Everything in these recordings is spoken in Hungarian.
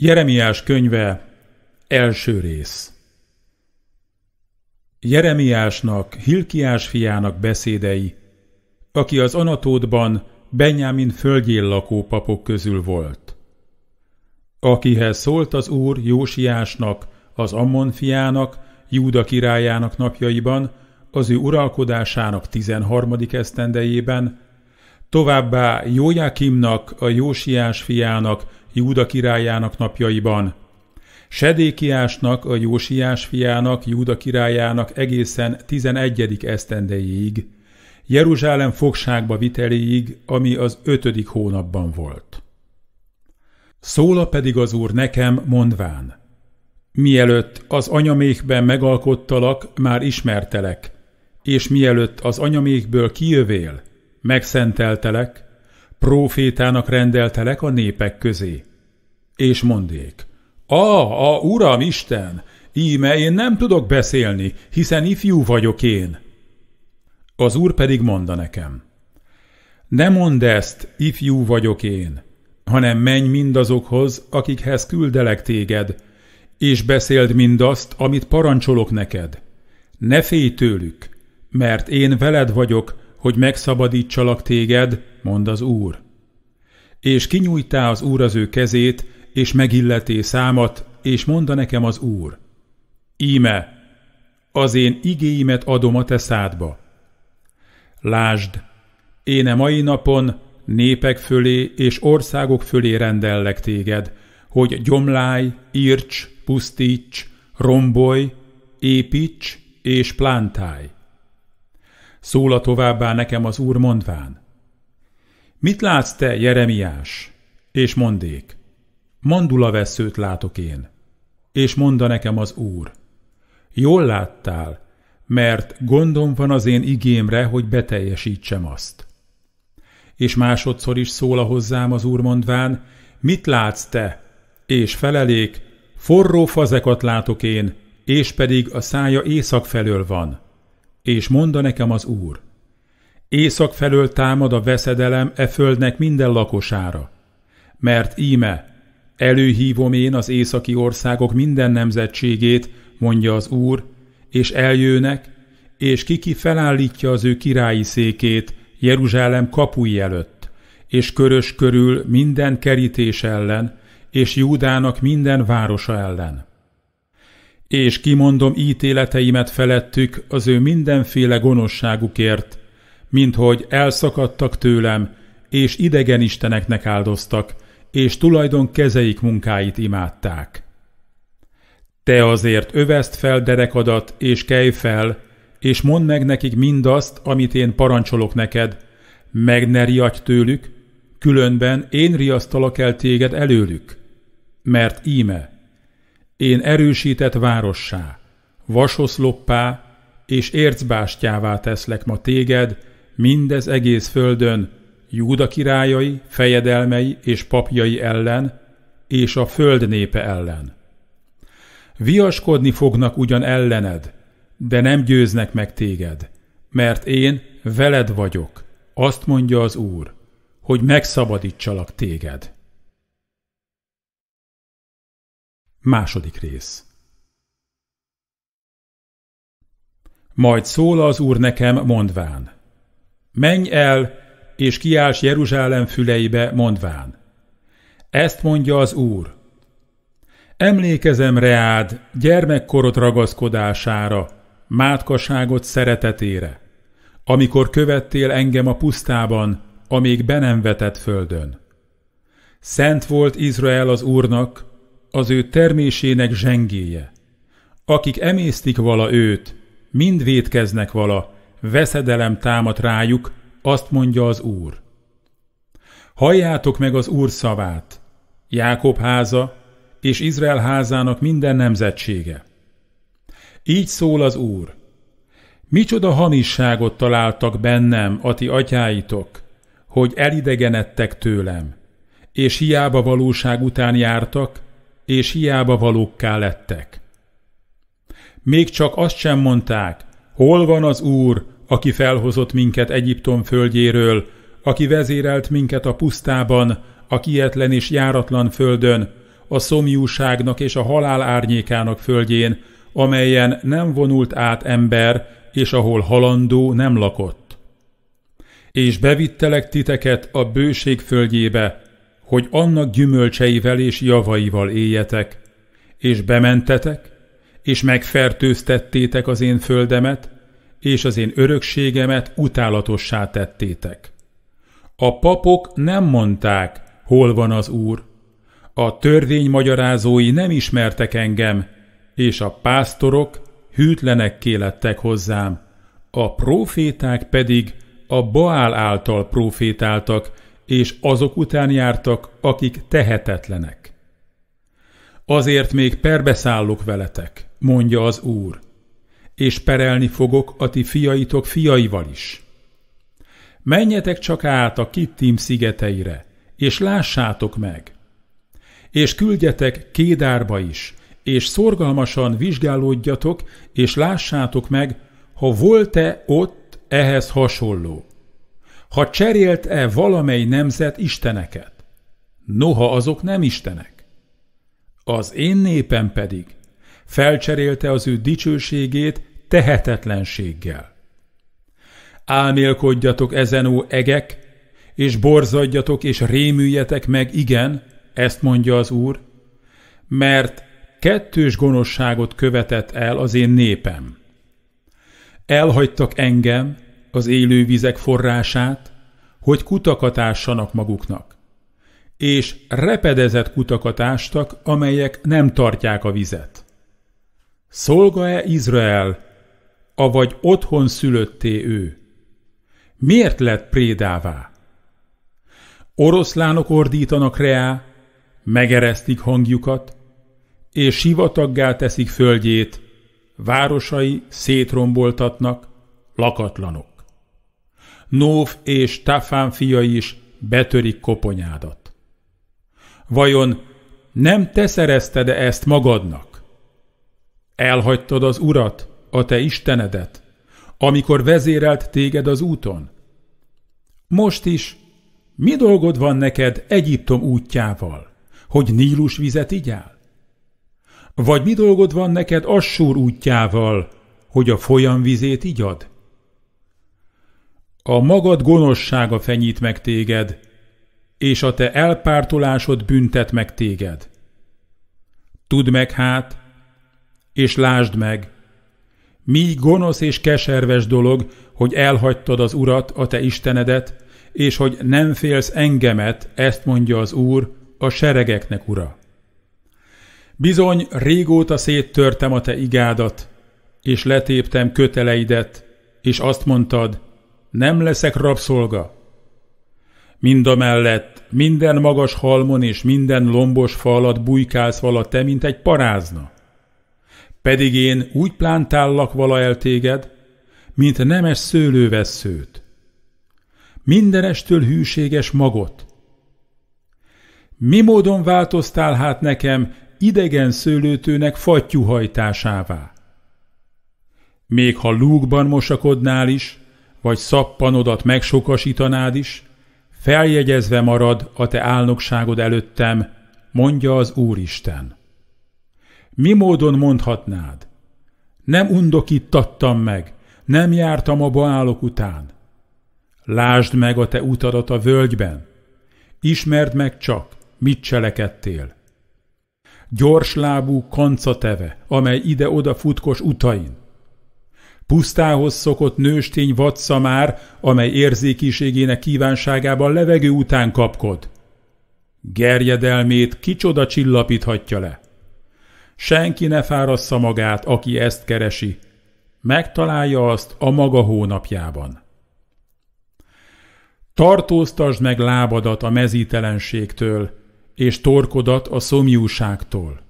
Jeremiás könyve első rész Jeremiásnak, Hilkiás fiának beszédei, aki az Anatótban Benyámin földjén lakó papok közül volt. Akihez szólt az úr Jósiásnak, az Ammon fiának, Júda királyának napjaiban, az ő uralkodásának tizenharmadik esztendejében, továbbá Jójakimnak a Jósiás fiának, Júda királyának napjaiban. Sedékiásnak, a Jósiás fiának, Júda királyának egészen 11. esztendejéig, Jeruzsálem fogságba viteléig, ami az ötödik hónapban volt. Szóla pedig az úr nekem, mondván, Mielőtt az anyamékben megalkottalak, már ismertelek, és mielőtt az anyamékből kijövél, megszenteltelek, prófétának rendeltelek a népek közé és mondék. A, a uram Isten, íme én nem tudok beszélni, hiszen ifjú vagyok én. Az úr pedig mondta nekem. Ne mondd ezt, ifjú vagyok én, hanem menj mindazokhoz, akikhez küldelek téged, és beszéld mindazt, amit parancsolok neked. Ne félj tőlük, mert én veled vagyok, hogy megszabadítsalak téged, mond az Úr. És kinyújtá az Úr az ő kezét, és megilleté számat, és mondta nekem az Úr. Íme, az én igéimet adom a te szádba. Lásd, én a e mai napon népek fölé és országok fölé rendellek téged, hogy gyomláj, írts, pusztíts, rombolj, építs és plántáj. Szóla továbbá nekem az Úr mondván. Mit látsz te, Jeremiás? És mondék, veszőt látok én. És mondta nekem az Úr. Jól láttál, mert gondom van az én igémre, hogy beteljesítsem azt. És másodszor is szól a hozzám az Úr mondván, mit látsz te? És felelék, forró fazekat látok én, és pedig a szája észak felől van. És mondta nekem az Úr, észak felől támad a veszedelem e földnek minden lakosára. Mert íme, Előhívom én az északi országok minden nemzetségét, mondja az Úr, és eljönnek, és kiki felállítja az ő királyi székét Jeruzsálem kapuj előtt, és körös körül minden kerítés ellen, és Júdának minden városa ellen. És kimondom ítéleteimet felettük az ő mindenféle gonoszságukért, minthogy elszakadtak tőlem, és idegen isteneknek áldoztak, és tulajdon kezeik munkáit imádták. Te azért övezd fel derekadat, és kelj fel, és mondd meg nekik mindazt, amit én parancsolok neked, meg ne riadj tőlük, különben én riasztalak el téged előlük. Mert íme, én erősített várossá, vasoszloppá és ércbástyává teszlek ma téged, mindez egész földön, Júda királyai, fejedelmei és papjai ellen, és a föld népe ellen. Viaskodni fognak ugyan ellened, de nem győznek meg téged, mert én veled vagyok, azt mondja az Úr, hogy megszabadítsalak téged. Második rész Majd szól az Úr nekem mondván, Menj el, és kiáls Jeruzsálem füleibe, mondván. Ezt mondja az Úr. Emlékezem reád gyermekkorod ragaszkodására, mátkaságot szeretetére, amikor követtél engem a pusztában, amíg be nem vetett földön. Szent volt Izrael az Úrnak, az ő termésének zsengéje. Akik emésztik vala őt, mind vétkeznek vala, veszedelem támad rájuk, azt mondja az Úr. Halljátok meg az Úr szavát, Jákob háza és Izrael házának minden nemzetsége. Így szól az Úr. Micsoda hamisságot találtak bennem, a ti atyáitok, hogy elidegenedtek tőlem, és hiába valóság után jártak, és hiába valókká lettek. Még csak azt sem mondták, hol van az Úr, aki felhozott minket Egyiptom földjéről, aki vezérelt minket a pusztában, a kietlen és járatlan földön, a szomjúságnak és a halál árnyékának földjén, amelyen nem vonult át ember, és ahol halandó nem lakott. És bevittelek titeket a bőség földjébe, hogy annak gyümölcseivel és javaival éljetek, és bementetek, és megfertőztettétek az én földemet, és az én örökségemet utálatossá tettétek. A papok nem mondták, hol van az Úr. A törvény magyarázói nem ismertek engem, és a pásztorok hűtlenek kélettek hozzám. A proféták pedig a Baál által profétáltak, és azok után jártak, akik tehetetlenek. Azért még perbeszállok veletek, mondja az Úr, és perelni fogok a ti fiaitok fiaival is. Menjetek csak át a Kittim szigeteire, és lássátok meg. És küldjetek Kédárba is, és szorgalmasan vizsgálódjatok, és lássátok meg, ha volt-e ott ehhez hasonló. Ha cserélt-e valamely nemzet isteneket? Noha azok nem istenek. Az én népem pedig felcserélte az ő dicsőségét tehetetlenséggel. Álmélkodjatok ezen, ó egek, és borzadjatok és rémüljetek meg, igen, ezt mondja az Úr, mert kettős gonoszságot követett el az én népem. Elhagytak engem, az élő vizek forrását, hogy kutakatássanak maguknak, és repedezett kutakatástak, amelyek nem tartják a vizet. Szolga-e Izrael, avagy otthon szülötté ő? Miért lett prédává? Oroszlánok ordítanak reá, megeresztik hangjukat, és sivataggá teszik földjét, városai szétromboltatnak, lakatlanok. Nóf és Tafán fia is betörik koponyádat. Vajon nem te szerezted -e ezt magadnak? Elhagytad az Urat, a te Istenedet, amikor vezérelt téged az úton? Most is mi dolgod van neked Egyiptom útjával, hogy Nílus vizet igyál? Vagy mi dolgod van neked Assúr útjával, hogy a folyam vizét igyad? A magad gonossága fenyít meg téged, és a te elpártolásod büntet meg téged. Tudd meg hát, és lásd meg. Mi gonosz és keserves dolog, hogy elhagytad az Urat, a te Istenedet, és hogy nem félsz engemet, ezt mondja az Úr, a seregeknek Ura. Bizony, régóta széttörtem a te igádat, és letéptem köteleidet, és azt mondtad, nem leszek rabszolga. Mindamellett minden magas halmon és minden lombos falat bujkálsz vala te, mint egy parázna. Pedig én úgy plántállak vala el téged, mint nemes szőlővesszőt. Mindenestől hűséges magot. Mi módon változtál hát nekem idegen szőlőtőnek fattyúhajtásává? Még ha lúgban mosakodnál is, vagy szappanodat megsokasítanád is, feljegyezve marad a te álnokságod előttem, mondja az Úristen. Mi módon mondhatnád? Nem undokítattam meg, nem jártam a baálok után. Lásd meg a te utadat a völgyben, ismerd meg csak, mit cselekedtél. Gyorslábú kancateve, amely ide-oda futkos utain. Pusztához szokott nőstény vadszamár, amely érzékiségének kívánságában levegő után kapkod. Gerjedelmét kicsoda csillapíthatja le. Senki ne fárassza magát, aki ezt keresi. Megtalálja azt a maga hónapjában. Tartóztasd meg lábadat a mezítelenségtől, és torkodat a szomjúságtól.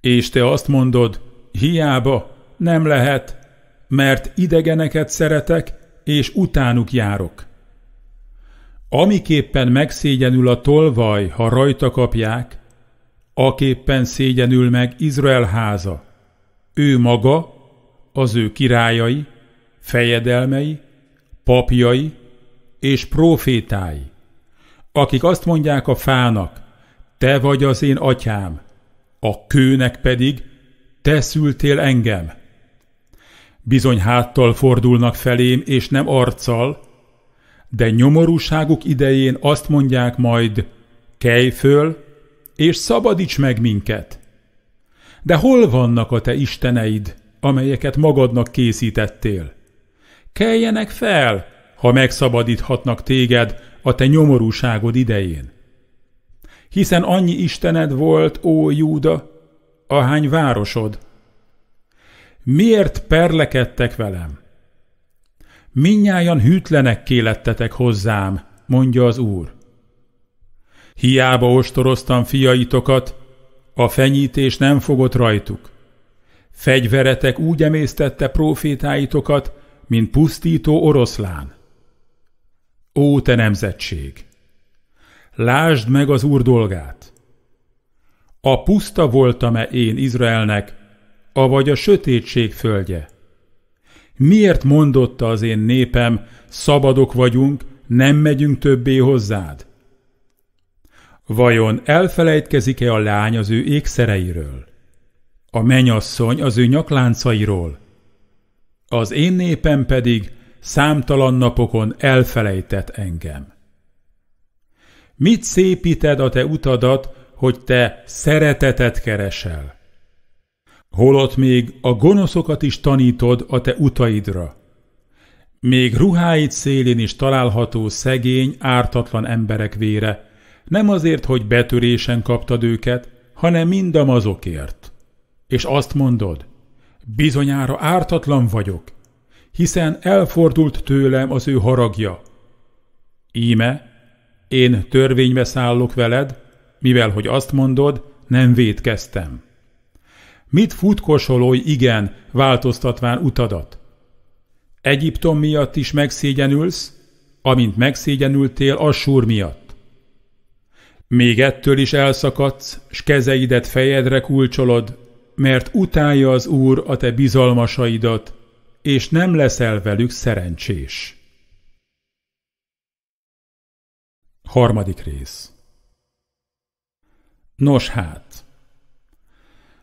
És te azt mondod, hiába, nem lehet, mert idegeneket szeretek, és utánuk járok. Amiképpen megszégyenül a tolvaj, ha rajta kapják, aképpen szégyenül meg Izrael háza, ő maga, az ő királyai, fejedelmei, papjai és profétái, akik azt mondják a fának, te vagy az én atyám, a kőnek pedig, te szültél engem. Bizony háttal fordulnak felém, és nem arccal, de nyomorúságuk idején azt mondják majd, kelj föl, és szabadíts meg minket! De hol vannak a te isteneid, amelyeket magadnak készítettél? Keljenek fel, ha megszabadíthatnak téged a te nyomorúságod idején. Hiszen annyi istened volt, ó Júda, ahány városod. Miért perlekedtek velem? Minnyájan hűtlenek kélettetek hozzám, mondja az Úr. Hiába ostoroztam fiaitokat, a fenyítés nem fogott rajtuk. Fegyveretek úgy emésztette profétáitokat, mint pusztító oroszlán. Ó, te nemzetség! Lásd meg az Úr dolgát! A puszta voltam-e én Izraelnek, avagy a sötétség földje? Miért mondotta az én népem, szabadok vagyunk, nem megyünk többé hozzád? Vajon elfelejtkezik-e a lány az ő ékszereiről? A menyasszony az ő nyakláncairól? Az én népem pedig számtalan napokon elfelejtett engem. Mit szépíted a te utadat, hogy te szeretetet keresel? Holott még a gonoszokat is tanítod a te utaidra. Még ruháid szélén is található szegény, ártatlan emberek vére, nem azért, hogy betörésen kaptad őket, hanem azokért. És azt mondod, bizonyára ártatlan vagyok, hiszen elfordult tőlem az ő haragja. Íme, én törvénybe szállok veled, mivel, hogy azt mondod, nem védkeztem. Mit futkosolói igen, változtatván utadat? Egyiptom miatt is megszégyenülsz, amint megszégyenültél Assúr miatt. Még ettől is elszakadsz, s kezeidet fejedre kulcsolod, mert utálja az Úr a te bizalmasaidat, és nem leszel velük szerencsés. Harmadik rész Nos hát,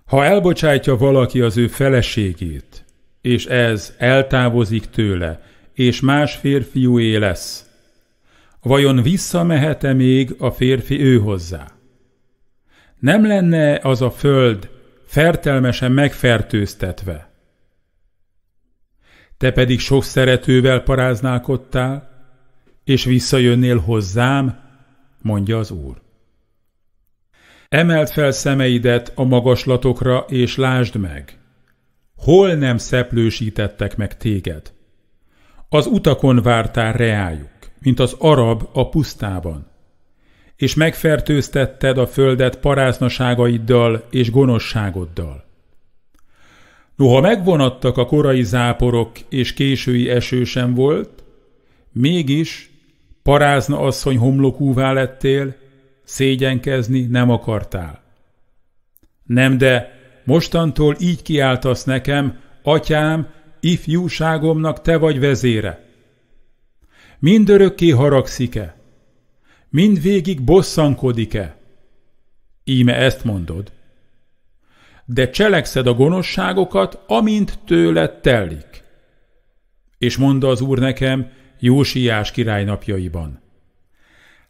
ha elbocsátja valaki az ő feleségét, és ez eltávozik tőle, és más férfiúé lesz, Vajon visszamehet-e még a férfi ő hozzá? Nem lenne az a föld fertelmesen megfertőztetve? Te pedig sok szeretővel paráználkodtál, és visszajönnél hozzám, mondja az Úr. Emeld fel szemeidet a magaslatokra, és lásd meg! Hol nem szeplősítettek meg téged? Az utakon vártál reájuk mint az arab a pusztában. És megfertőztetted a földet paráznaságaiddal és gonoszságoddal. Noha megvonattak a korai záporok és késői eső sem volt, mégis parázna asszony homlokúvá lettél, szégyenkezni nem akartál. Nem de, mostantól így kiáltasz nekem, atyám, ifjúságomnak te vagy vezére mindörökké haragszik-e? Mindvégig bosszankodik-e? Íme ezt mondod. De cselekszed a gonoszságokat, amint tőled telik. És mondta az úr nekem Jósiás király napjaiban.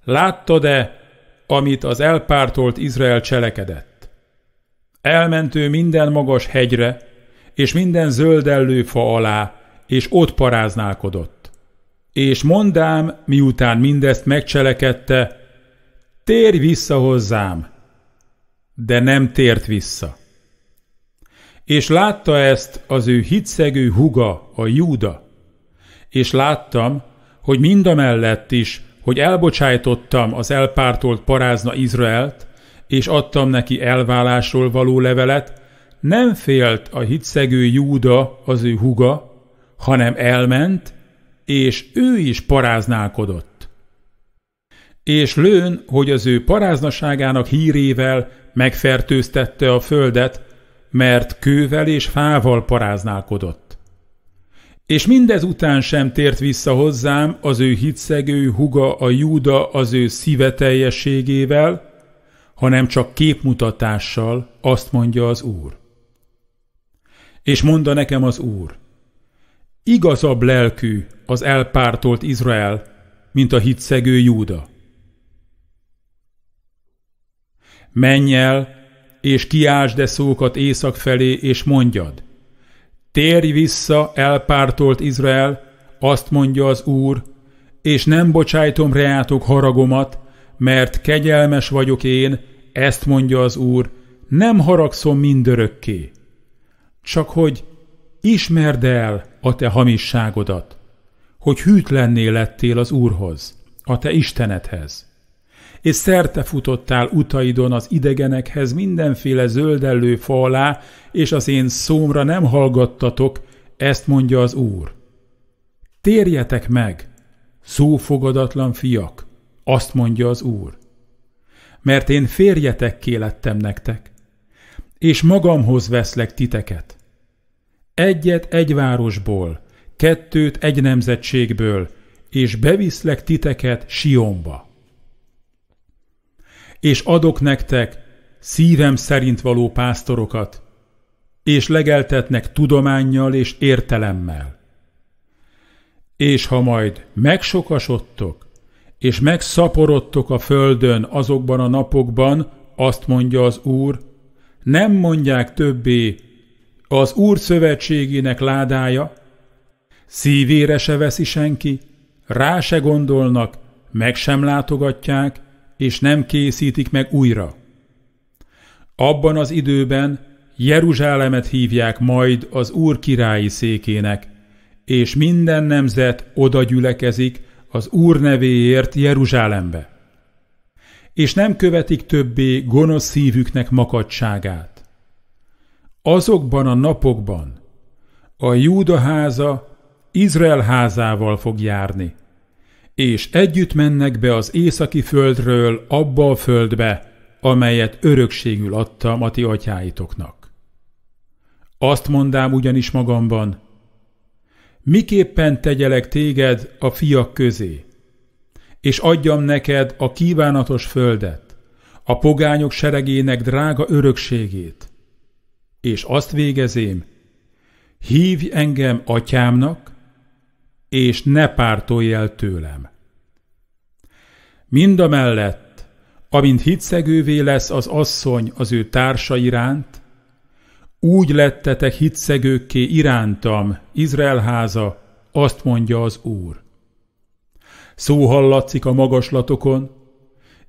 Láttad-e, amit az elpártolt Izrael cselekedett? Elmentő minden magas hegyre, és minden zöldellő fa alá, és ott paráználkodott és mondám, miután mindezt megcselekedte, térj vissza hozzám. De nem tért vissza. És látta ezt az ő hitszegő huga, a Júda. És láttam, hogy mind a mellett is, hogy elbocsájtottam az elpártolt parázna Izraelt, és adtam neki elválásról való levelet, nem félt a hitszegő Júda, az ő huga, hanem elment, és ő is paráználkodott. És lőn, hogy az ő paráznaságának hírével megfertőztette a földet, mert kővel és fával paráználkodott. És mindez után sem tért vissza hozzám az ő hitszegő huga a Júda az ő szíve teljességével, hanem csak képmutatással, azt mondja az Úr. És mondta nekem az Úr, Igazabb lelkű az elpártolt Izrael, mint a hitszegő Júda. Menj el, és kiásd e szókat észak felé, és mondjad. Térj vissza, elpártolt Izrael, azt mondja az Úr, és nem bocsájtom reátok haragomat, mert kegyelmes vagyok én, ezt mondja az Úr, nem haragszom mindörökké. Csak hogy ismerd el, a te hamisságodat, hogy hűtlenné lettél az Úrhoz, a te Istenedhez, és szerte futottál utaidon az idegenekhez mindenféle zöldellő fa alá, és az én szómra nem hallgattatok, ezt mondja az Úr. Térjetek meg, szófogadatlan fiak, azt mondja az Úr. Mert én férjetek lettem nektek, és magamhoz veszlek titeket egyet egy városból, kettőt egy nemzetségből, és beviszlek titeket Sionba. És adok nektek szívem szerint való pásztorokat, és legeltetnek tudományjal és értelemmel. És ha majd megsokasodtok, és megszaporodtok a földön azokban a napokban, azt mondja az Úr, nem mondják többé, az Úr szövetségének ládája, szívére se veszi senki, rá se gondolnak, meg sem látogatják, és nem készítik meg újra. Abban az időben Jeruzsálemet hívják majd az Úr királyi székének, és minden nemzet oda gyülekezik az Úr nevéért Jeruzsálembe. És nem követik többé gonosz szívüknek makadságát Azokban a napokban a Júda háza Izrael házával fog járni, és együtt mennek be az északi földről abba a földbe, amelyet örökségül adtam a ti atyáitoknak. Azt mondám ugyanis magamban, miképpen tegyelek téged a fiak közé, és adjam neked a kívánatos földet, a pogányok seregének drága örökségét, és azt végezém, hívj engem atyámnak, és ne pártolj el tőlem. Mind a mellett, amint hitszegővé lesz az asszony az ő társa iránt, úgy lettetek hitszegőkké irántam, Izrael háza, azt mondja az Úr. Szó hallatszik a magaslatokon,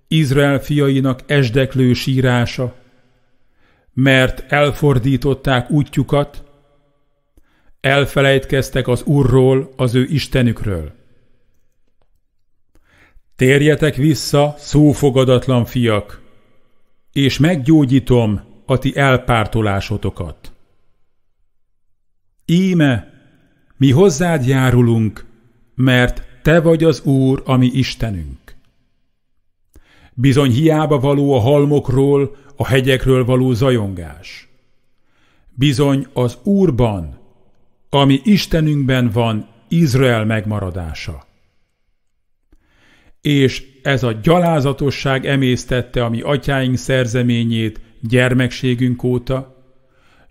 Izrael fiainak esdeklő sírása, mert elfordították útjukat, elfelejtkeztek az Úrról, az ő Istenükről. Térjetek vissza, szófogadatlan fiak, és meggyógyítom a ti elpártolásotokat. Íme, mi hozzád járulunk, mert te vagy az Úr, ami Istenünk. Bizony hiába való a halmokról, a hegyekről való zajongás. Bizony az Úrban, ami Istenünkben van, Izrael megmaradása. És ez a gyalázatosság emésztette a mi atyáink szerzeményét gyermekségünk óta,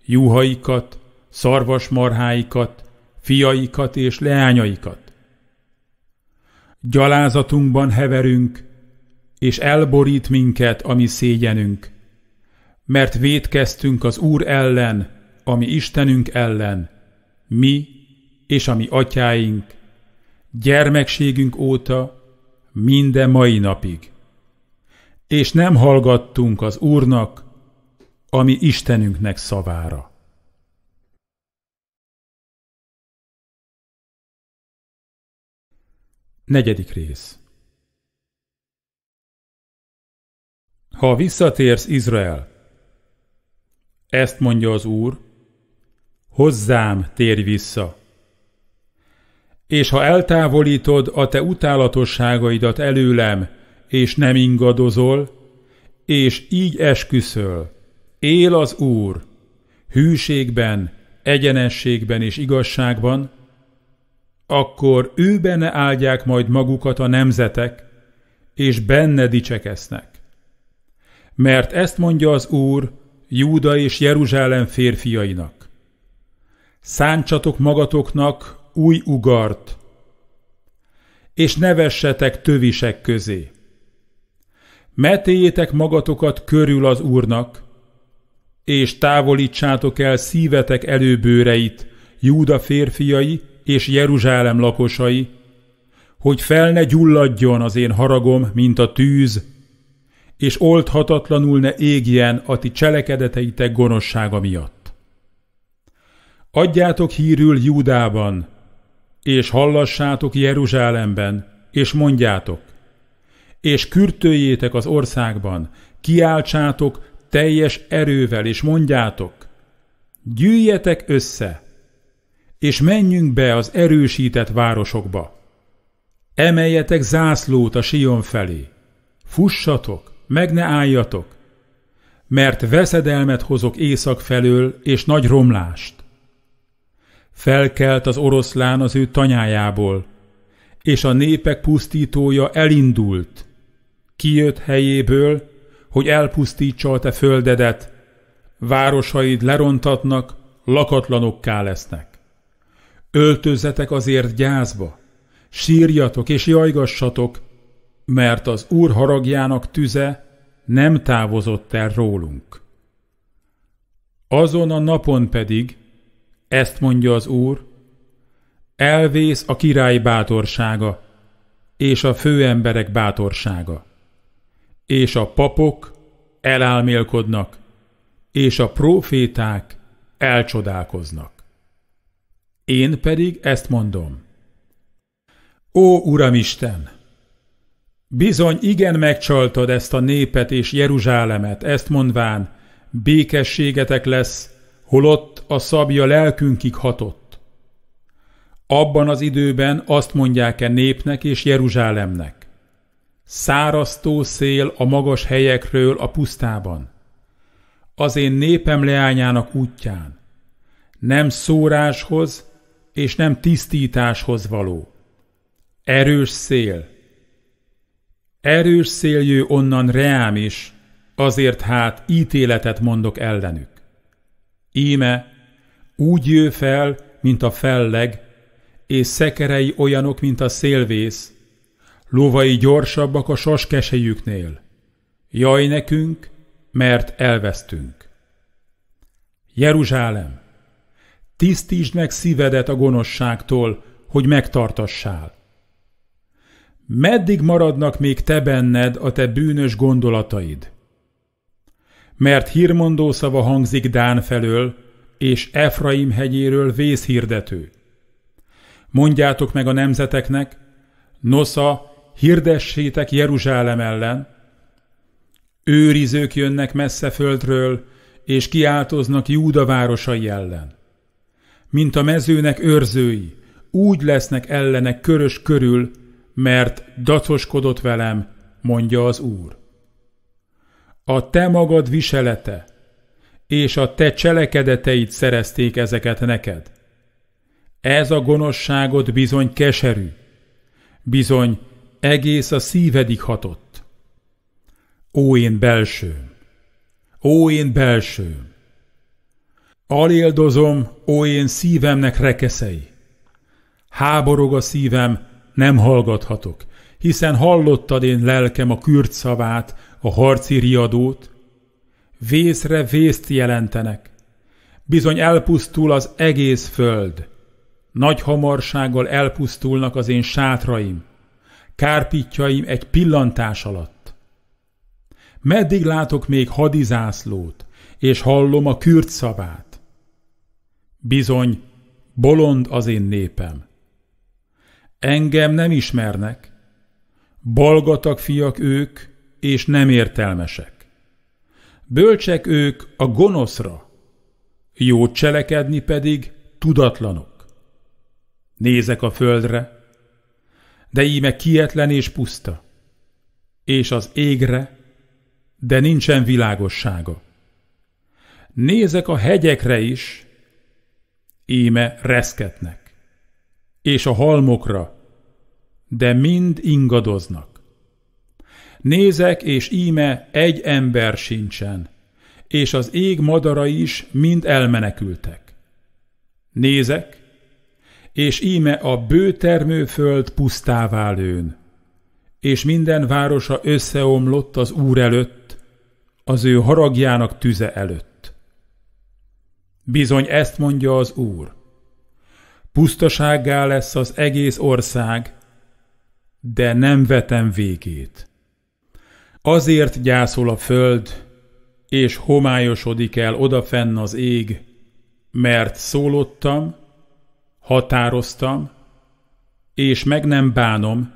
juhaikat, szarvasmarháikat, fiaikat és leányaikat. Gyalázatunkban heverünk, és elborít minket, ami szégyenünk. Mert védkeztünk az Úr ellen, ami Istenünk ellen, mi és ami atyáink, gyermekségünk óta, minden mai napig. És nem hallgattunk az Úrnak, ami Istenünknek szavára. Negyedik rész Ha visszatérsz, Izrael, ezt mondja az Úr, hozzám térj vissza. És ha eltávolítod a te utálatosságaidat előlem, és nem ingadozol, és így esküszöl, él az Úr, hűségben, egyenességben és igazságban, akkor őbenne áldják majd magukat a nemzetek, és benne dicsekesznek mert ezt mondja az Úr Júda és Jeruzsálem férfiainak. Szántsatok magatoknak új ugart, és nevessetek tövisek közé. Metéljétek magatokat körül az Úrnak, és távolítsátok el szívetek előbőreit, Júda férfiai és Jeruzsálem lakosai, hogy fel ne gyulladjon az én haragom, mint a tűz, és oldhatatlanul ne égjen a ti cselekedeteitek gonossága miatt. Adjátok hírül Júdában, és hallassátok Jeruzsálemben, és mondjátok, és kürtőjétek az országban, kiáltsátok teljes erővel, és mondjátok, gyűjjetek össze, és menjünk be az erősített városokba. Emeljetek zászlót a Sion felé, fussatok, meg ne álljatok, mert veszedelmet hozok észak felől, és nagy romlást. Felkelt az oroszlán az ő tanyájából, és a népek pusztítója elindult. Kijött helyéből, hogy elpusztítsa a te földedet, városaid lerontatnak, lakatlanokká lesznek. Öltözzetek azért gyászba, sírjatok és jajgassatok, mert az Úr haragjának tüze nem távozott el rólunk. Azon a napon pedig, ezt mondja az Úr, elvész a király bátorsága, és a főemberek bátorsága, és a papok elálmélkodnak, és a proféták elcsodálkoznak. Én pedig ezt mondom. Ó, Uramisten! Isten! Bizony, igen megcsaltad ezt a népet és Jeruzsálemet, ezt mondván, békességetek lesz, holott a szabja lelkünkig hatott. Abban az időben azt mondják-e népnek és Jeruzsálemnek? Szárasztó szél a magas helyekről a pusztában. Az én népem leányának útján. Nem szóráshoz és nem tisztításhoz való. Erős szél, Erős széljő onnan reám is, azért hát ítéletet mondok ellenük. Íme úgy jő fel, mint a felleg, és szekerei olyanok, mint a szélvész, lovai gyorsabbak a saskesejüknél. Jaj nekünk, mert elvesztünk. Jeruzsálem, tisztítsd meg szívedet a gonoszságtól, hogy megtartassál. Meddig maradnak még te benned a te bűnös gondolataid? Mert hírmondó szava hangzik Dán felől, és Efraim hegyéről vészhirdető. Mondjátok meg a nemzeteknek, Nosza, hirdessétek Jeruzsálem ellen. Őrizők jönnek messze földről, és kiáltoznak Júda városai ellen. Mint a mezőnek őrzői, úgy lesznek ellenek körös körül, mert dacoskodott velem, mondja az Úr. A te magad viselete és a te cselekedeteid szerezték ezeket neked. Ez a gonoszságod bizony keserű, bizony egész a szívedig hatott. Ó én belsőm! Ó én belsőm! Aléldozom, ó én szívemnek rekeszei! Háborog a szívem, nem hallgathatok, hiszen hallottad én lelkem a kürt szavát, a harci riadót. Vészre vészt jelentenek. Bizony elpusztul az egész föld. Nagy hamarsággal elpusztulnak az én sátraim, kárpítjaim egy pillantás alatt. Meddig látok még hadizászlót, és hallom a kürt szavát? Bizony, bolond az én népem Engem nem ismernek. Balgatag fiak ők, és nem értelmesek. Bölcsek ők a gonoszra, jót cselekedni pedig tudatlanok. Nézek a földre, de íme kietlen és puszta, és az égre, de nincsen világossága. Nézek a hegyekre is, íme reszketnek és a halmokra, de mind ingadoznak. Nézek, és íme egy ember sincsen, és az ég madara is mind elmenekültek. Nézek, és íme a bőtermő föld pusztává lőn, és minden városa összeomlott az Úr előtt, az ő haragjának tüze előtt. Bizony ezt mondja az Úr, pusztasággá lesz az egész ország, de nem vetem végét. Azért gyászol a föld, és homályosodik el odafenn az ég, mert szólottam, határoztam, és meg nem bánom,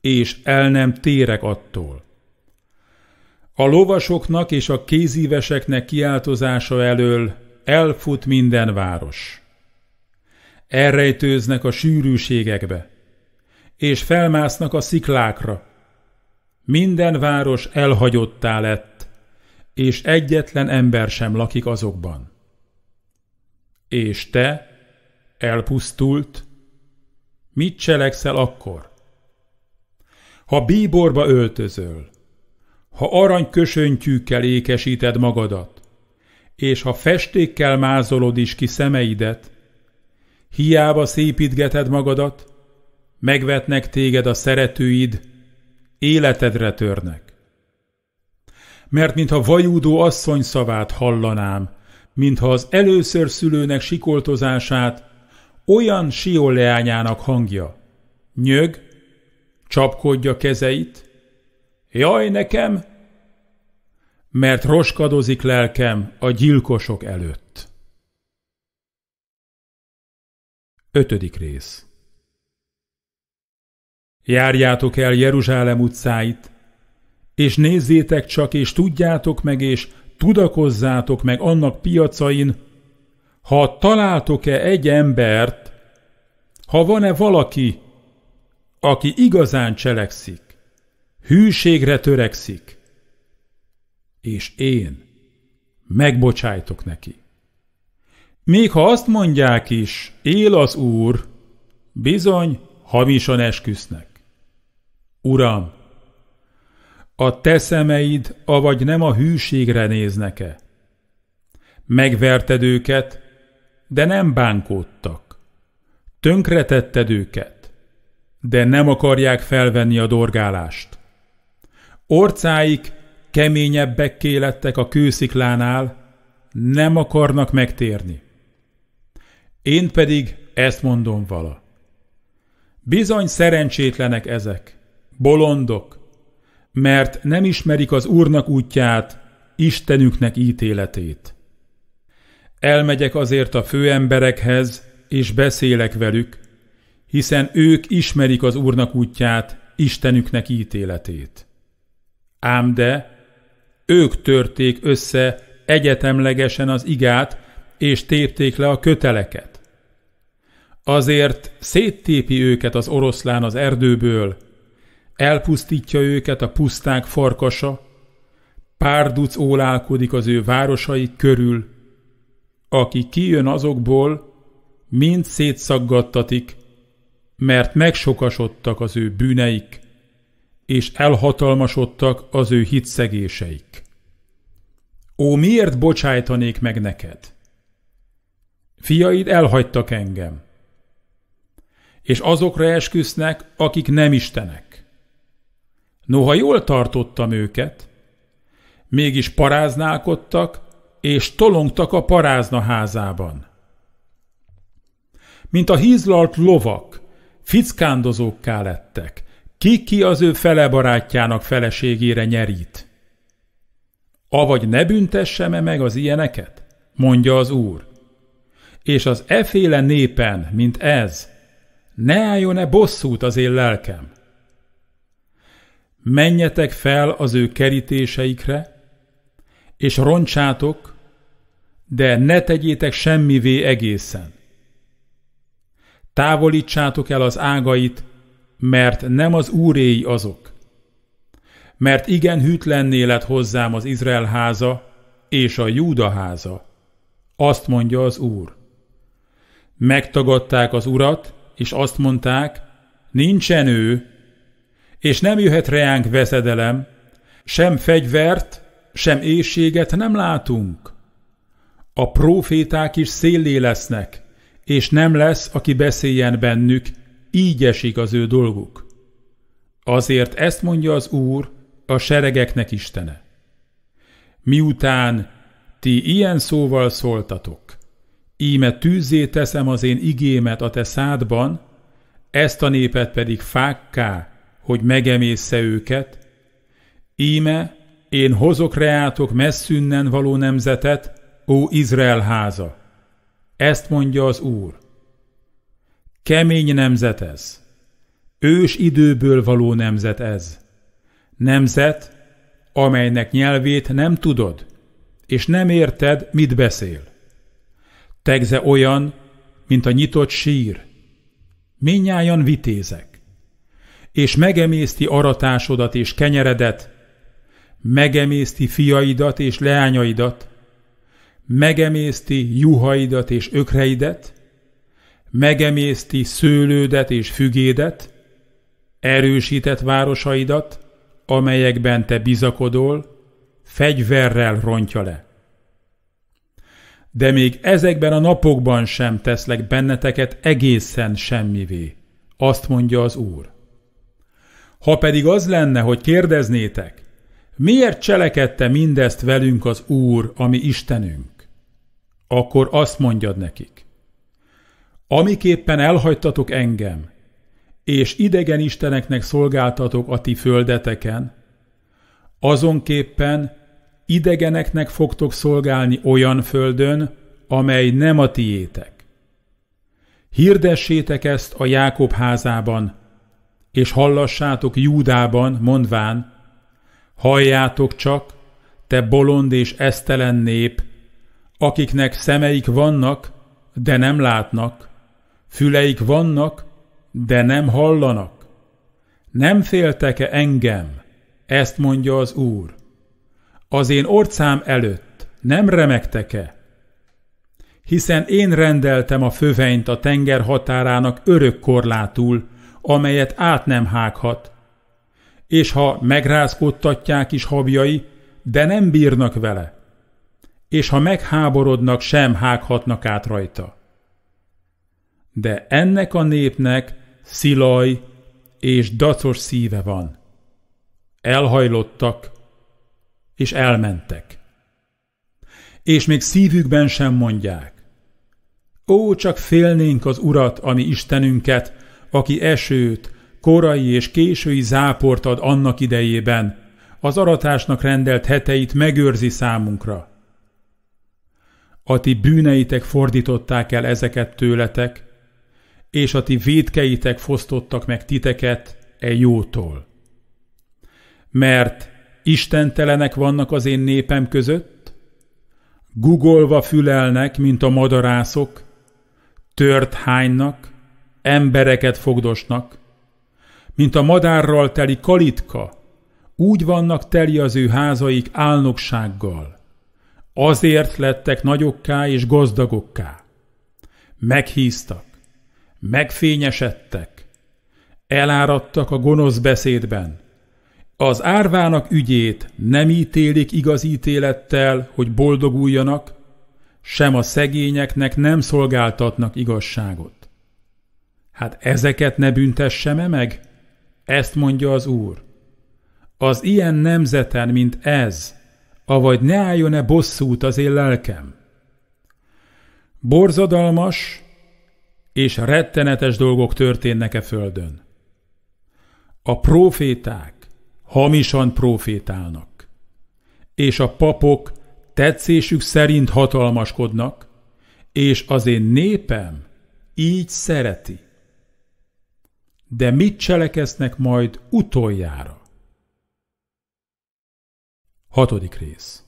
és el nem térek attól. A lovasoknak és a kézíveseknek kiáltozása elől elfut minden város elrejtőznek a sűrűségekbe, és felmásznak a sziklákra. Minden város elhagyottá lett, és egyetlen ember sem lakik azokban. És te, elpusztult, mit cselekszel akkor? Ha bíborba öltözöl, ha arany kösöntyűkkel ékesíted magadat, és ha festékkel mázolod is ki szemeidet, hiába szépítgeted magadat, megvetnek téged a szeretőid, életedre törnek. Mert mintha vajúdó asszony szavát hallanám, mintha az először szülőnek sikoltozását, olyan siol leányának hangja. Nyög, csapkodja kezeit. Jaj nekem! Mert roskadozik lelkem a gyilkosok előtt. Ötödik rész Járjátok el Jeruzsálem utcáit, és nézzétek csak, és tudjátok meg, és tudakozzátok meg annak piacain, ha találtok-e egy embert, ha van-e valaki, aki igazán cselekszik, hűségre törekszik, és én megbocsájtok neki. Még ha azt mondják is, él az Úr, bizony hamisan esküsznek. Uram, a te szemeid, avagy nem a hűségre néznek-e? Megverted őket, de nem bánkódtak. Tönkretetted őket, de nem akarják felvenni a dorgálást. Orcáik keményebbek kélettek a kősziklánál, nem akarnak megtérni. Én pedig ezt mondom vala. Bizony szerencsétlenek ezek, bolondok, mert nem ismerik az Úrnak útját, Istenüknek ítéletét. Elmegyek azért a főemberekhez, és beszélek velük, hiszen ők ismerik az Úrnak útját, Istenüknek ítéletét. Ám de ők törték össze egyetemlegesen az igát, és tépték le a köteleket. Azért széttépi őket az oroszlán az erdőből, elpusztítja őket a puszták farkasa, párduc ólálkodik az ő városai körül, aki kijön azokból, mind szétszaggattatik, mert megsokasodtak az ő bűneik, és elhatalmasodtak az ő hitszegéseik. Ó, miért bocsájtanék meg neked? Fiaid elhagytak engem, és azokra esküsznek, akik nem istenek. Noha jól tartottam őket, mégis paráználkodtak, és tolongtak a parázna házában. Mint a hízlalt lovak, fickándozókká lettek, ki-ki az ő fele barátjának feleségére nyerít. Avagy ne büntessem-e meg az ilyeneket? mondja az Úr. És az eféle népen, mint ez, ne álljon-e bosszút az én lelkem? Menjetek fel az ő kerítéseikre, és roncsátok, de ne tegyétek semmivé egészen. Távolítsátok el az ágait, mert nem az úréi azok. Mert igen hűtlenné lett hozzám az Izrael háza és a Júda háza. Azt mondja az Úr. Megtagadták az Urat, és azt mondták, nincsen ő, és nem jöhet reánk veszedelem, sem fegyvert, sem éjséget nem látunk. A próféták is széllé lesznek, és nem lesz, aki beszéljen bennük, így esik az ő dolguk. Azért ezt mondja az Úr, a seregeknek Istene. Miután ti ilyen szóval szóltatok, Íme tűzé teszem az én igémet a te szádban, ezt a népet pedig fákká, hogy megemésze őket. Íme én hozok reátok messzünnen való nemzetet, ó Izrael háza. Ezt mondja az Úr. Kemény nemzet ez. Ős időből való nemzet ez. Nemzet, amelynek nyelvét nem tudod, és nem érted, mit beszél. Tegze olyan, mint a nyitott sír. Minnyájan vitézek. És megemészti aratásodat és kenyeredet, megemészti fiaidat és leányaidat, megemészti juhaidat és ökreidet, megemészti szőlődet és fügédet, erősített városaidat, amelyekben te bizakodol, fegyverrel rontja le de még ezekben a napokban sem teszlek benneteket egészen semmivé. Azt mondja az Úr. Ha pedig az lenne, hogy kérdeznétek, miért cselekedte mindezt velünk az Úr, ami Istenünk? Akkor azt mondjad nekik. Amiképpen elhagytatok engem, és idegen isteneknek szolgáltatok a ti földeteken, azonképpen idegeneknek fogtok szolgálni olyan földön, amely nem a tiétek. Hirdessétek ezt a Jákob házában, és hallassátok Júdában, mondván, halljátok csak, te bolond és esztelen nép, akiknek szemeik vannak, de nem látnak, füleik vannak, de nem hallanak. Nem féltek-e engem? Ezt mondja az Úr az én orcám előtt nem remektek-e? Hiszen én rendeltem a fövenyt a tenger határának örök korlátul, amelyet át nem hághat. És ha megrázkodtatják is habjai, de nem bírnak vele. És ha megháborodnak, sem hághatnak át rajta. De ennek a népnek szilaj és dacos szíve van. Elhajlottak, és elmentek. És még szívükben sem mondják. Ó, csak félnénk az Urat, ami Istenünket, aki esőt, korai és késői záport ad annak idejében, az aratásnak rendelt heteit megőrzi számunkra. A ti bűneitek fordították el ezeket tőletek, és a ti védkeitek fosztottak meg titeket e jótól. Mert istentelenek vannak az én népem között, gugolva fülelnek, mint a madarászok, tört hánynak, embereket fogdosnak, mint a madárral teli kalitka, úgy vannak teli az ő házaik álnoksággal. Azért lettek nagyokká és gazdagokká. Meghíztak, megfényesedtek, eláradtak a gonosz beszédben, az árvának ügyét nem ítélik igaz ítélettel, hogy boldoguljanak, sem a szegényeknek nem szolgáltatnak igazságot. Hát ezeket ne büntesse -e meg? Ezt mondja az Úr. Az ilyen nemzeten, mint ez, avagy ne álljon-e bosszút az én lelkem? Borzadalmas és rettenetes dolgok történnek-e földön. A proféták, hamisan profétálnak. És a papok tetszésük szerint hatalmaskodnak, és az én népem így szereti. De mit cselekesznek majd utoljára? Hatodik rész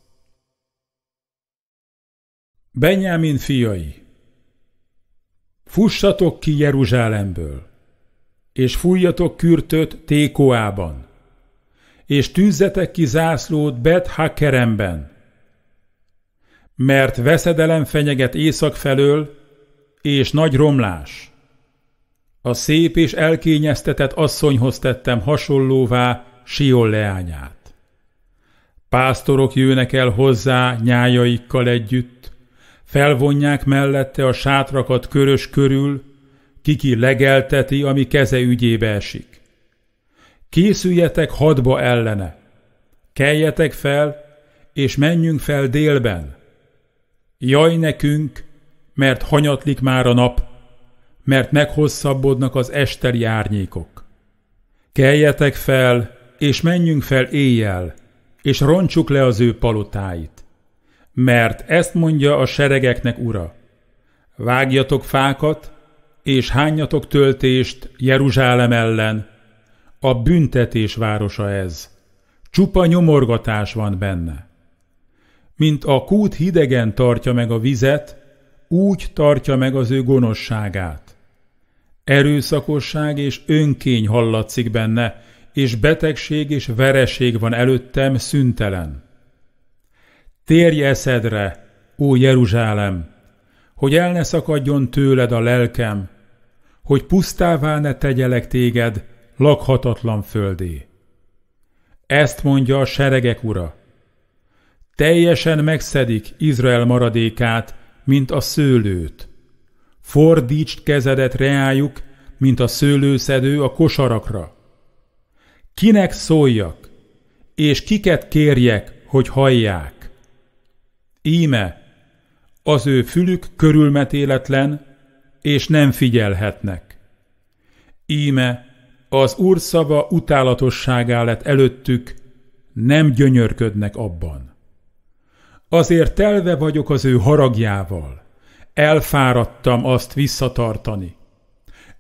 Benjamin fiai, fussatok ki Jeruzsálemből, és fújjatok kürtöt Tékoában, és tűzzetek ki zászlót Bet Hakeremben. Mert veszedelem fenyeget észak felől, és nagy romlás. A szép és elkényeztetett asszonyhoz tettem hasonlóvá Sion leányát. Pásztorok jönnek el hozzá nyájaikkal együtt, felvonják mellette a sátrakat körös körül, kiki legelteti, ami keze ügyébe esik. Készüljetek hadba ellene! Keljetek fel, és menjünk fel délben! Jaj nekünk, mert hanyatlik már a nap, mert meghosszabbodnak az esteri árnyékok. Keljetek fel, és menjünk fel éjjel, és roncsuk le az ő palotáit. Mert ezt mondja a seregeknek ura. Vágjatok fákat, és hányatok töltést Jeruzsálem ellen, a büntetés városa ez. Csupa nyomorgatás van benne. Mint a kút hidegen tartja meg a vizet, úgy tartja meg az ő gonoszságát. Erőszakosság és önkény hallatszik benne, és betegség és vereség van előttem szüntelen. Térj eszedre, ó Jeruzsálem, hogy el ne szakadjon tőled a lelkem, hogy pusztává ne tegyelek téged, lakhatatlan földé. Ezt mondja a seregek ura. Teljesen megszedik Izrael maradékát, mint a szőlőt. Fordítsd kezedet reájuk, mint a szőlőszedő a kosarakra. Kinek szóljak, és kiket kérjek, hogy hallják? Íme, az ő fülük körülmetéletlen, és nem figyelhetnek. Íme, az Úr szava utálatosságá lett előttük, nem gyönyörködnek abban. Azért telve vagyok az ő haragjával, elfáradtam azt visszatartani.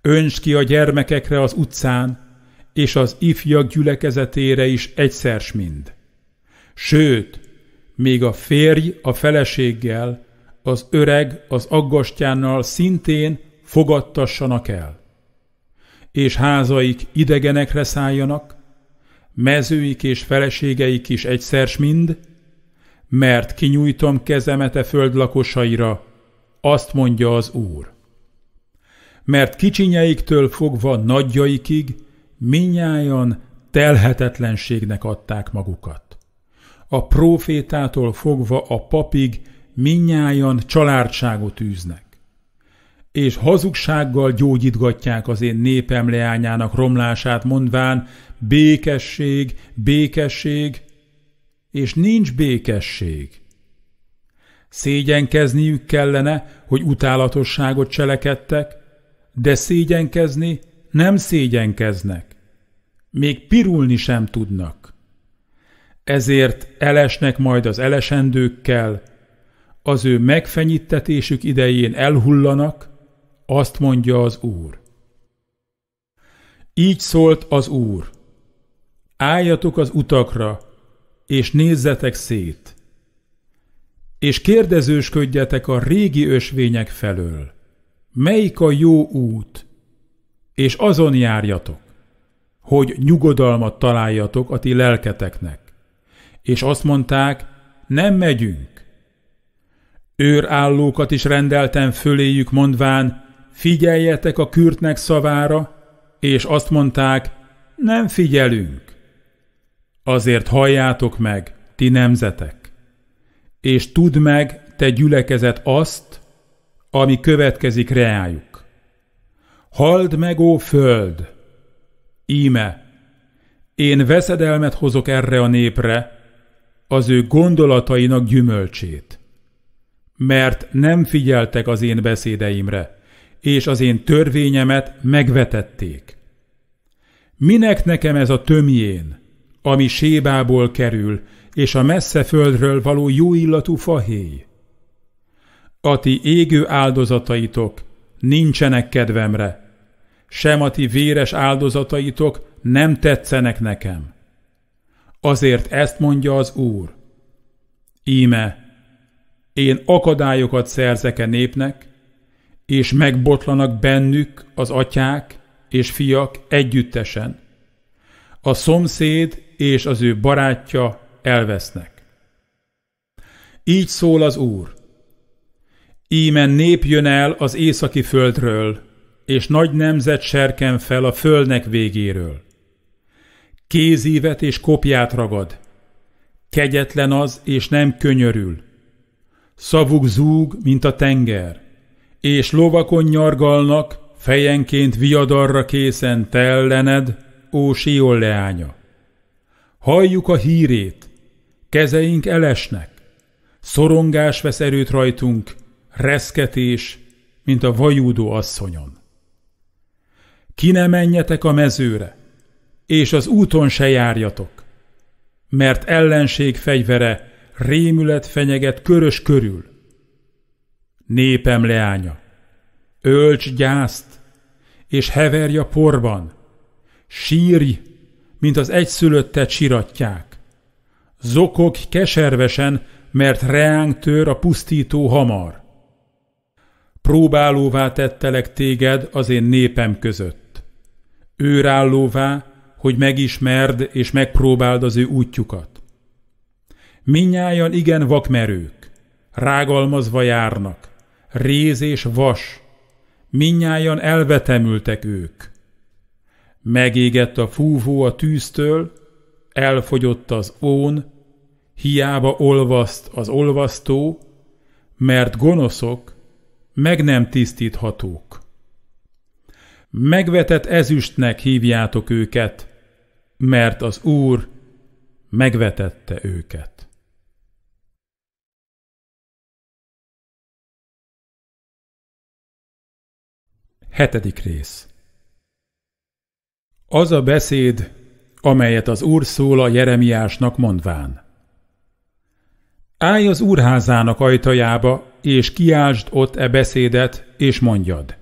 Önts ki a gyermekekre az utcán, és az ifjak gyülekezetére is egyszer mind. Sőt, még a férj a feleséggel, az öreg az aggastyánnal szintén fogadtassanak el és házaik idegenekre szálljanak, mezőik és feleségeik is egyszer mind, mert kinyújtom kezemet a e föld lakosaira, azt mondja az Úr. Mert kicsinyeiktől fogva nagyjaikig minnyájan telhetetlenségnek adták magukat. A profétától fogva a papig minnyájan csalártságot űznek és hazugsággal gyógyítgatják az én népem leányának romlását, mondván békesség, békesség, és nincs békesség. Szégyenkezniük kellene, hogy utálatosságot cselekedtek, de szégyenkezni nem szégyenkeznek. Még pirulni sem tudnak. Ezért elesnek majd az elesendőkkel, az ő megfenyittetésük idején elhullanak, azt mondja az Úr. Így szólt az Úr. Álljatok az utakra, és nézzetek szét, és kérdezősködjetek a régi ösvények felől. Melyik a jó út, és azon járjatok, hogy nyugodalmat találjatok a ti lelketeknek. És azt mondták, nem megyünk. Őrállókat is rendeltem föléjük mondván, figyeljetek a kürtnek szavára, és azt mondták, nem figyelünk. Azért halljátok meg, ti nemzetek, és tudd meg, te gyülekezet azt, ami következik reájuk. Hald meg, ó föld! Íme, én veszedelmet hozok erre a népre, az ő gondolatainak gyümölcsét, mert nem figyeltek az én beszédeimre, és az én törvényemet megvetették. Minek nekem ez a tömjén, ami Sébából kerül, és a messze földről való jóillatú fahéj? A ti égő áldozataitok nincsenek kedvemre, sem a ti véres áldozataitok nem tetszenek nekem. Azért ezt mondja az Úr. Íme, én akadályokat szerzek-e népnek, és megbotlanak bennük az atyák és fiak együttesen. A szomszéd és az ő barátja elvesznek. Így szól az Úr. Ímen nép jön el az északi földről, és nagy nemzet serken fel a földnek végéről. Kézívet és kopját ragad, kegyetlen az és nem könyörül. Szavuk zúg, mint a tenger és lovakon nyargalnak, fejenként viadarra készen tellened, ó Sion leánya. Halljuk a hírét, kezeink elesnek, szorongás vesz erőt rajtunk, reszketés, mint a vajúdó asszonyon. Ki ne menjetek a mezőre, és az úton se járjatok, mert ellenség fegyvere rémület fenyeget körös körül, népem leánya, ölts gyászt, és heverj a porban, sírj, mint az egyszülöttet siratják. Zokog keservesen, mert reánk tör a pusztító hamar. Próbálóvá tettelek téged az én népem között. Őrállóvá, hogy megismerd és megpróbáld az ő útjukat. Minnyájan igen vakmerők, rágalmazva járnak, réz és vas, minnyájan elvetemültek ők. Megégett a fúvó a tűztől, elfogyott az ón, hiába olvaszt az olvasztó, mert gonoszok, meg nem tisztíthatók. Megvetett ezüstnek hívjátok őket, mert az Úr megvetette őket. Hetedik rész Az a beszéd, amelyet az Úr szól a Jeremiásnak mondván. Állj az úrházának ajtajába, és kiásd ott e beszédet, és mondjad.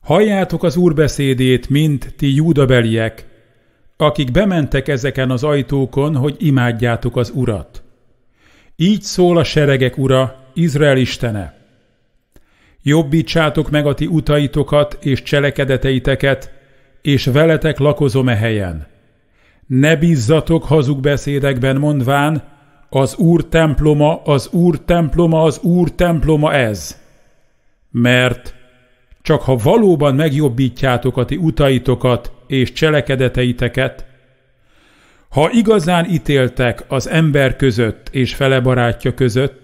Halljátok az Úr beszédét, mint ti júdabeliek, akik bementek ezeken az ajtókon, hogy imádjátok az Urat. Így szól a seregek Ura, Izrael Istene Jobbítsátok meg a ti utaitokat és cselekedeteiteket, és veletek lakozom e helyen. Ne bízzatok hazug beszédekben mondván, az Úr temploma, az Úr temploma, az Úr temploma ez. Mert csak ha valóban megjobbítjátok a ti utaitokat és cselekedeteiteket, ha igazán ítéltek az ember között és barátja között,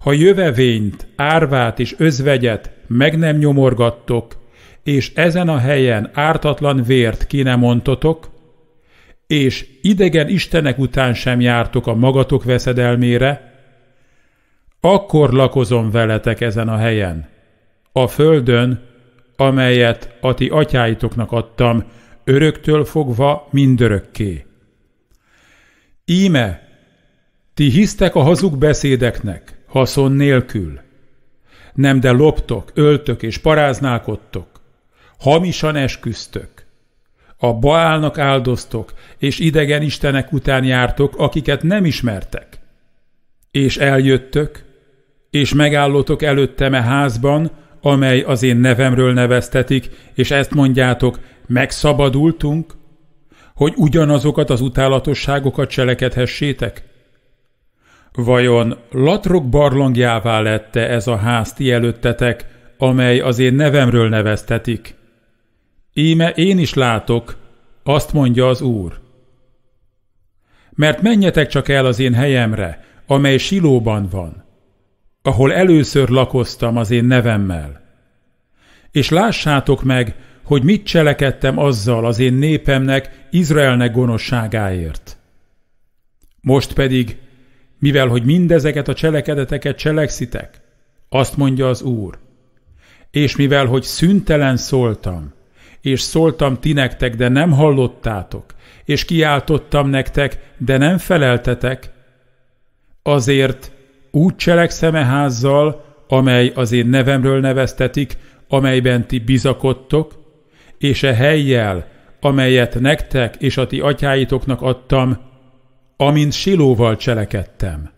ha jövevényt, árvát és özvegyet meg nem nyomorgattok, és ezen a helyen ártatlan vért ki nem ontotok, és idegen istenek után sem jártok a magatok veszedelmére, akkor lakozom veletek ezen a helyen, a földön, amelyet a ti atyáitoknak adtam, öröktől fogva mindörökké. Íme, ti hisztek a hazug beszédeknek, Haszon nélkül. Nem de loptok, öltök és paráználkodtok. Hamisan esküztök. A Baálnak áldoztok, és idegen istenek után jártok, akiket nem ismertek. És eljöttök, és megállotok előtteme házban, amely az én nevemről neveztetik, és ezt mondjátok, megszabadultunk, hogy ugyanazokat az utálatosságokat cselekedhessétek? Vajon Latrok barlangjává lette ez a ház ti előttetek, amely az én nevemről neveztetik? Íme én is látok, azt mondja az Úr. Mert menjetek csak el az én helyemre, amely Silóban van, ahol először lakoztam az én nevemmel. És lássátok meg, hogy mit cselekedtem azzal az én népemnek, Izraelnek gonoszságáért. Most pedig mivel hogy mindezeket a cselekedeteket cselekszitek, azt mondja az Úr. És mivel hogy szüntelen szóltam, és szóltam ti nektek, de nem hallottátok, és kiáltottam nektek, de nem feleltetek, azért úgy cselekszem-e házzal, amely az én nevemről neveztetik, amelyben ti bizakodtok, és e helyjel, amelyet nektek és a ti atyáitoknak adtam, amint silóval cselekedtem.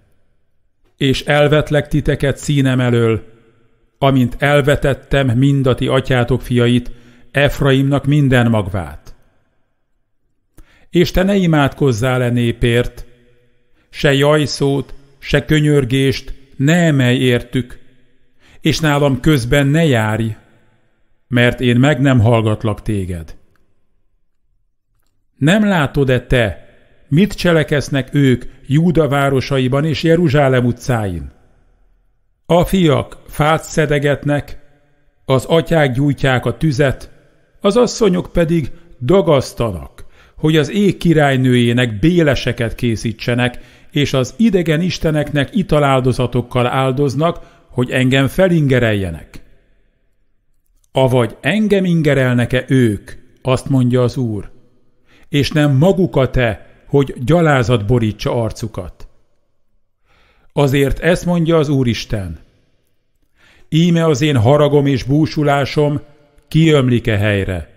És elvetlek titeket színem elől, amint elvetettem mindati atyátok fiait, Efraimnak minden magvát. És te ne imádkozzál e népért, se jajszót, se könyörgést ne emelj értük, és nálam közben ne járj, mert én meg nem hallgatlak téged. Nem látod-e te, mit cselekesznek ők Júda városaiban és Jeruzsálem utcáin. A fiak fát szedegetnek, az atyák gyújtják a tüzet, az asszonyok pedig dagasztanak, hogy az ég királynőjének béleseket készítsenek, és az idegen isteneknek italáldozatokkal áldoznak, hogy engem felingereljenek. Avagy engem ingerelnek-e ők, azt mondja az Úr, és nem magukat-e, hogy gyalázat borítsa arcukat. Azért ezt mondja az Úristen. Íme az én haragom és búsulásom kiömlik-e helyre,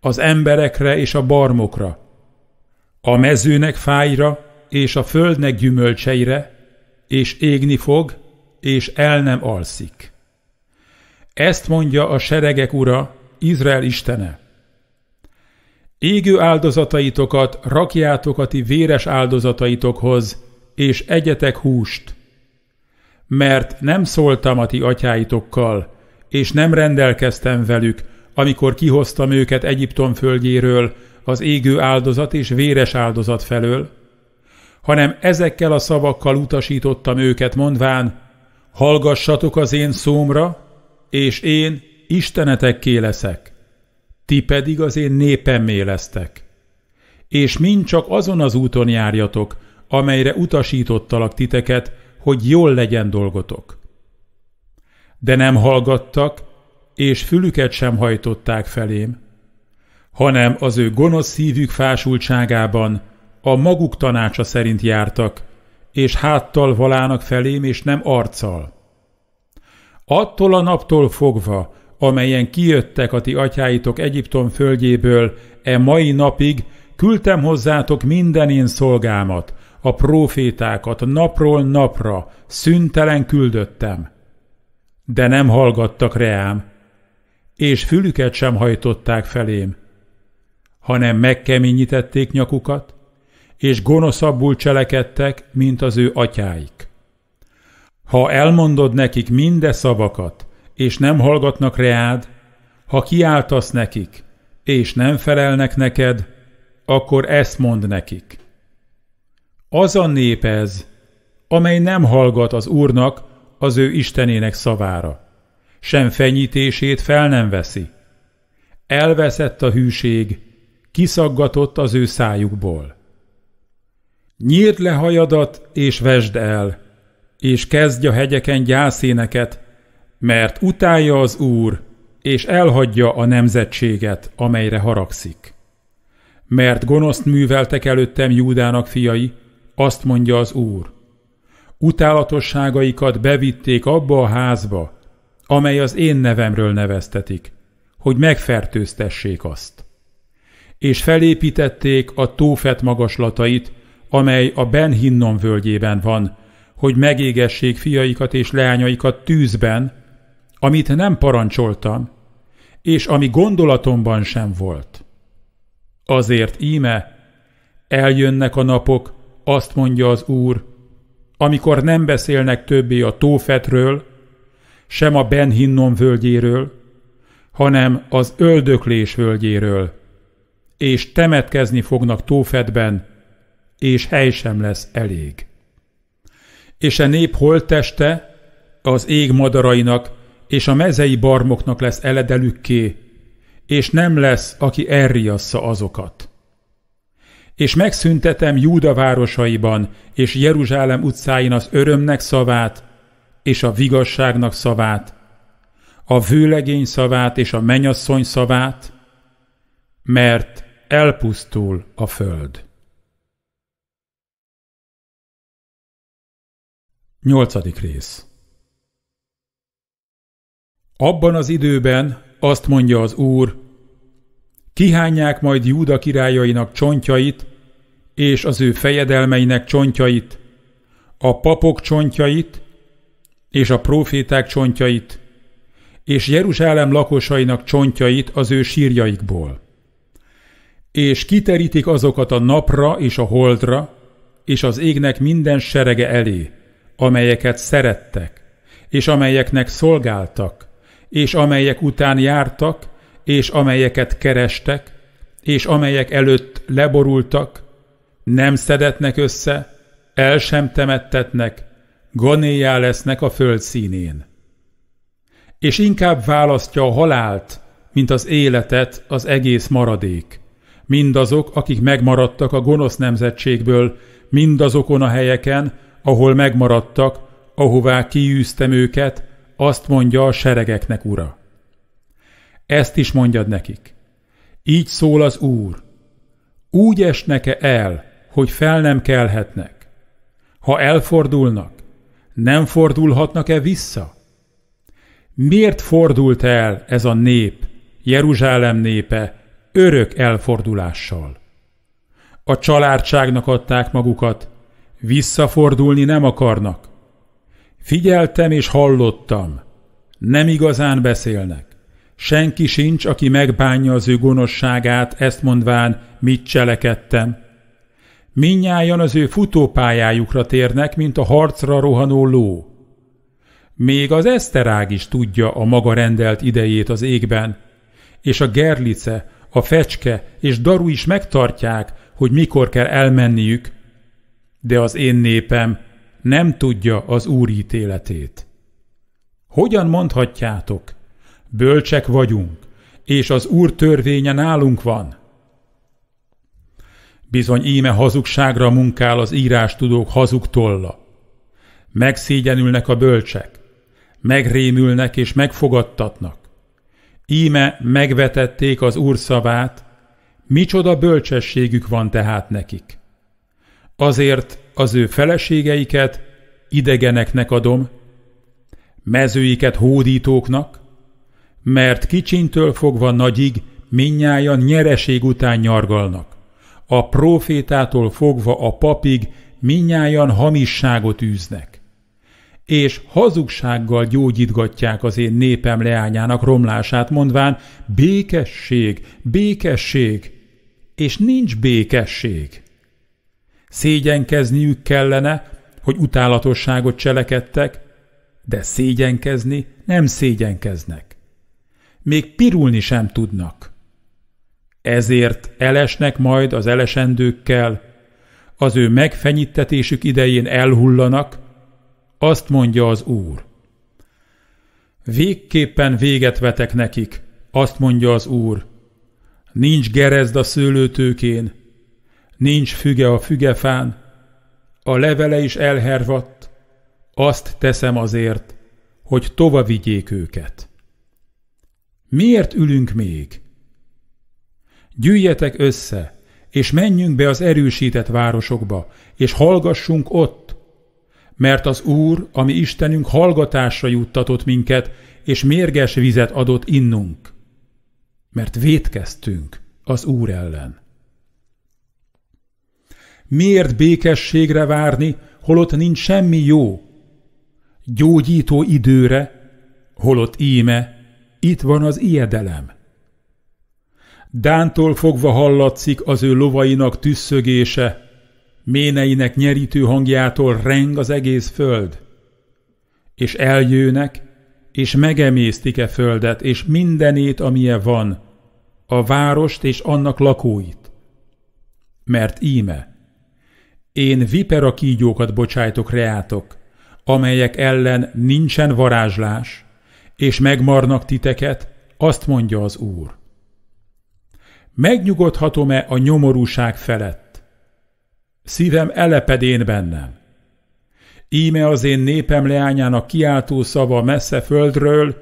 az emberekre és a barmokra, a mezőnek fájra és a földnek gyümölcseire, és égni fog, és el nem alszik. Ezt mondja a seregek ura, Izrael istene. Égő áldozataitokat rakjátok a ti véres áldozataitokhoz, és egyetek húst. Mert nem szóltam a ti atyáitokkal, és nem rendelkeztem velük, amikor kihoztam őket Egyiptom földjéről, az égő áldozat és véres áldozat felől, hanem ezekkel a szavakkal utasítottam őket, mondván, hallgassatok az én szómra, és én Istenetekké leszek ti pedig az én népemmé lesztek. És mind csak azon az úton járjatok, amelyre utasítottalak titeket, hogy jól legyen dolgotok. De nem hallgattak, és fülüket sem hajtották felém, hanem az ő gonosz szívük fásultságában a maguk tanácsa szerint jártak, és háttal valának felém, és nem arccal. Attól a naptól fogva, amelyen kijöttek a ti atyáitok Egyiptom földjéből, e mai napig küldtem hozzátok minden én szolgámat, a profétákat napról napra, szüntelen küldöttem. De nem hallgattak reám, és fülüket sem hajtották felém, hanem megkeményítették nyakukat, és gonoszabbul cselekedtek, mint az ő atyáik. Ha elmondod nekik minde szavakat, és nem hallgatnak reád, ha kiáltasz nekik, és nem felelnek neked, akkor ezt mond nekik. Az a nép ez, amely nem hallgat az Úrnak, az ő Istenének szavára, sem fenyítését fel nem veszi. Elveszett a hűség, kiszaggatott az ő szájukból. Nyírd le hajadat, és vesd el, és kezdj a hegyeken gyászéneket, mert utálja az Úr, és elhagyja a nemzetséget, amelyre haragszik. Mert gonoszt műveltek előttem Júdának fiai, azt mondja az Úr. Utálatosságaikat bevitték abba a házba, amely az én nevemről neveztetik, hogy megfertőztessék azt. És felépítették a tófet magaslatait, amely a Ben Hinnom völgyében van, hogy megégessék fiaikat és leányaikat tűzben, amit nem parancsoltam, és ami gondolatomban sem volt. Azért íme, eljönnek a napok, azt mondja az Úr, amikor nem beszélnek többé a Tófetről, sem a Benhinnom völgyéről, hanem az öldöklés völgyéről, és temetkezni fognak Tófetben, és hely sem lesz elég. És a e nép holteste az ég madarainak és a mezei barmoknak lesz eledelükké, és nem lesz, aki elriassza azokat. És megszüntetem Júda városaiban és Jeruzsálem utcáin az örömnek szavát, és a vigasságnak szavát, a vőlegény szavát és a menyasszony szavát, mert elpusztul a föld. 8. rész abban az időben azt mondja az Úr, kihányják majd Júda királyainak csontjait, és az ő fejedelmeinek csontjait, a papok csontjait és a proféták csontjait, és Jeruzsálem lakosainak csontjait az ő sírjaikból. És kiterítik azokat a napra és a holdra, és az égnek minden serege elé, amelyeket szerettek, és amelyeknek szolgáltak, és amelyek után jártak, és amelyeket kerestek, és amelyek előtt leborultak, nem szedetnek össze, el sem temettetnek, ganéjá lesznek a föld színén. És inkább választja a halált, mint az életet az egész maradék. Mindazok, akik megmaradtak a gonosz nemzetségből, mindazokon a helyeken, ahol megmaradtak, ahová kiűztem őket, azt mondja a seregeknek ura. Ezt is mondjad nekik. Így szól az Úr. Úgy esnek-e el, hogy fel nem kelhetnek? Ha elfordulnak, nem fordulhatnak-e vissza? Miért fordult el ez a nép, Jeruzsálem népe, örök elfordulással? A családságnak adták magukat, visszafordulni nem akarnak. Figyeltem és hallottam. Nem igazán beszélnek. Senki sincs, aki megbánja az ő gonoszságát, ezt mondván, mit cselekedtem. Minnyájan az ő futópályájukra térnek, mint a harcra rohanó ló. Még az eszterág is tudja a maga rendelt idejét az égben, és a gerlice, a fecske és daru is megtartják, hogy mikor kell elmenniük. De az én népem nem tudja az Úr ítéletét. Hogyan mondhatjátok? Bölcsek vagyunk, és az Úr törvénye nálunk van. Bizony íme hazugságra munkál az írástudók hazug tolla. Megszégyenülnek a bölcsek, megrémülnek és megfogadtatnak. Íme megvetették az Úr szavát, micsoda bölcsességük van tehát nekik. Azért az ő feleségeiket idegeneknek adom, mezőiket hódítóknak, mert kicsintől fogva nagyig minnyájan nyereség után nyargalnak. A profétától fogva a papig minnyájan hamisságot űznek. És hazugsággal gyógyítgatják az én népem leányának romlását, mondván békesség, békesség, és nincs békesség. Szégyenkezniük kellene, hogy utálatosságot cselekedtek, de szégyenkezni nem szégyenkeznek. Még pirulni sem tudnak. Ezért elesnek majd az elesendőkkel, az ő megfenyittetésük idején elhullanak, azt mondja az Úr. Végképpen véget vetek nekik, azt mondja az Úr. Nincs gerezd a szőlőtőkén, nincs füge a fügefán, a levele is elhervadt, azt teszem azért, hogy tova vigyék őket. Miért ülünk még? Gyűjjetek össze, és menjünk be az erősített városokba, és hallgassunk ott, mert az Úr, ami Istenünk hallgatásra juttatott minket, és mérges vizet adott innunk, mert vétkeztünk az Úr ellen. Miért békességre várni, holott nincs semmi jó? Gyógyító időre, holott íme, itt van az ijedelem. Dántól fogva hallatszik az ő lovainak tüsszögése, méneinek nyerítő hangjától reng az egész föld. És eljőnek, és megemésztik-e földet, és mindenét, amilyen van, a várost és annak lakóit. Mert íme, én vipera kígyókat bocsájtok reátok, amelyek ellen nincsen varázslás, és megmarnak titeket, azt mondja az Úr. Megnyugodhatom-e a nyomorúság felett? Szívem eleped én bennem. Íme az én népem leányának kiáltó szava messze földről,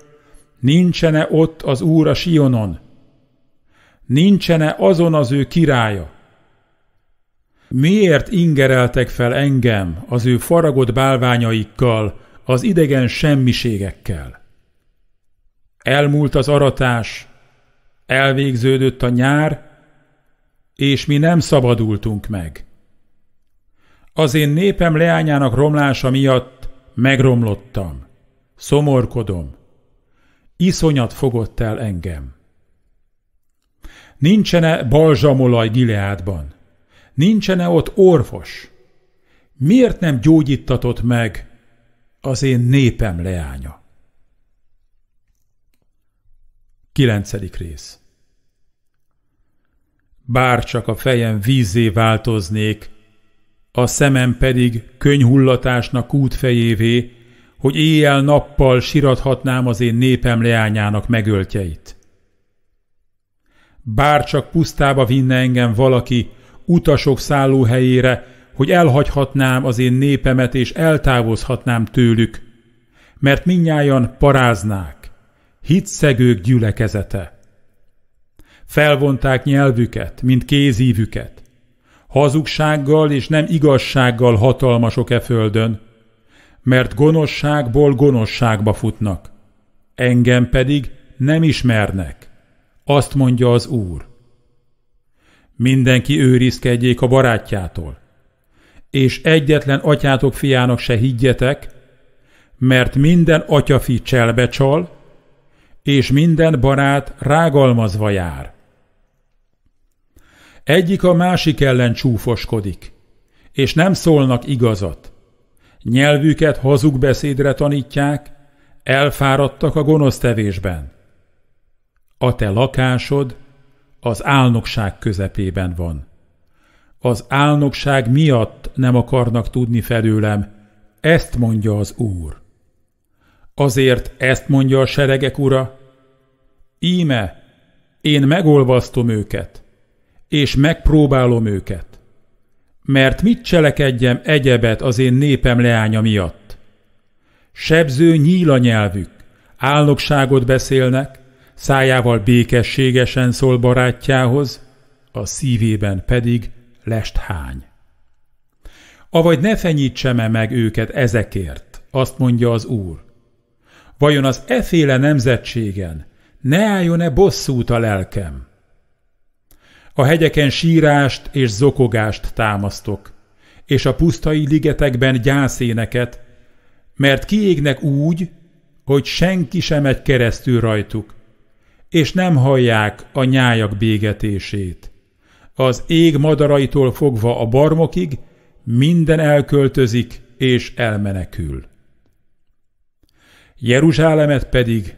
nincsene ott az Úr a Sionon? Nincsene azon az ő királya? Miért ingereltek fel engem az ő faragott bálványaikkal, az idegen semmiségekkel? Elmúlt az aratás, elvégződött a nyár, és mi nem szabadultunk meg. Az én népem leányának romlása miatt megromlottam, szomorkodom, iszonyat fogott el engem. Nincsene balzsamolaj Gileádban – Nincsene ott orvos? Miért nem gyógyítatott meg az én népem leánya? Kilencedik rész Bár csak a fejem vízé változnék, a szemem pedig könyhullatásnak útfejévé, hogy éjjel-nappal sirathatnám az én népem leányának megöltjeit. Bár csak pusztába vinne engem valaki, utasok szállóhelyére, hogy elhagyhatnám az én népemet és eltávozhatnám tőlük, mert minnyájan paráznák, hitszegők gyülekezete. Felvonták nyelvüket, mint kézívüket. Hazugsággal és nem igazsággal hatalmasok e földön, mert gonoszságból gonoszságba futnak. Engem pedig nem ismernek, azt mondja az Úr. Mindenki őrizkedjék a barátjától. És egyetlen atyátok fiának se higgyetek, mert minden atyafi csal, és minden barát rágalmazva jár. Egyik a másik ellen csúfoskodik, és nem szólnak igazat. Nyelvüket hazug beszédre tanítják, elfáradtak a gonosz tevésben. A te lakásod az álnokság közepében van. Az álnokság miatt nem akarnak tudni felőlem, ezt mondja az Úr. Azért ezt mondja a seregek ura, íme, én megolvasztom őket, és megpróbálom őket. Mert mit cselekedjem egyebet az én népem leánya miatt? Sebző a nyelvük, álnokságot beszélnek, Szájával békességesen szól barátjához, a szívében pedig lest hány. Avagy ne fenyítsem-e meg őket ezekért, azt mondja az Úr. Vajon az eféle nemzetségen ne álljon-e bosszút a lelkem? A hegyeken sírást és zokogást támasztok, és a pusztai ligetekben gyászéneket, mert kiégnek úgy, hogy senki sem egy keresztül rajtuk, és nem hallják a nyájak bégetését. Az ég madaraitól fogva a barmokig minden elköltözik és elmenekül. Jeruzsálemet pedig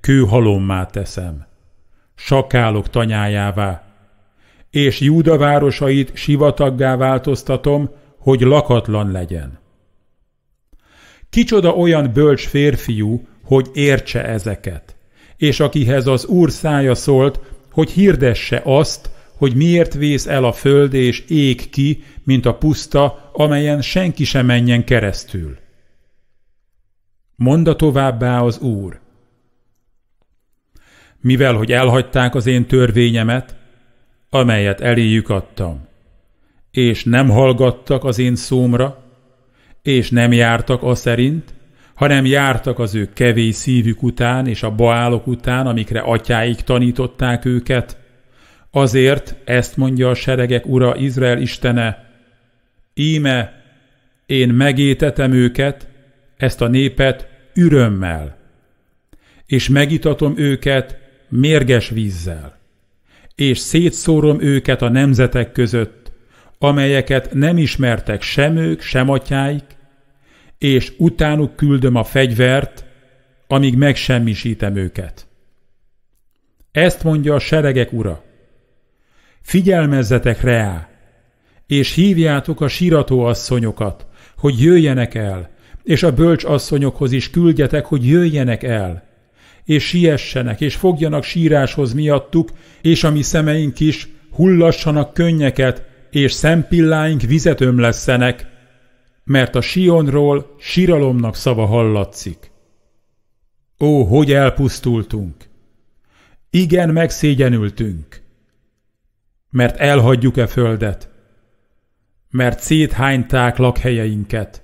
kőhalommá teszem, sakálok tanyájává, és Júda városait sivataggá változtatom, hogy lakatlan legyen. Kicsoda olyan bölcs férfiú, hogy értse ezeket és akihez az Úr szája szólt, hogy hirdesse azt, hogy miért vész el a föld és ég ki, mint a puszta, amelyen senki sem menjen keresztül. Monda továbbá az Úr. Mivel, hogy elhagyták az én törvényemet, amelyet eléjük adtam, és nem hallgattak az én szómra, és nem jártak a szerint, hanem jártak az ő kevés szívük után és a baálok után, amikre atyáik tanították őket. Azért, ezt mondja a seregek ura Izrael istene, íme, én megétetem őket, ezt a népet ürömmel, és megitatom őket mérges vízzel, és szétszórom őket a nemzetek között, amelyeket nem ismertek sem ők, sem atyáik, és utánuk küldöm a fegyvert, amíg megsemmisítem őket. Ezt mondja a seregek ura. Figyelmezzetek rá, és hívjátok a sirató asszonyokat, hogy jöjjenek el, és a bölcs asszonyokhoz is küldjetek, hogy jöjjenek el, és siessenek, és fogjanak síráshoz miattuk, és a mi szemeink is hullassanak könnyeket, és szempilláink vizet ömlesztenek, mert a Sionról síralomnak szava hallatszik. Ó, hogy elpusztultunk! Igen, megszégyenültünk! Mert elhagyjuk-e földet? Mert széthányták lakhelyeinket?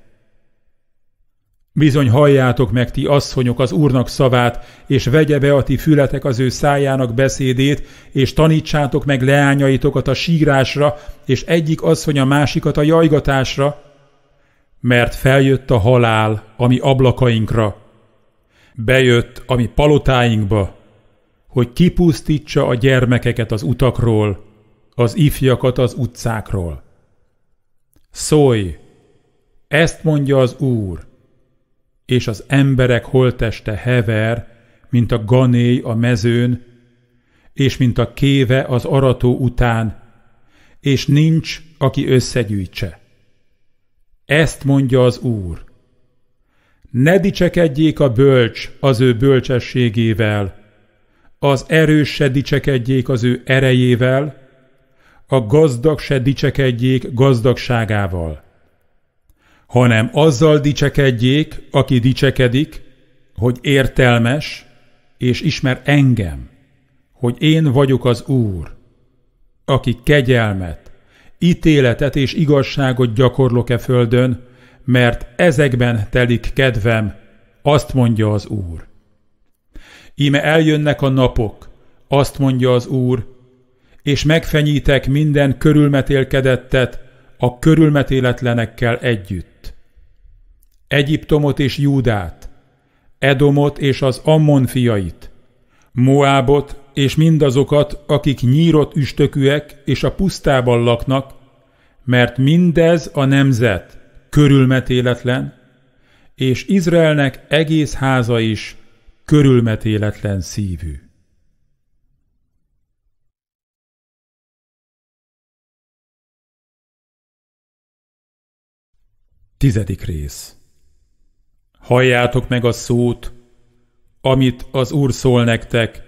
Bizony halljátok meg ti asszonyok az Úrnak szavát, és vegye be a ti fületek az ő szájának beszédét, és tanítsátok meg leányaitokat a sírásra, és egyik asszony a másikat a jajgatásra, mert feljött a halál, ami ablakainkra, bejött, ami palotáinkba, hogy kipusztítsa a gyermekeket az utakról, az ifjakat az utcákról. Szólj! Ezt mondja az Úr, és az emberek holteste hever, mint a ganéj a mezőn, és mint a kéve az arató után, és nincs, aki összegyűjtse. Ezt mondja az Úr. Ne dicsekedjék a bölcs az ő bölcsességével, az erős se dicsekedjék az ő erejével, a gazdag se dicsekedjék gazdagságával, hanem azzal dicsekedjék, aki dicsekedik, hogy értelmes és ismer engem, hogy én vagyok az Úr, aki kegyelmet, ítéletet és igazságot gyakorlok-e földön, mert ezekben telik kedvem, azt mondja az Úr. Íme eljönnek a napok, azt mondja az Úr, és megfenyítek minden körülmetélkedettet a körülmetéletlenekkel együtt. Egyiptomot és Júdát, Edomot és az Ammon fiait, Moábot és mindazokat, akik nyírot üstökűek és a pusztában laknak, mert mindez a nemzet körülmetéletlen, és Izraelnek egész háza is körülmetéletlen szívű. Tizedik rész Halljátok meg a szót, amit az Úr szól nektek,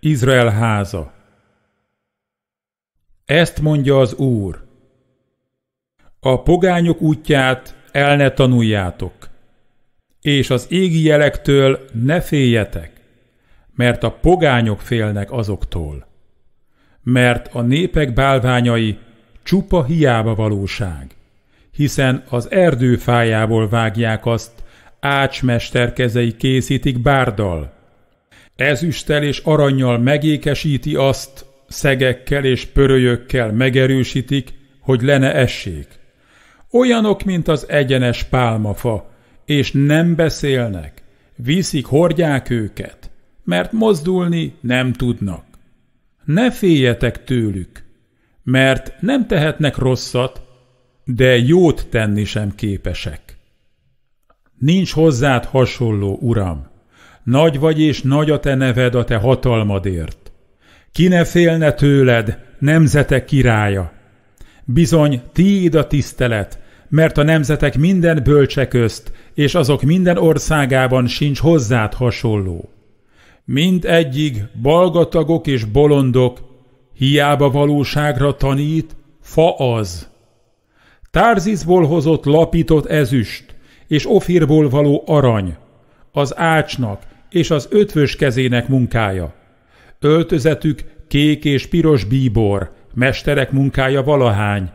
Izrael háza. Ezt mondja az Úr. A pogányok útját el ne tanuljátok, és az égi jelektől ne féljetek, mert a pogányok félnek azoktól. Mert a népek bálványai csupa hiába valóság, hiszen az erdő fájából vágják azt, ácsmester kezei készítik bárdal. Ezüsttel és aranyjal megékesíti azt, szegekkel és pörölyökkel megerősítik, hogy lene essék. Olyanok, mint az egyenes pálmafa, és nem beszélnek, viszik, hordják őket, mert mozdulni nem tudnak. Ne féljetek tőlük, mert nem tehetnek rosszat, de jót tenni sem képesek. Nincs hozzád hasonló, uram. Nagy vagy és nagy a te neved a te hatalmadért. Ki ne félne tőled, nemzetek királya? Bizony, tiéd a tisztelet, mert a nemzetek minden bölcse közt, és azok minden országában sincs hozzád hasonló. Mind egyig balgatagok és bolondok, hiába valóságra tanít, fa az. Tárzizból hozott lapított ezüst, és ofírból való arany, az ácsnak és az ötvös kezének munkája. Öltözetük kék és piros bíbor, mesterek munkája valahány.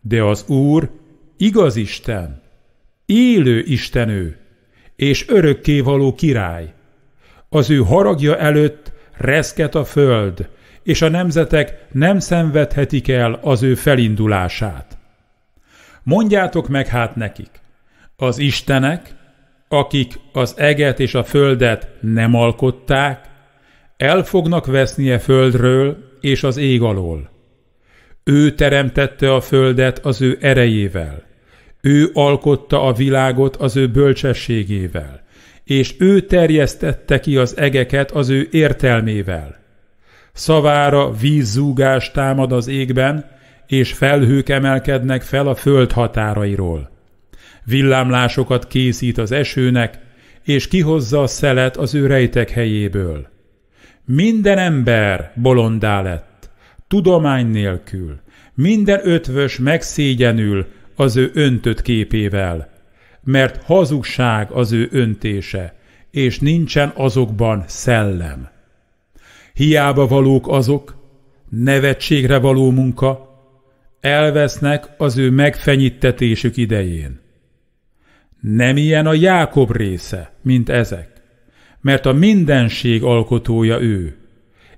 De az Úr igaz Isten, élő Istenő, és örökké való király. Az ő haragja előtt reszket a föld, és a nemzetek nem szenvedhetik el az ő felindulását. Mondjátok meg hát nekik, az istenek, akik az eget és a földet nem alkották, el fognak vesznie földről és az ég alól. Ő teremtette a földet az ő erejével, ő alkotta a világot az ő bölcsességével, és ő terjesztette ki az egeket az ő értelmével. Szavára vízzúgás támad az égben, és felhők emelkednek fel a föld határairól villámlásokat készít az esőnek, és kihozza a szelet az ő rejtek helyéből. Minden ember bolondá lett, tudomány nélkül, minden ötvös megszégyenül az ő öntött képével, mert hazugság az ő öntése, és nincsen azokban szellem. Hiába valók azok, nevetségre való munka, elvesznek az ő megfenyittetésük idején. Nem ilyen a Jákob része, mint ezek, mert a mindenség alkotója ő,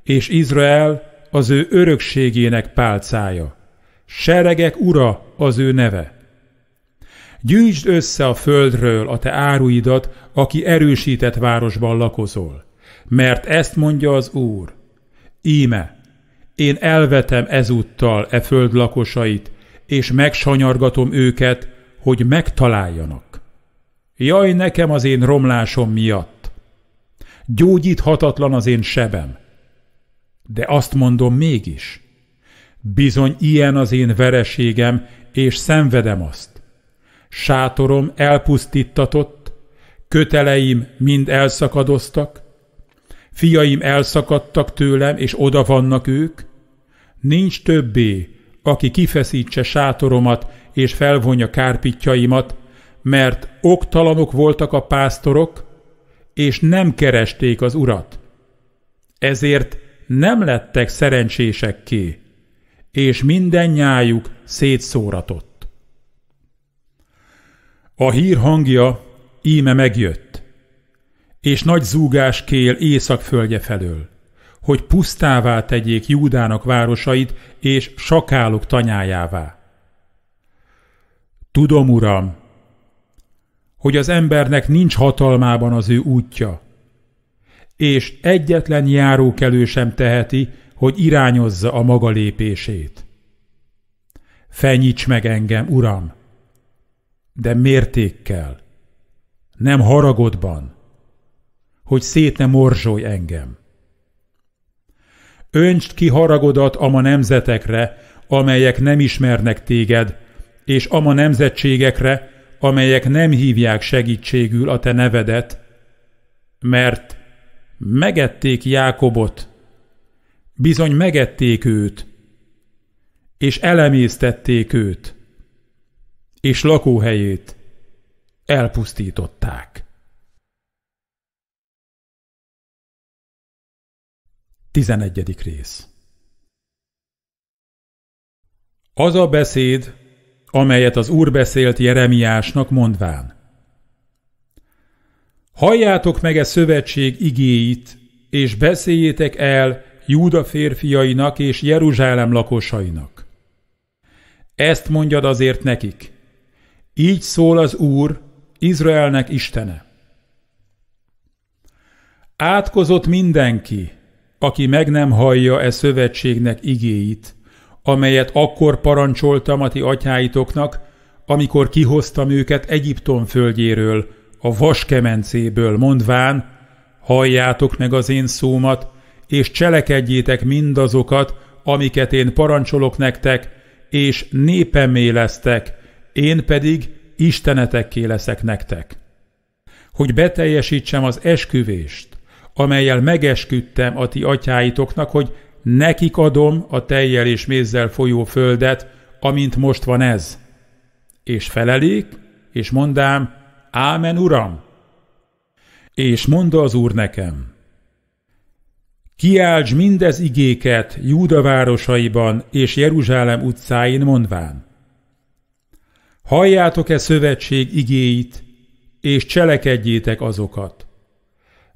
és Izrael az ő örökségének pálcája, seregek ura az ő neve. Gyűjtsd össze a földről a te áruidat, aki erősített városban lakozol, mert ezt mondja az Úr. Íme, én elvetem ezúttal e föld lakosait, és megsanyargatom őket, hogy megtaláljanak. Jaj nekem az én romlásom miatt! Gyógyíthatatlan az én sebem! De azt mondom mégis, bizony ilyen az én vereségem, és szenvedem azt. Sátorom elpusztítatott, köteleim mind elszakadoztak, fiaim elszakadtak tőlem, és oda vannak ők, nincs többé, aki kifeszítse sátoromat és felvonja kárpitjaimat, mert oktalanok voltak a pásztorok, és nem keresték az urat. Ezért nem lettek szerencsések ki, és minden nyájuk szétszóratott. A hír hangja íme megjött, és nagy zúgás kél földje felől, hogy pusztává tegyék Júdának városait és sakálok tanyájává. Tudom, uram, hogy az embernek nincs hatalmában az ő útja, és egyetlen járókelő sem teheti, hogy irányozza a maga lépését. Fenyíts meg engem, Uram! De mértékkel, nem haragodban, hogy szét ne morzsolj engem. Öntsd ki haragodat ama nemzetekre, amelyek nem ismernek téged, és ama nemzetségekre, amelyek nem hívják segítségül a te nevedet, mert megették Jákobot, bizony megették őt, és elemésztették őt, és lakóhelyét elpusztították. 11. rész Az a beszéd, amelyet az Úr beszélt Jeremiásnak mondván. Halljátok meg e szövetség igéit, és beszéljétek el Júda férfiainak és Jeruzsálem lakosainak. Ezt mondjad azért nekik. Így szól az Úr, Izraelnek Istene. Átkozott mindenki, aki meg nem hallja e szövetségnek igéit, amelyet akkor parancsoltam a ti atyáitoknak, amikor kihoztam őket Egyiptom földjéről, a vaskemencéből, mondván, halljátok meg az én szómat, és cselekedjétek mindazokat, amiket én parancsolok nektek, és népemé lesztek, én pedig istenetekké leszek nektek. Hogy beteljesítsem az esküvést, amelyel megesküdtem a ti atyáitoknak, hogy nekik adom a tejjel és mézzel folyó földet, amint most van ez. És felelék, és mondám, Ámen, Uram! És mondta az Úr nekem, Kiálts mindez igéket Júda városaiban és Jeruzsálem utcáin mondván. Halljátok-e szövetség igéit, és cselekedjétek azokat.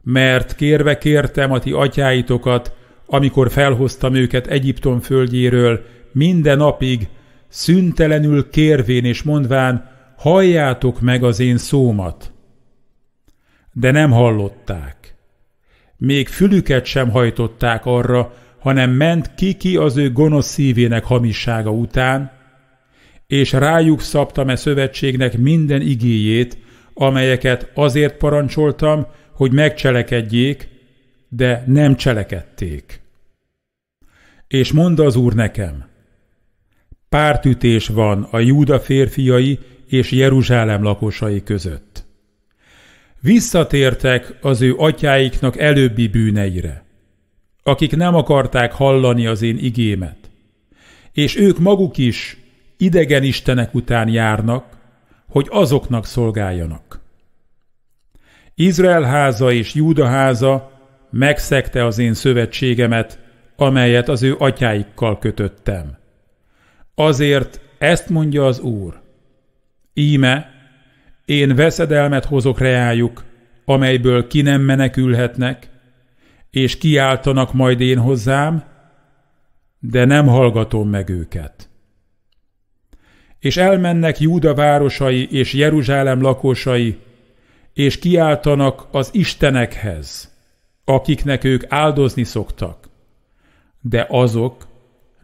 Mert kérve kértem a ti atyáitokat, amikor felhoztam őket Egyiptom földjéről, minden napig, szüntelenül kérvén és mondván, halljátok meg az én szómat. De nem hallották. Még fülüket sem hajtották arra, hanem ment kiki az ő gonosz szívének hamissága után, és rájuk szabtam e szövetségnek minden igéjét, amelyeket azért parancsoltam, hogy megcselekedjék, de nem cselekedték. És mond az Úr nekem, pártütés van a Júda férfiai és Jeruzsálem lakosai között. Visszatértek az ő atyáiknak előbbi bűneire, akik nem akarták hallani az én igémet. És ők maguk is idegen istenek után járnak, hogy azoknak szolgáljanak. Izrael háza és Júda háza megszegte az én szövetségemet, amelyet az ő atyáikkal kötöttem. Azért ezt mondja az Úr. Íme, én veszedelmet hozok reájuk, amelyből ki nem menekülhetnek, és kiáltanak majd én hozzám, de nem hallgatom meg őket. És elmennek Júda városai és Jeruzsálem lakosai, és kiáltanak az istenekhez, akiknek ők áldozni szoktak de azok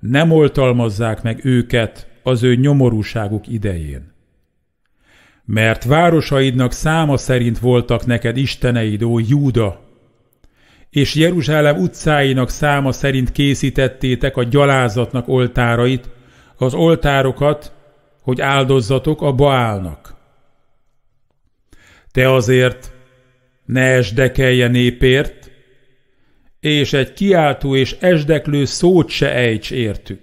nem oltalmazzák meg őket az ő nyomorúságuk idején. Mert városaidnak száma szerint voltak neked isteneid, ó Júda, és Jeruzsálem utcáinak száma szerint készítettétek a gyalázatnak oltárait, az oltárokat, hogy áldozzatok a Baálnak. Te azért ne esdekelje népért, és egy kiáltó és esdeklő szót se ejts értük.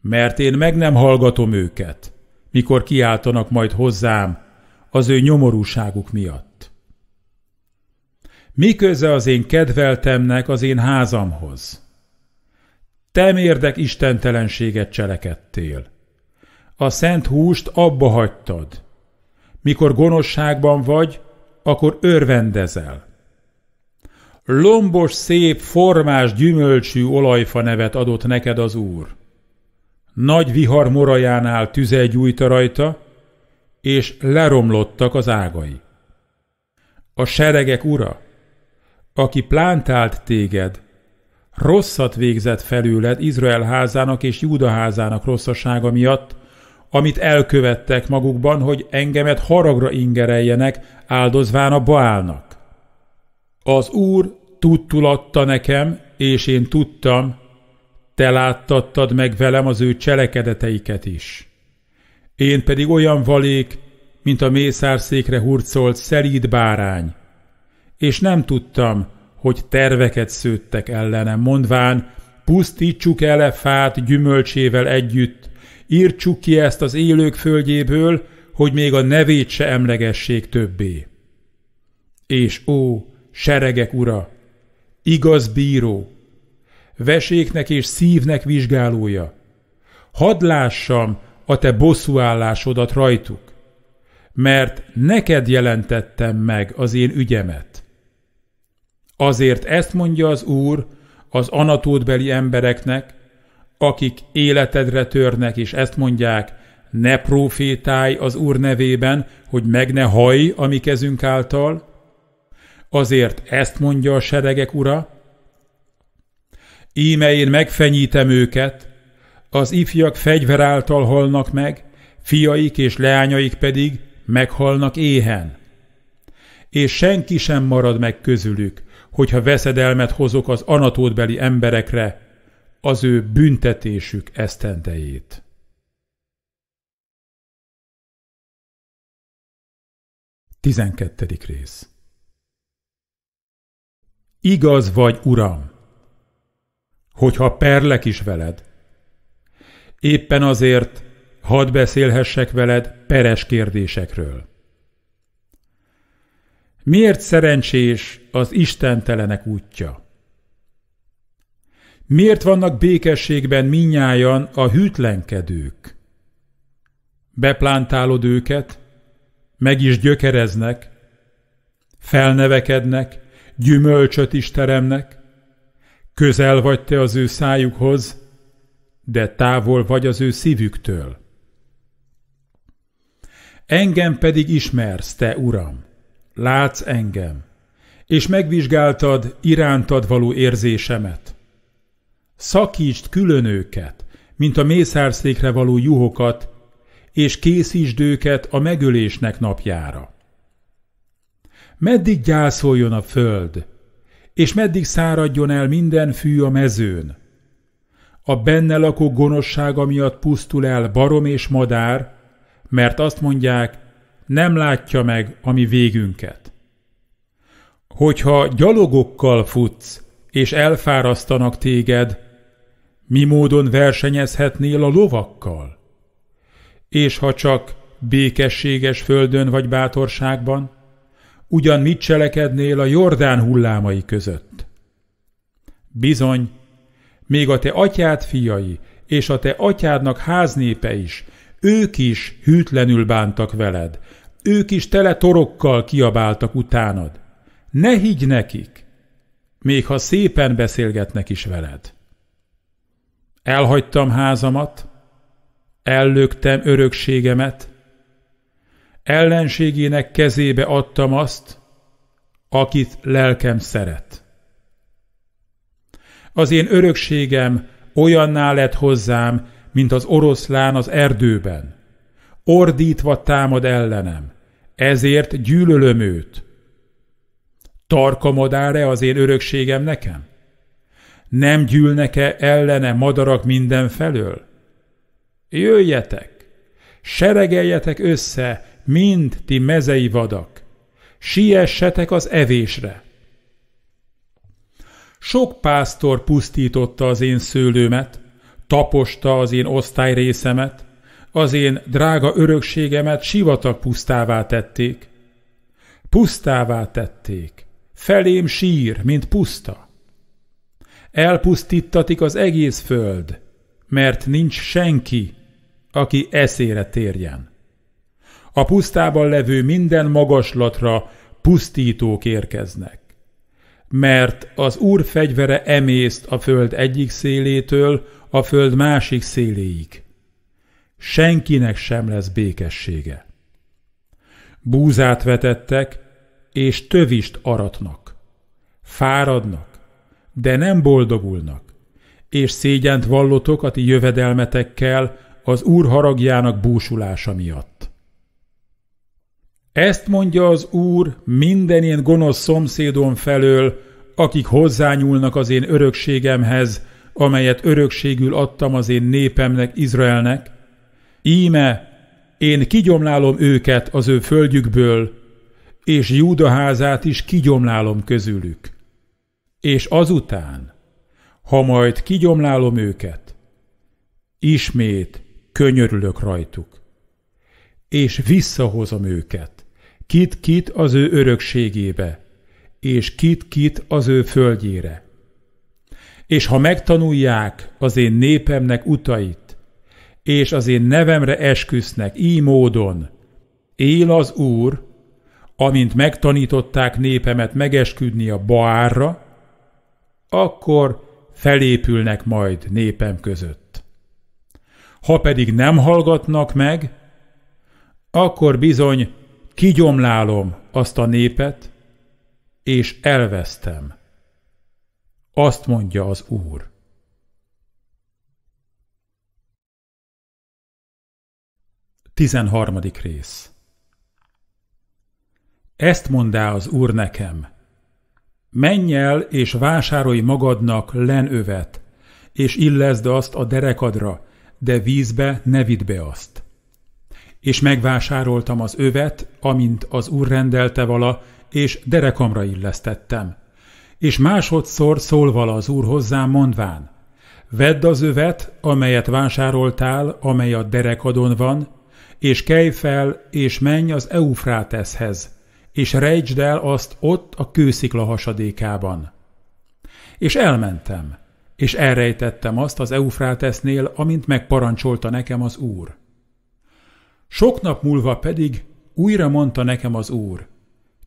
Mert én meg nem hallgatom őket, mikor kiáltanak majd hozzám az ő nyomorúságuk miatt. Mi köze az én kedveltemnek az én házamhoz? Te mérdek istentelenséget cselekedtél. A szent húst abba hagytad. Mikor gonoszságban vagy, akkor örvendezel lombos, szép, formás, gyümölcsű olajfa nevet adott neked az Úr. Nagy vihar morajánál tüze gyújta rajta, és leromlottak az ágai. A seregek ura, aki plántált téged, rosszat végzett felőled Izrael házának és Júda házának rosszasága miatt, amit elkövettek magukban, hogy engemet haragra ingereljenek, áldozván a Baálnak. Az Úr tudtulatta nekem, és én tudtam, te láttattad meg velem az ő cselekedeteiket is. Én pedig olyan valék, mint a mészárszékre hurcolt szelíd bárány. És nem tudtam, hogy terveket szőttek ellenem, mondván, pusztítsuk el -e fát gyümölcsével együtt, írtsuk ki ezt az élők földjéből, hogy még a nevét se emlegessék többé. És ó, seregek ura, igaz bíró, veséknek és szívnek vizsgálója. Hadd lássam a te bosszúállásodat rajtuk, mert neked jelentettem meg az én ügyemet. Azért ezt mondja az Úr az anatódbeli embereknek, akik életedre törnek és ezt mondják, ne profétálj az Úr nevében, hogy meg ne haj a mi kezünk által, Azért ezt mondja a seregek ura, Íme én megfenyítem őket, az ifjak fegyver által halnak meg, fiaik és leányaik pedig meghalnak éhen. És senki sem marad meg közülük, hogyha veszedelmet hozok az anatótbeli emberekre, az ő büntetésük esztendejét. Tizenkettedik rész Igaz vagy, uram, hogyha perlek is veled. Éppen azért hadd beszélhessek veled peres kérdésekről. Miért szerencsés az istentelenek útja? Miért vannak békességben minnyájan a hűtlenkedők? Beplántálod őket, meg is gyökereznek, felnevekednek, gyümölcsöt is teremnek. Közel vagy te az ő szájukhoz, de távol vagy az ő szívüktől. Engem pedig ismersz, te Uram, látsz engem, és megvizsgáltad irántad való érzésemet. Szakítsd külön őket, mint a mészárszékre való juhokat, és készítsd őket a megölésnek napjára. Meddig gyászoljon a föld, és meddig száradjon el minden fű a mezőn? A benne lakó gonossága miatt pusztul el barom és madár, mert azt mondják, nem látja meg a mi végünket. Hogyha gyalogokkal futsz, és elfárasztanak téged, mi módon versenyezhetnél a lovakkal? És ha csak békességes földön vagy bátorságban, ugyan mit cselekednél a Jordán hullámai között? Bizony, még a te atyád fiai és a te atyádnak háznépe is, ők is hűtlenül bántak veled, ők is tele torokkal kiabáltak utánad. Ne higgy nekik, még ha szépen beszélgetnek is veled. Elhagytam házamat, ellöktem örökségemet, ellenségének kezébe adtam azt, akit lelkem szeret. Az én örökségem olyanná lett hozzám, mint az oroszlán az erdőben. Ordítva támad ellenem, ezért gyűlölöm őt. Tarkamodár-e az én örökségem nekem? Nem gyűlnek-e ellene madarak mindenfelől? Jöjjetek! Seregeljetek össze, mind ti mezei vadak, siessetek az evésre. Sok pásztor pusztította az én szőlőmet, taposta az én osztályrészemet, az én drága örökségemet sivatag pusztává tették. Pusztává tették, felém sír, mint puszta. Elpusztítatik az egész föld, mert nincs senki, aki eszére térjen. A pusztában levő minden magaslatra pusztítók érkeznek. Mert az Úr fegyvere emészt a föld egyik szélétől a föld másik széléig. Senkinek sem lesz békessége. Búzát vetettek, és tövist aratnak. Fáradnak, de nem boldogulnak, és szégyent vallotok a ti jövedelmetekkel az Úr haragjának búsulása miatt. Ezt mondja az Úr minden ilyen gonosz szomszédom felől, akik hozzányúlnak az én örökségemhez, amelyet örökségül adtam az én népemnek, Izraelnek. Íme, én kigyomlálom őket az ő földjükből, és Júdaházát is kigyomlálom közülük. És azután, ha majd kigyomlálom őket, ismét könyörülök rajtuk, és visszahozom őket kit-kit az ő örökségébe, és kit-kit az ő földjére. És ha megtanulják az én népemnek utait, és az én nevemre esküsznek így módon, él az Úr, amint megtanították népemet megesküdni a Baárra, akkor felépülnek majd népem között. Ha pedig nem hallgatnak meg, akkor bizony kigyomlálom azt a népet, és elvesztem. Azt mondja az Úr. Tizenharmadik rész Ezt mondá az Úr nekem. Menj el és vásárolj magadnak lenövet, és illeszd azt a derekadra, de vízbe ne vidd be azt és megvásároltam az övet, amint az úr rendelte vala, és derekamra illesztettem. És másodszor szól vala az úr hozzám mondván, Vedd az övet, amelyet vásároltál, amely a derekadon van, és kelj fel, és menj az Eufráteszhez, és rejtsd el azt ott a kőszikla hasadékában. És elmentem, és elrejtettem azt az Eufrátesznél, amint megparancsolta nekem az Úr. Sok nap múlva pedig újra mondta nekem az úr,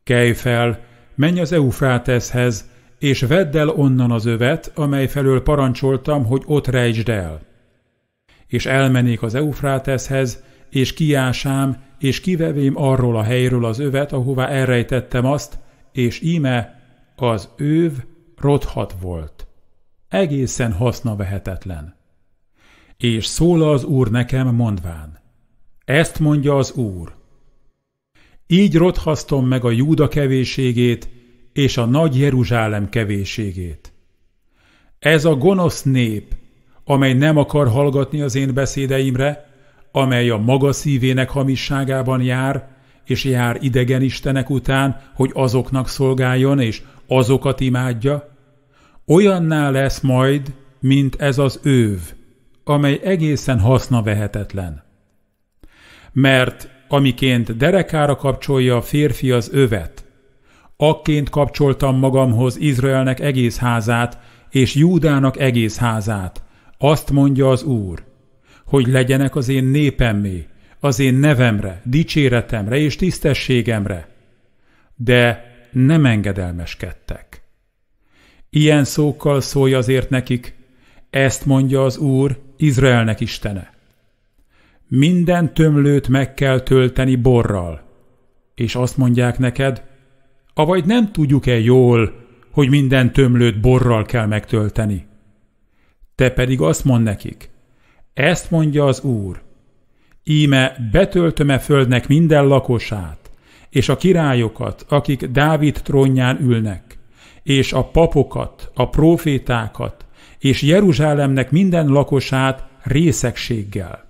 kelj fel, menj az Eufráteszhez, és vedd el onnan az övet, amely felől parancsoltam, hogy ott rejtsd el. És elmenék az Eufráteszhez, és kiásám, és kivevém arról a helyről az övet, ahová elrejtettem azt, és íme az őv rothat volt. Egészen hasznavehetetlen. És szól az úr nekem mondván. Ezt mondja az Úr. Így rothasztom meg a Júda kevéségét és a nagy Jeruzsálem kevéségét. Ez a gonosz nép, amely nem akar hallgatni az én beszédeimre, amely a maga szívének hamisságában jár, és jár idegen istenek után, hogy azoknak szolgáljon és azokat imádja, olyanná lesz majd, mint ez az őv, amely egészen haszna vehetetlen mert amiként derekára kapcsolja a férfi az övet. Akként kapcsoltam magamhoz Izraelnek egész házát, és Júdának egész házát. Azt mondja az Úr, hogy legyenek az én népemmé, az én nevemre, dicséretemre és tisztességemre. De nem engedelmeskedtek. Ilyen szókkal szólj azért nekik, ezt mondja az Úr, Izraelnek istene. Minden tömlőt meg kell tölteni borral. És azt mondják neked, avagy nem tudjuk-e jól, hogy minden tömlőt borral kell megtölteni. Te pedig azt mond nekik, ezt mondja az Úr, íme betöltöme földnek minden lakosát, és a királyokat, akik Dávid trónján ülnek, és a papokat, a profétákat, és Jeruzsálemnek minden lakosát részegséggel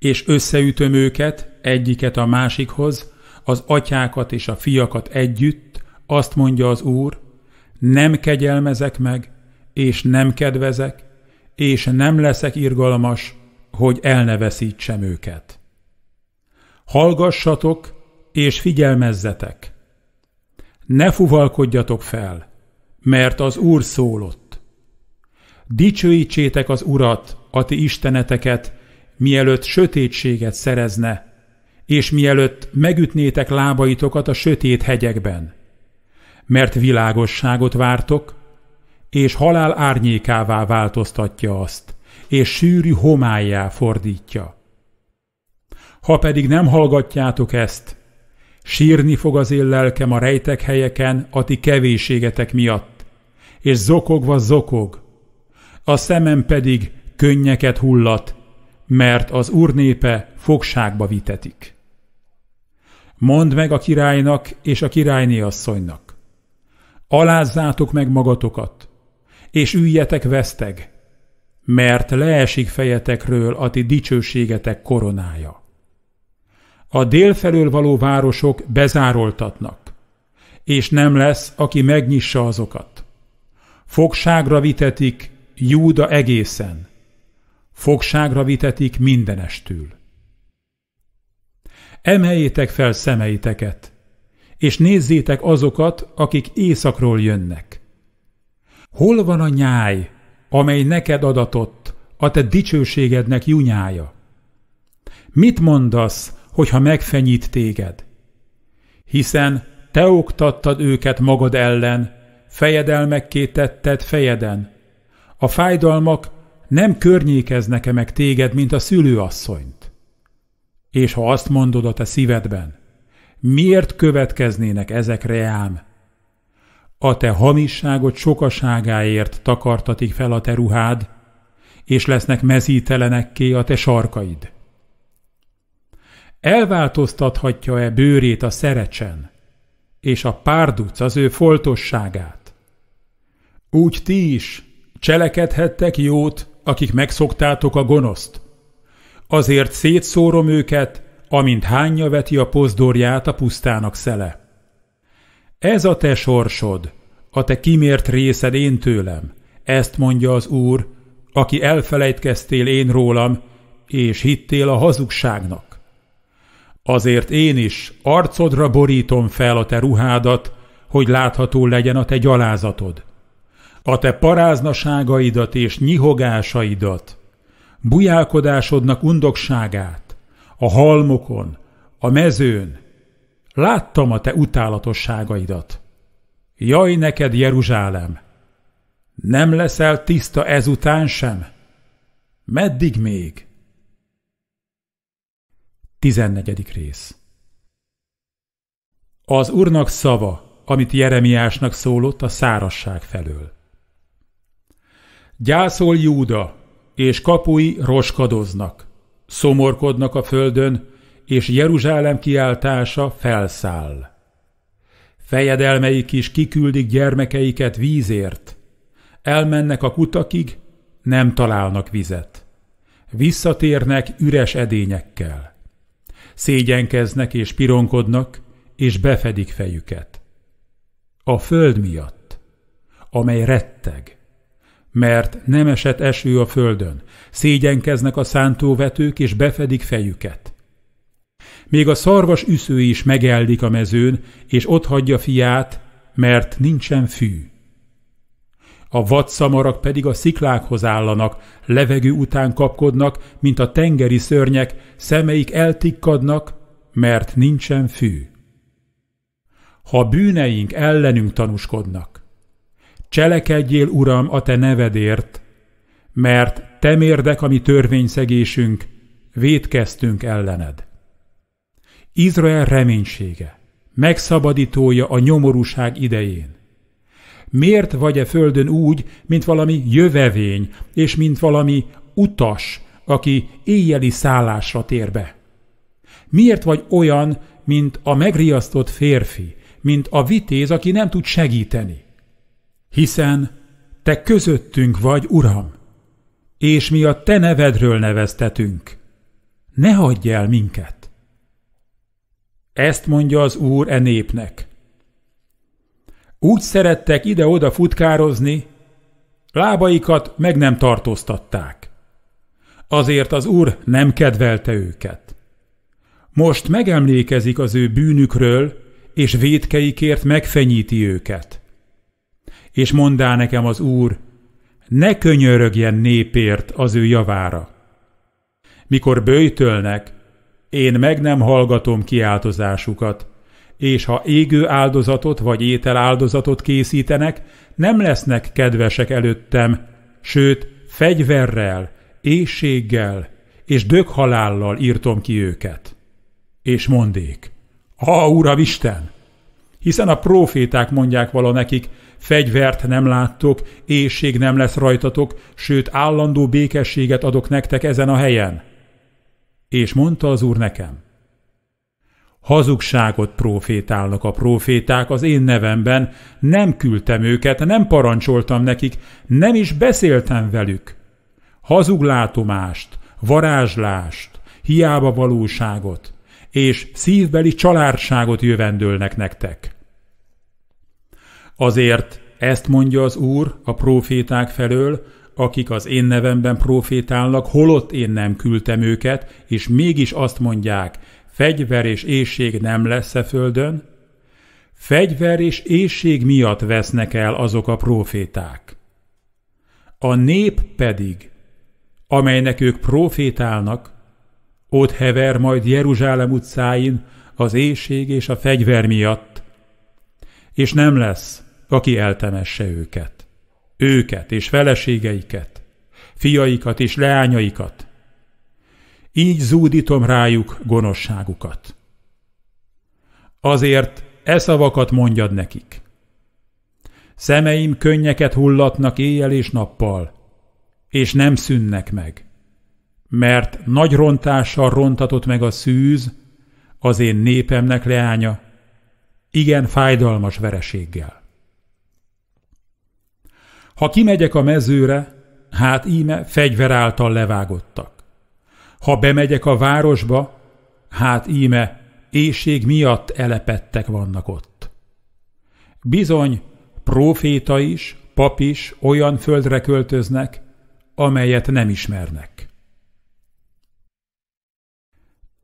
és összeütöm őket, egyiket a másikhoz, az atyákat és a fiakat együtt, azt mondja az Úr, nem kegyelmezek meg, és nem kedvezek, és nem leszek irgalmas, hogy elneveszítsem őket. Hallgassatok, és figyelmezzetek! Ne fuvalkodjatok fel, mert az Úr szólott. Dicsőítsétek az Urat, a ti isteneteket, mielőtt sötétséget szerezne, és mielőtt megütnétek lábaitokat a sötét hegyekben. Mert világosságot vártok, és halál árnyékává változtatja azt, és sűrű homályá fordítja. Ha pedig nem hallgatjátok ezt, sírni fog az én lelkem a rejtek helyeken a ti kevéségetek miatt, és zokogva zokog, a szemem pedig könnyeket hullat, mert az úr népe fogságba vitetik. Mondd meg a királynak és a királyné asszonynak. Alázzátok meg magatokat, és üljetek veszteg, mert leesik fejetekről a ti dicsőségetek koronája. A délfelől való városok bezároltatnak, és nem lesz, aki megnyissa azokat. Fogságra vitetik Júda egészen, fogságra vitetik mindenestül. Emeljétek fel szemeiteket, és nézzétek azokat, akik éjszakról jönnek. Hol van a nyáj, amely neked adatott, a te dicsőségednek júnyája? Mit mondasz, hogyha megfenyít téged? Hiszen te oktattad őket magad ellen, fejedelmekké tetted fejeden. A fájdalmak nem környékeznek-e meg téged, mint a szülőasszonyt? És ha azt mondod a te szívedben, miért következnének ezek reám? A te hamisságot sokaságáért takartatik fel a te ruhád, és lesznek mezítelenekké a te sarkaid. Elváltoztathatja-e bőrét a szerecsen, és a párduc az ő foltosságát? Úgy ti is cselekedhettek jót, akik megszoktátok a gonoszt. Azért szétszórom őket, amint hányja veti a pozdorját a pusztának szele. Ez a te sorsod, a te kimért részed én tőlem, ezt mondja az Úr, aki elfelejtkeztél én rólam, és hittél a hazugságnak. Azért én is arcodra borítom fel a te ruhádat, hogy látható legyen a te gyalázatod a te paráznaságaidat és nyihogásaidat, bujálkodásodnak undokságát, a halmokon, a mezőn. Láttam a te utálatosságaidat. Jaj neked, Jeruzsálem! Nem leszel tiszta ezután sem? Meddig még? 14. rész Az Úrnak szava, amit Jeremiásnak szólott a szárasság felől. Gyászol Júda, és kapui roskadoznak. Szomorkodnak a földön, és Jeruzsálem kiáltása felszáll. Fejedelmeik is kiküldik gyermekeiket vízért. Elmennek a kutakig, nem találnak vizet. Visszatérnek üres edényekkel. Szégyenkeznek és pironkodnak, és befedik fejüket. A föld miatt, amely retteg mert nem esett eső a földön, szégyenkeznek a szántóvetők és befedik fejüket. Még a szarvas üsző is megeldik a mezőn, és ott hagyja fiát, mert nincsen fű. A vadszamarak pedig a sziklákhoz állanak, levegő után kapkodnak, mint a tengeri szörnyek, szemeik eltikkadnak, mert nincsen fű. Ha bűneink ellenünk tanúskodnak, Cselekedjél, Uram, a te nevedért, mert te mérdek a mi törvényszegésünk, védkeztünk ellened. Izrael reménysége, megszabadítója a nyomorúság idején. Miért vagy-e földön úgy, mint valami jövevény, és mint valami utas, aki éjjeli szállásra tér be? Miért vagy olyan, mint a megriasztott férfi, mint a vitéz, aki nem tud segíteni? hiszen te közöttünk vagy, Uram, és mi a te nevedről neveztetünk. Ne hagyj el minket! Ezt mondja az Úr e népnek. Úgy szerettek ide-oda futkározni, lábaikat meg nem tartóztatták. Azért az Úr nem kedvelte őket. Most megemlékezik az ő bűnükről, és védkeikért megfenyíti őket és mondá nekem az Úr, ne könyörögjen népért az ő javára. Mikor bőjtölnek, én meg nem hallgatom kiáltozásukat, és ha égő áldozatot vagy étel áldozatot készítenek, nem lesznek kedvesek előttem, sőt, fegyverrel, éjséggel és döghalállal írtom ki őket. És mondék, a Uram Isten! Hiszen a proféták mondják vala nekik, fegyvert nem láttok, éjség nem lesz rajtatok, sőt állandó békességet adok nektek ezen a helyen. És mondta az úr nekem, Hazugságot profétálnak a proféták az én nevemben, nem küldtem őket, nem parancsoltam nekik, nem is beszéltem velük. Hazug látomást, varázslást, hiába valóságot, és szívbeli csalárságot jövendőlnek nektek. Azért ezt mondja az Úr a proféták felől, akik az én nevemben profétálnak, holott én nem küldtem őket, és mégis azt mondják, fegyver és éjség nem lesz e földön? Fegyver és éjség miatt vesznek el azok a proféták. A nép pedig, amelynek ők profétálnak, ott hever majd Jeruzsálem utcáin az éjség és a fegyver miatt, és nem lesz aki eltemesse őket. Őket és feleségeiket, fiaikat és leányaikat. Így zúdítom rájuk gonoszságukat. Azért e szavakat mondjad nekik. Szemeim könnyeket hullatnak éjjel és nappal, és nem szűnnek meg, mert nagy rontással rontatott meg a szűz, az én népemnek leánya, igen fájdalmas vereséggel. Ha kimegyek a mezőre, hát íme fegyver által levágottak. Ha bemegyek a városba, hát íme éjség miatt elepettek vannak ott. Bizony, próféta is, pap is olyan földre költöznek, amelyet nem ismernek.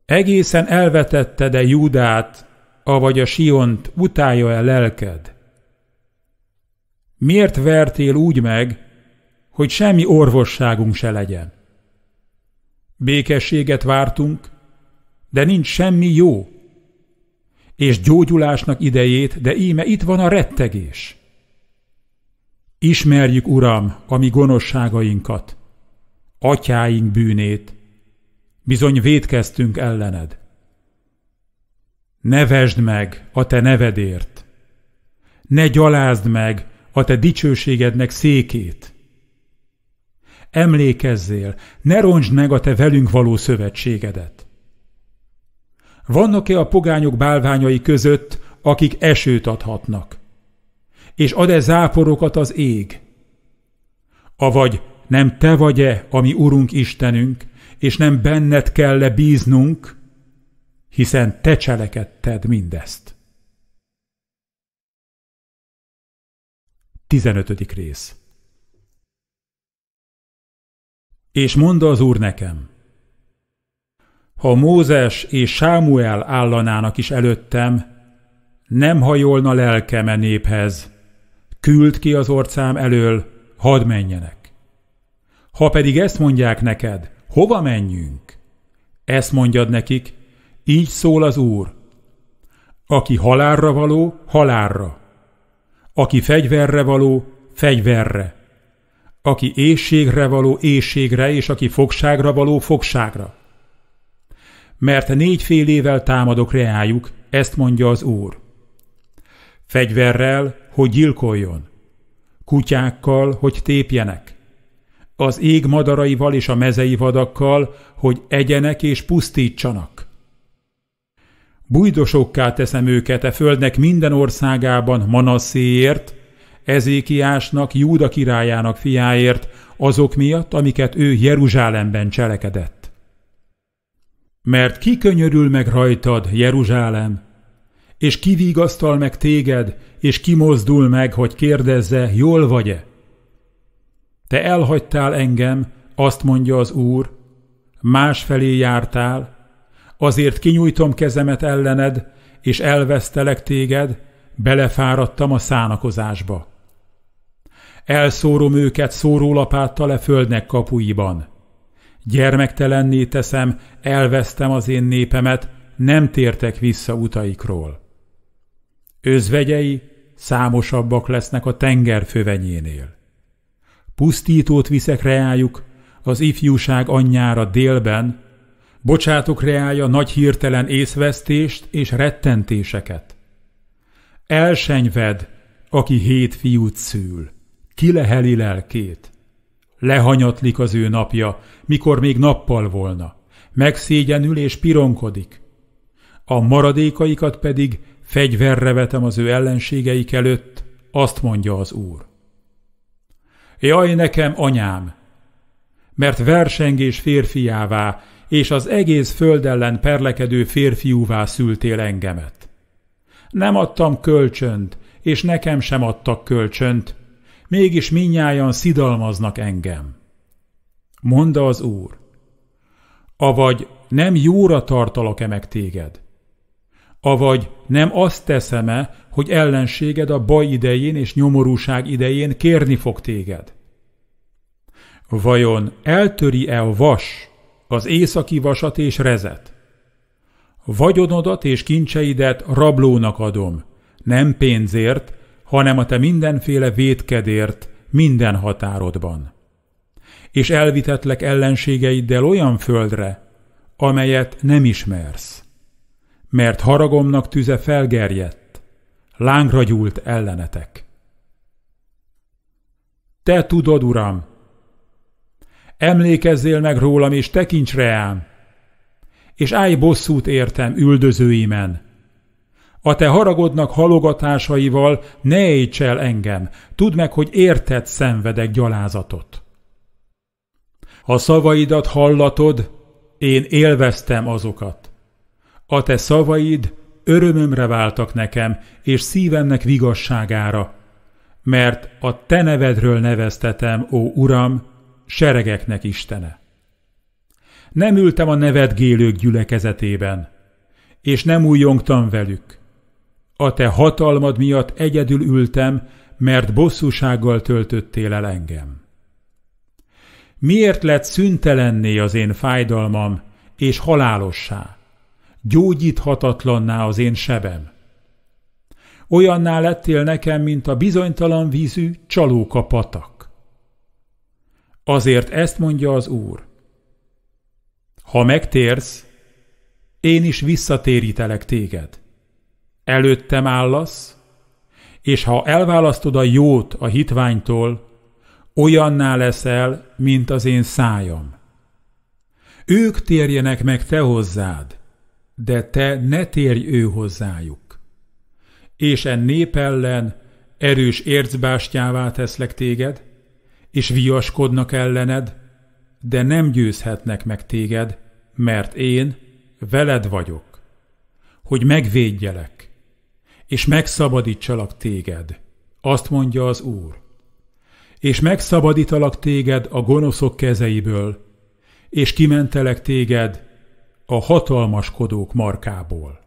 Egészen elvetette de Júdát, avagy a Siont utálja-e lelked, Miért vertél úgy meg, hogy semmi orvosságunk se legyen? Békességet vártunk, de nincs semmi jó, és gyógyulásnak idejét, de íme itt van a rettegés. Ismerjük, Uram, a mi gonoszságainkat, atyáink bűnét, bizony védkeztünk ellened. Nevesd meg a te nevedért, ne gyalázd meg a te dicsőségednek székét. Emlékezzél, ne roncsd meg a te velünk való szövetségedet. Vannak-e a pogányok bálványai között, akik esőt adhatnak? És ad-e záporokat az ég? Avagy nem te vagy-e, ami Urunk Istenünk, és nem benned kell -e bíznunk, hiszen te cselekedted mindezt. 15. rész És mond az Úr nekem, ha Mózes és Sámuel állanának is előttem, nem hajolna a e néphez, küld ki az orcám elől, hadd menjenek. Ha pedig ezt mondják neked, hova menjünk? Ezt mondjad nekik, így szól az Úr. Aki halálra való, halálra aki fegyverre való, fegyverre. Aki éjségre való, éjségre, és aki fogságra való, fogságra. Mert négy fél évvel támadok reájuk, ezt mondja az Úr. Fegyverrel, hogy gyilkoljon. Kutyákkal, hogy tépjenek. Az ég madaraival és a mezei vadakkal, hogy egyenek és pusztítsanak Bújdosokká teszem őket e földnek minden országában Manasszéért, Ezékiásnak, Júda királyának fiáért, azok miatt, amiket ő Jeruzsálemben cselekedett. Mert könyörül meg rajtad, Jeruzsálem, és kivigasztal meg téged, és kimozdul meg, hogy kérdezze, jól vagy-e? Te elhagytál engem, azt mondja az Úr, másfelé jártál, Azért kinyújtom kezemet ellened, és elvesztelek téged, belefáradtam a szánakozásba. Elszórom őket szórólapáttal e földnek kapuiban. Gyermektelenné teszem, elvesztem az én népemet, nem tértek vissza utaikról. Özvegyei számosabbak lesznek a tenger fövenyénél. Pusztítót viszek reájuk, az ifjúság anyjára délben, Bocsátok reája nagy hirtelen észvesztést és rettentéseket. Elsenyved, aki hét fiút szül, kileheli lelkét. Lehanyatlik az ő napja, mikor még nappal volna. Megszégyenül és pironkodik. A maradékaikat pedig fegyverre vetem az ő ellenségeik előtt, azt mondja az Úr. Jaj nekem, anyám! Mert versengés férfiává, és az egész föld ellen perlekedő férfiúvá szültél engemet. Nem adtam kölcsönt, és nekem sem adtak kölcsönt, mégis minnyájan szidalmaznak engem. Monda az Úr, avagy nem jóra tartalak-e meg téged? Avagy nem azt teszem-e, hogy ellenséged a baj idején és nyomorúság idején kérni fog téged? Vajon eltöri-e a vas az északi vasat és rezet. Vagyonodat és kincseidet rablónak adom, nem pénzért, hanem a te mindenféle védkedért minden határodban. És elvitetlek ellenségeiddel olyan földre, amelyet nem ismersz. Mert haragomnak tüze felgerjedt, lángra gyúlt ellenetek. Te tudod, Uram, Emlékezzél meg rólam, és tekints reám! És állj bosszút értem üldözőimen! A te haragodnak halogatásaival ne éjts el engem, tudd meg, hogy érted szenvedek gyalázatot. Ha szavaidat hallatod, én élveztem azokat. A te szavaid örömömre váltak nekem, és szívemnek vigasságára, mert a te nevedről neveztetem, ó Uram, seregeknek Istene. Nem ültem a nevetgélők gyülekezetében, és nem újjongtam velük. A te hatalmad miatt egyedül ültem, mert bosszúsággal töltöttél el engem. Miért lett szüntelenné az én fájdalmam, és halálossá, gyógyíthatatlanná az én sebem? Olyanná lettél nekem, mint a bizonytalan vízű csalóka patak. Azért ezt mondja az Úr. Ha megtérsz, én is visszatérítelek téged. Előttem állasz, és ha elválasztod a jót a hitványtól, olyanná leszel, mint az én szájam. Ők térjenek meg te hozzád, de te ne térj ő hozzájuk. És en nép ellen erős ércbástyává teszlek téged, és viaskodnak ellened, de nem győzhetnek meg téged, mert én veled vagyok, hogy megvédjelek, és megszabadítsalak téged, azt mondja az Úr. És megszabadítalak téged a gonoszok kezeiből, és kimentelek téged a hatalmaskodók markából.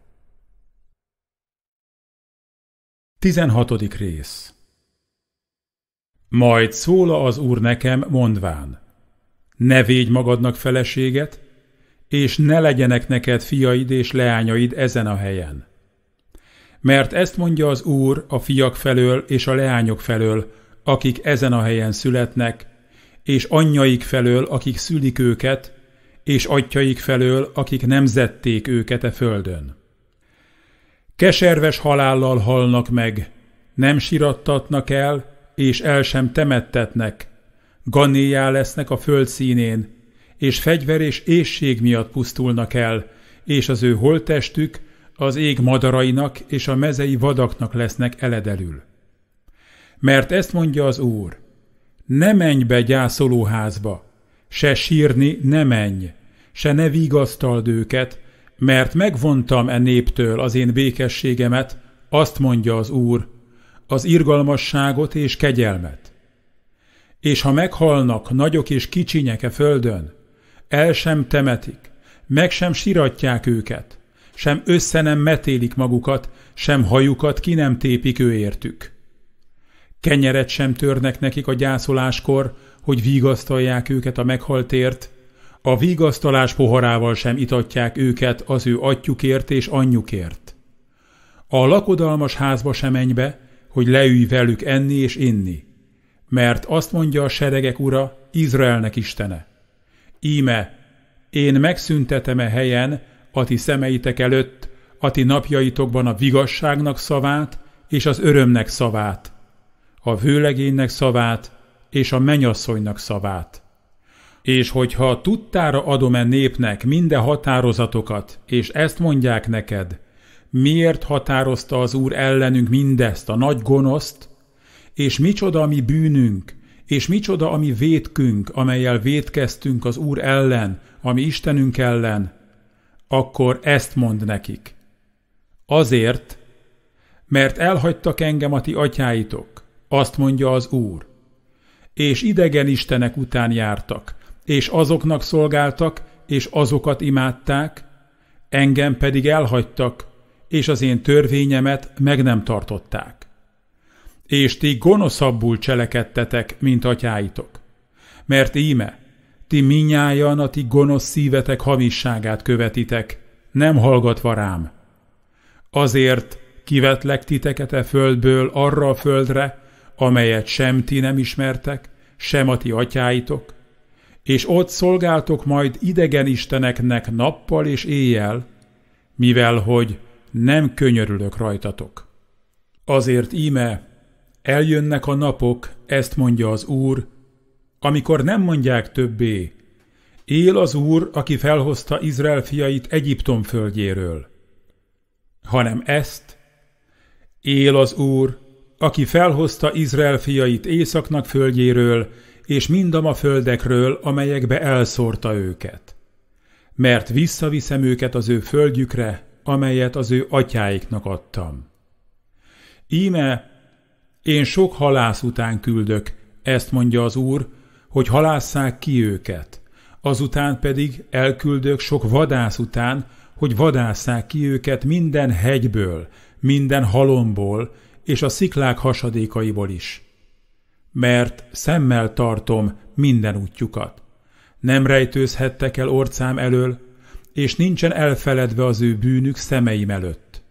16. rész majd szóla az Úr nekem, mondván, ne védj magadnak feleséget, és ne legyenek neked fiaid és leányaid ezen a helyen. Mert ezt mondja az Úr a fiak felől és a leányok felől, akik ezen a helyen születnek, és anyjaik felől, akik szülik őket, és atyaik felől, akik nemzették őket a földön. Keserves halállal halnak meg, nem sirattatnak el, és el sem temettetnek, ganéjá lesznek a föld színén, és fegyver és ésség miatt pusztulnak el, és az ő holttestük az ég madarainak és a mezei vadaknak lesznek eledelül. Mert ezt mondja az Úr, ne menj be gyászolóházba, se sírni ne menj, se ne vigasztald őket, mert megvontam e néptől az én békességemet, azt mondja az Úr, az irgalmasságot és kegyelmet. És ha meghalnak nagyok és kicsinyek a e földön, el sem temetik, meg sem siratják őket, sem össze nem metélik magukat, sem hajukat ki nem tépik őértük. Kenyeret sem törnek nekik a gyászoláskor, hogy vigasztalják őket a meghaltért, a vigasztalás poharával sem itatják őket az ő atyukért és anyjukért. A lakodalmas házba sem menj be, hogy leülj velük enni és inni. Mert azt mondja a seregek ura, Izraelnek istene. Íme, én megszüntetem-e helyen, a ti szemeitek előtt, a ti napjaitokban a vigasságnak szavát és az örömnek szavát, a vőlegénynek szavát és a menyasszonynak szavát. És hogyha tudtára adom-e népnek minden határozatokat, és ezt mondják neked, miért határozta az Úr ellenünk mindezt, a nagy gonoszt, és micsoda a mi bűnünk, és micsoda a mi vétkünk, amelyel vétkeztünk az Úr ellen, ami Istenünk ellen, akkor ezt mond nekik. Azért, mert elhagytak engem a ti atyáitok, azt mondja az Úr, és idegen istenek után jártak, és azoknak szolgáltak, és azokat imádták, engem pedig elhagytak, és az én törvényemet meg nem tartották. És ti gonoszabbul cselekedtetek, mint atyáitok. Mert íme, ti minnyájan a ti gonosz szívetek hamisságát követitek, nem hallgatva rám. Azért kivetlek titeket e földből arra a földre, amelyet sem ti nem ismertek, sem a ti atyáitok, és ott szolgáltok majd idegen isteneknek nappal és éjjel, mivel hogy nem könyörülök rajtatok. Azért íme, eljönnek a napok, ezt mondja az Úr, amikor nem mondják többé, él az Úr, aki felhozta Izrael fiait Egyiptom földjéről, hanem ezt, él az Úr, aki felhozta Izrael fiait Északnak földjéről, és a földekről, amelyekbe elszórta őket. Mert visszaviszem őket az ő földjükre, amelyet az ő atyáiknak adtam. Íme, én sok halász után küldök, ezt mondja az Úr, hogy halásszák ki őket, azután pedig elküldök sok vadász után, hogy vadásszák ki őket minden hegyből, minden halomból és a sziklák hasadékaiból is. Mert szemmel tartom minden útjukat. Nem rejtőzhettek el orcám elől, és nincsen elfeledve az ő bűnük szemeim előtt.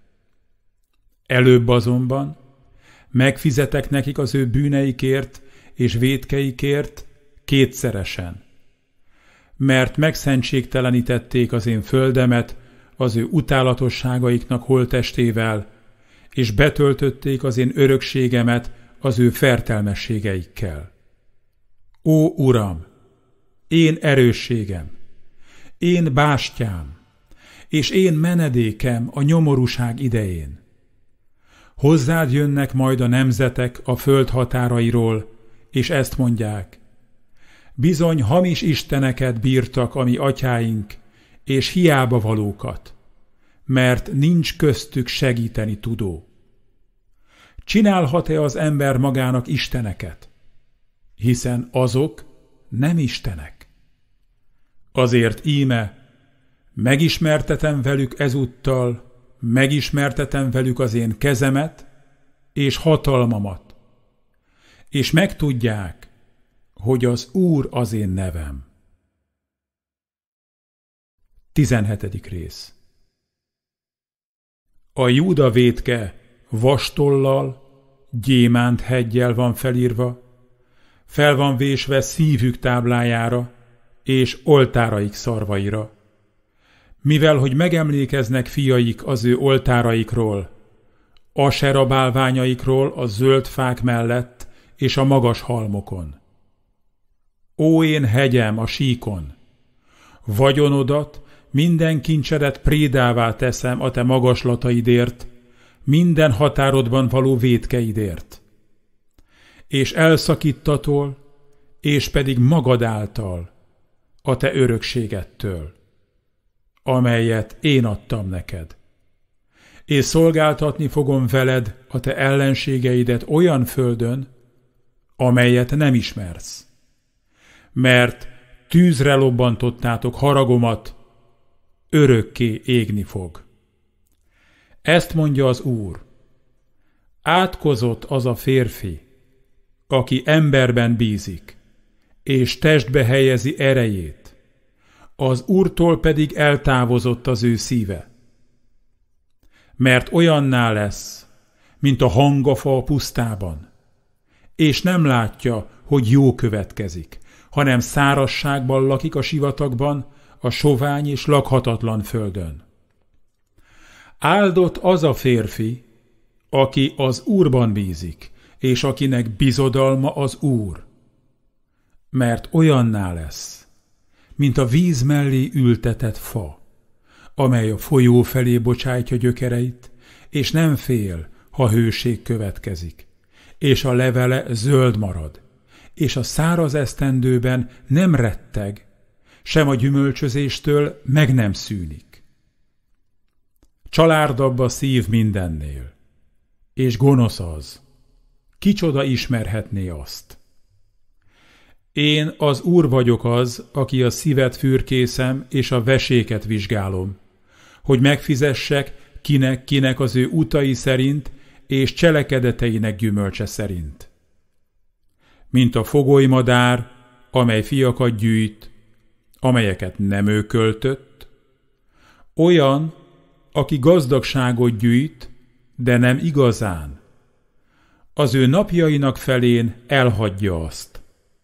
Előbb azonban megfizetek nekik az ő bűneikért és védkeikért kétszeresen, mert megszentségtelenítették az én földemet az ő utálatosságaiknak holtestével, és betöltötték az én örökségemet az ő fertelmességeikkel. Ó, Uram! Én erősségem! én bástyám, és én menedékem a nyomorúság idején. Hozzád jönnek majd a nemzetek a föld határairól, és ezt mondják. Bizony hamis isteneket bírtak a mi atyáink, és hiába valókat, mert nincs köztük segíteni tudó. Csinálhat-e az ember magának isteneket? Hiszen azok nem istenek. Azért íme, megismertetem velük ezúttal, megismertetem velük az én kezemet és hatalmamat, és megtudják, hogy az Úr az én nevem. 17. rész A Júda vétke vastollal, gyémánt hegyjel van felírva, fel van vésve szívük táblájára, és oltáraik szarvaira. Mivel, hogy megemlékeznek fiaik az ő oltáraikról, a serabálványaikról a zöld fák mellett és a magas halmokon. Ó én hegyem a síkon! Vagyonodat, minden kincsedet prédává teszem a te magaslataidért, minden határodban való védkeidért. És elszakítatol, és pedig magad által, a te örökségettől, amelyet én adtam neked. És szolgáltatni fogom veled a te ellenségeidet olyan földön, amelyet nem ismersz. Mert tűzre lobbantottátok haragomat, örökké égni fog. Ezt mondja az Úr. Átkozott az a férfi, aki emberben bízik, és testbe helyezi erejét, az Úrtól pedig eltávozott az ő szíve. Mert olyanná lesz, mint a hangafa a pusztában, és nem látja, hogy jó következik, hanem szárasságban lakik a sivatagban, a sovány és lakhatatlan földön. Áldott az a férfi, aki az Úrban bízik, és akinek bizodalma az Úr mert olyanná lesz, mint a víz mellé ültetett fa, amely a folyó felé bocsájtja gyökereit, és nem fél, ha hőség következik, és a levele zöld marad, és a száraz esztendőben nem retteg, sem a gyümölcsözéstől meg nem szűnik. Csalárdabb a szív mindennél, és gonosz az. Kicsoda ismerhetné azt? Én az Úr vagyok az, aki a szívet fürkészem és a veséket vizsgálom, hogy megfizessek kinek-kinek az ő utai szerint és cselekedeteinek gyümölcse szerint. Mint a madár, amely fiakat gyűjt, amelyeket nem ő költött, olyan, aki gazdagságot gyűjt, de nem igazán. Az ő napjainak felén elhagyja azt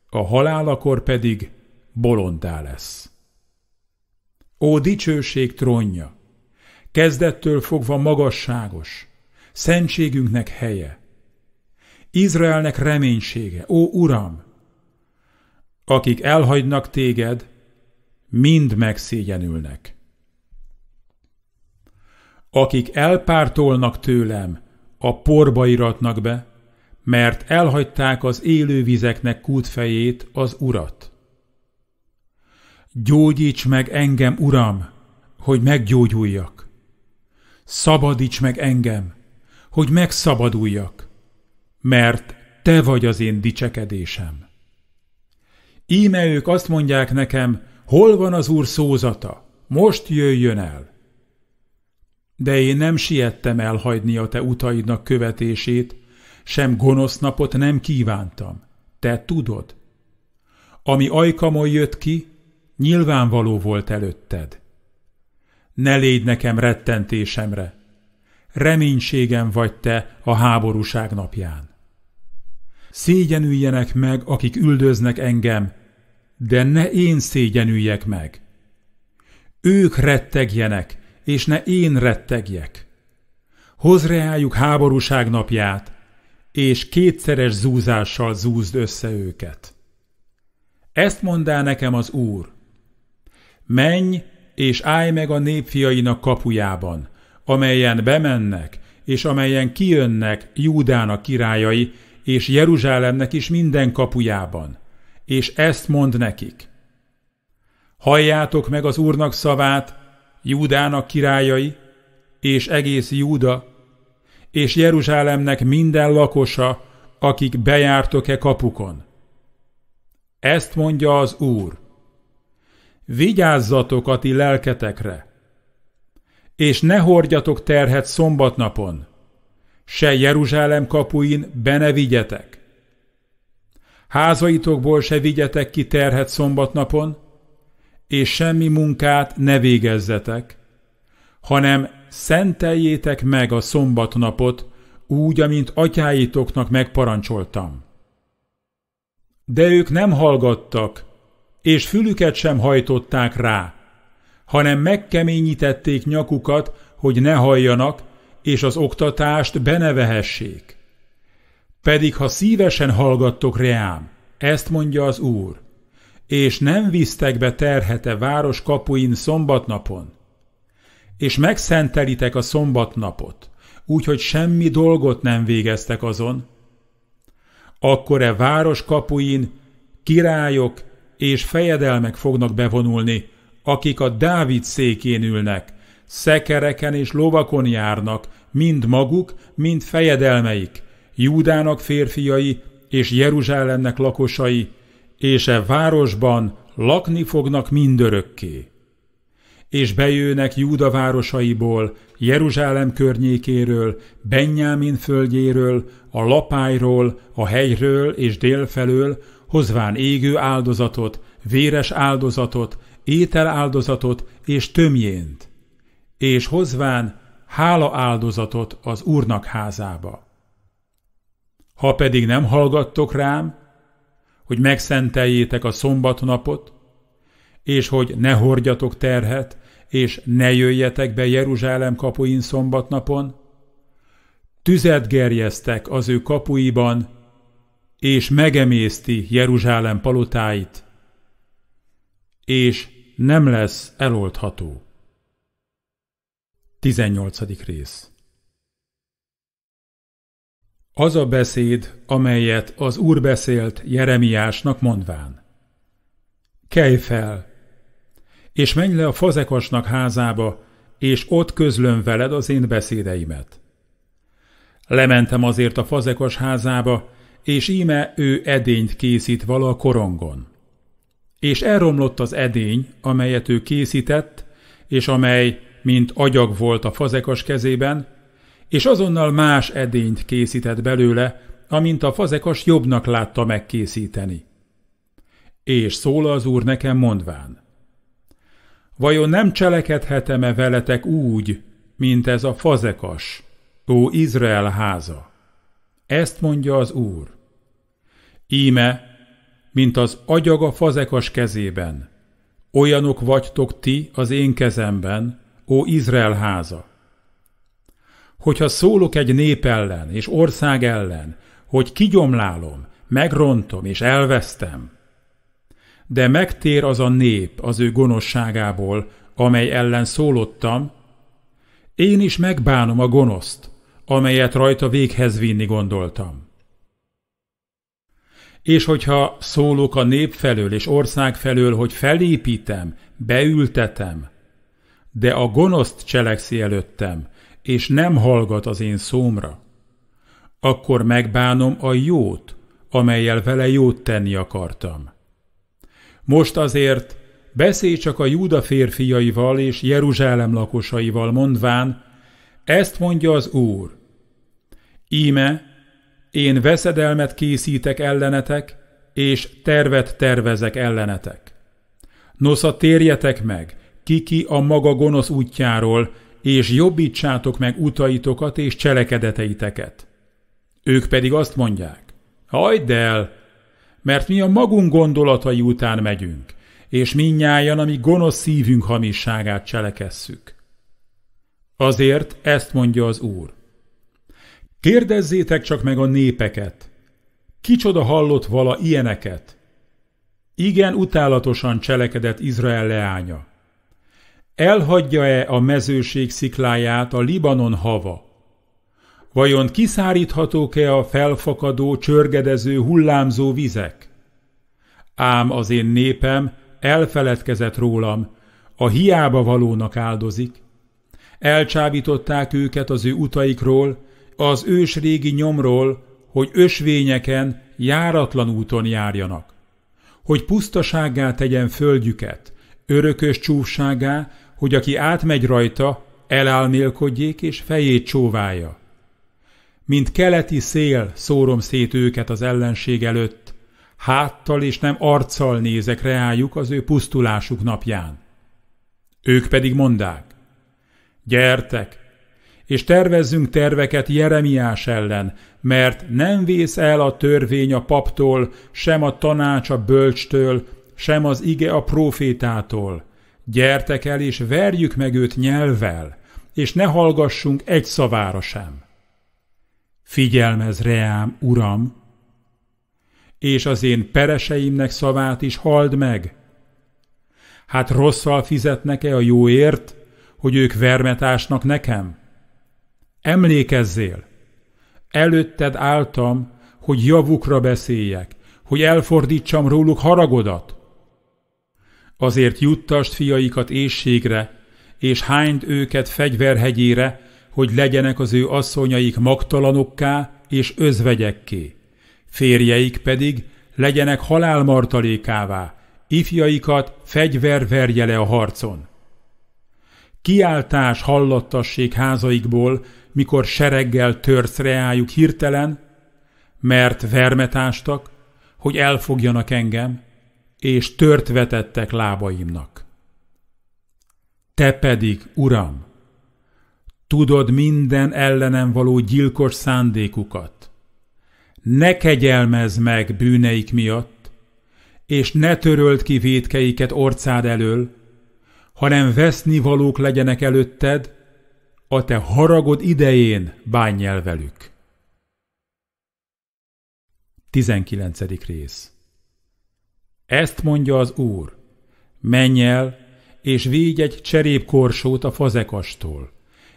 a halálakor pedig bolondá lesz. Ó dicsőség trónja! Kezdettől fogva magasságos, szentségünknek helye, Izraelnek reménysége, ó Uram! Akik elhagynak téged, mind megszégyenülnek. Akik elpártolnak tőlem, a porba iratnak be, mert elhagyták az élő vizeknek kútfejét, az urat. Gyógyíts meg engem, uram, hogy meggyógyuljak. Szabadíts meg engem, hogy megszabaduljak, mert te vagy az én dicsekedésem. Íme ők azt mondják nekem, hol van az úr szózata, most jöjjön el. De én nem siettem elhagyni a te utaidnak követését, sem gonosz napot nem kívántam. Te tudod. Ami ajkamon jött ki, nyilvánvaló volt előtted. Ne légy nekem rettentésemre. Reménységem vagy te a háborúság napján. Szégyenüljenek meg, akik üldöznek engem, de ne én szégyenüljek meg. Ők rettegjenek, és ne én rettegjek. Hozz háborúság napját, és kétszeres zúzással zúzd össze őket. Ezt mondá nekem az Úr. Menj, és állj meg a népfiainak kapujában, amelyen bemennek, és amelyen kijönnek Júdának királyai, és Jeruzsálemnek is minden kapujában. És ezt mond nekik. Halljátok meg az Úrnak szavát, Júdának királyai, és egész Júda, és Jeruzsálemnek minden lakosa, akik bejártok-e kapukon. Ezt mondja az Úr. Vigyázzatok a ti lelketekre, és ne hordjatok terhet szombatnapon, se Jeruzsálem kapuin be ne vigyetek. Házaitokból se vigyetek ki terhet szombatnapon, és semmi munkát ne végezzetek, hanem szenteljétek meg a szombatnapot, úgy, amint atyáitoknak megparancsoltam. De ők nem hallgattak, és fülüket sem hajtották rá, hanem megkeményítették nyakukat, hogy ne halljanak, és az oktatást benevehessék. Pedig ha szívesen hallgattok reám, ezt mondja az Úr, és nem visztek be terhete város kapuin szombatnapon, és megszentelitek a szombatnapot, úgyhogy semmi dolgot nem végeztek azon, akkor e város kapuin királyok és fejedelmek fognak bevonulni, akik a Dávid székén ülnek, szekereken és lovakon járnak, mind maguk, mind fejedelmeik, Júdának férfiai és Jeruzsálemnek lakosai, és e városban lakni fognak mindörökké és bejönnek Júda városaiból, Jeruzsálem környékéről, Benyámin földjéről, a lapájról, a hegyről és délfelől, hozván égő áldozatot, véres áldozatot, étel áldozatot és tömjént, és hozván hála áldozatot az Úrnak házába. Ha pedig nem hallgattok rám, hogy megszenteljétek a szombatnapot, és hogy ne hordjatok terhet, és ne jöjjetek be Jeruzsálem kapuin szombatnapon? Tüzet gerjeztek az ő kapuiban, és megemészti Jeruzsálem palotáit, és nem lesz eloldható. 18. rész Az a beszéd, amelyet az Úr beszélt Jeremiásnak mondván. Kelj fel, és menj le a fazekasnak házába, és ott közlöm veled az én beszédeimet. Lementem azért a fazekas házába, és íme ő edényt készít vala a korongon. És elromlott az edény, amelyet ő készített, és amely, mint agyag volt a fazekas kezében, és azonnal más edényt készített belőle, amint a fazekas jobbnak látta megkészíteni. És szól az úr nekem mondván – Vajon nem cselekedhetem-e veletek úgy, mint ez a fazekas, ó Izrael háza? Ezt mondja az Úr. Íme, mint az agyag a fazekas kezében, olyanok vagytok ti az én kezemben, ó Izrael háza. Hogyha szólok egy nép ellen és ország ellen, hogy kigyomlálom, megrontom és elvesztem, de megtér az a nép az ő gonoszságából, amely ellen szólottam, én is megbánom a gonoszt, amelyet rajta véghez vinni gondoltam. És hogyha szólok a nép felől és ország felől, hogy felépítem, beültetem, de a gonoszt cselekszi előttem, és nem hallgat az én szómra, akkor megbánom a jót, amelyel vele jót tenni akartam. Most azért beszélj csak a Júda férfiaival és Jeruzsálem lakosaival, mondván, ezt mondja az Úr. Íme, én veszedelmet készítek ellenetek, és tervet tervezek ellenetek. Nosza térjetek meg, kiki a maga gonosz útjáról, és jobbítsátok meg utaitokat és cselekedeteiteket. Ők pedig azt mondják, hajd el, mert mi a magunk gondolatai után megyünk, és minnyáján, ami gonosz szívünk hamisságát cselekesszük. Azért ezt mondja az Úr. Kérdezzétek csak meg a népeket. Kicsoda hallott vala ilyeneket? Igen, utálatosan cselekedett Izrael leánya. Elhagyja-e a mezőség szikláját a Libanon hava, Vajon kiszáríthatók-e a felfakadó, csörgedező, hullámzó vizek? Ám az én népem elfeledkezett rólam, a hiába valónak áldozik. Elcsábították őket az ő utaikról, az ősrégi nyomról, hogy ösvényeken, járatlan úton járjanak. Hogy pusztaságá tegyen földjüket, örökös csúfságá, hogy aki átmegy rajta, elálmélkodjék és fejét csóválja mint keleti szél szórom szét őket az ellenség előtt, háttal és nem arccal nézek reájuk az ő pusztulásuk napján. Ők pedig mondák, gyertek, és tervezzünk terveket Jeremiás ellen, mert nem vész el a törvény a paptól, sem a tanács a bölcstől, sem az ige a profétától. Gyertek el, és verjük meg őt nyelvvel, és ne hallgassunk egy szavára sem. Figyelmez reám, uram! És az én pereseimnek szavát is hald meg! Hát rosszal fizetnek-e a jóért, hogy ők vermetásnak nekem? Emlékezzél! Előtted álltam, hogy javukra beszéljek, hogy elfordítsam róluk haragodat. Azért juttast fiaikat éjségre, és hányd őket fegyverhegyére, hogy legyenek az ő asszonyaik magtalanokká és özvegyekké, férjeik pedig legyenek halálmartalékává, ifjaikat fegyver verje le a harcon. Kiáltás hallattassék házaikból, mikor sereggel törsz reájuk hirtelen, mert vermetástak, hogy elfogjanak engem, és tört vetettek lábaimnak. Te pedig, Uram, Tudod minden ellenem való gyilkos szándékukat. Ne kegyelmez meg bűneik miatt, és ne töröld ki védkeiket orcád elől, hanem veszni valók legyenek előtted, a te haragod idején bánj el velük. 19. rész Ezt mondja az Úr, menj el, és végy egy cserép korsót a fazekastól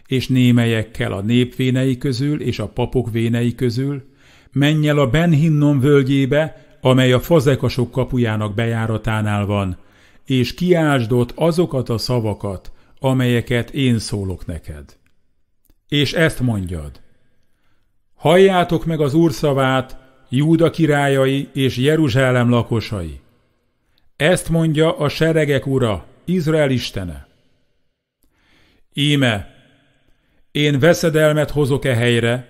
és némelyekkel a népvénei közül és a papok vénei közül, menj el a Benhinnom völgyébe, amely a fazekasok kapujának bejáratánál van, és kiásd ott azokat a szavakat, amelyeket én szólok neked. És ezt mondjad. Halljátok meg az Úr szavát, Júda királyai és Jeruzsálem lakosai. Ezt mondja a seregek ura, Izrael istene. Íme, én veszedelmet hozok e helyre,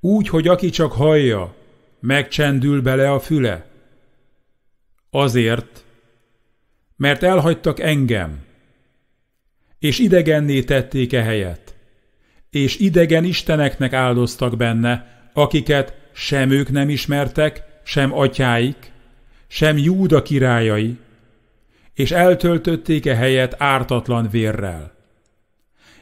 úgy, hogy aki csak hallja, megcsendül bele a füle. Azért, mert elhagytak engem, és idegenné tették e helyet, és idegen isteneknek áldoztak benne, akiket sem ők nem ismertek, sem atyáik, sem Júda királyai, és eltöltötték e helyet ártatlan vérrel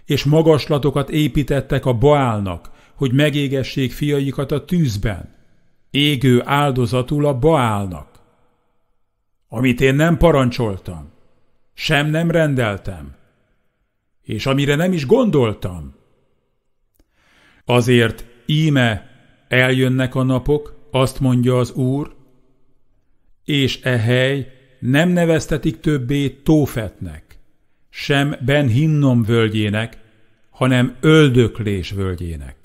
és magaslatokat építettek a Baálnak, hogy megégessék fiaikat a tűzben, égő áldozatul a Baálnak. Amit én nem parancsoltam, sem nem rendeltem, és amire nem is gondoltam. Azért íme eljönnek a napok, azt mondja az Úr, és e hely nem neveztetik többé Tófetnek, sem Ben Hinnom völgyének, hanem öldöklés völgyének.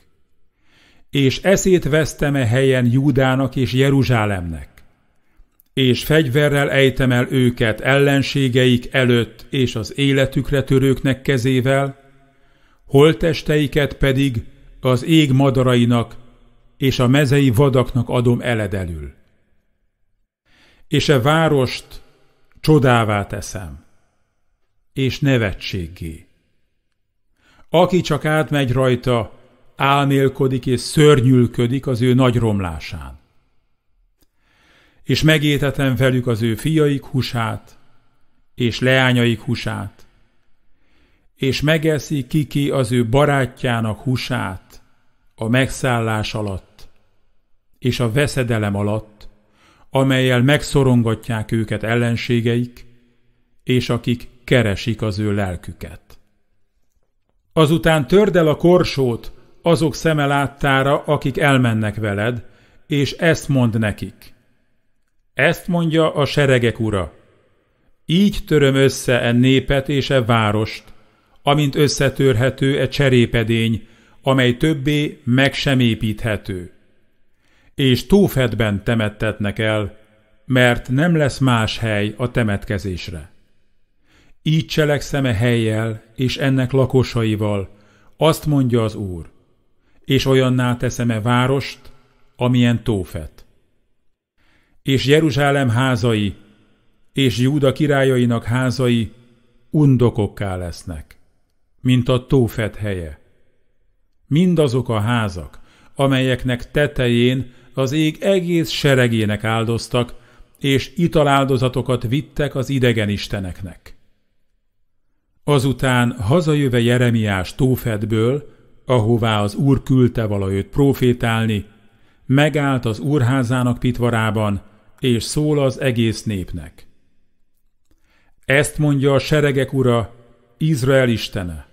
És eszét vesztem-e helyen Júdának és Jeruzsálemnek? És fegyverrel ejtem el őket ellenségeik előtt és az életükre törőknek kezével, holtesteiket pedig az ég madarainak és a mezei vadaknak adom eledelül. És e várost csodává teszem és nevetséggé. Aki csak átmegy rajta, álmélkodik és szörnyülködik az ő nagy romlásán. És megétetem velük az ő fiaik húsát, és leányaik húsát, és megeszi kiki az ő barátjának húsát a megszállás alatt, és a veszedelem alatt, amelyel megszorongatják őket ellenségeik, és akik keresik az ő lelküket. Azután törd el a korsót azok szeme láttára, akik elmennek veled, és ezt mond nekik. Ezt mondja a seregek ura. Így töröm össze e népet és e várost, amint összetörhető e cserépedény, amely többé meg sem építhető. És túfedben temettetnek el, mert nem lesz más hely a temetkezésre. Így cselekszeme helyjel és ennek lakosaival, azt mondja az Úr, és olyanná teszeme várost, amilyen Tófet. És Jeruzsálem házai, és Júda királyainak házai undokokká lesznek, mint a Tófet helye. Mindazok a házak, amelyeknek tetején az ég egész seregének áldoztak, és italáldozatokat vittek az idegen isteneknek. Azután hazajöve Jeremiás Tófedből, ahová az úr küldte vala őt profétálni, megállt az úrházának pitvarában, és szól az egész népnek. Ezt mondja a seregek ura, Izrael istene.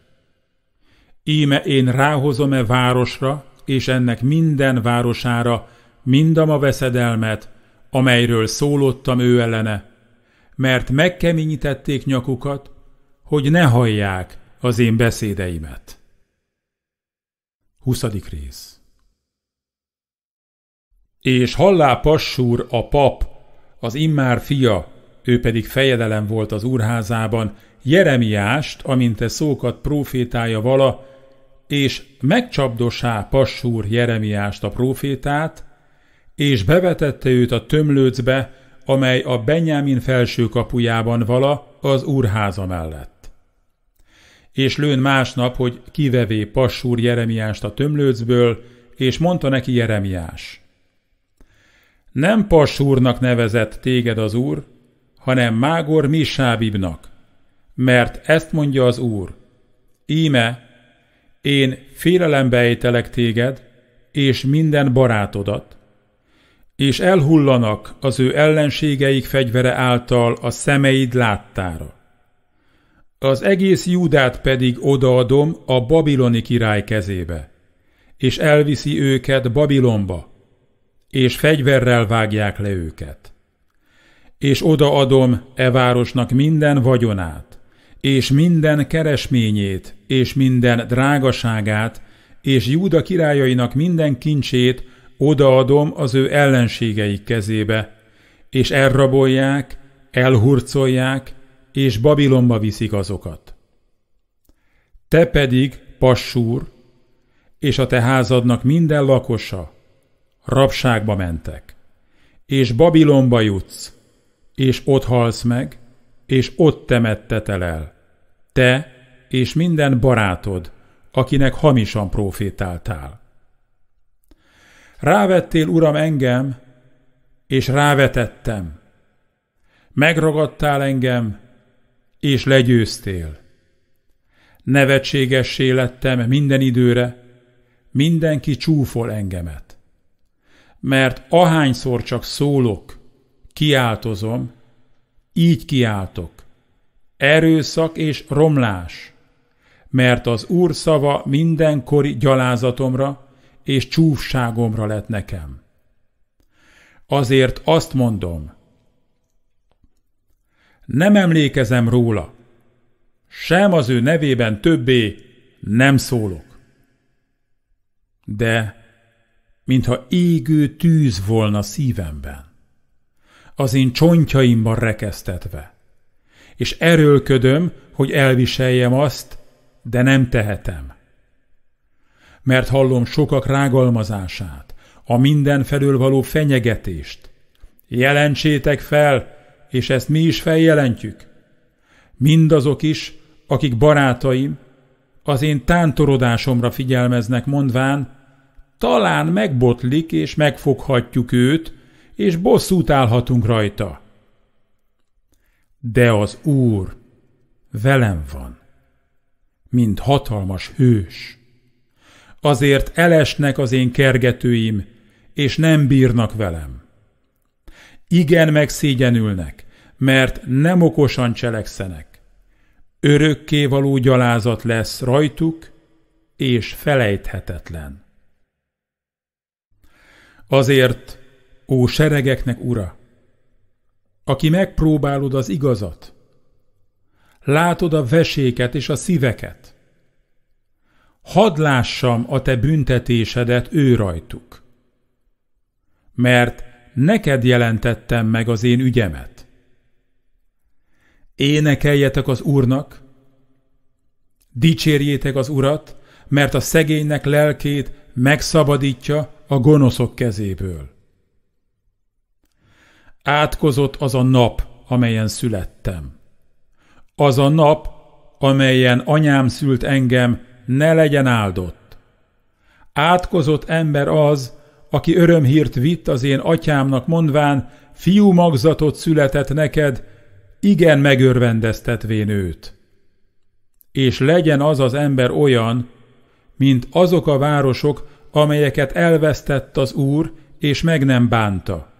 Íme én ráhozom-e városra, és ennek minden városára mindama veszedelmet, amelyről szólottam ő ellene, mert megkeményítették nyakukat, hogy ne hallják az én beszédeimet. 20. rész És hallá Passúr a pap, az immár fia, ő pedig fejedelem volt az úrházában, Jeremiást, amint e szókat profétája vala, és megcsapdosá Passúr Jeremiást a profétát, és bevetette őt a tömlőcbe, amely a Benyámin felső kapujában vala az úrháza mellett és lőn másnap, hogy kivevé Passúr Jeremiást a tömlőcből, és mondta neki Jeremiás. Nem Passúrnak nevezett téged az Úr, hanem Mágor Misábibnak, mert ezt mondja az Úr. Íme, én félelembe ejtelek téged, és minden barátodat, és elhullanak az ő ellenségeik fegyvere által a szemeid láttára. Az egész Júdát pedig odaadom a babiloni király kezébe, és elviszi őket Babilonba, és fegyverrel vágják le őket. És odaadom e városnak minden vagyonát, és minden keresményét, és minden drágaságát, és Júda királyainak minden kincsét odaadom az ő ellenségeik kezébe, és elrabolják, elhurcolják, és Babilonba viszik azokat. Te pedig, Passúr, és a te házadnak minden lakosa, rabságba mentek, és Babilonba jutsz, és ott halsz meg, és ott temettetel el, te és minden barátod, akinek hamisan profétáltál. Rávettél, Uram, engem, és rávetettem. Megragadtál engem, és legyőztél. Nevetségessé lettem minden időre, mindenki csúfol engemet. Mert ahányszor csak szólok, kiáltozom, így kiáltok. Erőszak és romlás, mert az Úr szava mindenkori gyalázatomra és csúfságomra lett nekem. Azért azt mondom, nem emlékezem róla. Sem az ő nevében többé nem szólok. De, mintha égő tűz volna szívemben, az én csontjaimban rekesztetve, és erőlködöm, hogy elviseljem azt, de nem tehetem. Mert hallom sokak rágalmazását, a mindenfelől való fenyegetést. Jelentsétek fel, és ezt mi is feljelentjük. Mindazok is, akik barátaim, az én tántorodásomra figyelmeznek mondván, talán megbotlik és megfoghatjuk őt, és bosszút állhatunk rajta. De az Úr velem van, mint hatalmas hős. Azért elesnek az én kergetőim, és nem bírnak velem. Igen, megszégyenülnek, mert nem okosan cselekszenek. Örökké való gyalázat lesz rajtuk, és felejthetetlen. Azért, ó seregeknek ura, aki megpróbálod az igazat, látod a veséket és a szíveket, hadd lássam a te büntetésedet ő rajtuk. Mert neked jelentettem meg az én ügyemet. Énekeljetek az Úrnak, dicsérjétek az Urat, mert a szegénynek lelkét megszabadítja a gonoszok kezéből. Átkozott az a nap, amelyen születtem. Az a nap, amelyen anyám szült engem, ne legyen áldott. Átkozott ember az, aki örömhírt vitt az én atyámnak mondván, fiú magzatot született neked, igen megörvendeztetvén őt. És legyen az az ember olyan, mint azok a városok, amelyeket elvesztett az Úr, és meg nem bánta.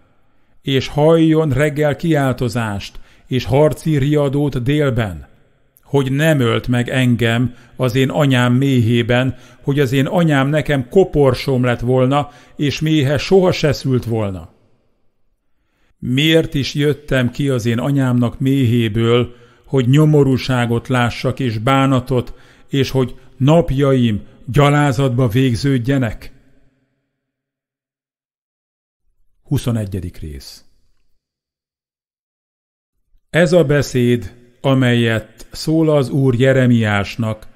És halljon reggel kiáltozást, és harci riadót délben hogy nem ölt meg engem az én anyám méhében, hogy az én anyám nekem koporsom lett volna, és méhe soha se szült volna. Miért is jöttem ki az én anyámnak méhéből, hogy nyomorúságot lássak és bánatot, és hogy napjaim gyalázatba végződjenek? 21. rész Ez a beszéd, amelyet szól az úr Jeremiásnak,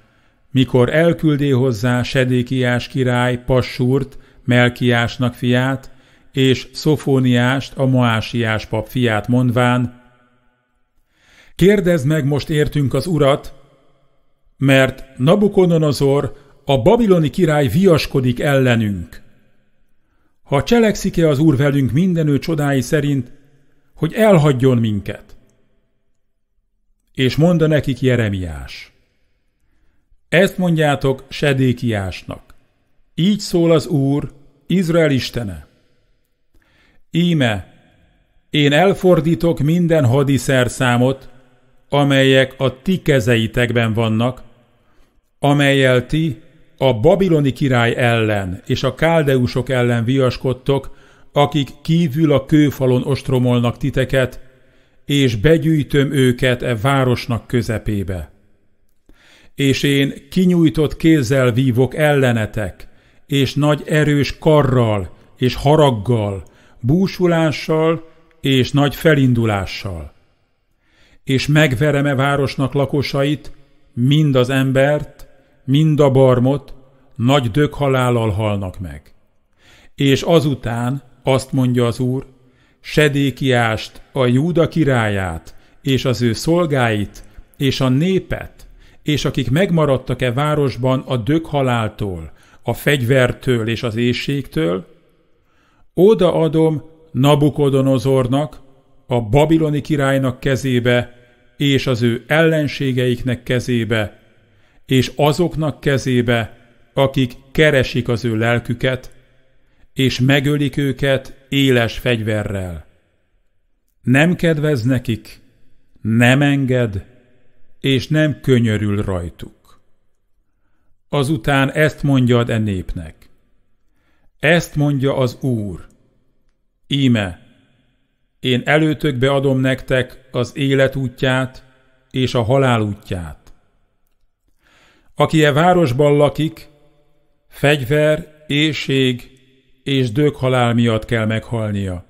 mikor elküldé hozzá Sedékiás király Passúrt, Melkiásnak fiát, és Szofóniást, a Moásiás pap fiát mondván, Kérdezd meg most értünk az urat, mert Nabukodonozor, a babiloni király viaskodik ellenünk. Ha cselekszik-e az úr velünk mindenő csodái szerint, hogy elhagyjon minket? és mondta nekik Jeremiás. Ezt mondjátok Sedékiásnak. Így szól az Úr, Izrael istene. Íme, én elfordítok minden hadiszerszámot, amelyek a ti kezeitekben vannak, amelyel ti a babiloni király ellen és a káldeusok ellen viaskodtok, akik kívül a kőfalon ostromolnak titeket, és begyűjtöm őket e városnak közepébe. És én kinyújtott kézzel vívok ellenetek, és nagy erős karral és haraggal, búsulással és nagy felindulással. És megverem e városnak lakosait, mind az embert, mind a barmot, nagy döghalállal halnak meg. És azután, azt mondja az Úr, Sedékiást, a Júda királyát, és az ő szolgáit, és a népet, és akik megmaradtak-e városban a döghaláltól, a fegyvertől és az éjségtől, odaadom Nabukodonozornak, a babiloni királynak kezébe, és az ő ellenségeiknek kezébe, és azoknak kezébe, akik keresik az ő lelküket, és megölik őket éles fegyverrel. Nem kedvez nekik, nem enged, és nem könyörül rajtuk. Azután ezt mondjad e népnek. Ezt mondja az Úr. Íme, én előtökbe adom nektek az élet útját és a halál útját. Aki e városban lakik, fegyver, éjség és dög halál miatt kell meghalnia.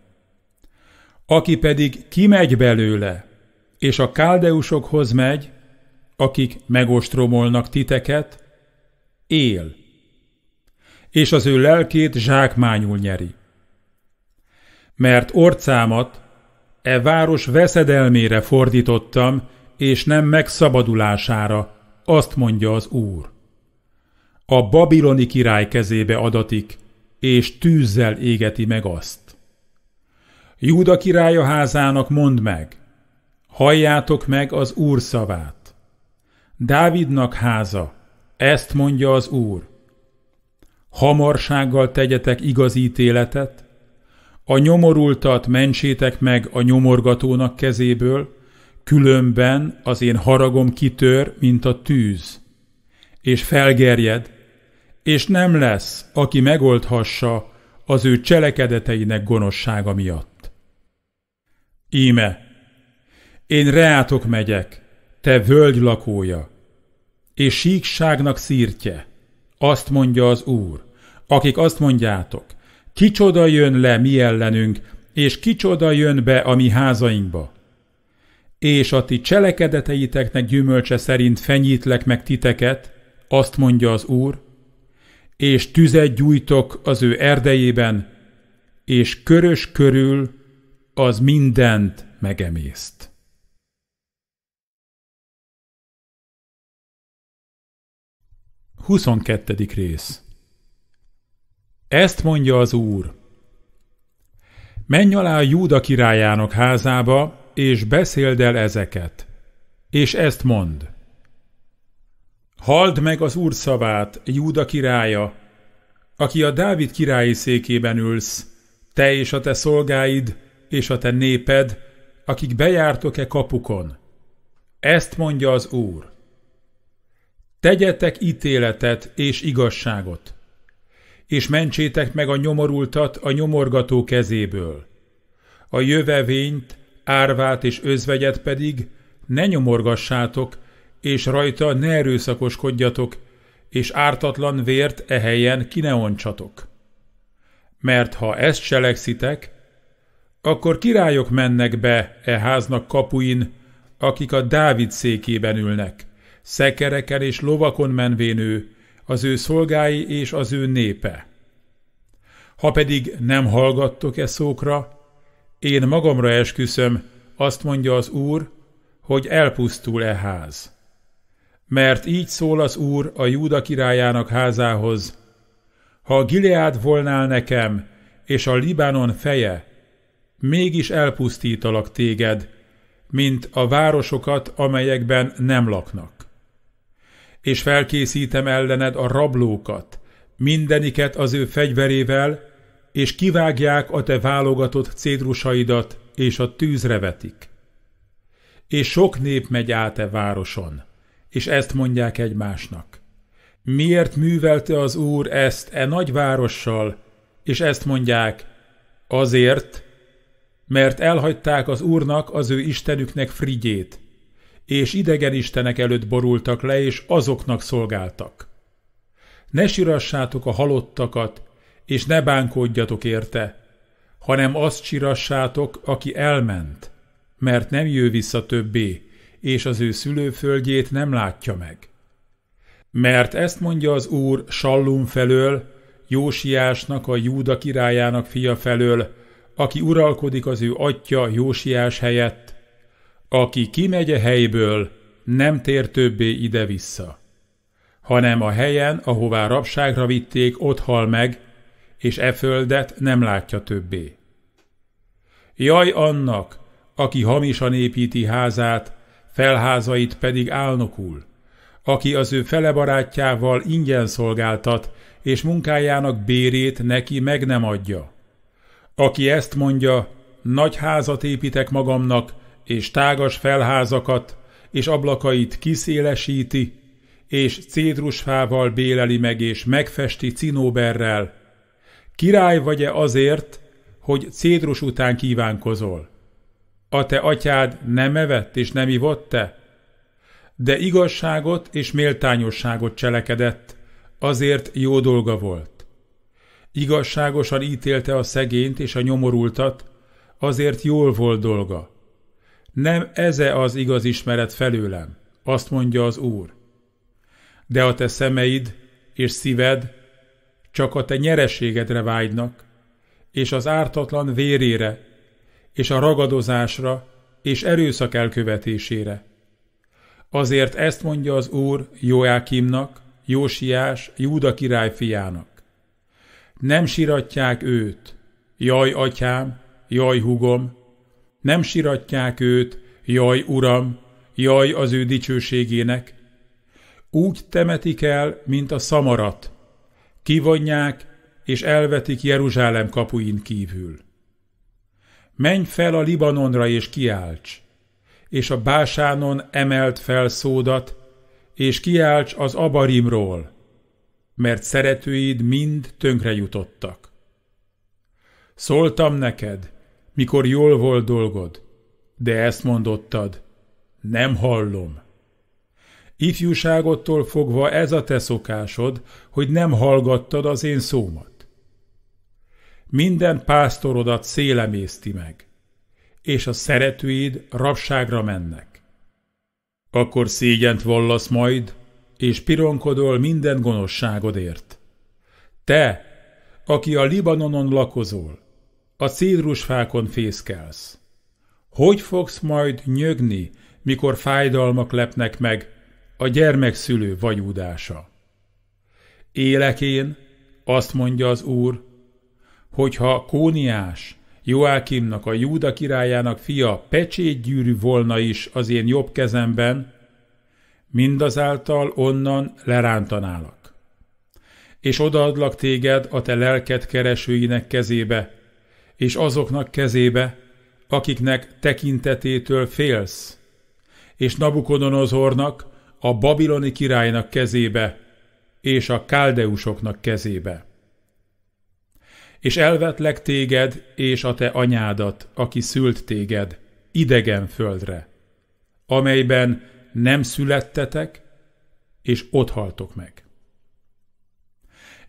Aki pedig kimegy belőle, és a káldeusokhoz megy, akik megostromolnak titeket, él, és az ő lelkét zsákmányul nyeri. Mert orcámat e város veszedelmére fordítottam, és nem megszabadulására, azt mondja az Úr. A babiloni király kezébe adatik, és tűzzel égeti meg azt. Júda királya házának mondd meg, halljátok meg az Úr szavát. Dávidnak háza, ezt mondja az Úr. Hamarsággal tegyetek igazítéletet. a nyomorultat mentsétek meg a nyomorgatónak kezéből, különben az én haragom kitör, mint a tűz, és felgerjed, és nem lesz, aki megoldhassa az ő cselekedeteinek gonossága miatt. Íme, én reátok megyek, te völgy lakója, és síkságnak szírtje, azt mondja az Úr, akik azt mondjátok, kicsoda jön le mi ellenünk, és kicsoda jön be a mi házainkba. És a ti cselekedeteiteknek gyümölcse szerint fenyítlek meg titeket, azt mondja az Úr, és tüzet gyújtok az ő erdejében, és körös körül az mindent megemészt. Huszonkettedik rész Ezt mondja az Úr. Menj alá a Júda királyának házába, és beszéld el ezeket, és ezt mond. Hald meg az Úr szavát, Júda királya, aki a Dávid királyi székében ülsz, te és a te szolgáid, és a te néped, akik bejártok-e kapukon. Ezt mondja az Úr. Tegyetek ítéletet és igazságot, és mentsétek meg a nyomorultat a nyomorgató kezéből. A jövevényt, árvát és özvegyet pedig ne nyomorgassátok, és rajta ne erőszakoskodjatok, és ártatlan vért e helyen ki ne oncsatok. Mert ha ezt cselekszitek, akkor királyok mennek be e háznak kapuin, akik a Dávid székében ülnek, szekereken és lovakon menvén ő, az ő szolgái és az ő népe. Ha pedig nem hallgattok e szókra, én magamra esküszöm, azt mondja az Úr, hogy elpusztul e ház mert így szól az Úr a Júda királyának házához. Ha a Gileád volnál nekem, és a Libanon feje, mégis elpusztítalak téged, mint a városokat, amelyekben nem laknak. És felkészítem ellened a rablókat, mindeniket az ő fegyverével, és kivágják a te válogatott cédrusaidat, és a tűzre vetik. És sok nép megy át e városon és ezt mondják egymásnak. Miért művelte az Úr ezt e nagyvárossal, és ezt mondják, azért, mert elhagyták az Úrnak az ő Istenüknek frigyét, és idegen istenek előtt borultak le, és azoknak szolgáltak. Ne sirassátok a halottakat, és ne bánkódjatok érte, hanem azt sirassátok, aki elment, mert nem jő vissza többé, és az ő szülőföldjét nem látja meg. Mert ezt mondja az úr Sallum felől, Jósiásnak, a Júda királyának fia felől, aki uralkodik az ő atya Jósiás helyett, aki kimegy a helyből, nem tér többé ide-vissza, hanem a helyen, ahová rabságra vitték, ott hal meg, és e földet nem látja többé. Jaj annak, aki hamisan építi házát, felházait pedig álnokul, aki az ő barátjával ingyen szolgáltat, és munkájának bérét neki meg nem adja. Aki ezt mondja, nagy házat építek magamnak, és tágas felházakat, és ablakait kiszélesíti, és cédrusfával béleli meg, és megfesti cinóberrel. Király vagy-e azért, hogy cédrus után kívánkozol? A te atyád nem evett és nem ivott te, De igazságot és méltányosságot cselekedett, azért jó dolga volt. Igazságosan ítélte a szegényt és a nyomorultat, azért jól volt dolga. Nem eze az igaz ismeret felőlem, azt mondja az Úr. De a te szemeid és szíved csak a te nyereségedre vágynak, és az ártatlan vérére és a ragadozásra és erőszak elkövetésére. Azért ezt mondja az Úr Joákimnak, Jósiás, Júda király fiának. Nem siratják őt, jaj atyám, jaj hugom, nem siratják őt, jaj uram, jaj az ő dicsőségének. Úgy temetik el, mint a szamarat, kivonják és elvetik Jeruzsálem kapuin kívül. Menj fel a Libanonra és kiálts, és a Básánon emelt fel szódat, és kiálts az Abarimról, mert szeretőid mind tönkre jutottak. Szóltam neked, mikor jól volt dolgod, de ezt mondottad, nem hallom. Ifjúságottól fogva ez a te szokásod, hogy nem hallgattad az én szómat minden pásztorodat szélemészti meg, és a szeretőid rabságra mennek. Akkor szégyent vallasz majd, és pironkodol minden gonoszságodért. Te, aki a Libanonon lakozol, a cédrusfákon fészkelsz. Hogy fogsz majd nyögni, mikor fájdalmak lepnek meg a gyermekszülő vagyúdása? Élek én, azt mondja az Úr, hogyha Kóniás, Joákimnak a Júda királyának fia pecsétgyűrű volna is az én jobb kezemben, mindazáltal onnan lerántanálak. És odaadlak téged a te lelked keresőinek kezébe, és azoknak kezébe, akiknek tekintetétől félsz, és Nabukodonozornak, a babiloni királynak kezébe, és a káldeusoknak kezébe és elvetlek téged és a te anyádat, aki szült téged, idegen földre, amelyben nem születtetek, és ott haltok meg.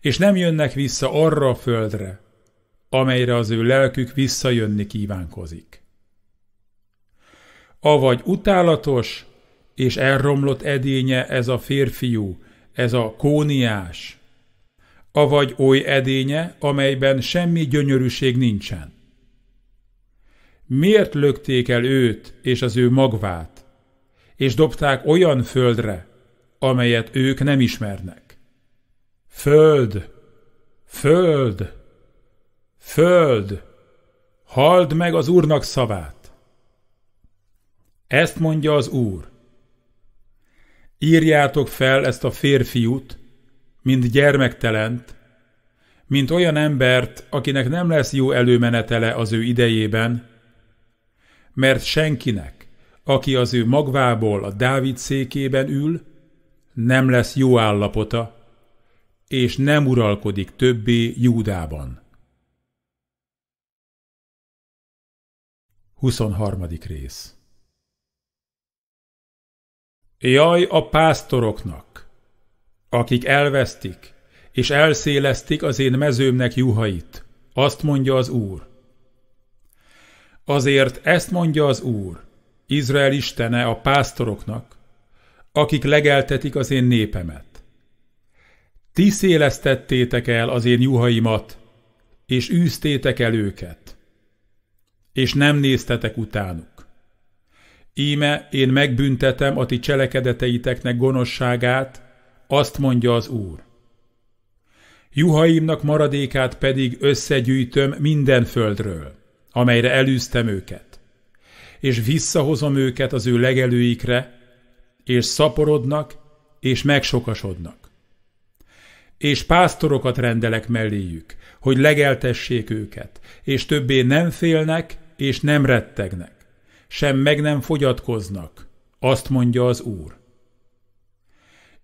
És nem jönnek vissza arra a földre, amelyre az ő lelkük visszajönni kívánkozik. Avagy utálatos és elromlott edénye ez a férfiú, ez a kóniás, avagy oly edénye, amelyben semmi gyönyörűség nincsen. Miért lökték el őt és az ő magvát, és dobták olyan földre, amelyet ők nem ismernek? Föld! Föld! Föld! Halld meg az Úrnak szavát! Ezt mondja az Úr. Írjátok fel ezt a férfiút, mint gyermektelent, mint olyan embert, akinek nem lesz jó előmenetele az ő idejében, mert senkinek, aki az ő magvából a Dávid székében ül, nem lesz jó állapota, és nem uralkodik többé Júdában. 23. rész Jaj a pásztoroknak! akik elvesztik, és elszélesztik az én mezőmnek juhait. Azt mondja az Úr. Azért ezt mondja az Úr, Izrael istene a pásztoroknak, akik legeltetik az én népemet. Ti szélesztettétek el az én juhaimat, és űztétek el őket, és nem néztetek utánuk. Íme én megbüntetem a ti cselekedeteiteknek gonoszságát, azt mondja az Úr. Juhaimnak maradékát pedig összegyűjtöm minden földről, amelyre elűztem őket, és visszahozom őket az ő legelőikre, és szaporodnak, és megsokasodnak. És pásztorokat rendelek melléjük, hogy legeltessék őket, és többé nem félnek, és nem rettegnek, sem meg nem fogyatkoznak, azt mondja az Úr.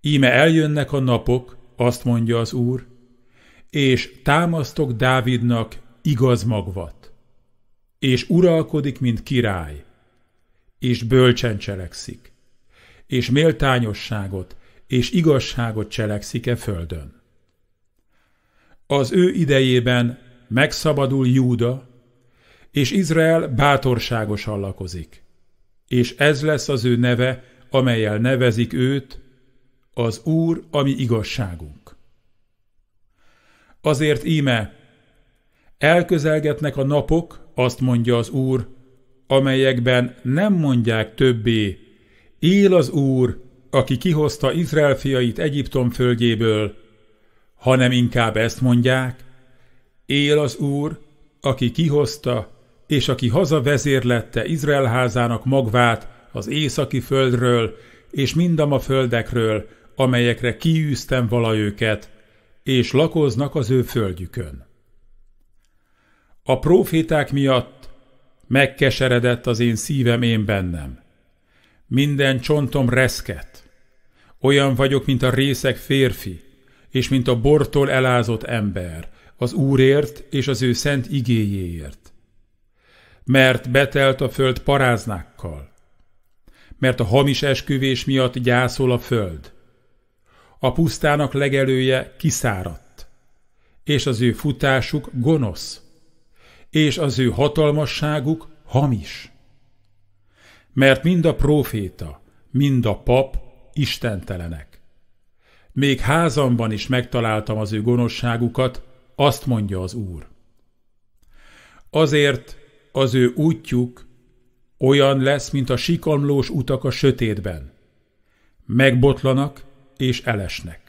Íme eljönnek a napok, azt mondja az Úr, és támasztok Dávidnak igaz magvat, és uralkodik, mint király, és bölcsen cselekszik, és méltányosságot és igazságot cselekszik-e földön. Az ő idejében megszabadul Júda, és Izrael bátorságos allakozik, és ez lesz az ő neve, amelyel nevezik őt, az Úr, ami igazságunk. Azért íme, elközelgetnek a napok, azt mondja az Úr, amelyekben nem mondják többé, él az Úr, aki kihozta Izrael fiait Egyiptom földjéből, hanem inkább ezt mondják, él az Úr, aki kihozta, és aki vezérlette Izrael házának magvát az északi földről és mind a földekről, amelyekre kiűztem vala őket, és lakoznak az ő földjükön. A proféták miatt megkeseredett az én szívem én bennem. Minden csontom reszket. Olyan vagyok, mint a részek férfi, és mint a bortól elázott ember, az Úrért és az ő szent igéjéért. Mert betelt a föld paráznákkal, mert a hamis esküvés miatt gyászol a föld, a pusztának legelője kiszáradt, és az ő futásuk gonosz, és az ő hatalmasságuk hamis. Mert mind a próféta, mind a pap istentelenek. Még házamban is megtaláltam az ő gonoszságukat, azt mondja az Úr. Azért az ő útjuk olyan lesz, mint a sikamlós utak a sötétben. Megbotlanak, és elesnek.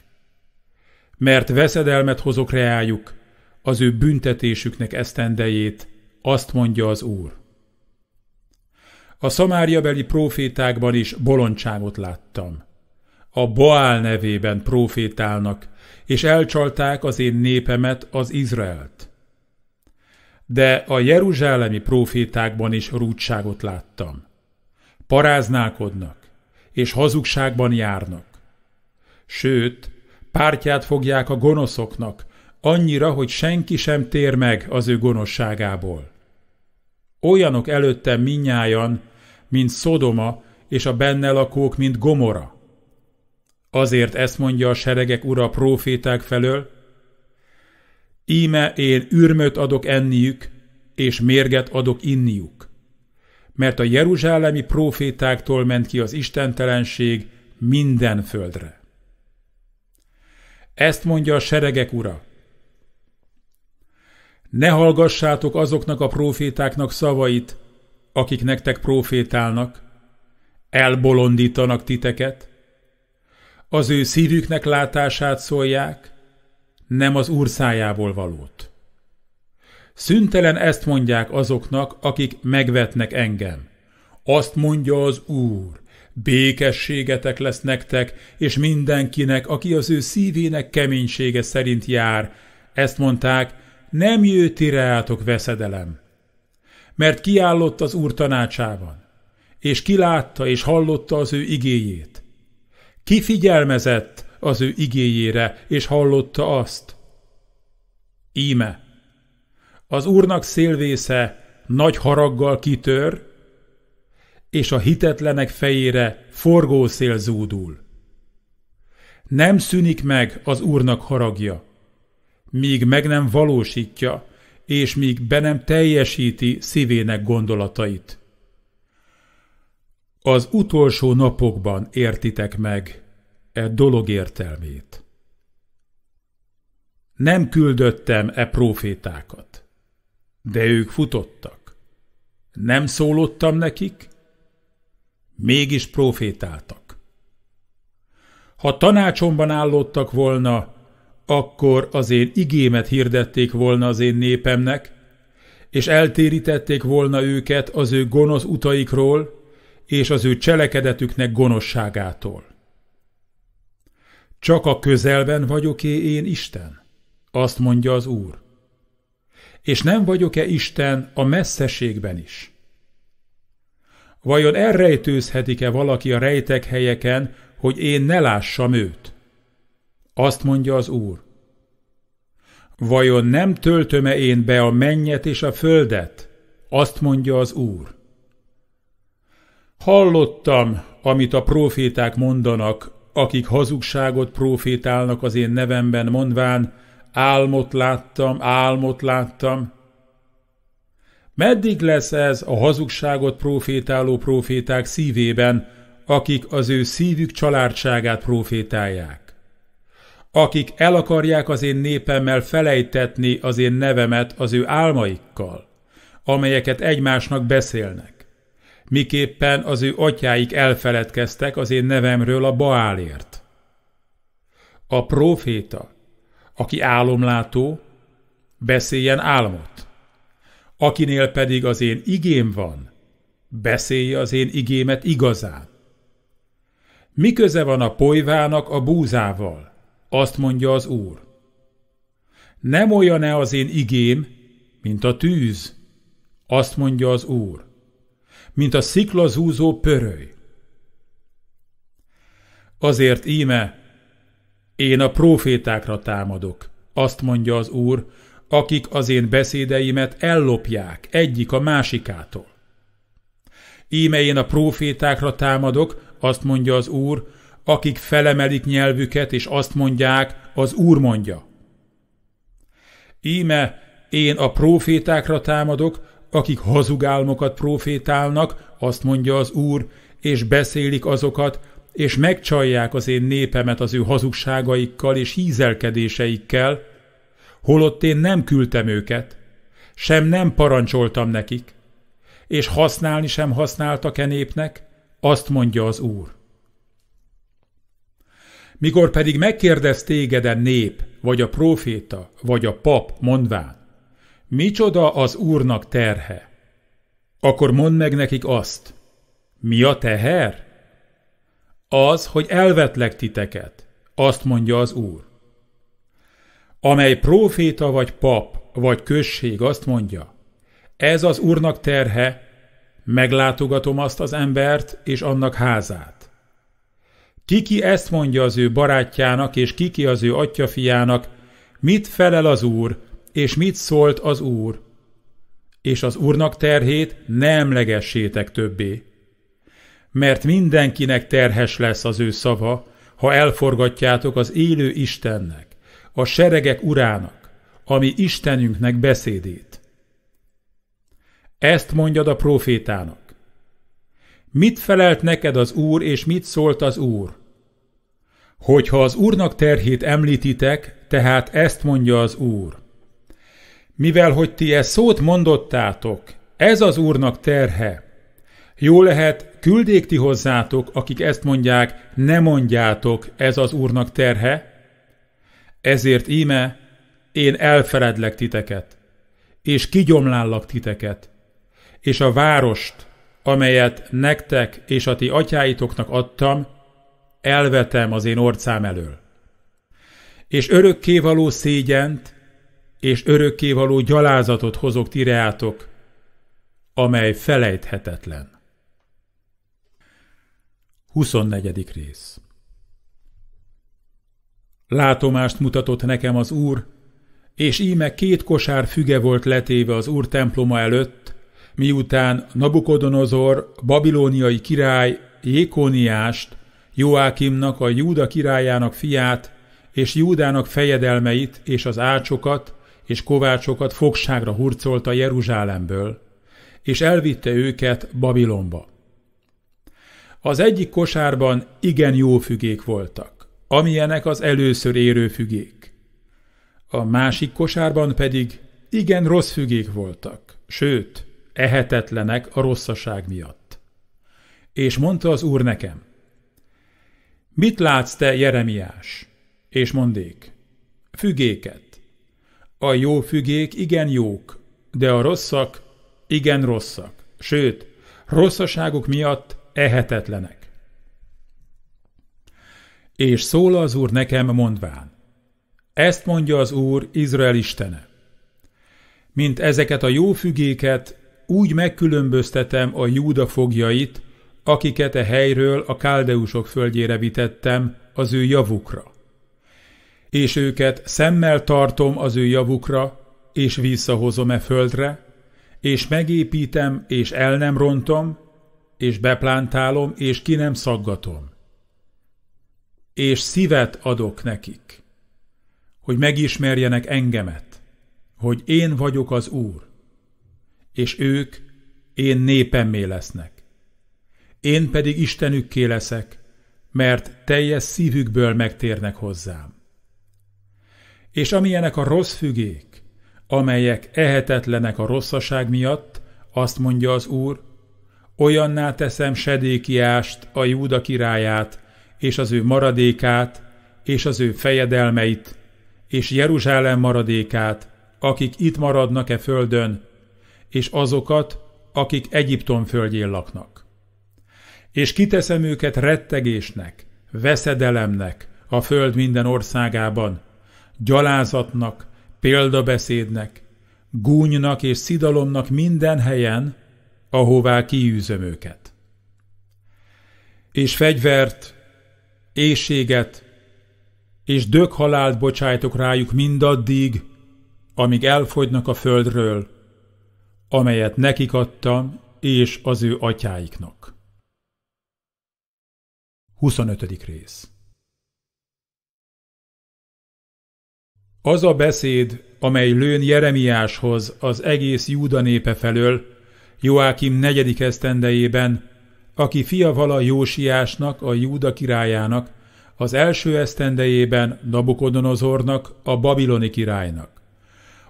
Mert veszedelmet hozok reájuk, az ő büntetésüknek esztendejét, azt mondja az Úr. A szamáriabeli profétákban is bolondságot láttam. A Boál nevében profétálnak, és elcsalták az én népemet, az Izraelt. De a jeruzsálemi profétákban is rúdságot láttam. Paráználkodnak, és hazugságban járnak. Sőt, pártját fogják a gonoszoknak, annyira, hogy senki sem tér meg az ő gonoszságából. Olyanok előttem minnyájan, mint Szodoma, és a benne lakók, mint Gomora. Azért ezt mondja a seregek ura proféták felől, Íme én ürmöt adok enniük, és mérget adok inniuk. Mert a jeruzsálemi profétáktól ment ki az istentelenség minden földre. Ezt mondja a seregek ura. Ne hallgassátok azoknak a profétáknak szavait, akik nektek profétálnak, elbolondítanak titeket, az ő szívüknek látását szólják, nem az úr szájából valót. Szüntelen ezt mondják azoknak, akik megvetnek engem. Azt mondja az Úr. Békességetek lesz nektek, és mindenkinek, aki az ő szívének keménysége szerint jár. Ezt mondták, nem jő ti reátok veszedelem. Mert kiállott az Úr tanácsában, és kilátta és hallotta az ő igéjét. Kifigyelmezett az ő igéjére, és hallotta azt. Íme, az Úrnak szélvésze nagy haraggal kitör, és a hitetlenek fejére forgószél zúdul. Nem szűnik meg az Úrnak haragja, míg meg nem valósítja, és míg be nem teljesíti szívének gondolatait. Az utolsó napokban értitek meg e dolog értelmét. Nem küldöttem e profétákat, de ők futottak. Nem szólottam nekik, mégis profétáltak. Ha tanácsomban állottak volna, akkor az én igémet hirdették volna az én népemnek, és eltérítették volna őket az ő gonosz utaikról, és az ő cselekedetüknek gonoszságától. Csak a közelben vagyok-e én Isten? Azt mondja az Úr. És nem vagyok-e Isten a messzeségben is? Vajon elrejtőzhetik-e valaki a rejtek helyeken, hogy én ne lássam őt? Azt mondja az Úr. Vajon nem töltöm-e én be a mennyet és a földet? Azt mondja az Úr. Hallottam, amit a proféták mondanak, akik hazugságot profétálnak az én nevemben mondván, álmot láttam, álmot láttam, Meddig lesz ez a hazugságot profétáló proféták szívében, akik az ő szívük csalártságát profétálják? Akik el akarják az én népemmel felejtetni az én nevemet az ő álmaikkal, amelyeket egymásnak beszélnek? miképpen az ő atyáik elfeledkeztek az én nevemről a Baálért. A próféta, aki álomlátó, beszéljen álmot akinél pedig az én igém van, beszélje az én igémet igazán. Mi köze van a polyvának a búzával? Azt mondja az Úr. Nem olyan-e az én igém, mint a tűz? Azt mondja az Úr. Mint a sziklazúzó pöröly. Azért íme, én a profétákra támadok, azt mondja az Úr, akik az én beszédeimet ellopják egyik a másikától. Íme én a prófétákra támadok, azt mondja az Úr, akik felemelik nyelvüket, és azt mondják, az Úr mondja. Íme én a prófétákra támadok, akik hazugálmokat profétálnak, azt mondja az Úr, és beszélik azokat, és megcsalják az én népemet az ő hazugságaikkal és hízelkedéseikkel, holott én nem küldtem őket, sem nem parancsoltam nekik, és használni sem használtak-e népnek, azt mondja az Úr. Mikor pedig megkérdez téged a e nép, vagy a proféta, vagy a pap, mondván, micsoda az Úrnak terhe, akkor mondd meg nekik azt, mi a teher? Az, hogy elvetlek titeket, azt mondja az Úr amely próféta vagy pap vagy község azt mondja, ez az Úrnak terhe, meglátogatom azt az embert és annak házát. Kiki ezt mondja az ő barátjának és kiki az ő atyafiának, mit felel az Úr, és mit szólt az Úr. És az Úrnak terhét nem emlegessétek többé. Mert mindenkinek terhes lesz az ő szava, ha elforgatjátok az élő Istennek a seregek urának, ami Istenünknek beszédét. Ezt mondjad a profétának. Mit felelt neked az Úr, és mit szólt az Úr? Hogyha az Úrnak terhét említitek, tehát ezt mondja az Úr. Mivel, hogy ti ezt szót mondottátok, ez az Úrnak terhe. Jó lehet, küldék ti hozzátok, akik ezt mondják, ne mondjátok, ez az Úrnak terhe, ezért íme, én elfeledlek titeket, és kigyomlállak titeket, és a várost, amelyet nektek és a ti atyáitoknak adtam, elvetem az én orcám elől. És örökkévaló szégyent, és örökkévaló gyalázatot hozok tireátok, amely felejthetetlen. 24. rész Látomást mutatott nekem az úr, és íme két kosár füge volt letéve az úr temploma előtt, miután Nabukodonozor, babilóniai király Jékóniást, Joákimnak a Júda királyának fiát, és Júdának fejedelmeit és az ácsokat és kovácsokat fogságra hurcolta Jeruzsálemből, és elvitte őket Babilonba. Az egyik kosárban igen jó fügék voltak amilyenek az először érő fügék. A másik kosárban pedig igen rossz fügék voltak, sőt, ehetetlenek a rosszaság miatt. És mondta az úr nekem, Mit látsz te, Jeremiás? És mondék, fügéket. A jó fügék igen jók, de a rosszak igen rosszak, sőt, rosszaságuk miatt ehetetlenek. És szól az Úr nekem mondván, ezt mondja az Úr, Izrael istene. Mint ezeket a jó fügéket, úgy megkülönböztetem a Júda fogjait, akiket a e helyről a káldeusok földjére vitettem az ő javukra. És őket szemmel tartom az ő javukra, és visszahozom e földre, és megépítem, és el nem rontom, és beplántálom, és ki nem szaggatom és szívet adok nekik, hogy megismerjenek engemet, hogy én vagyok az Úr, és ők én népemmé lesznek. Én pedig Istenükké leszek, mert teljes szívükből megtérnek hozzám. És amilyenek a rossz fügék, amelyek ehetetlenek a rosszaság miatt, azt mondja az Úr, olyanná teszem sedékiást, a Júda királyát, és az ő maradékát, és az ő fejedelmeit, és Jeruzsálem maradékát, akik itt maradnak-e földön, és azokat, akik Egyiptom földjén laknak. És kiteszem őket rettegésnek, veszedelemnek a föld minden országában, gyalázatnak, példabeszédnek, gúnynak és szidalomnak minden helyen, ahová kiűzöm őket. És fegyvert, éjséget és dökhalált bocsájtok rájuk mindaddig, amíg elfogynak a földről, amelyet nekik adtam és az ő atyáiknak. 25. rész Az a beszéd, amely lőn Jeremiáshoz az egész Júda népe felől, Joákim negyedik esztendejében, aki fia vala Jósiásnak, a Júda királyának, az első esztendejében Nabukodonozornak, a babiloni királynak,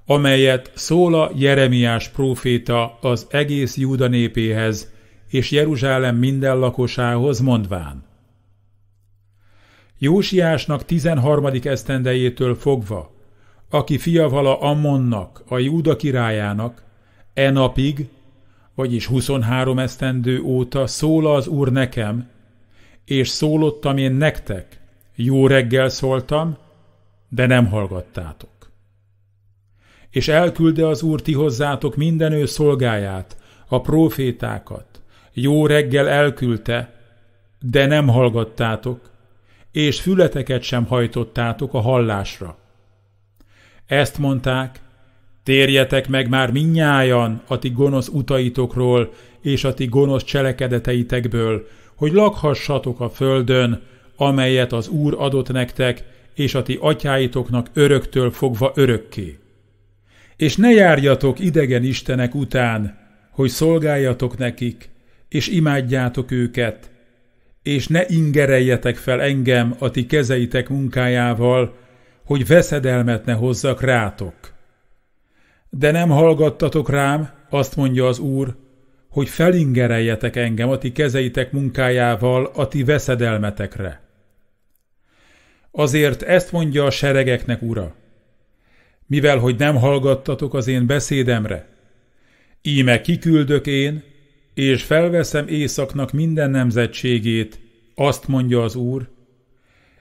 amelyet szóla Jeremiás próféta az egész Júda népéhez és Jeruzsálem minden lakosához mondván. Jósiásnak 13. esztendejétől fogva, aki fia vala Ammonnak, a Júda királyának, e napig vagyis 23 esztendő óta szól az Úr nekem, és szólottam én nektek, jó reggel szóltam, de nem hallgattátok. És elkülde az Úr ti hozzátok minden ő szolgáját, a profétákat, jó reggel elküldte, de nem hallgattátok, és fületeket sem hajtottátok a hallásra. Ezt mondták, Térjetek meg már minnyájan a ti gonosz utaitokról és a ti gonosz cselekedeteitekből, hogy lakhassatok a földön, amelyet az Úr adott nektek, és a ti atyáitoknak öröktől fogva örökké. És ne járjatok idegen istenek után, hogy szolgáljatok nekik, és imádjátok őket, és ne ingereljetek fel engem a ti kezeitek munkájával, hogy veszedelmet ne hozzak rátok. De nem hallgattatok rám, azt mondja az Úr, hogy felingereljetek engem a ti kezeitek munkájával a ti veszedelmetekre. Azért ezt mondja a seregeknek, Ura, mivel hogy nem hallgattatok az én beszédemre. Íme kiküldök én, és felveszem északnak minden nemzetségét, azt mondja az Úr,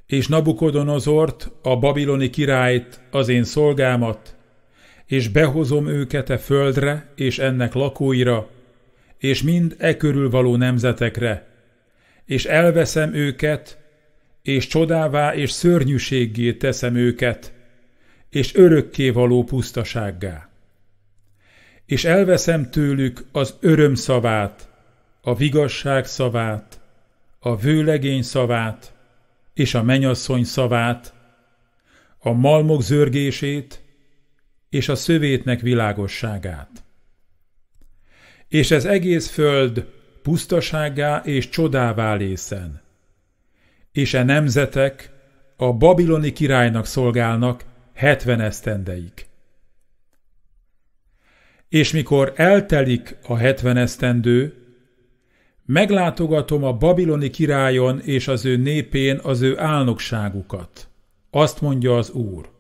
és Nabukodonozort, a babiloni királyt, az én szolgámat, és behozom őket e földre és ennek lakóira, és mind e körül való nemzetekre, és elveszem őket, és csodává és szörnyűséggé teszem őket, és örökké való pusztasággá. És elveszem tőlük az öröm szavát, a vigasság szavát, a vőlegény szavát, és a menyasszony szavát, a malmok zörgését, és a szövétnek világosságát. És ez egész föld pusztaságá és csodává lészen. És e nemzetek a babiloni királynak szolgálnak hetven esztendeik. És mikor eltelik a hetven esztendő, meglátogatom a babiloni királyon és az ő népén az ő álnokságukat. Azt mondja az Úr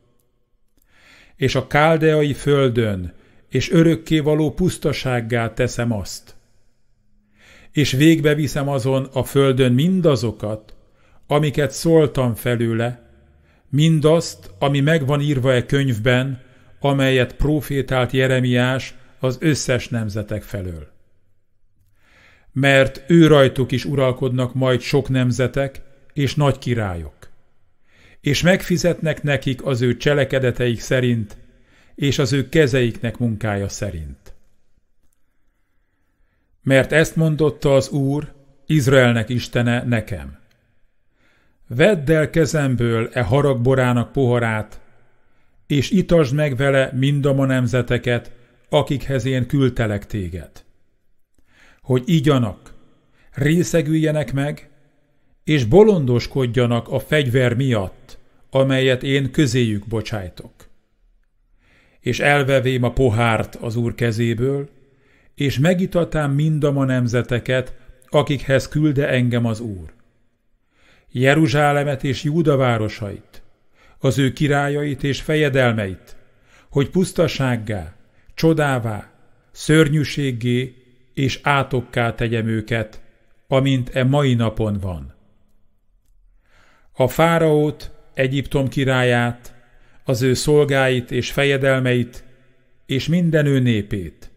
és a káldeai földön, és örökké való pusztasággá teszem azt. És végbe viszem azon a földön mindazokat, amiket szóltam felőle, mindazt, ami megvan írva e könyvben, amelyet profétált Jeremiás az összes nemzetek felől. Mert ő rajtuk is uralkodnak majd sok nemzetek és nagy királyok és megfizetnek nekik az ő cselekedeteik szerint, és az ő kezeiknek munkája szerint. Mert ezt mondotta az Úr, Izraelnek Istene nekem. Vedd el kezemből e haragborának poharát, és itasd meg vele a nemzeteket, akikhez én küldtelek téged. Hogy igyanak, részegüljenek meg, és bolondoskodjanak a fegyver miatt, amelyet én közéjük bocsájtok. És elvevém a pohárt az Úr kezéből, és megitatám a nemzeteket, akikhez külde engem az Úr. Jeruzsálemet és Júda városait, az ő királyait és fejedelmeit, hogy pusztasággá, csodává, szörnyűséggé és átokká tegyem őket, amint e mai napon van. A fáraót Egyiptom királyát, az ő szolgáit és fejedelmeit, és minden ő népét,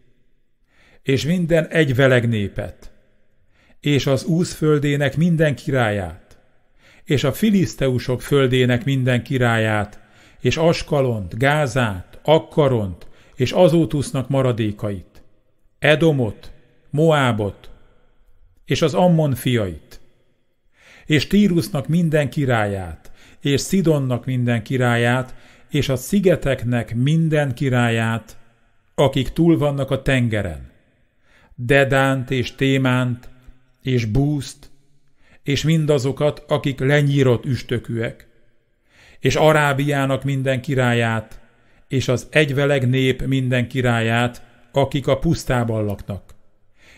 és minden egyveleg népet, és az úsz földének minden királyát, és a filiszteusok földének minden királyát, és Askalont, Gázát, Akkaront és Azótusznak maradékait, Edomot, Moábot és az Ammon fiait, és Tírusznak minden királyát, és Szidonnak minden királyát, és a szigeteknek minden királyát, akik túl vannak a tengeren. Dedánt és Témánt, és Búzt, és mindazokat, akik lenyírott üstökűek, és Arábiának minden királyát, és az egyveleg nép minden királyát, akik a pusztában laknak,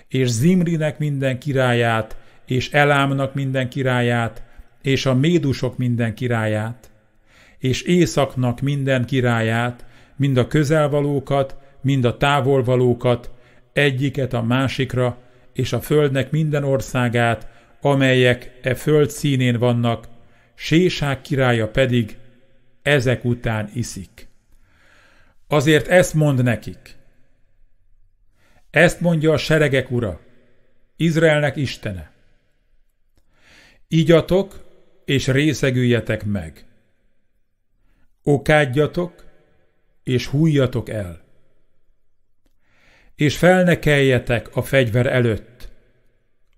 és Zimrinek minden királyát, és Elámnak minden királyát, és a médusok minden királyát, és északnak minden királyát, mind a közelvalókat, mind a távolvalókat, egyiket a másikra, és a földnek minden országát, amelyek e föld színén vannak, Sésák királya pedig ezek után iszik. Azért ezt mond nekik. Ezt mondja a seregek ura, Izraelnek istene. Igyatok, és részegüljetek meg. Okádjatok, és hújjatok el. És felnekeljetek a fegyver előtt,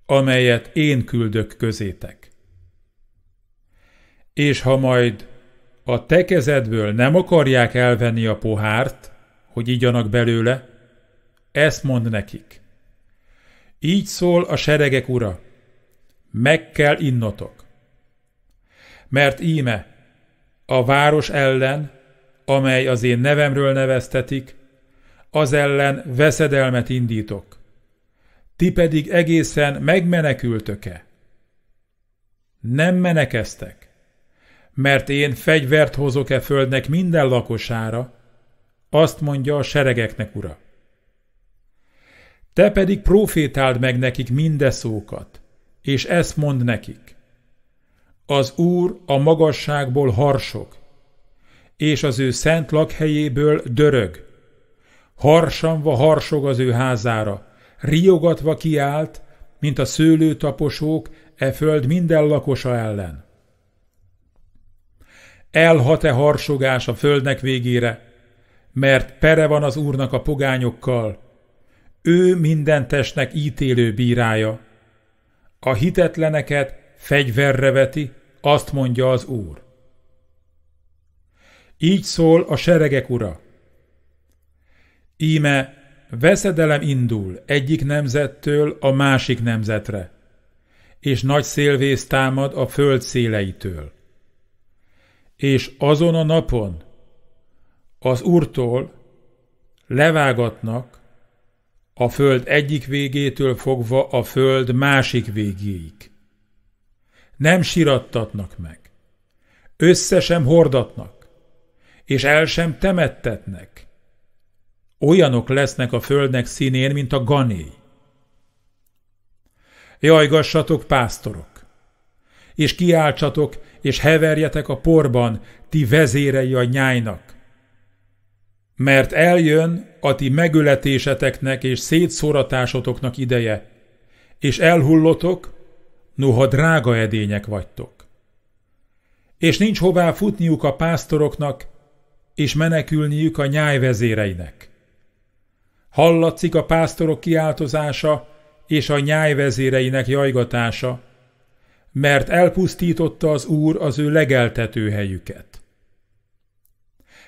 amelyet én küldök közétek. És ha majd a te kezedből nem akarják elvenni a pohárt, hogy igyanak belőle, ezt mond nekik. Így szól a seregek ura, meg kell innotok mert íme a város ellen, amely az én nevemről neveztetik, az ellen veszedelmet indítok. Ti pedig egészen megmenekültöke. Nem menekeztek, mert én fegyvert hozok-e földnek minden lakosára, azt mondja a seregeknek ura. Te pedig profétáld meg nekik szókat, és ezt mond nekik. Az Úr a magasságból harsok, és az ő szent lakhelyéből dörög. Harsanva harsog az ő házára, riogatva kiált, mint a szőlőtaposók e föld minden lakosa ellen. Elhat-e harsogás a földnek végére, mert pere van az Úrnak a pogányokkal, ő minden testnek ítélő bírája. A hitetleneket fegyverre veti, azt mondja az Úr. Így szól a seregek ura. Íme veszedelem indul egyik nemzettől a másik nemzetre, és nagy szélvész támad a föld széleitől. És azon a napon az Úrtól levágatnak a föld egyik végétől fogva a föld másik végéig nem sirattatnak meg, össze sem hordatnak, és el sem temettetnek. Olyanok lesznek a földnek színén, mint a gané. Jajgassatok, pásztorok, és kiáltsatok, és heverjetek a porban, ti vezérei a nyájnak. Mert eljön a ti megületéseteknek és szétszóratásotoknak ideje, és elhullotok, noha drága edények vagytok. És nincs hová futniuk a pásztoroknak, és menekülniük a nyájvezéreinek. Hallatszik a pásztorok kiáltozása és a nyájvezéreinek jajgatása, mert elpusztította az Úr az ő legeltető helyüket.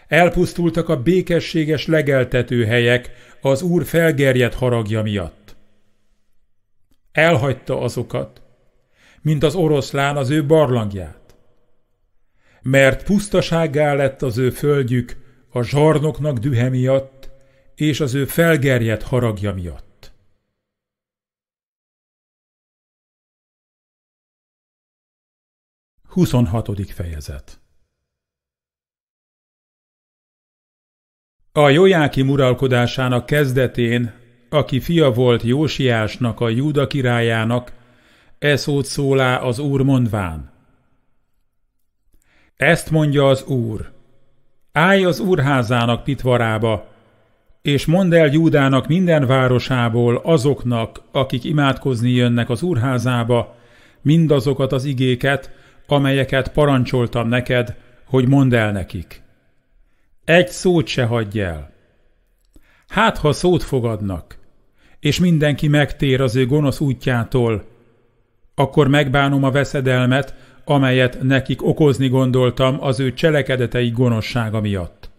Elpusztultak a békességes legeltető helyek az Úr felgerjedt haragja miatt. Elhagyta azokat, mint az oroszlán az ő barlangját. Mert pusztasággá lett az ő földjük a zsarnoknak dühe miatt, és az ő felgerjedt haragja miatt. Huszonhatodik fejezet A Jojáki muralkodásának kezdetén, aki fia volt Jósiásnak, a Júda királyának, e szót szólá az Úr mondván. Ezt mondja az Úr. Állj az úrházának pitvarába, és mondd el Júdának minden városából azoknak, akik imádkozni jönnek az úrházába, mindazokat az igéket, amelyeket parancsoltam neked, hogy mondd el nekik. Egy szót se hagyj el. Hát, ha szót fogadnak, és mindenki megtér az ő gonosz útjától, akkor megbánom a veszedelmet, amelyet nekik okozni gondoltam az ő cselekedetei gonossága miatt.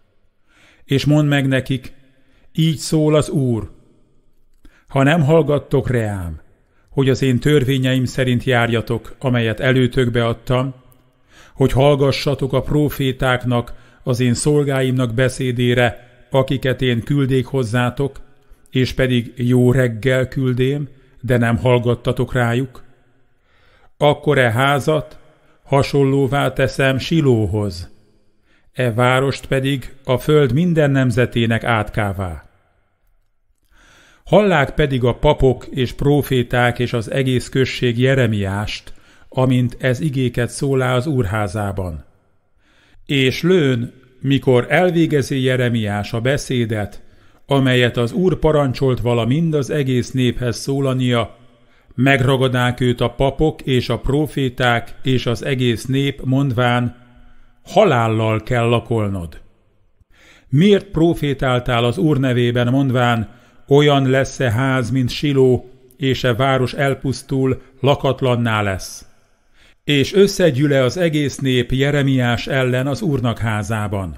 És mondd meg nekik, így szól az Úr, ha nem hallgattok reám, hogy az én törvényeim szerint járjatok, amelyet előtökbe adtam, hogy hallgassatok a profétáknak, az én szolgáimnak beszédére, akiket én küldék hozzátok, és pedig jó reggel küldém, de nem hallgattatok rájuk, akkor e házat hasonlóvá teszem Silóhoz, e várost pedig a föld minden nemzetének átkává. Hallák pedig a papok és proféták és az egész község Jeremiást, amint ez igéket szólá az úrházában. És lőn, mikor elvégezi Jeremiás a beszédet, amelyet az úr parancsolt vala mind az egész néphez szólania, Megragadnák őt a papok és a proféták és az egész nép, mondván, halállal kell lakolnod. Miért profétáltál az Úr nevében, mondván, olyan lesz-e ház, mint Siló, és a e város elpusztul, lakatlanná lesz? És összegyűle az egész nép Jeremiás ellen az Úrnak házában.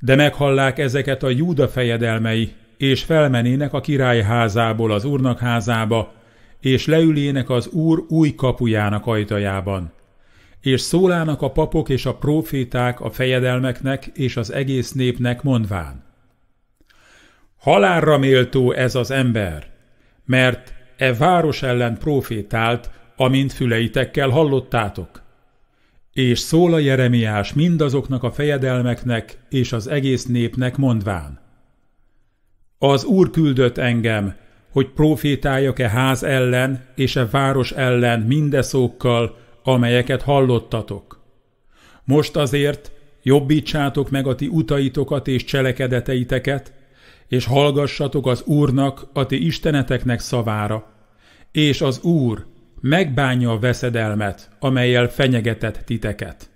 De meghallák ezeket a Júda fejedelmei, és felmenének a királyházából az Úrnak házába, és leülének az Úr új kapujának ajtajában. És szólának a papok és a proféták a fejedelmeknek és az egész népnek mondván. Halálra méltó ez az ember, mert e város ellen profétált, amint füleitekkel hallottátok. És szól a Jeremiás mindazoknak a fejedelmeknek és az egész népnek mondván. Az Úr küldött engem, hogy profétáljak-e ház ellen és e város ellen mindeszókkal, amelyeket hallottatok. Most azért jobbítsátok meg a ti utaitokat és cselekedeteiteket, és hallgassatok az Úrnak, a ti isteneteknek szavára. És az Úr megbánja a veszedelmet, amelyel fenyegetett titeket.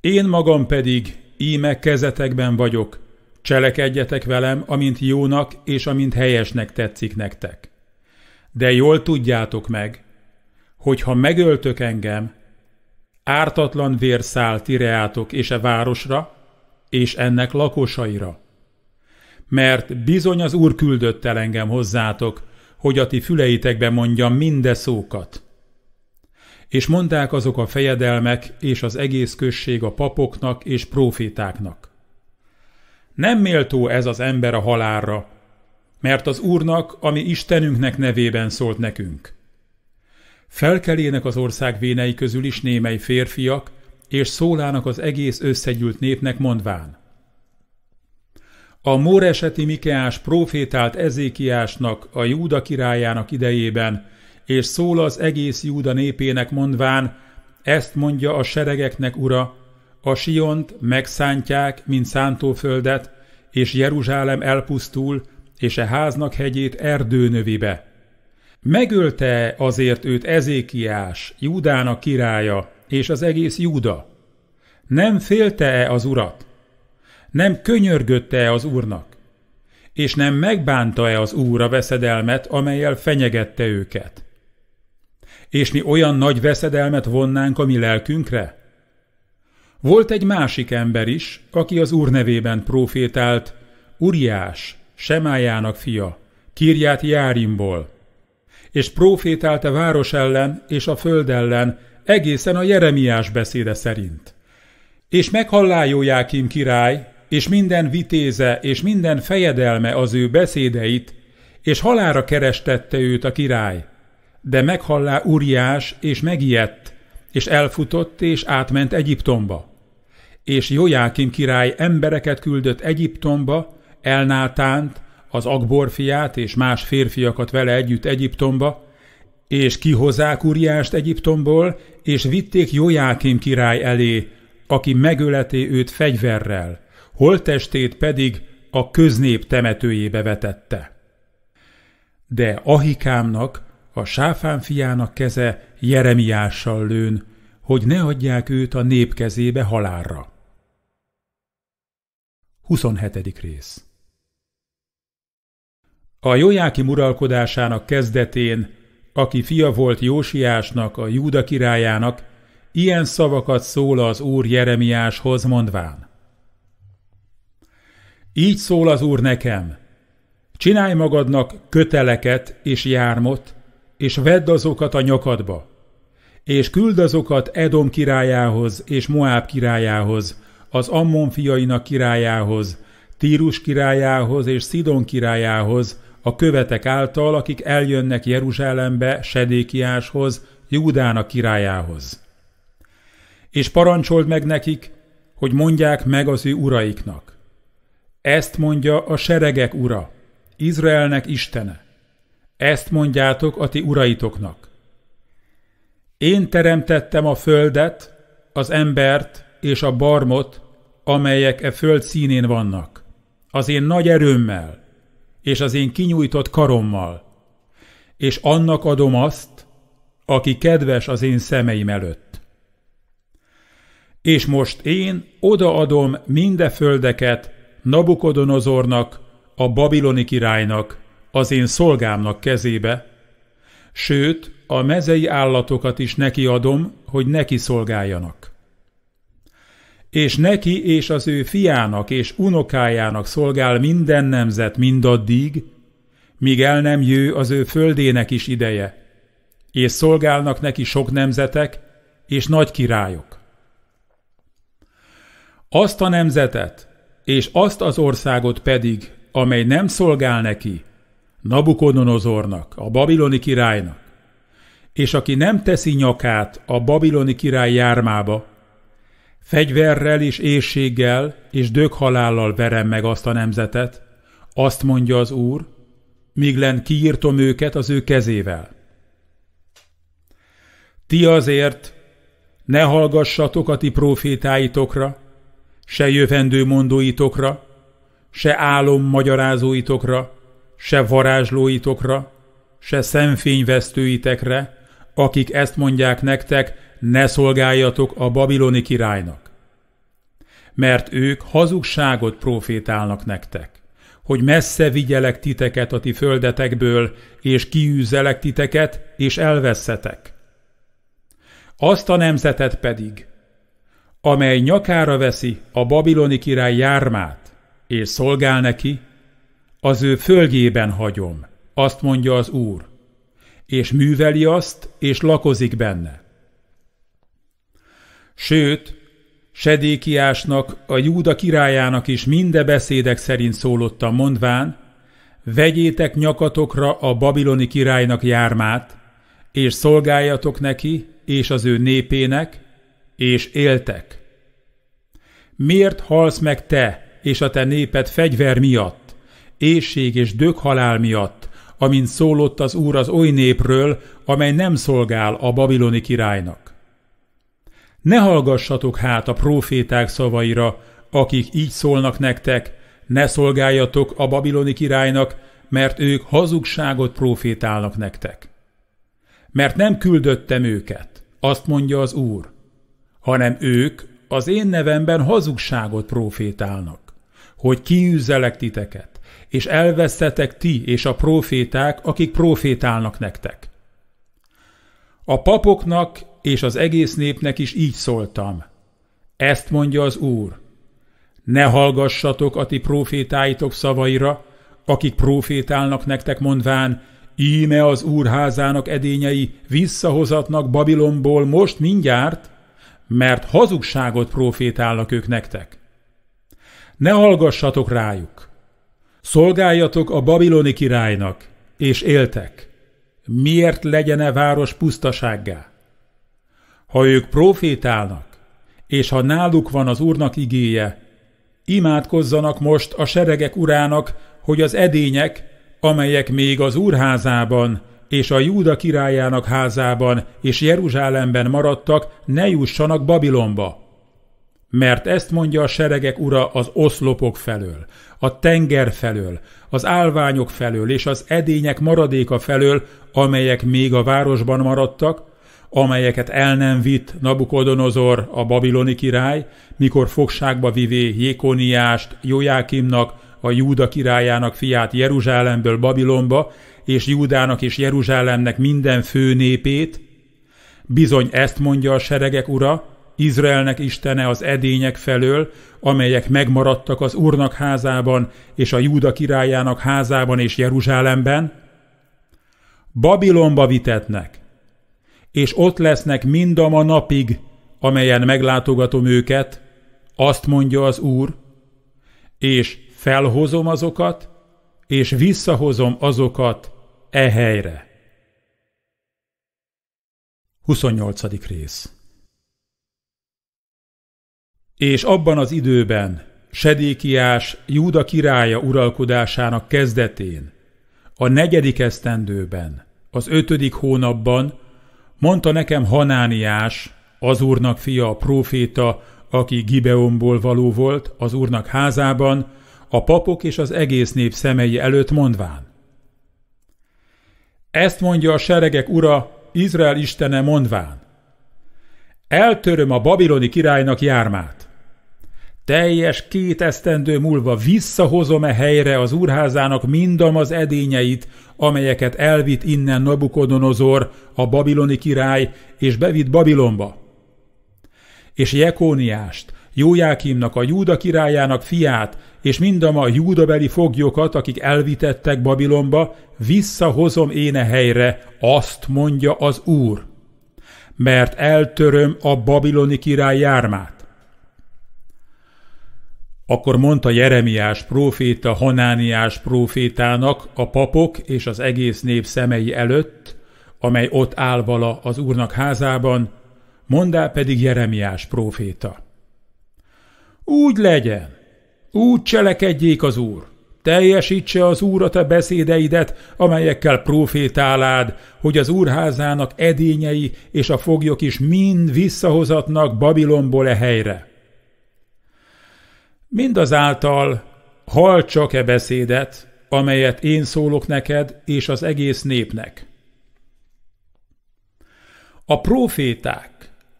Én magam pedig íme kezetekben vagyok, Cselekedjetek velem, amint jónak és amint helyesnek tetszik nektek. De jól tudjátok meg, hogy ha megöltök engem, ártatlan vér száll tireátok és a e városra, és ennek lakosaira. Mert bizony az Úr küldött el engem hozzátok, hogy a ti füleitekbe mondjam minde szókat. És mondták azok a fejedelmek és az egész község a papoknak és profétáknak. Nem méltó ez az ember a halálra, mert az Úrnak, ami Istenünknek nevében szólt nekünk. Felkelének az ország vénei közül is némely férfiak, és szólának az egész összegyűlt népnek mondván. A móreseti Mikeás profétált Ezékiásnak, a Júda királyának idejében, és szól az egész Júda népének mondván, ezt mondja a seregeknek, ura, a Siont megszántják, mint szántóföldet, és Jeruzsálem elpusztul, és e háznak hegyét erdőnövi be. Megölte azért őt Ezékiás, Júdának királya, és az egész Júda? Nem félte-e az urat? Nem könyörgötte-e az úrnak? És nem megbánta-e az úr a veszedelmet, amelyel fenyegette őket? És mi olyan nagy veszedelmet vonnánk a mi lelkünkre? Volt egy másik ember is, aki az Úr nevében profétált, Uriás, Semájának fia, Kirját Járimból, és profétált a város ellen és a föld ellen, egészen a Jeremiás beszéde szerint. És meghallá Jójákim király, és minden vitéze és minden fejedelme az ő beszédeit, és halára kerestette őt a király. De meghallá Uriás, és megijedt, és elfutott, és átment Egyiptomba és Jojákim király embereket küldött Egyiptomba, Elnátánt, az Akbor fiát és más férfiakat vele együtt Egyiptomba, és kihozák Uriást Egyiptomból, és vitték Jojákim király elé, aki megöleti őt fegyverrel, holttestét pedig a köznép temetőjébe vetette. De Ahikámnak, a sáfán fiának keze Jeremiással lőn, hogy ne adják őt a nép kezébe halálra. 27. rész A jójáki muralkodásának kezdetén, aki fia volt Jósiásnak, a Júda királyának, ilyen szavakat szól az Úr Jeremiáshoz mondván. Így szól az Úr nekem, csinálj magadnak köteleket és jármot, és vedd azokat a nyakadba, és küld azokat Edom királyához és Moáb királyához, az Ammon fiainak királyához, Tírus királyához és Szidon királyához, a követek által, akik eljönnek Jeruzsálembe Sedékiáshoz, Júdának királyához. És parancsold meg nekik, hogy mondják meg az ő uraiknak. Ezt mondja a seregek ura, Izraelnek istene. Ezt mondjátok a ti uraitoknak. Én teremtettem a földet, az embert és a barmot, amelyek e föld színén vannak, az én nagy erőmmel, és az én kinyújtott karommal, és annak adom azt, aki kedves az én szemeim előtt. És most én odaadom minde földeket Nabukodonozornak, a babiloni királynak, az én szolgámnak kezébe, sőt, a mezei állatokat is neki adom, hogy neki szolgáljanak és neki és az ő fiának és unokájának szolgál minden nemzet mindaddig, míg el nem jő az ő földének is ideje, és szolgálnak neki sok nemzetek és nagy királyok. Azt a nemzetet és azt az országot pedig, amely nem szolgál neki, Nabukodonozornak, a babiloni királynak, és aki nem teszi nyakát a babiloni király jármába, Fegyverrel és éjséggel és döghalállal verem meg azt a nemzetet, azt mondja az Úr, míg len kiírtom őket az ő kezével. Ti azért ne hallgassatok a ti profétáitokra, se jövendő mondóitokra, se álom magyarázóitokra, se varázslóitokra, se szemfényvesztőitekre, akik ezt mondják nektek, ne szolgáljatok a babiloni királynak, mert ők hazugságot profétálnak nektek, hogy messze vigyelek titeket a ti földetekből, és kiűzelek titeket, és elveszetek. Azt a nemzetet pedig, amely nyakára veszi a babiloni király jármát, és szolgál neki, az ő földjében hagyom, azt mondja az Úr, és műveli azt, és lakozik benne. Sőt, Sedékiásnak, a Júda királyának is minde beszédek szerint szólotta mondván, vegyétek nyakatokra a babiloni királynak jármát, és szolgáljatok neki és az ő népének, és éltek. Miért halsz meg te és a te néped fegyver miatt, ésség és döghalál miatt, amint szólott az Úr az oly népről, amely nem szolgál a babiloni királynak? Ne hallgassatok hát a proféták szavaira, akik így szólnak nektek, ne szolgáljatok a babiloni királynak, mert ők hazugságot profétálnak nektek. Mert nem küldöttem őket, azt mondja az Úr, hanem ők az én nevemben hazugságot profétálnak, hogy kiűzzelek titeket, és elvesztetek ti és a proféták, akik profétálnak nektek. A papoknak és az egész népnek is így szóltam. Ezt mondja az Úr. Ne hallgassatok a ti profétáitok szavaira, akik profétálnak nektek mondván, íme az úrházának edényei visszahozatnak Babilonból most mindjárt, mert hazugságot profétálnak ők nektek. Ne hallgassatok rájuk. Szolgáljatok a babiloni királynak, és éltek. Miért legyene város pusztasággá? Ha ők profétálnak, és ha náluk van az Úrnak igéje, imádkozzanak most a seregek urának, hogy az edények, amelyek még az úrházában és a Júda királyának házában és Jeruzsálemben maradtak, ne jussanak Babilonba. Mert ezt mondja a seregek ura az oszlopok felől, a tenger felől, az álványok felől és az edények maradéka felől, amelyek még a városban maradtak, amelyeket el nem vitt Nabukodonozor, a babiloni király, mikor fogságba vivé Jékoniást, Jojákimnak, a Júda királyának fiát Jeruzsálemből Babilonba, és Júdának és Jeruzsálemnek minden fő népét, bizony ezt mondja a seregek ura, Izraelnek istene az edények felől, amelyek megmaradtak az Úrnak házában és a Júda királyának házában és Jeruzsálemben, Babilonba vitetnek, és ott lesznek mind a ma napig, amelyen meglátogatom őket, azt mondja az Úr, és felhozom azokat, és visszahozom azokat e helyre. 28. rész És abban az időben, Sedékiás Júda királya uralkodásának kezdetén, a negyedik esztendőben, az ötödik hónapban, Mondta nekem Hanániás, az úrnak fia a próféta, aki Gibeonból való volt, az úrnak házában, a papok és az egész nép szemei előtt mondván. Ezt mondja a seregek ura, Izrael istene mondván. Eltöröm a babiloni királynak jármát. Teljes két esztendő múlva visszahozom-e helyre az úrházának mindam az edényeit, amelyeket elvitt innen Nabukodonozor, a babiloni király, és bevitt Babilonba. És Jekóniást, Jójákimnak, a Júda királyának fiát, és mindama a júdabeli foglyokat, akik elvitettek Babilonba, visszahozom én a e helyre, azt mondja az Úr. Mert eltöröm a babiloni király jármát akkor mondta Jeremiás próféta Hanániás prófétának a papok és az egész nép szemei előtt, amely ott áll vala az úrnak házában, mondá pedig Jeremiás próféta. Úgy legyen, úgy cselekedjék az úr, teljesítse az úr a te beszédeidet, amelyekkel profétálád, hogy az úrházának edényei és a foglyok is mind visszahozatnak Babilonból e helyre. Mindazáltal hall csak e beszédet, amelyet én szólok neked és az egész népnek. A proféták,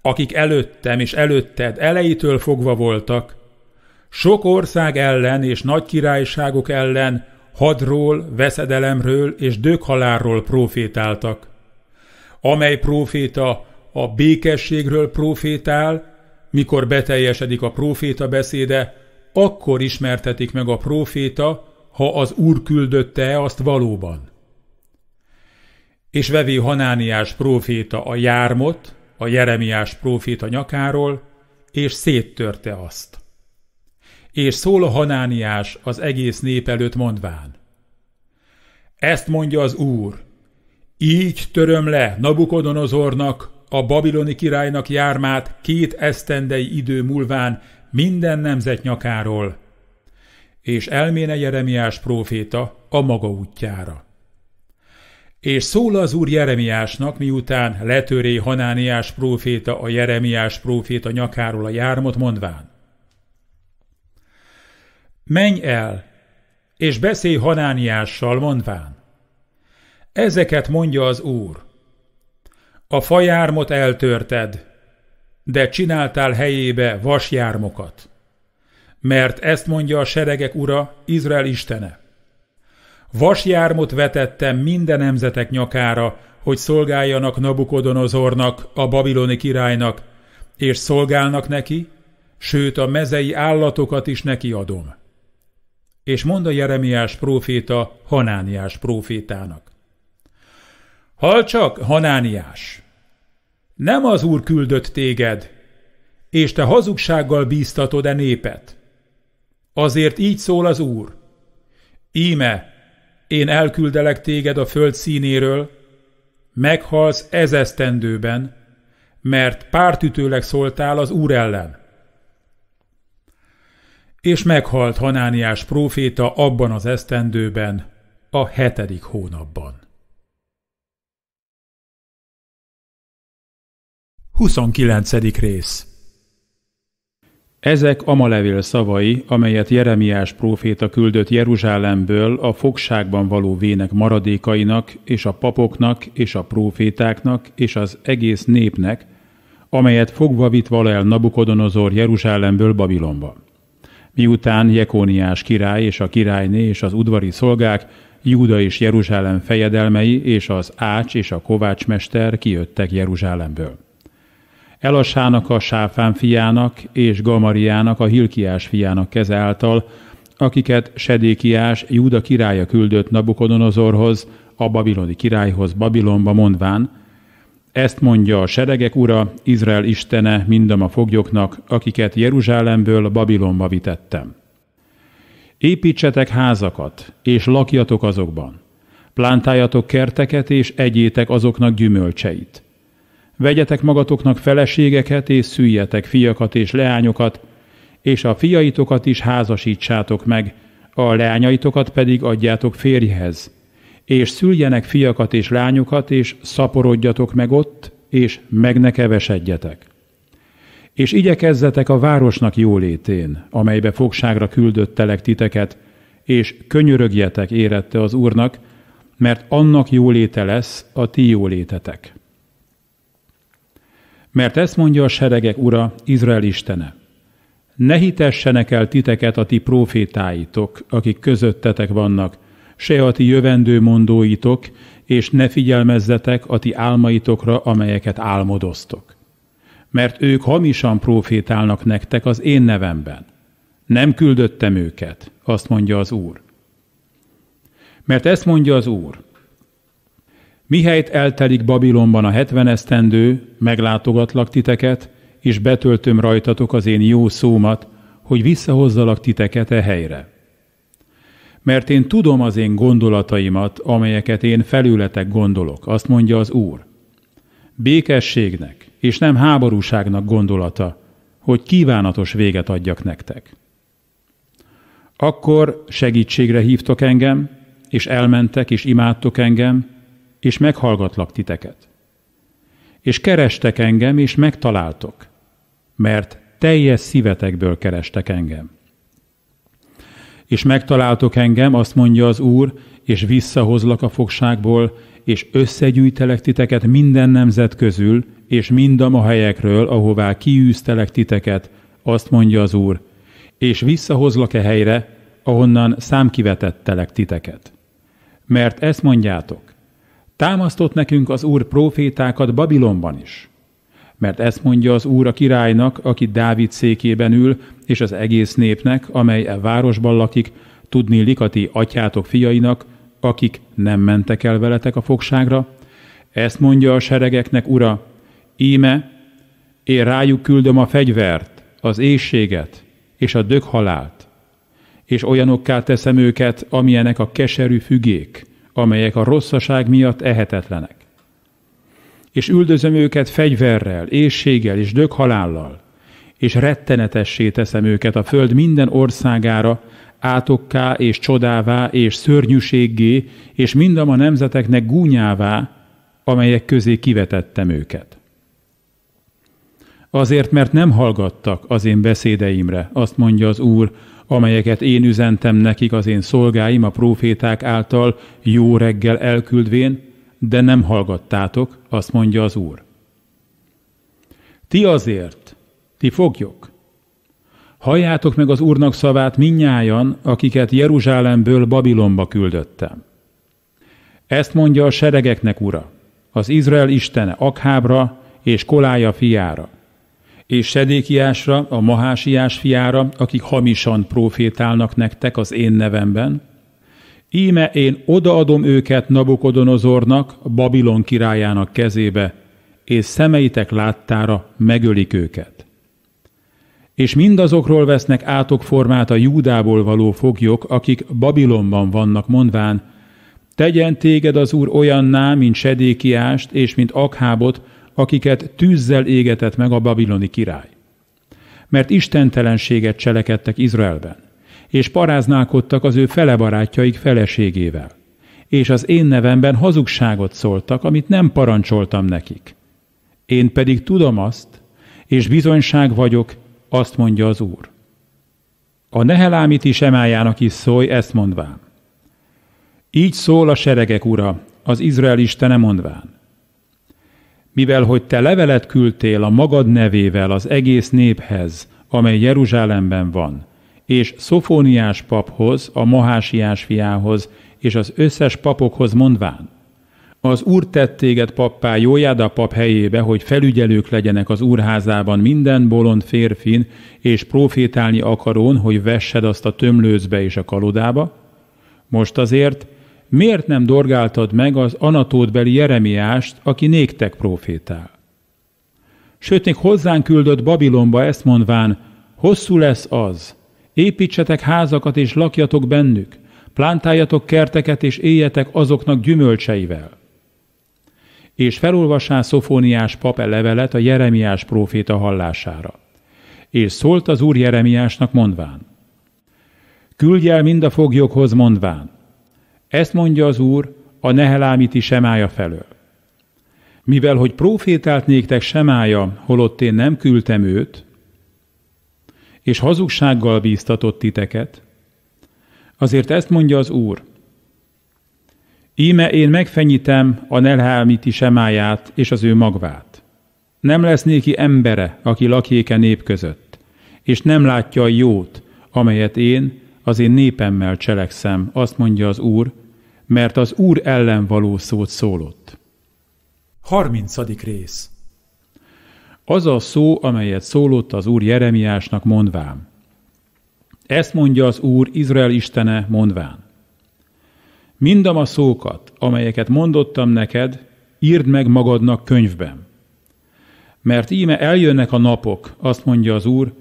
akik előttem és előtted elejétől fogva voltak, sok ország ellen és nagy királyságok ellen hadról, veszedelemről és döghalálról profétáltak, amely proféta a békességről profétál, mikor beteljesedik a proféta beszéde, akkor ismertetik meg a próféta, ha az Úr küldötte azt valóban. És vevé Hanániás próféta a jármot, a Jeremiás próféta nyakáról, és széttörte azt. És szól a Hanániás az egész nép előtt mondván. Ezt mondja az Úr, így töröm le Nabukodonozornak, a babiloni királynak jármát két esztendei idő múlván, minden nemzet nyakáról, és elméne Jeremiás próféta a maga útjára. És szól az úr Jeremiásnak, miután letöré Hanániás próféta a Jeremiás próféta nyakáról a jármot, mondván. Menj el, és beszélj Hanániással, mondván. Ezeket mondja az úr. A fajármot eltörted, de csináltál helyébe vasjármokat. Mert ezt mondja a seregek ura, Izrael istene. Vasjármot vetettem minden nemzetek nyakára, hogy szolgáljanak Nabukodonozornak, a babiloni királynak, és szolgálnak neki, sőt a mezei állatokat is neki adom. És mond a Jeremiás próféta Hanániás prófétának. Hal csak, Hanániás! Nem az Úr küldött téged, és te hazugsággal bíztatod-e népet? Azért így szól az Úr. Íme, én elküldelek téged a föld színéről, meghalsz ez esztendőben, mert pártütőleg szóltál az Úr ellen. És meghalt Hanániás próféta abban az esztendőben, a hetedik hónapban. 29. rész Ezek Amalevél szavai, amelyet Jeremiás próféta küldött Jeruzsálemből a fogságban való vének maradékainak és a papoknak és a prófétáknak és az egész népnek, amelyet fogva vitt vala el Nabukodonozor Jeruzsálemből Babilonba. Miután Jekóniás király és a királyné és az udvari szolgák, Júda és Jeruzsálem fejedelmei és az ács és a kovácsmester kijöttek Jeruzsálemből. Elasának, a Sáfán fiának és Gamariának, a Hilkiás fiának keze által, akiket Sedékiás Júda királya küldött Nabukodonozorhoz, a babiloni királyhoz Babilonba mondván, ezt mondja a seregek ura, Izrael istene mindam a foglyoknak, akiket Jeruzsálemből Babilonba vitettem. Építsetek házakat, és lakjatok azokban. Plántáljatok kerteket, és egyétek azoknak gyümölcseit – Vegyetek magatoknak feleségeket, és szüljetek fiakat és leányokat, és a fiaitokat is házasítsátok meg, a leányaitokat pedig adjátok férjhez. És szüljenek fiakat és lányokat, és szaporodjatok meg ott, és meg ne kevesedjetek. És igyekezzetek a városnak jólétén, amelybe fogságra küldöttelek titeket, és könyörögjetek érette az Úrnak, mert annak jóléte lesz a ti jólétetek. Mert ezt mondja a seregek ura, Izrael istene. Ne hitessenek el titeket a ti profétáitok, akik közöttetek vannak, se a ti jövendő mondóitok, és ne figyelmezzetek a ti álmaitokra, amelyeket álmodoztok. Mert ők hamisan profétálnak nektek az én nevemben. Nem küldöttem őket, azt mondja az Úr. Mert ezt mondja az Úr, Mihelyt eltelik Babilonban a hetven esztendő, meglátogatlak titeket, és betöltöm rajtatok az én jó szómat, hogy visszahozzalak titeket e helyre. Mert én tudom az én gondolataimat, amelyeket én felületek gondolok, azt mondja az Úr. Békességnek és nem háborúságnak gondolata, hogy kívánatos véget adjak nektek. Akkor segítségre hívtok engem, és elmentek és imádtok engem, és meghallgatlak titeket. És kerestek engem, és megtaláltok, mert teljes szívetekből kerestek engem. És megtaláltok engem, azt mondja az Úr, és visszahozlak a fogságból, és összegyűjtelek titeket minden nemzet közül, és mind a helyekről, ahová kiűztelek titeket, azt mondja az Úr, és visszahozlak-e helyre, ahonnan számkivetettelek titeket. Mert ezt mondjátok, Támasztott nekünk az Úr profétákat Babilonban is. Mert ezt mondja az Úr a királynak, aki Dávid székében ül, és az egész népnek, amely e városban lakik, tudni likati atyátok fiainak, akik nem mentek el veletek a fogságra. Ezt mondja a seregeknek, Ura, íme, én rájuk küldöm a fegyvert, az éjséget és a döghalált, és olyanokká teszem őket, amilyenek a keserű fügék, amelyek a rosszaság miatt ehetetlenek. És üldözöm őket fegyverrel, ésséggel és döghalállal, és rettenetessé teszem őket a föld minden országára, átokká és csodává és szörnyűséggé, és mindam a nemzeteknek gúnyává, amelyek közé kivetettem őket. Azért, mert nem hallgattak az én beszédeimre, azt mondja az Úr, amelyeket én üzentem nekik az én szolgáim a próféták által jó reggel elküldvén, de nem hallgattátok, azt mondja az Úr. Ti azért, ti fogjok. halljátok meg az Úrnak szavát minnyájan, akiket Jeruzsálemből Babilonba küldöttem. Ezt mondja a seregeknek ura, az Izrael istene Akhábra és Kolája fiára – és Sedékiásra, a Mahásiás fiára, akik hamisan profétálnak nektek az én nevemben. Íme én odaadom őket Nabukodonozornak, Babilon királyának kezébe, és szemeitek láttára megölik őket. És mindazokról vesznek átok formát a Júdából való foglyok, akik Babilonban vannak mondván, tegyen téged az Úr olyanná, mint Sedékiást és mint Akhábot, akiket tűzzel égetett meg a babiloni király. Mert istentelenséget cselekedtek Izraelben, és paráználkodtak az ő felebarátjaik feleségével, és az én nevemben hazugságot szóltak, amit nem parancsoltam nekik. Én pedig tudom azt, és bizonyság vagyok, azt mondja az Úr. A nehelámiti semájának is szólj, ezt mondván. Így szól a seregek ura, az Izrael istene mondván mivel hogy te levelet küldtél a magad nevével az egész néphez, amely Jeruzsálemben van, és Szofóniás paphoz, a Mahásiás fiához, és az összes papokhoz mondván. Az úr tett téged pappá Jójáda pap helyébe, hogy felügyelők legyenek az úrházában minden bolond férfin, és profétálni akarón, hogy vessed azt a tömlőzbe és a kalodába. Most azért – miért nem dorgáltad meg az Anatódbeli Jeremiást, aki néktek profétál? Sőt, még hozzánk küldött Babilonba ezt mondván, hosszú lesz az, építsetek házakat és lakjatok bennük, plántáljatok kerteket és éljetek azoknak gyümölcseivel. És felolvasá Szofóniás pape levelet a Jeremiás próféta hallására. És szólt az úr Jeremiásnak mondván, küldj el mind a foglyokhoz mondván, ezt mondja az Úr a nehelámiti semája felől. Mivel, hogy profétált néktek semája, holott én nem küldtem őt, és hazugsággal bíztatott titeket, azért ezt mondja az Úr. Íme én megfenyítem a nehelámiti semáját és az ő magvát. Nem lesz néki embere, aki lakjéke nép között, és nem látja a jót, amelyet én az én népemmel cselekszem, azt mondja az Úr, mert az Úr ellen való szót szólott. 30. rész Az a szó, amelyet szólott az Úr Jeremiásnak mondván. Ezt mondja az Úr, Izrael istene mondván. Mindam a szókat, amelyeket mondottam neked, írd meg magadnak könyvben. Mert íme eljönnek a napok, azt mondja az Úr,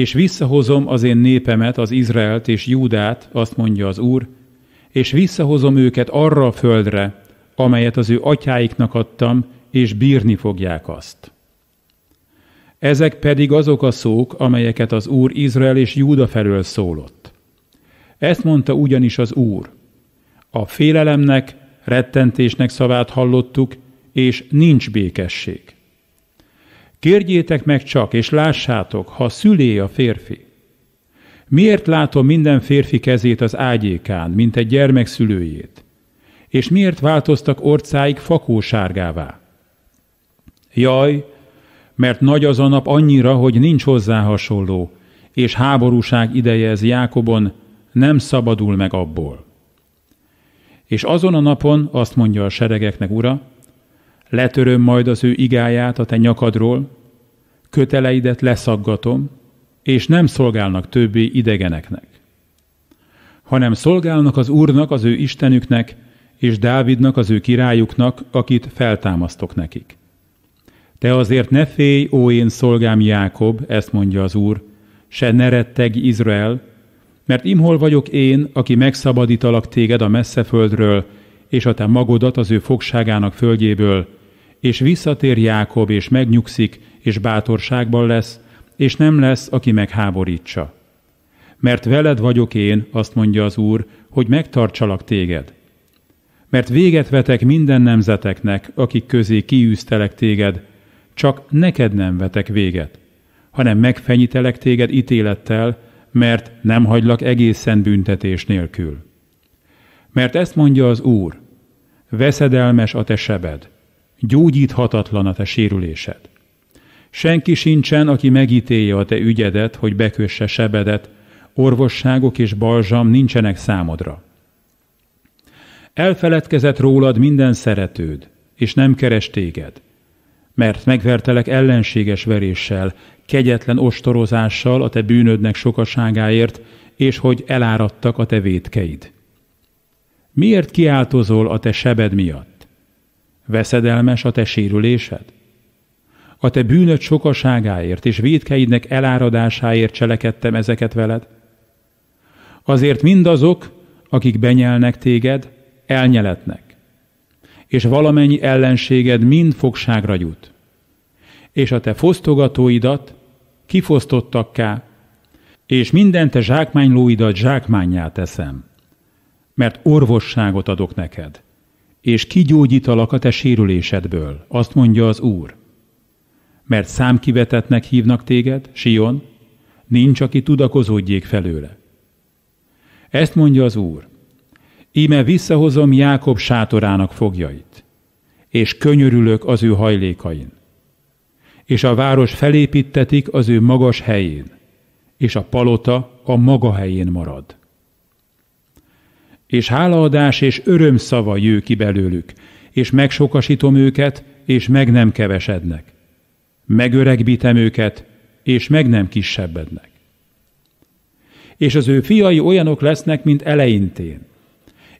és visszahozom az én népemet, az Izraelt és Júdát, azt mondja az Úr, és visszahozom őket arra a földre, amelyet az ő atyáiknak adtam, és bírni fogják azt. Ezek pedig azok a szók, amelyeket az Úr Izrael és Júda felől szólott. Ezt mondta ugyanis az Úr. A félelemnek, rettentésnek szavát hallottuk, és nincs békesség. Kérjétek meg csak, és lássátok, ha szülé a férfi. Miért látom minden férfi kezét az ágyékán, mint egy gyermek szülőjét? És miért változtak orcáig fakósárgává? Jaj, mert nagy az a nap annyira, hogy nincs hozzá hasonló, és háborúság ideje ez Jákobon, nem szabadul meg abból. És azon a napon azt mondja a seregeknek ura, Letöröm majd az ő igáját a te nyakadról, köteleidet leszaggatom, és nem szolgálnak többé idegeneknek, hanem szolgálnak az Úrnak, az ő Istenüknek, és Dávidnak, az ő királyuknak, akit feltámasztok nekik. Te azért ne félj, ó én szolgám Jákob, ezt mondja az Úr, se ne retteg Izrael, mert imhol vagyok én, aki megszabadítalak téged a messze földről, és a te magodat az ő fogságának földjéből, és visszatér Jákob, és megnyugszik, és bátorságban lesz, és nem lesz, aki megháborítsa. Mert veled vagyok én, azt mondja az Úr, hogy megtartsalak téged. Mert véget vetek minden nemzeteknek, akik közé kiűztelek téged, csak neked nem vetek véget, hanem megfenyitelek téged ítélettel, mert nem hagylak egészen büntetés nélkül. Mert ezt mondja az Úr, veszedelmes a te sebed, gyógyíthatatlan a te sérülésed. Senki sincsen, aki megítélje a te ügyedet, hogy bekösse sebedet, orvosságok és balzsam nincsenek számodra. Elfeledkezett rólad minden szeretőd, és nem keres téged, mert megvertelek ellenséges veréssel, kegyetlen ostorozással a te bűnödnek sokaságáért, és hogy eláradtak a te védkeid. Miért kiáltozol a te sebed miatt? veszedelmes a te sérülésed? A te bűnöd sokaságáért és védkeidnek eláradásáért cselekedtem ezeket veled? Azért mindazok, akik benyelnek téged, elnyeletnek, és valamennyi ellenséged mind fogságra jut, és a te fosztogatóidat kifosztottakká, és minden te zsákmánylóidat zsákmányjá teszem, mert orvosságot adok neked, és kigyógyítalak a te sérülésedből, azt mondja az Úr. Mert számkivetetnek hívnak téged, Sion, nincs, aki tudakozódjék felőle. Ezt mondja az Úr. Íme visszahozom Jákob sátorának fogjait, és könyörülök az ő hajlékain. És a város felépítetik az ő magas helyén, és a palota a maga helyén marad és hálaadás és szava jő ki belőlük, és megsokasítom őket, és meg nem kevesednek. Megöregbítem őket, és meg nem kisebbednek. És az ő fiai olyanok lesznek, mint eleintén.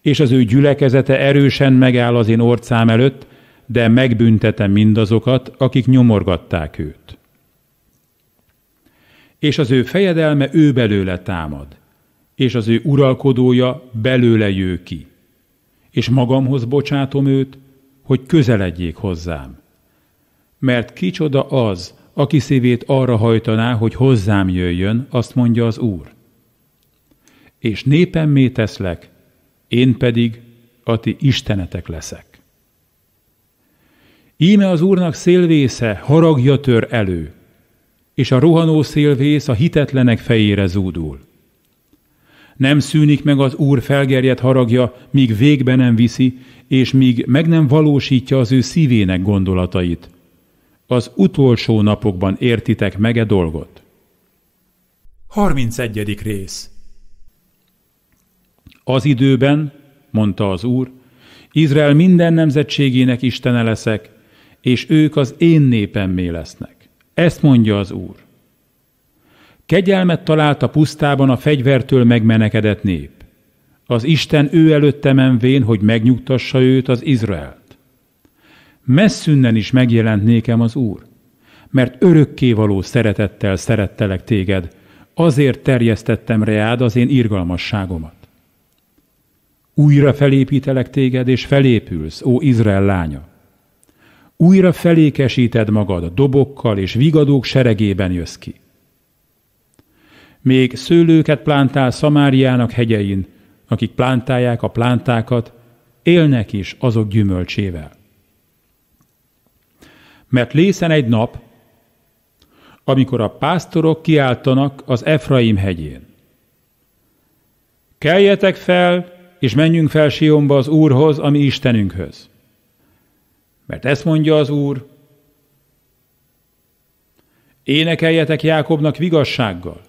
És az ő gyülekezete erősen megáll az én orcám előtt, de megbüntetem mindazokat, akik nyomorgatták őt. És az ő fejedelme ő belőle támad, és az ő uralkodója belőle jő ki. És magamhoz bocsátom őt, hogy közeledjék hozzám. Mert kicsoda az, aki szívét arra hajtaná, hogy hozzám jöjjön, azt mondja az Úr. És népemmé teszlek, én pedig a ti istenetek leszek. Íme az Úrnak szélvésze haragja tör elő, és a rohanó szélvész a hitetlenek fejére zúdul nem szűnik meg az Úr felgerjedt haragja, míg végbe nem viszi, és míg meg nem valósítja az ő szívének gondolatait. Az utolsó napokban értitek meg e dolgot? 31. rész Az időben, mondta az Úr, Izrael minden nemzetségének istene leszek, és ők az én népemmé lesznek. Ezt mondja az Úr. Kegyelmet talált a pusztában a fegyvertől megmenekedett nép. Az Isten ő előtte menvén, hogy megnyugtassa őt az Izraelt. Messzünnen is megjelent nékem az Úr, mert való szeretettel szerettelek téged, azért terjesztettem reád az én irgalmasságomat. Újra felépítelek téged, és felépülsz, ó Izrael lánya. Újra felékesíted magad, dobokkal és vigadók seregében jössz ki. Még szőlőket plántál Szamáriának hegyein, akik plántálják a plántákat, élnek is azok gyümölcsével. Mert lészen egy nap, amikor a pásztorok kiáltanak az Efraim hegyén. Keljetek fel, és menjünk fel Sionba az Úrhoz, ami Istenünkhöz. Mert ezt mondja az Úr, énekeljetek Jákobnak vigassággal,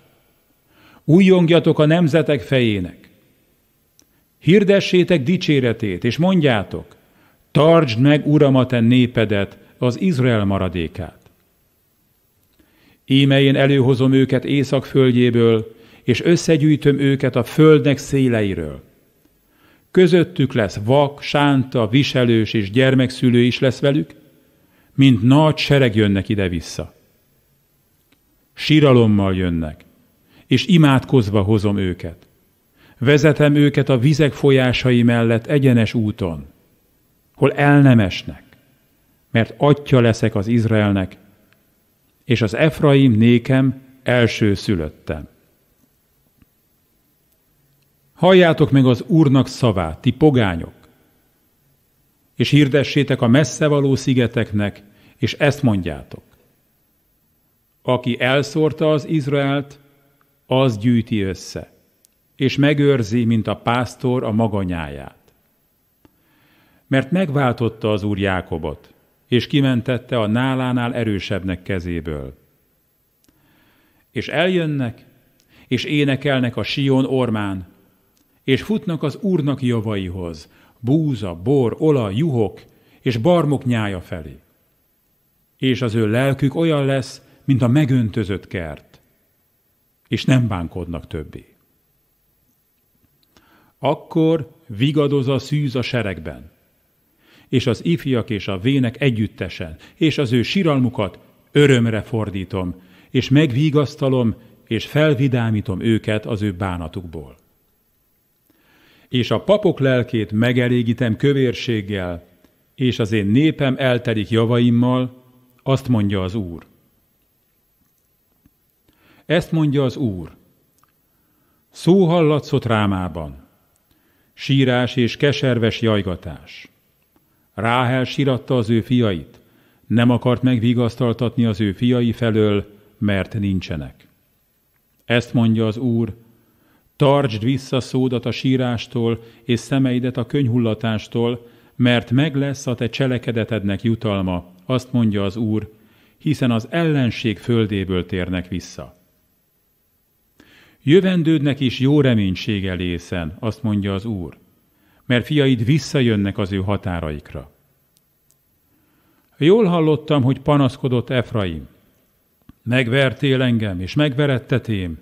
Újjongjatok a nemzetek fejének. Hirdessétek dicséretét, és mondjátok, tartsd meg, Uram, a te népedet, az Izrael maradékát. Íme én előhozom őket észak földjéből, és összegyűjtöm őket a földnek széleiről. Közöttük lesz vak, sánta, viselős és gyermekszülő is lesz velük, mint nagy sereg jönnek ide-vissza. Síralommal jönnek, és imádkozva hozom őket. Vezetem őket a vizek folyásai mellett egyenes úton, hol el nem esnek, mert atya leszek az Izraelnek, és az Efraim nékem első szülöttem. Halljátok meg az Úrnak szavát, ti pogányok, és hirdessétek a messzevaló szigeteknek, és ezt mondjátok. Aki elszórta az Izraelt, az gyűjti össze, és megőrzi, mint a pásztor a maganyáját. Mert megváltotta az Úr Jákobot, és kimentette a nálánál erősebbnek kezéből. És eljönnek, és énekelnek a Sion ormán, és futnak az Úrnak javaihoz, búza, bor, ola, juhok és barmok nyája felé. És az ő lelkük olyan lesz, mint a megöntözött kert és nem bánkodnak többé. Akkor vigadoz a szűz a seregben, és az ifjak és a vének együttesen, és az ő siralmukat örömre fordítom, és megvigasztalom, és felvidámítom őket az ő bánatukból. És a papok lelkét megelégítem kövérséggel, és az én népem elterik javaimmal, azt mondja az Úr. Ezt mondja az Úr. Szó hallatszott rámában. Sírás és keserves jajgatás. Ráhel síratta az ő fiait. Nem akart megvigasztaltatni az ő fiai felől, mert nincsenek. Ezt mondja az Úr, tartsd vissza szódat a sírástól, és szemeidet a könyhullatástól, mert meg lesz a te cselekedetednek jutalma, azt mondja az Úr, hiszen az ellenség földéből térnek vissza. Jövendődnek is jó reménysége lészen, azt mondja az Úr, mert fiaid visszajönnek az ő határaikra. Jól hallottam, hogy panaszkodott Efraim. Megvertél engem, és megverettetém,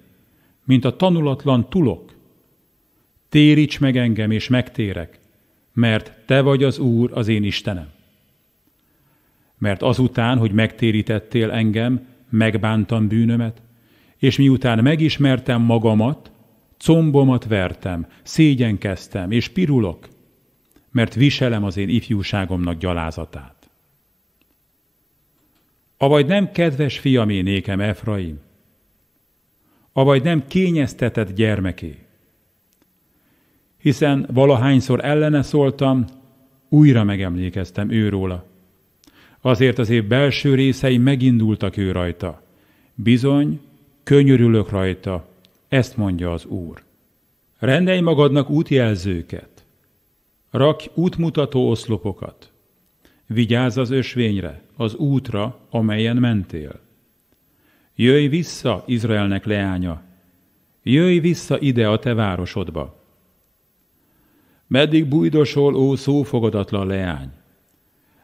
mint a tanulatlan tulok. Téríts meg engem, és megtérek, mert te vagy az Úr, az én Istenem. Mert azután, hogy megtérítettél engem, megbántam bűnömet, és miután megismertem magamat, combomat vertem, szégyenkeztem, és pirulok, mert viselem az én ifjúságomnak gyalázatát. Avagy nem kedves fiamé nékem Efraim, avagy nem kényeztetett gyermeké, hiszen valahányszor ellene szóltam, újra megemlékeztem őróla. Azért az év belső részei megindultak ő rajta. Bizony, könyörülök rajta, ezt mondja az Úr. Rendelj magadnak útjelzőket, rakj útmutató oszlopokat, vigyázz az ösvényre, az útra, amelyen mentél. Jöjj vissza, Izraelnek leánya, jöjj vissza ide a te városodba. Meddig bújdosol, ó szófogadatlan leány,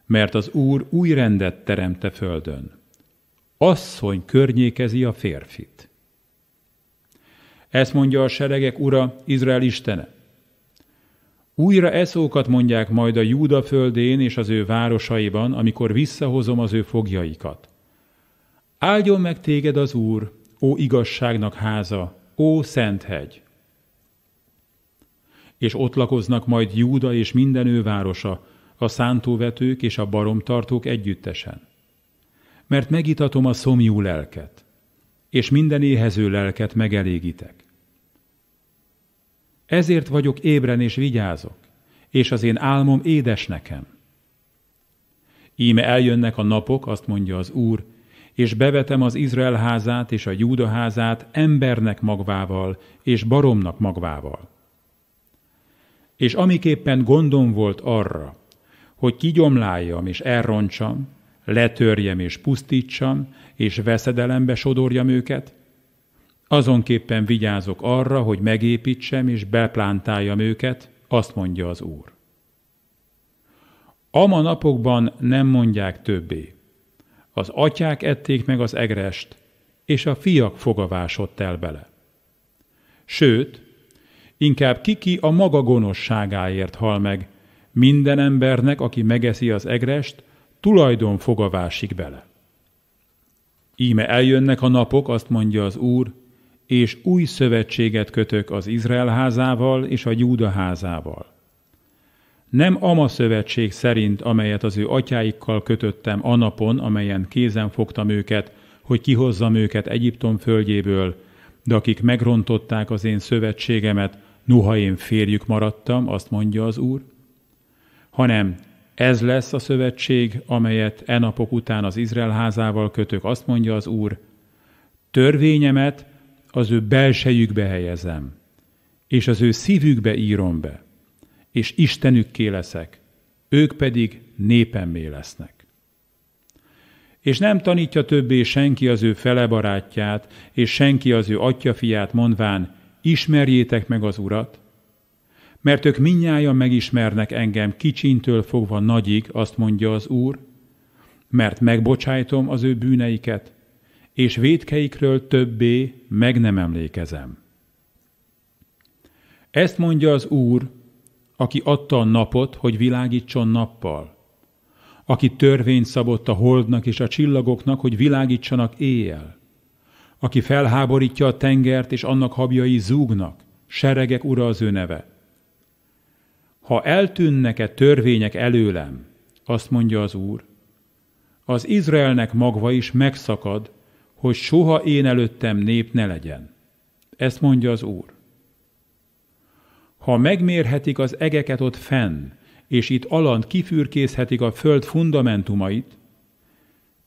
mert az Úr új rendet teremte földön asszony környékezi a férfit. Ezt mondja a seregek ura, Izrael istene. Újra eszókat mondják majd a Júda földén és az ő városaiban, amikor visszahozom az ő fogjaikat. Áldjon meg téged az Úr, ó igazságnak háza, ó Szenthegy! És ott lakoznak majd Júda és minden ő városa, a szántóvetők és a baromtartók együttesen mert megitatom a szomjú lelket, és minden éhező lelket megelégítek. Ezért vagyok ébren és vigyázok, és az én álmom édes nekem. Íme eljönnek a napok, azt mondja az Úr, és bevetem az Izrael házát és a Júda házát embernek magvával és baromnak magvával. És amiképpen gondom volt arra, hogy kigyomláljam és elroncsam, letörjem és pusztítsam, és veszedelembe sodorjam őket? Azonképpen vigyázok arra, hogy megépítsem és beplántáljam őket, azt mondja az Úr. Ama napokban nem mondják többé. Az atyák ették meg az egrest, és a fiak fogavásott el bele. Sőt, inkább kiki a maga gonoszságáért hal meg, minden embernek, aki megeszi az egrest, tulajdon fogavásik bele. Íme eljönnek a napok, azt mondja az Úr, és új szövetséget kötök az Izrael házával és a Júda házával. Nem ama szövetség szerint, amelyet az ő atyáikkal kötöttem a napon, amelyen kézen fogtam őket, hogy kihozzam őket Egyiptom földjéből, de akik megrontották az én szövetségemet, noha én férjük maradtam, azt mondja az Úr, hanem ez lesz a szövetség, amelyet e napok után az Izrael házával kötök, azt mondja az Úr, törvényemet az ő belsejükbe helyezem, és az ő szívükbe írom be, és Istenükké leszek, ők pedig népemmé lesznek. És nem tanítja többé senki az ő barátját, és senki az ő atyafiát mondván, ismerjétek meg az Urat, mert ők minnyáján megismernek engem kicsintől fogva nagyig, azt mondja az Úr, mert megbocsájtom az ő bűneiket, és védkeikről többé meg nem emlékezem. Ezt mondja az Úr, aki adta a napot, hogy világítson nappal, aki törvényt szabott a holdnak és a csillagoknak, hogy világítsanak éjjel, aki felháborítja a tengert, és annak habjai zúgnak, seregek ura az ő neve, ha eltűnnek-e törvények előlem, azt mondja az Úr, az Izraelnek magva is megszakad, hogy soha én előttem nép ne legyen. Ezt mondja az Úr. Ha megmérhetik az egeket ott fenn, és itt alant kifürkészhetik a föld fundamentumait,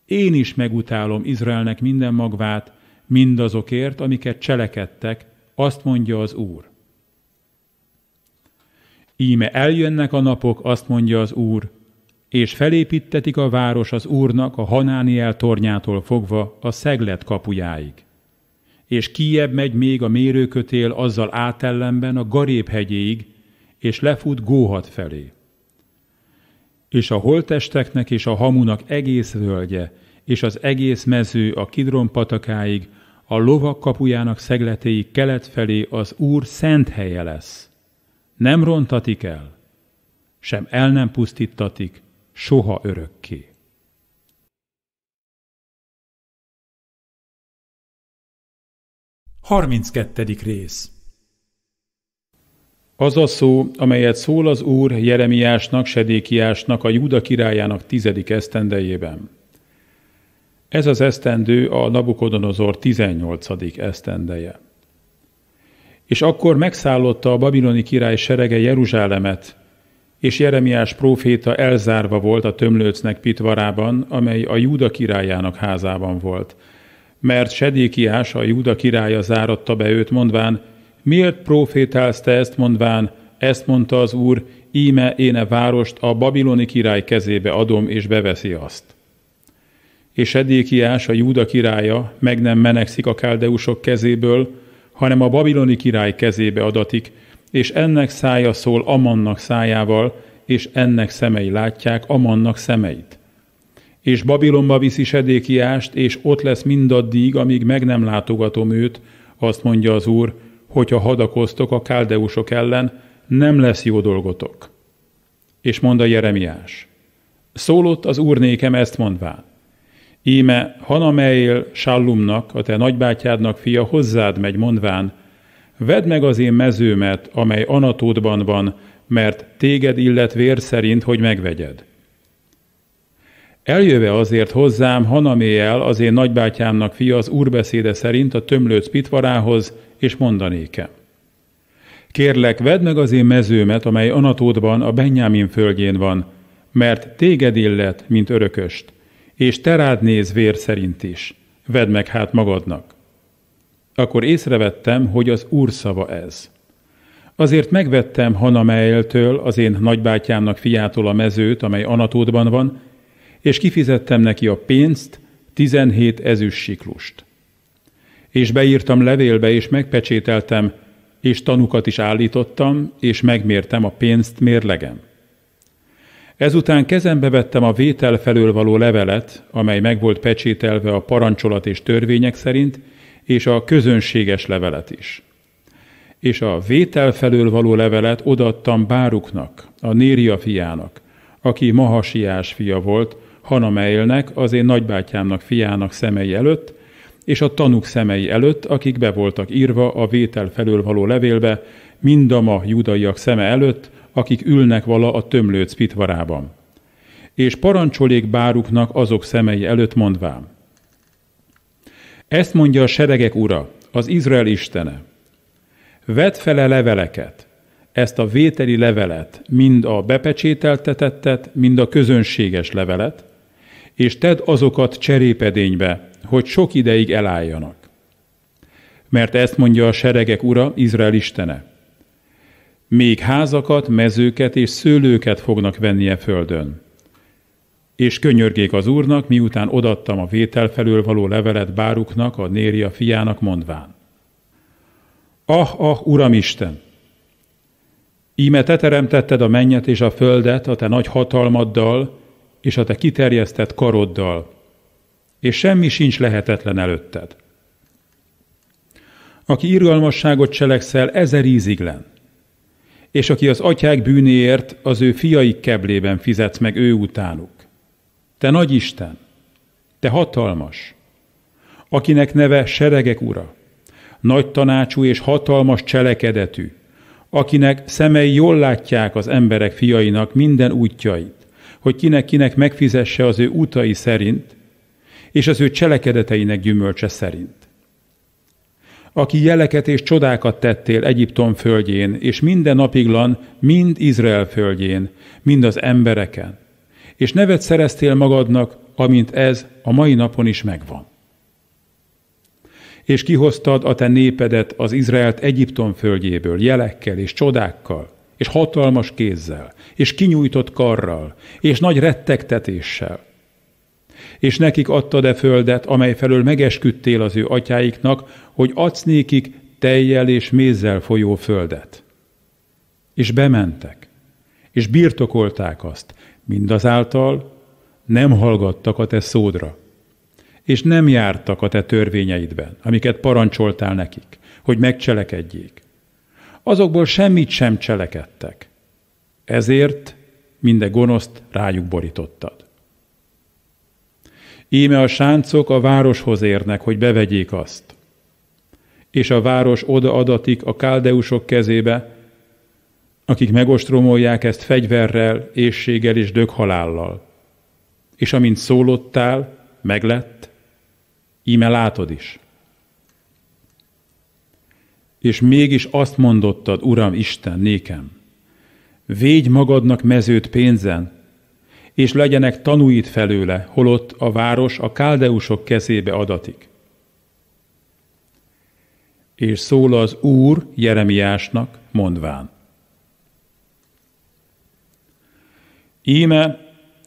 én is megutálom Izraelnek minden magvát, mindazokért, amiket cselekedtek, azt mondja az Úr. Íme eljönnek a napok, azt mondja az Úr, és felépítetik a város az Úrnak a Hanániel tornyától fogva a Szeglet kapujáig. És kiebb megy még a mérőkötél azzal átellenben a Garéb hegyéig, és lefut Góhat felé. És a holtesteknek és a hamunak egész völgye, és az egész mező a Kidron patakáig, a lovak kapujának szegletéig kelet felé az Úr szent helye lesz nem rontatik el, sem el nem pusztítatik soha örökké. Harminckettedik rész Az a szó, amelyet szól az Úr Jeremiásnak, Sedékiásnak, a Júda királyának tizedik esztendejében. Ez az esztendő a Nabukodonozor 18. esztendeje. És akkor megszállotta a babiloni király serege Jeruzsálemet, és Jeremiás próféta elzárva volt a tömlőcnek pitvarában, amely a Júda királyának házában volt. Mert Sedékiás, a Júda királya záratta be őt, mondván, miért profétálsz te ezt, mondván, ezt mondta az úr, íme éne várost a babiloni király kezébe adom, és beveszi azt. És Sedékiás a Júda királya, meg nem menekszik a káldeusok kezéből, hanem a babiloni király kezébe adatik, és ennek szája szól Amannak szájával, és ennek szemei látják Amannak szemeit. És Babilonba viszi Sedékiást, és ott lesz mindaddig, amíg meg nem látogatom őt, azt mondja az Úr, hogyha hadakoztok a káldeusok ellen, nem lesz jó dolgotok. És mondja Jeremiás. Szólott az Úr nékem ezt mondván. Íme Hanameil Sallumnak, a te nagybátyádnak fia hozzád megy, mondván, Vedd meg az én mezőmet, amely anatódban van, mert téged illet vér szerint, hogy megvegyed. Eljöve azért hozzám Hanaméjel, az én nagybátyámnak fia az úrbeszéde szerint a tömlőc pitvarához, és mondanéke. Kérlek, vedd meg az én mezőmet, amely Anatódban, a Benyámin földjén van, mert téged illet, mint örököst és te rád néz vér szerint is, vedd meg hát magadnak. Akkor észrevettem, hogy az Úr szava ez. Azért megvettem Hanameltől az én nagybátyámnak fiától a mezőt, amely Anatódban van, és kifizettem neki a pénzt, 17 ezüst siklust. És beírtam levélbe, és megpecsételtem, és tanukat is állítottam, és megmértem a pénzt mérlegem. Ezután kezembe vettem a vétel felől való levelet, amely meg volt pecsételve a parancsolat és törvények szerint, és a közönséges levelet is. És a vétel felől való levelet odaadtam Báruknak, a Néria fiának, aki Mahasiás fia volt, Hanameilnek, az én nagybátyámnak fiának szemei előtt, és a tanuk szemei előtt, akik be voltak írva a vétel felől való levélbe, mind a ma judaiak szeme előtt, akik ülnek vala a tömlőc pitvarában. És parancsolék báruknak azok szemei előtt mondvám. Ezt mondja a seregek ura, az Izrael istene. Vedd fele leveleket, ezt a vételi levelet, mind a bepecsételtetettet, mind a közönséges levelet, és tedd azokat cserépedénybe, hogy sok ideig elálljanak. Mert ezt mondja a seregek ura, Izrael istene. Még házakat, mezőket és szőlőket fognak vennie földön. És könyörgék az úrnak, miután odattam a vétel felől való levelet Báruknak, a Néria fiának mondván. Ah, ah, Uramisten! Íme te teremtetted a mennyet és a földet a te nagy hatalmaddal és a te kiterjesztett karoddal, és semmi sincs lehetetlen előtted. Aki irgalmasságot cselekszel, ezer íziglen, és aki az atyák bűnéért az ő fiaik keblében fizetsz meg ő utánuk. Te nagy Isten, te hatalmas, akinek neve seregek ura, nagy tanácsú és hatalmas cselekedetű, akinek szemei jól látják az emberek fiainak minden útjait, hogy kinek-kinek megfizesse az ő utai szerint, és az ő cselekedeteinek gyümölcse szerint aki jeleket és csodákat tettél Egyiptom földjén, és minden napiglan mind Izrael földjén, mind az embereken. És nevet szereztél magadnak, amint ez a mai napon is megvan. És kihoztad a te népedet, az Izraelt Egyiptom földjéből, jelekkel és csodákkal, és hatalmas kézzel, és kinyújtott karral, és nagy rettegtetéssel, és nekik adtad e földet, amely felől megesküdtél az ő atyáiknak, hogy adsz nékik tejjel és mézzel folyó földet. És bementek, és birtokolták azt, mindazáltal nem hallgattak a te szódra, és nem jártak a te törvényeidben, amiket parancsoltál nekik, hogy megcselekedjék. Azokból semmit sem cselekedtek. Ezért minden gonoszt rájuk borítottad. Íme a sáncok a városhoz érnek, hogy bevegyék azt. És a város odaadatik a káldeusok kezébe, akik megostromolják ezt fegyverrel, ésséggel és döghalállal. És amint szólottál, meglett, íme látod is. És mégis azt mondottad, Uram Isten, nékem, védj magadnak mezőt pénzen, és legyenek tanúit felőle, holott a város a káldeusok kezébe adatik. És szól az Úr Jeremiásnak, mondván. Íme,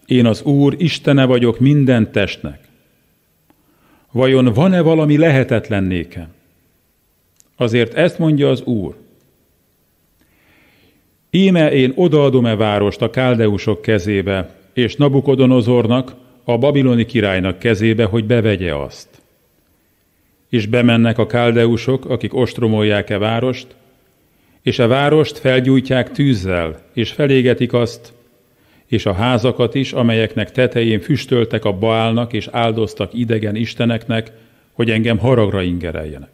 én az Úr Istene vagyok minden testnek. Vajon van-e valami lehetetlen nékem? Azért ezt mondja az Úr. Íme én odaadom-e várost a káldeusok kezébe, és Nabukodonozornak, a babiloni királynak kezébe, hogy bevegye azt. És bemennek a káldeusok, akik ostromolják-e várost, és a várost felgyújtják tűzzel, és felégetik azt, és a házakat is, amelyeknek tetején füstöltek a Baálnak, és áldoztak idegen isteneknek, hogy engem haragra ingereljenek.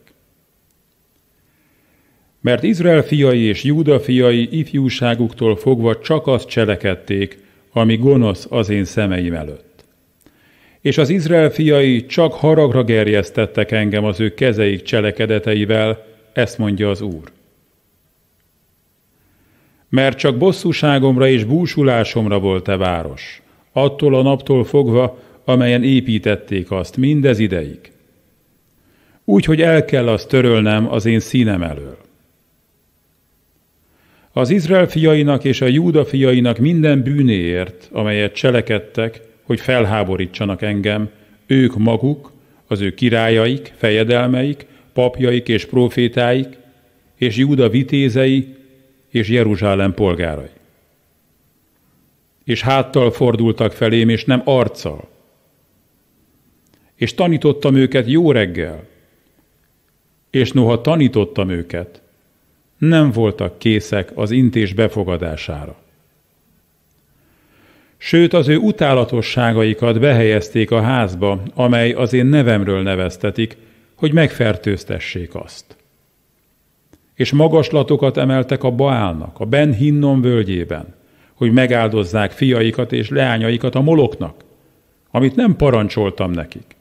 Mert Izrael fiai és Júda fiai ifjúságuktól fogva csak azt cselekedték, ami gonosz az én szemeim előtt. És az Izrael fiai csak haragra gerjesztettek engem az ő kezeik cselekedeteivel, ezt mondja az Úr. Mert csak bosszúságomra és búsulásomra volt e város, attól a naptól fogva, amelyen építették azt mindez ideig. Úgy, hogy el kell azt törölnem az én színem elől. Az Izrael fiainak és a Júda fiainak minden bűnéért, amelyet cselekedtek, hogy felháborítsanak engem, ők maguk, az ő királyaik, fejedelmeik, papjaik és profétáik, és Júda vitézei és Jeruzsálem polgárai. És háttal fordultak felém, és nem arccal. És tanítottam őket jó reggel. És noha tanítottam őket, nem voltak készek az intés befogadására. Sőt, az ő utálatosságaikat behelyezték a házba, amely az én nevemről neveztetik, hogy megfertőztessék azt. És magaslatokat emeltek a Baálnak, a Ben Hinnom völgyében, hogy megáldozzák fiaikat és leányaikat a moloknak, amit nem parancsoltam nekik.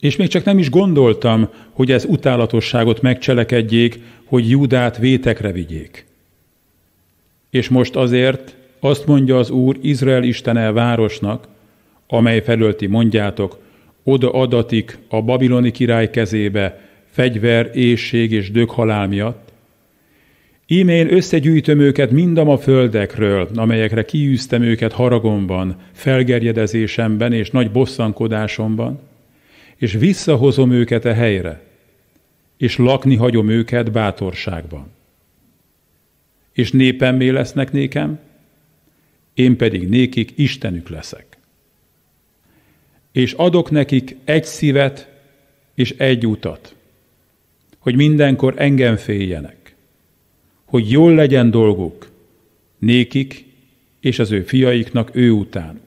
És még csak nem is gondoltam, hogy ez utálatosságot megcselekedjék, hogy Júdát vétekre vigyék. És most azért azt mondja az Úr Izrael Istene városnak, amely felölti mondjátok, oda adatik a babiloni király kezébe fegyver, ésség és döghalál miatt. Íme én összegyűjtöm őket mindam a földekről, amelyekre kiűztem őket haragomban, felgerjedezésemben és nagy bosszankodásomban, és visszahozom őket a e helyre, és lakni hagyom őket bátorságban. És népemmé lesznek nékem, én pedig nékik Istenük leszek. És adok nekik egy szívet és egy utat, hogy mindenkor engem féljenek, hogy jól legyen dolguk, nékik és az ő fiaiknak ő utánuk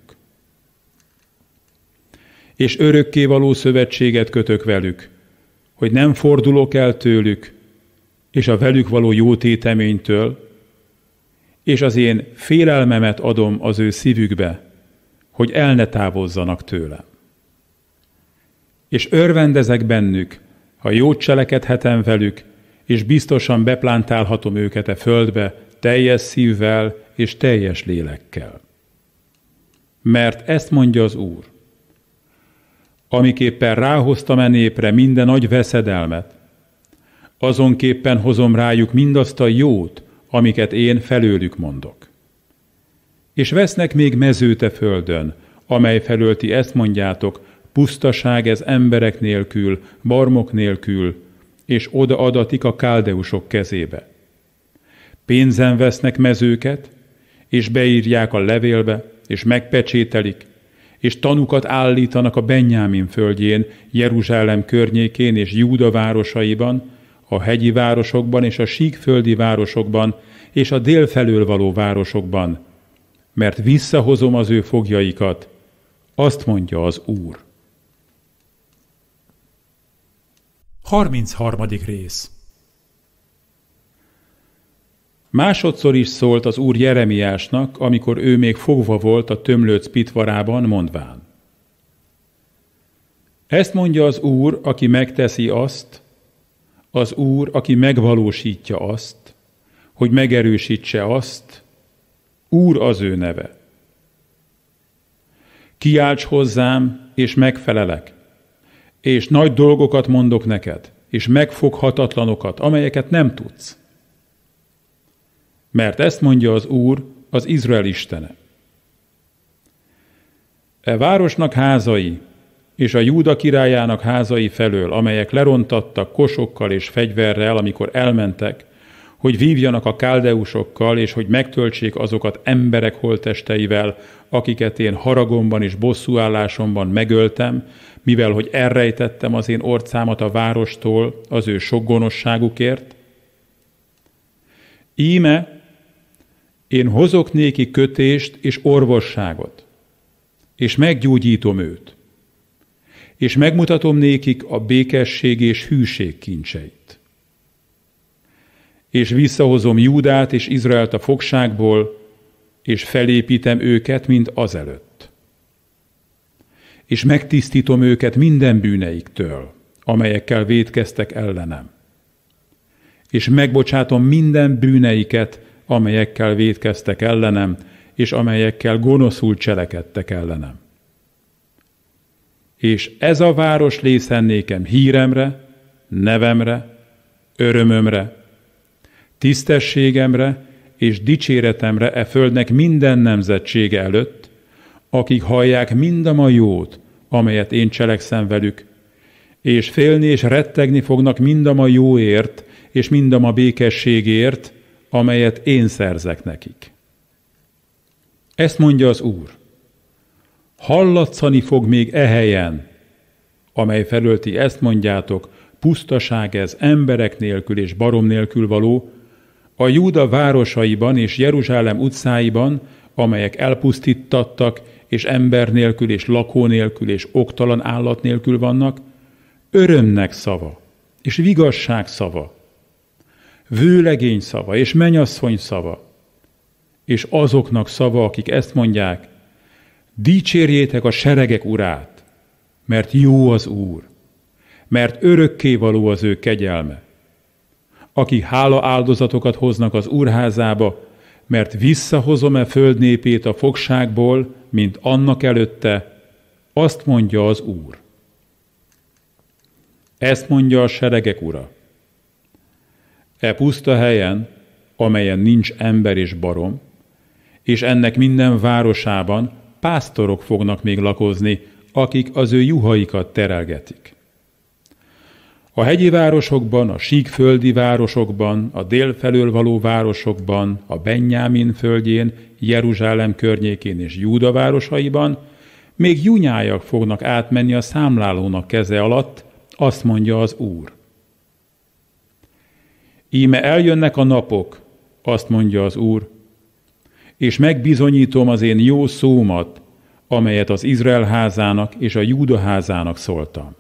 és való szövetséget kötök velük, hogy nem fordulok el tőlük, és a velük való jó téteménytől, és az én félelmemet adom az ő szívükbe, hogy el ne távozzanak tőle. És örvendezek bennük, ha jót cselekedhetem velük, és biztosan beplántálhatom őket a e földbe teljes szívvel és teljes lélekkel. Mert ezt mondja az Úr, amiképpen ráhoztam e népre minden nagy veszedelmet. Azonképpen hozom rájuk mindazt a jót, amiket én felőlük mondok. És vesznek még mezőte földön, amely felölti ezt mondjátok, pusztaság ez emberek nélkül, barmok nélkül, és odaadatik a káldeusok kezébe. Pénzen vesznek mezőket, és beírják a levélbe, és megpecsételik, és tanukat állítanak a Benyámin földjén, Jeruzsálem környékén és Júda városaiban, a hegyi városokban és a síkföldi városokban, és a délfelől való városokban, mert visszahozom az ő fogjaikat, azt mondja az Úr. 33. rész Másodszor is szólt az úr Jeremiásnak, amikor ő még fogva volt a tömlőc pitvarában, mondván. Ezt mondja az Úr, aki megteszi azt, az Úr, aki megvalósítja azt, hogy megerősítse azt, Úr az ő neve. Kiálts hozzám, és megfelelek, és nagy dolgokat mondok neked, és megfoghatatlanokat, amelyeket nem tudsz mert ezt mondja az Úr, az Izrael istene. E városnak házai és a Júda királyának házai felől, amelyek lerontattak kosokkal és fegyverrel, amikor elmentek, hogy vívjanak a káldeusokkal, és hogy megtöltsék azokat emberek holtesteivel, akiket én haragomban és bosszúállásomban megöltem, mivel hogy elrejtettem az én orcámat a várostól az ő sok gonoszságukért. Íme én hozok néki kötést és orvosságot, és meggyógyítom őt, és megmutatom nékik a békesség és hűség kincseit. És visszahozom Júdát és Izraelt a fogságból, és felépítem őket, mint azelőtt. És megtisztítom őket minden bűneiktől, amelyekkel védkeztek ellenem. És megbocsátom minden bűneiket, amelyekkel védkeztek ellenem, és amelyekkel gonoszul cselekedtek ellenem. És ez a város lészen nékem híremre, nevemre, örömömre, tisztességemre és dicséretemre e földnek minden nemzetsége előtt, akik hallják mind a ma jót, amelyet én cselekszem velük, és félni és rettegni fognak mind a ma jóért, és mind a ma békességért, amelyet én szerzek nekik. Ezt mondja az Úr. Hallatszani fog még e helyen, amely felölti ezt mondjátok, pusztaság ez emberek nélkül és barom nélkül való, a Júda városaiban és Jeruzsálem utcáiban, amelyek elpusztítattak, és ember nélkül, és lakó nélkül, és oktalan állat nélkül vannak, örömnek szava, és vigasság szava, vőlegény szava és menyasszony szava, és azoknak szava, akik ezt mondják, dicsérjétek a seregek urát, mert jó az Úr, mert örökké való az ő kegyelme. Aki hála áldozatokat hoznak az úrházába, mert visszahozom-e föld népét a fogságból, mint annak előtte, azt mondja az Úr. Ezt mondja a seregek ura. E puszta helyen, amelyen nincs ember és barom, és ennek minden városában pásztorok fognak még lakozni, akik az ő juhaikat terelgetik. A hegyi városokban, a síkföldi városokban, a délfelől való városokban, a Benyámin földjén, Jeruzsálem környékén és Júda városaiban még júnyájak fognak átmenni a számlálónak keze alatt, azt mondja az Úr. Íme eljönnek a napok, azt mondja az Úr, és megbizonyítom az én jó szómat, amelyet az Izrael házának és a Júda házának szóltam.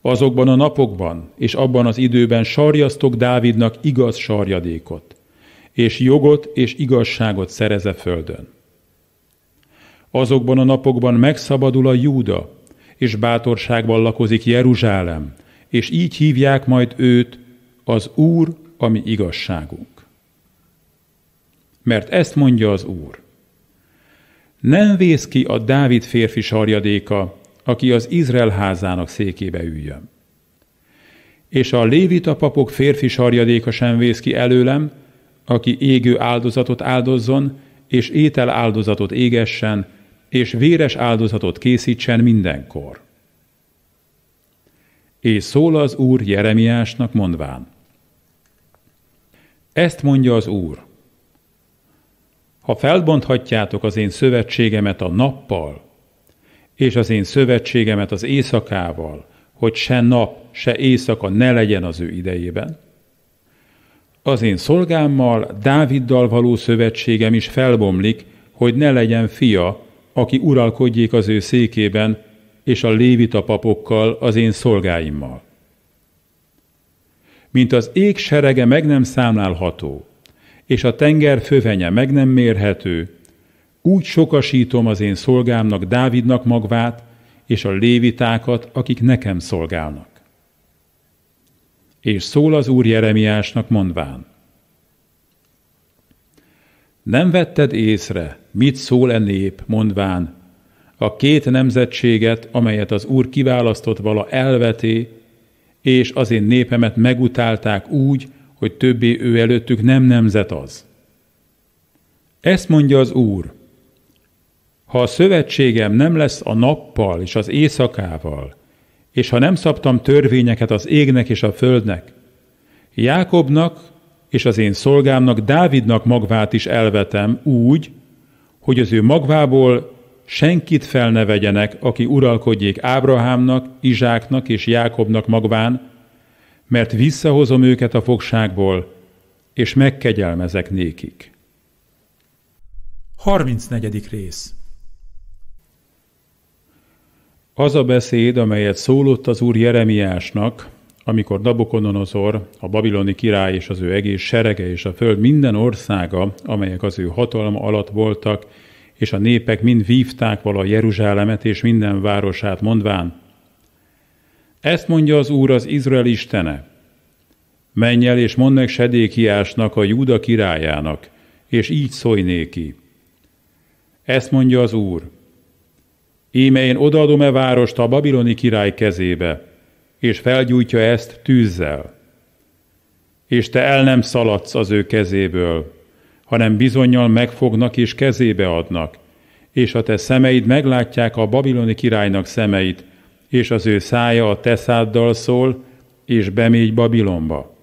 Azokban a napokban és abban az időben sarjasztok Dávidnak igaz sarjadékot, és jogot és igazságot szereze földön. Azokban a napokban megszabadul a Júda, és bátorságban lakozik Jeruzsálem, és így hívják majd őt az Úr, ami igazságunk. Mert ezt mondja az Úr. Nem vész ki a Dávid férfi sarjadéka, aki az Izrael házának székébe üljön. És a lévita papok férfi sarjadéka sem vész ki előlem, aki égő áldozatot áldozzon, és étel áldozatot égessen, és véres áldozatot készítsen mindenkor. És szól az Úr Jeremiásnak mondván. Ezt mondja az Úr. Ha felbonthatjátok az én szövetségemet a nappal, és az én szövetségemet az éjszakával, hogy se nap, se éjszaka ne legyen az ő idejében, az én szolgámmal, Dáviddal való szövetségem is felbomlik, hogy ne legyen fia, aki uralkodjék az ő székében, és a lévita papokkal, az én szolgáimmal. Mint az ég serege meg nem számlálható, és a tenger fövenye meg nem mérhető, úgy sokasítom az én szolgámnak Dávidnak magvát, és a lévitákat, akik nekem szolgálnak. És szól az Úr Jeremiásnak mondván, nem vetted észre, mit szól e nép, mondván, a két nemzetséget, amelyet az Úr kiválasztott vala elveti, és az én népemet megutálták úgy, hogy többé ő előttük nem nemzet az. Ezt mondja az Úr, ha a szövetségem nem lesz a nappal és az éjszakával, és ha nem szabtam törvényeket az égnek és a földnek, Jákobnak és az én szolgámnak, Dávidnak magvát is elvetem úgy, hogy az ő magvából senkit fel ne vegyenek, aki uralkodjék Ábrahámnak, Izsáknak és Jákobnak magván, mert visszahozom őket a fogságból, és megkegyelmezek nékik. 34. rész Az a beszéd, amelyet szólott az úr Jeremiásnak, amikor Nabukodonozor, a babiloni király és az ő egész serege és a föld minden országa, amelyek az ő hatalma alatt voltak, és a népek mind vívták vala Jeruzsálemet és minden városát, mondván, ezt mondja az Úr az Izrael istene, menj el és mondd meg Sedékiásnak, a Júda királyának, és így szólj néki. Ezt mondja az Úr, íme én odaadom-e várost a babiloni király kezébe, és felgyújtja ezt tűzzel. És te el nem szaladsz az ő kezéből, hanem bizonyal megfognak és kezébe adnak, és a te szemeid meglátják a babiloni királynak szemeit, és az ő szája a te száddal szól, és bemégy Babilonba.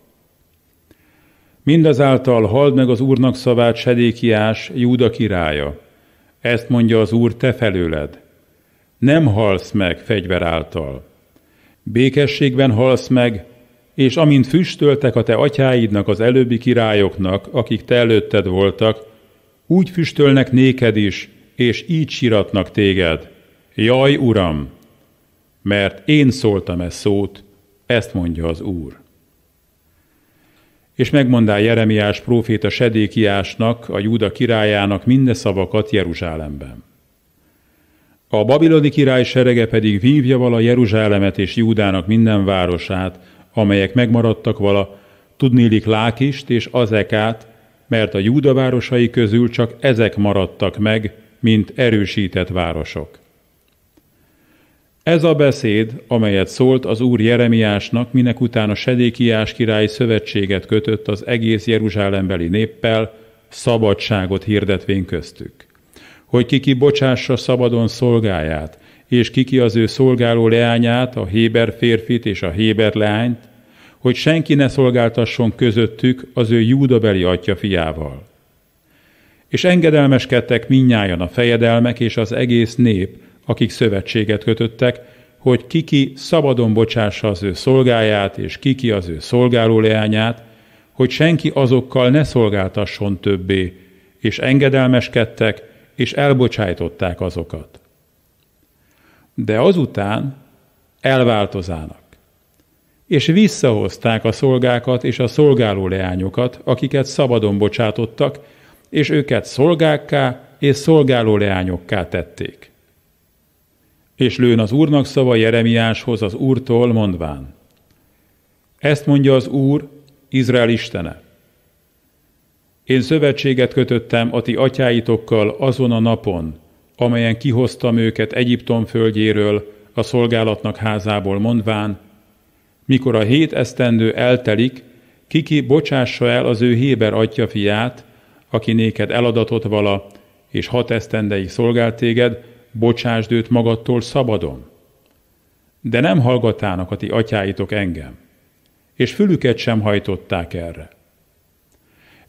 Mindazáltal hald meg az Úrnak szavát Sedékiás, Júda királya. Ezt mondja az Úr te felőled. Nem halsz meg fegyver által. Békességben halsz meg, és amint füstöltek a te atyáidnak, az előbbi királyoknak, akik te előtted voltak, úgy füstölnek néked is, és így siratnak téged. Jaj, Uram! Mert én szóltam ezt szót, ezt mondja az Úr. És megmondá Jeremiás próféta Sedékiásnak, a Júda királyának minden szavakat Jeruzsálemben. A babiloni király serege pedig vívja vala Jeruzsálemet és Júdának minden városát, amelyek megmaradtak vala, tudnélik Lákist és Azekát, mert a Júda városai közül csak ezek maradtak meg, mint erősített városok. Ez a beszéd, amelyet szólt az úr Jeremiásnak, minek után a Sedékiás király szövetséget kötött az egész Jeruzsálembeli néppel, szabadságot hirdetvén köztük. Hogy ki kibocsássa szabadon szolgáját, és kiki az ő szolgáló leányát, a Héber férfit és a Héber leányt, hogy senki ne szolgáltasson közöttük az ő júdabeli atya fiával. És engedelmeskedtek minnyájan a fejedelmek és az egész nép, akik szövetséget kötöttek, hogy kiki szabadon bocsássa az ő szolgáját, és kiki az ő szolgáló leányát, hogy senki azokkal ne szolgáltasson többé, és engedelmeskedtek, és elbocsájtották azokat de azután elváltozának. És visszahozták a szolgákat és a szolgáló leányokat, akiket szabadon bocsátottak, és őket szolgákká és szolgáló leányokká tették. És lőn az Úrnak szava Jeremiáshoz az Úrtól mondván. Ezt mondja az Úr, Izrael istene. Én szövetséget kötöttem a ti atyáitokkal azon a napon, amelyen kihoztam őket Egyiptom földjéről, a szolgálatnak házából mondván, mikor a hét esztendő eltelik, kiki bocsássa el az ő Héber atya fiát, aki néked eladatott vala, és hat esztendeig szolgált téged, bocsásd őt magadtól szabadon. De nem hallgatának a ti atyáitok engem, és fülüket sem hajtották erre.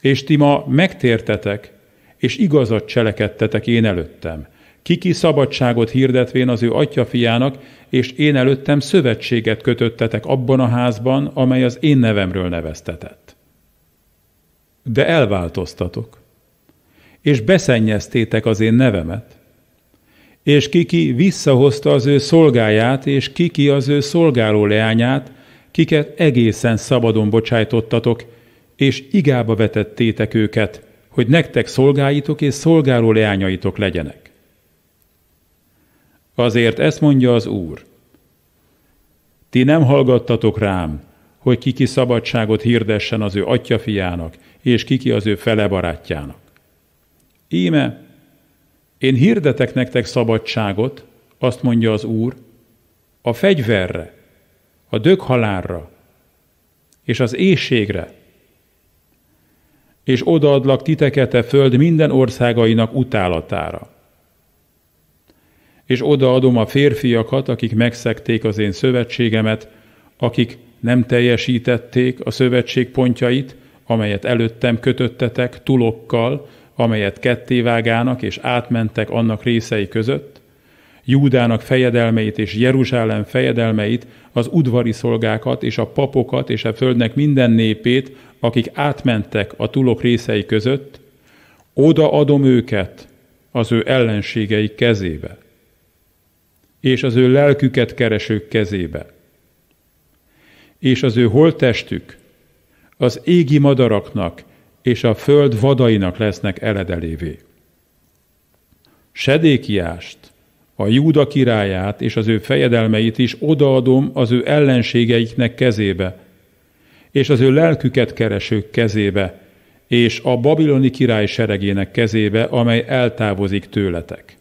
És ti ma megtértetek, és igazat cselekedtetek én előttem, Kiki szabadságot hirdetvén az ő atya fiának, és én előttem szövetséget kötöttetek abban a házban, amely az én nevemről neveztetett. De elváltoztatok, és beszennyeztétek az én nevemet. És Kiki visszahozta az ő szolgáját, és Kiki az ő szolgáló leányát, kiket egészen szabadon bocsájtottatok, és igába vetettétek őket, hogy nektek szolgáitok és szolgáló leányaitok legyenek. Azért ezt mondja az Úr. Ti nem hallgattatok rám, hogy kiki szabadságot hirdessen az ő atyafiának, és kiki az ő fele barátjának. Íme, én hirdetek nektek szabadságot, azt mondja az Úr, a fegyverre, a döghalálra és az éjségre, és odaadlak titeket a e föld minden országainak utálatára és odaadom a férfiakat, akik megszekték az én szövetségemet, akik nem teljesítették a szövetség pontjait, amelyet előttem kötöttetek tulokkal, amelyet kettévágának és átmentek annak részei között, Júdának fejedelmeit és Jeruzsálem fejedelmeit, az udvari szolgákat és a papokat és a földnek minden népét, akik átmentek a tulok részei között, odaadom őket az ő ellenségeik kezébe és az ő lelküket keresők kezébe. És az ő holttestük az égi madaraknak és a föld vadainak lesznek eledelévé. Sedékiást, a Júda királyát és az ő fejedelmeit is odaadom az ő ellenségeiknek kezébe, és az ő lelküket keresők kezébe, és a babiloni király seregének kezébe, amely eltávozik tőletek.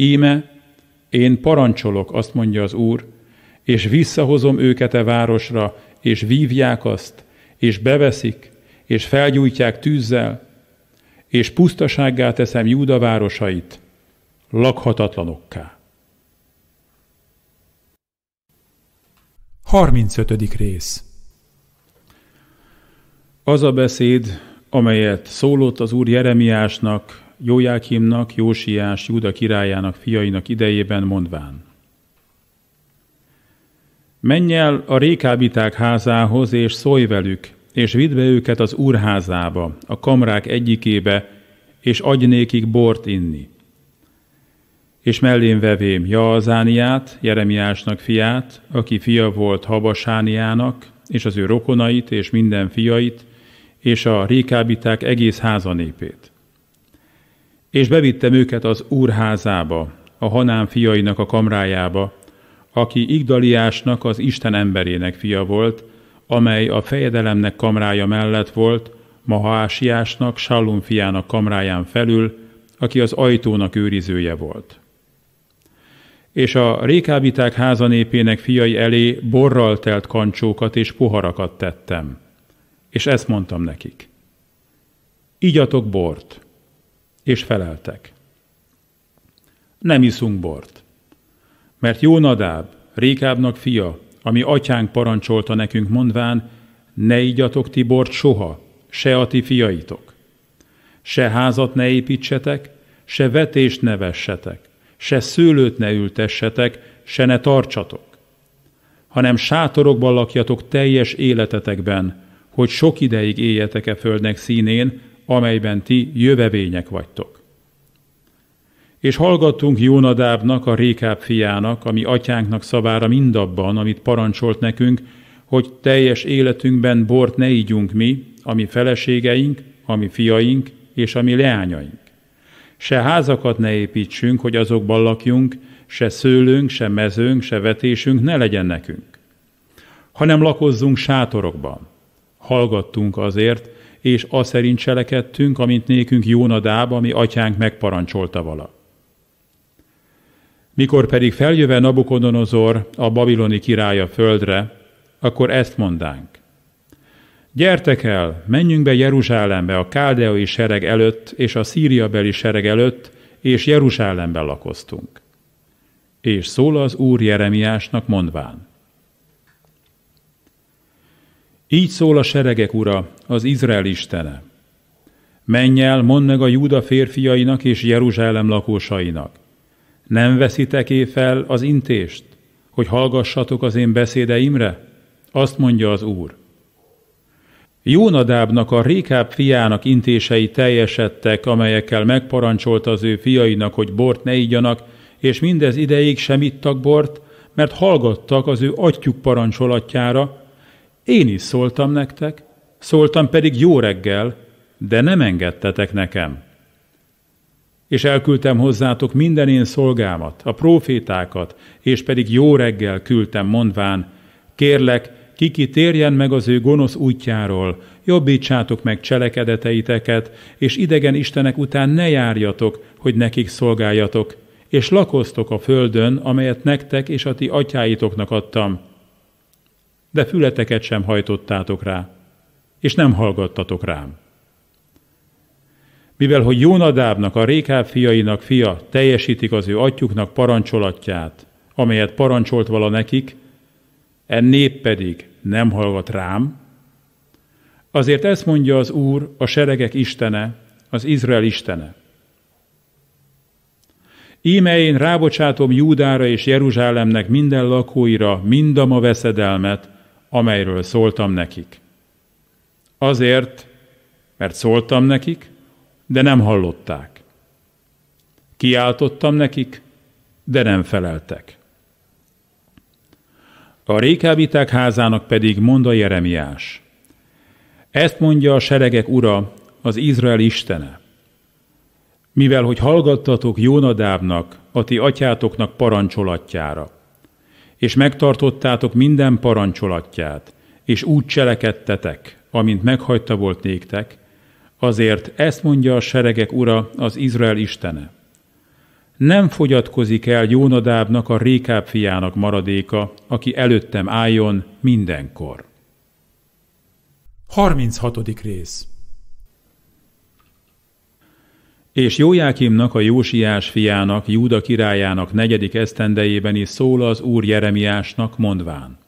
Íme, én parancsolok, azt mondja az Úr, és visszahozom őket e városra, és vívják azt, és beveszik, és felgyújtják tűzzel, és pusztasággá teszem Júda városait, lakhatatlanokká. 35. rész Az a beszéd, amelyet szólott az Úr Jeremiásnak Jójákimnak, Jósiás, Júda királyának fiainak idejében mondván. Menj el a rékábiták házához, és szólj velük, és vidd be őket az úrházába, a kamrák egyikébe, és adj nékik bort inni. És mellén vevém Jaazániát, Jeremiásnak fiát, aki fia volt Habasániának, és az ő rokonait és minden fiait, és a rékábiták egész házanépét. És bevittem őket az úrházába, a Hanám fiainak a kamrájába, aki Igdaliásnak az Isten emberének fia volt, amely a fejedelemnek kamrája mellett volt, Mahásiásnak, Sallum fiának kamráján felül, aki az ajtónak őrizője volt. És a rékábiták házanépének fiai elé borral telt kancsókat és poharakat tettem. És ezt mondtam nekik. Igyatok bort! és feleltek. Nem iszunk bort, mert Jónadáb, Rékábnak fia, ami atyánk parancsolta nekünk mondván, ne igyatok ti bort soha, se a ti fiaitok. Se házat ne építsetek, se vetést ne vessetek, se szőlőt ne ültessetek, se ne tartsatok, hanem sátorokban lakjatok teljes életetekben, hogy sok ideig éljetek-e földnek színén, amelyben ti jövevények vagytok. És hallgattunk Jónadábnak, a Rékáb fiának, ami atyánknak szavára mindabban, amit parancsolt nekünk, hogy teljes életünkben bort ne ígyunk mi, ami feleségeink, ami fiaink és ami leányaink. Se házakat ne építsünk, hogy azokban lakjunk, se szőlőnk, se mezőnk, se vetésünk ne legyen nekünk, hanem lakozzunk sátorokban. Hallgattunk azért, és szerint cselekedtünk, amint nékünk Jónadába, ami atyánk megparancsolta vala. Mikor pedig feljöve Nabukodonozor, a babiloni királya földre, akkor ezt mondánk. Gyertek el, menjünk be Jeruzsálembe a káldeai sereg előtt és a szíriabeli sereg előtt, és Jeruzsálemben lakoztunk. És szól az Úr Jeremiásnak mondván. Így szól a seregek ura, az Izrael istene. Menj el, mondd meg a Júda férfiainak és Jeruzsálem lakosainak. Nem veszitek-é fel az intést, hogy hallgassatok az én beszédeimre? Azt mondja az Úr. Jónadábnak, a Rékáb fiának intései teljesedtek, amelyekkel megparancsolta az ő fiainak, hogy bort ne igyanak, és mindez ideig sem ittak bort, mert hallgattak az ő atyuk parancsolatjára, én is szóltam nektek, szóltam pedig jó reggel, de nem engedtetek nekem. És elküldtem hozzátok minden én szolgámat, a profétákat, és pedig jó reggel küldtem mondván, kérlek, kiki térjen meg az ő gonosz útjáról, jobbítsátok meg cselekedeteiteket, és idegen istenek után ne járjatok, hogy nekik szolgáljatok, és lakoztok a földön, amelyet nektek és a ti atyáitoknak adtam, de fületeket sem hajtottátok rá, és nem hallgattatok rám. Mivel, hogy Jónadábnak, a Rékáb fiainak fia teljesítik az ő atyuknak parancsolatját, amelyet parancsolt vala nekik, e nép pedig nem hallgat rám, azért ezt mondja az Úr, a seregek istene, az Izrael istene. Íme én rábocsátom Júdára és Jeruzsálemnek minden lakóira ma veszedelmet, amelyről szóltam nekik. Azért, mert szóltam nekik, de nem hallották. Kiáltottam nekik, de nem feleltek. A rékábiták házának pedig mondta Jeremiás. Ezt mondja a seregek ura, az Izrael istene. Mivel hogy hallgattatok Jónadábnak, a ti atyátoknak parancsolatjára, és megtartottátok minden parancsolatját, és úgy cselekedtetek, amint meghagyta volt néktek, azért ezt mondja a seregek ura, az Izrael istene. Nem fogyatkozik el Jónadábnak, a Rékáb fiának maradéka, aki előttem álljon mindenkor. 36. rész és Jójákimnak, a Jósiás fiának, Júda királyának negyedik esztendejében is szól az Úr Jeremiásnak, mondván.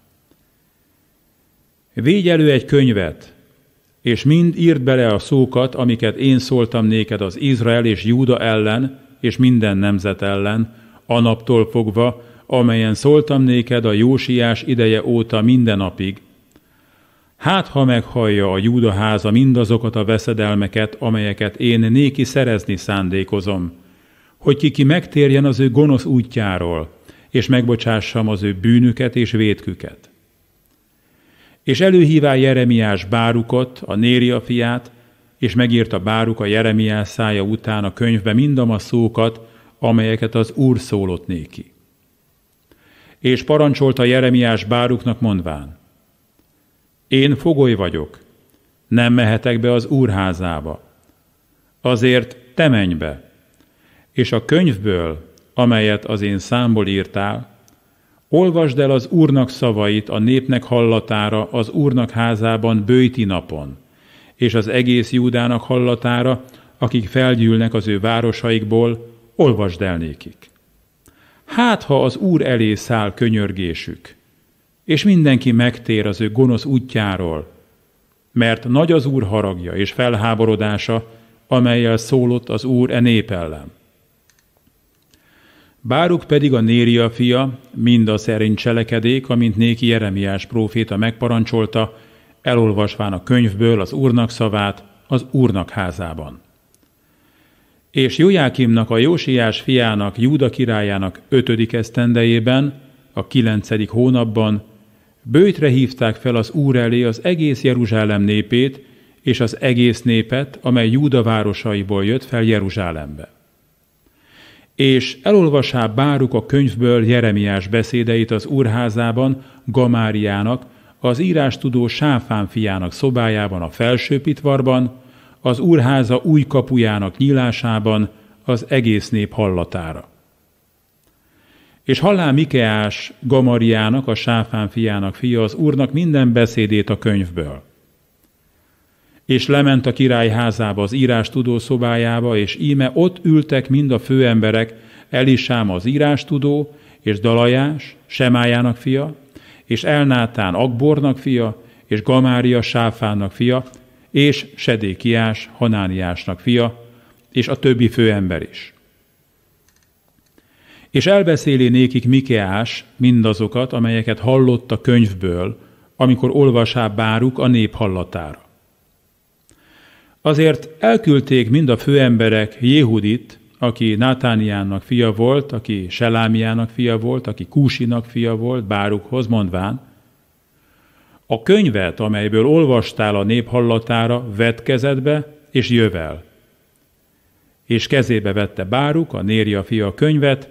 Végy elő egy könyvet, és mind írd bele a szókat, amiket én szóltam néked az Izrael és Júda ellen, és minden nemzet ellen, a naptól fogva, amelyen szóltam néked a Jósiás ideje óta minden napig, Hát, ha meghallja a júda háza mindazokat a veszedelmeket, amelyeket én néki szerezni szándékozom, hogy kiki megtérjen az ő gonosz útjáról, és megbocsássam az ő bűnüket és vétküket. És előhívá Jeremiás Bárukot, a Néria fiát, és megírta Báruk a Jeremiás szája után a könyvbe mindam a szókat, amelyeket az Úr szólott néki. És parancsolta Jeremiás Báruknak mondván, én fogoly vagyok, nem mehetek be az úrházába. Azért te menj be, és a könyvből, amelyet az én számból írtál, olvasd el az Úrnak szavait a népnek hallatára az Úrnak házában bőti napon, és az egész Júdának hallatára, akik felgyűlnek az ő városaikból, olvasd el nékik. Hát, ha az Úr elé száll könyörgésük, és mindenki megtér az ő gonosz útjáról, mert nagy az Úr haragja és felháborodása, amelyel szólott az Úr e nép ellen. Báruk pedig a Néria fia, mind a szerint cselekedék, amint néki Jeremiás próféta megparancsolta, elolvasván a könyvből az Úrnak szavát az Úrnak házában. És Jójákimnak a Jósiás fiának, Júda királyának ötödik esztendejében, a kilencedik hónapban Bőjtre hívták fel az Úr elé az egész Jeruzsálem népét, és az egész népet, amely Júda városaiból jött fel Jeruzsálembe. És elolvasá Báruk a könyvből Jeremiás beszédeit az úrházában Gamáriának, az írás tudó Sáfán fiának szobájában a felső pitvarban, az úrháza új kapujának nyílásában az egész nép hallatára. És hallá Mikeás Gamariának, a sáfán fiának fia az úrnak minden beszédét a könyvből. És lement a király házába, az írás tudó szobájába, és íme ott ültek mind a főemberek, Elisám az írás tudó, és Dalajás, Semájának fia, és Elnátán Akbornak fia, és Gamária Sáfának fia, és Sedékiás Hanániásnak fia, és a többi főember is. És elbeszéli nékik Mikeás mindazokat, amelyeket hallott a könyvből, amikor olvasá báruk a nép hallatára. Azért elküldték mind a főemberek Jéhudit, aki Nátániának fia volt, aki Selámiának fia volt, aki Kúsinak fia volt, Bárukhoz mondván, a könyvet, amelyből olvastál a nép hallatára, vedd kezedbe és jövel. És kezébe vette Báruk, a Néria fia könyvet,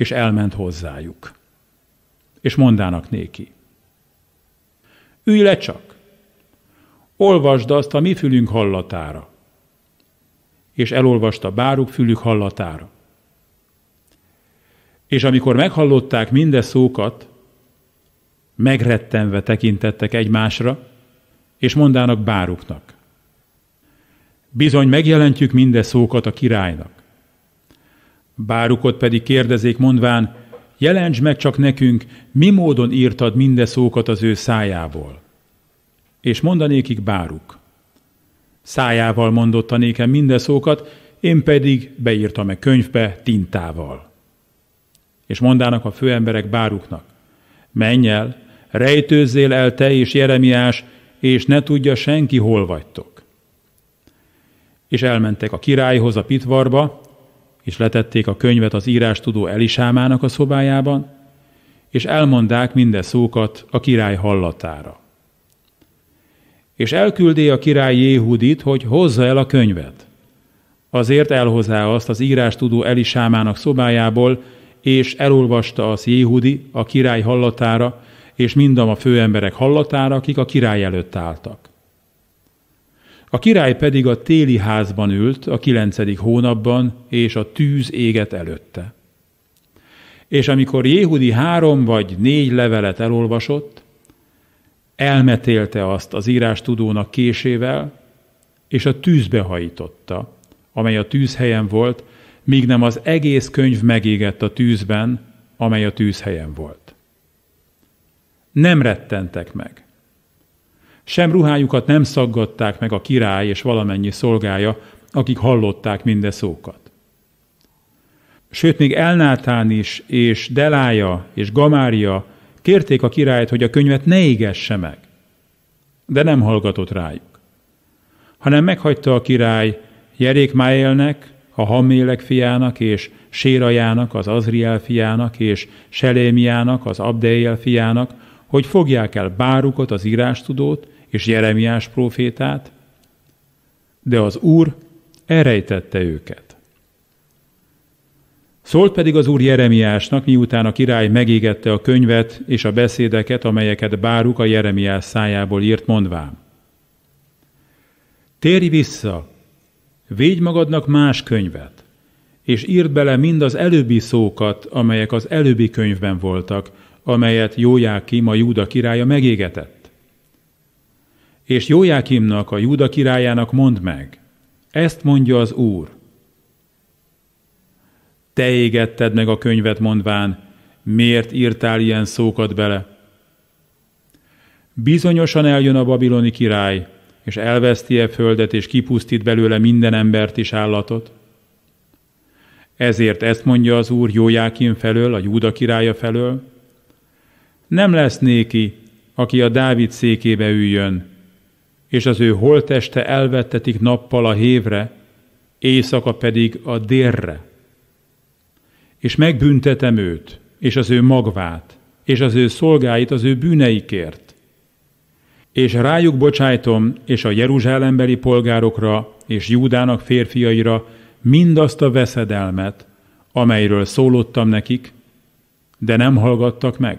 és elment hozzájuk. És mondának néki. Ülj le csak! Olvasd azt a mi fülünk hallatára. És elolvasta báruk fülük hallatára. És amikor meghallották minde szókat, megrettenve tekintettek egymásra, és mondának báruknak. Bizony megjelentjük minde szókat a királynak. Bárukot pedig kérdezék mondván, jelents meg csak nekünk, mi módon írtad minde szókat az ő szájából. És mondanékik Báruk. Szájával mondotta nékem minde szókat, én pedig beírtam e könyvbe tintával. És mondának a főemberek Báruknak, menj el, rejtőzzél el te és Jeremiás, és ne tudja senki, hol vagytok. És elmentek a királyhoz a pitvarba, és letették a könyvet az írás tudó Elisámának a szobájában, és elmondák minden szókat a király hallatára. És elküldé a király Jéhudit, hogy hozza el a könyvet. Azért elhozá azt az írás tudó Elisámának szobájából, és elolvasta az Jéhudi a király hallatára, és mindam a főemberek hallatára, akik a király előtt álltak. A király pedig a téli házban ült a kilencedik hónapban, és a tűz éget előtte. És amikor Jéhudi három vagy négy levelet elolvasott, elmetélte azt az írás tudónak késével, és a tűzbe hajította, amely a tűzhelyen volt, míg nem az egész könyv megégett a tűzben, amely a tűzhelyen volt. Nem rettentek meg, sem ruhájukat nem szaggatták meg a király és valamennyi szolgája, akik hallották minde szókat. Sőt, még Elnátán is, és Delája, és Gamária kérték a királyt, hogy a könyvet ne égesse meg. De nem hallgatott rájuk. Hanem meghagyta a király Jerék Máélnek, a Hammélek fiának, és Sérajának, az Azriel fiának, és Selémiának, az Abdeiel fiának, hogy fogják el Bárukot, az írástudót, és Jeremiás profétát, de az Úr elrejtette őket. Szólt pedig az úr Jeremiásnak, miután a király megégette a könyvet és a beszédeket, amelyeket Báruk a Jeremiás szájából írt, mondván. Térj vissza, védj magadnak más könyvet, és írd bele mind az előbbi szókat, amelyek az előbbi könyvben voltak, amelyet Jójákim, a Júda királya megégetett és Jójákimnak, a Júda királyának mondd meg, ezt mondja az Úr. Te égetted meg a könyvet mondván, miért írtál ilyen szókat bele? Bizonyosan eljön a babiloni király, és elveszti e földet, és kipusztít belőle minden embert és állatot. Ezért ezt mondja az Úr Jójákim felől, a Júda királya felől. Nem lesz néki, aki a Dávid székébe üljön, és az ő holteste elvettetik nappal a hévre, éjszaka pedig a délre. És megbüntetem őt, és az ő magvát, és az ő szolgáit az ő bűneikért. És rájuk bocsájtom, és a jeruzsálembeli polgárokra, és Júdának férfiaira mindazt a veszedelmet, amelyről szólottam nekik, de nem hallgattak meg.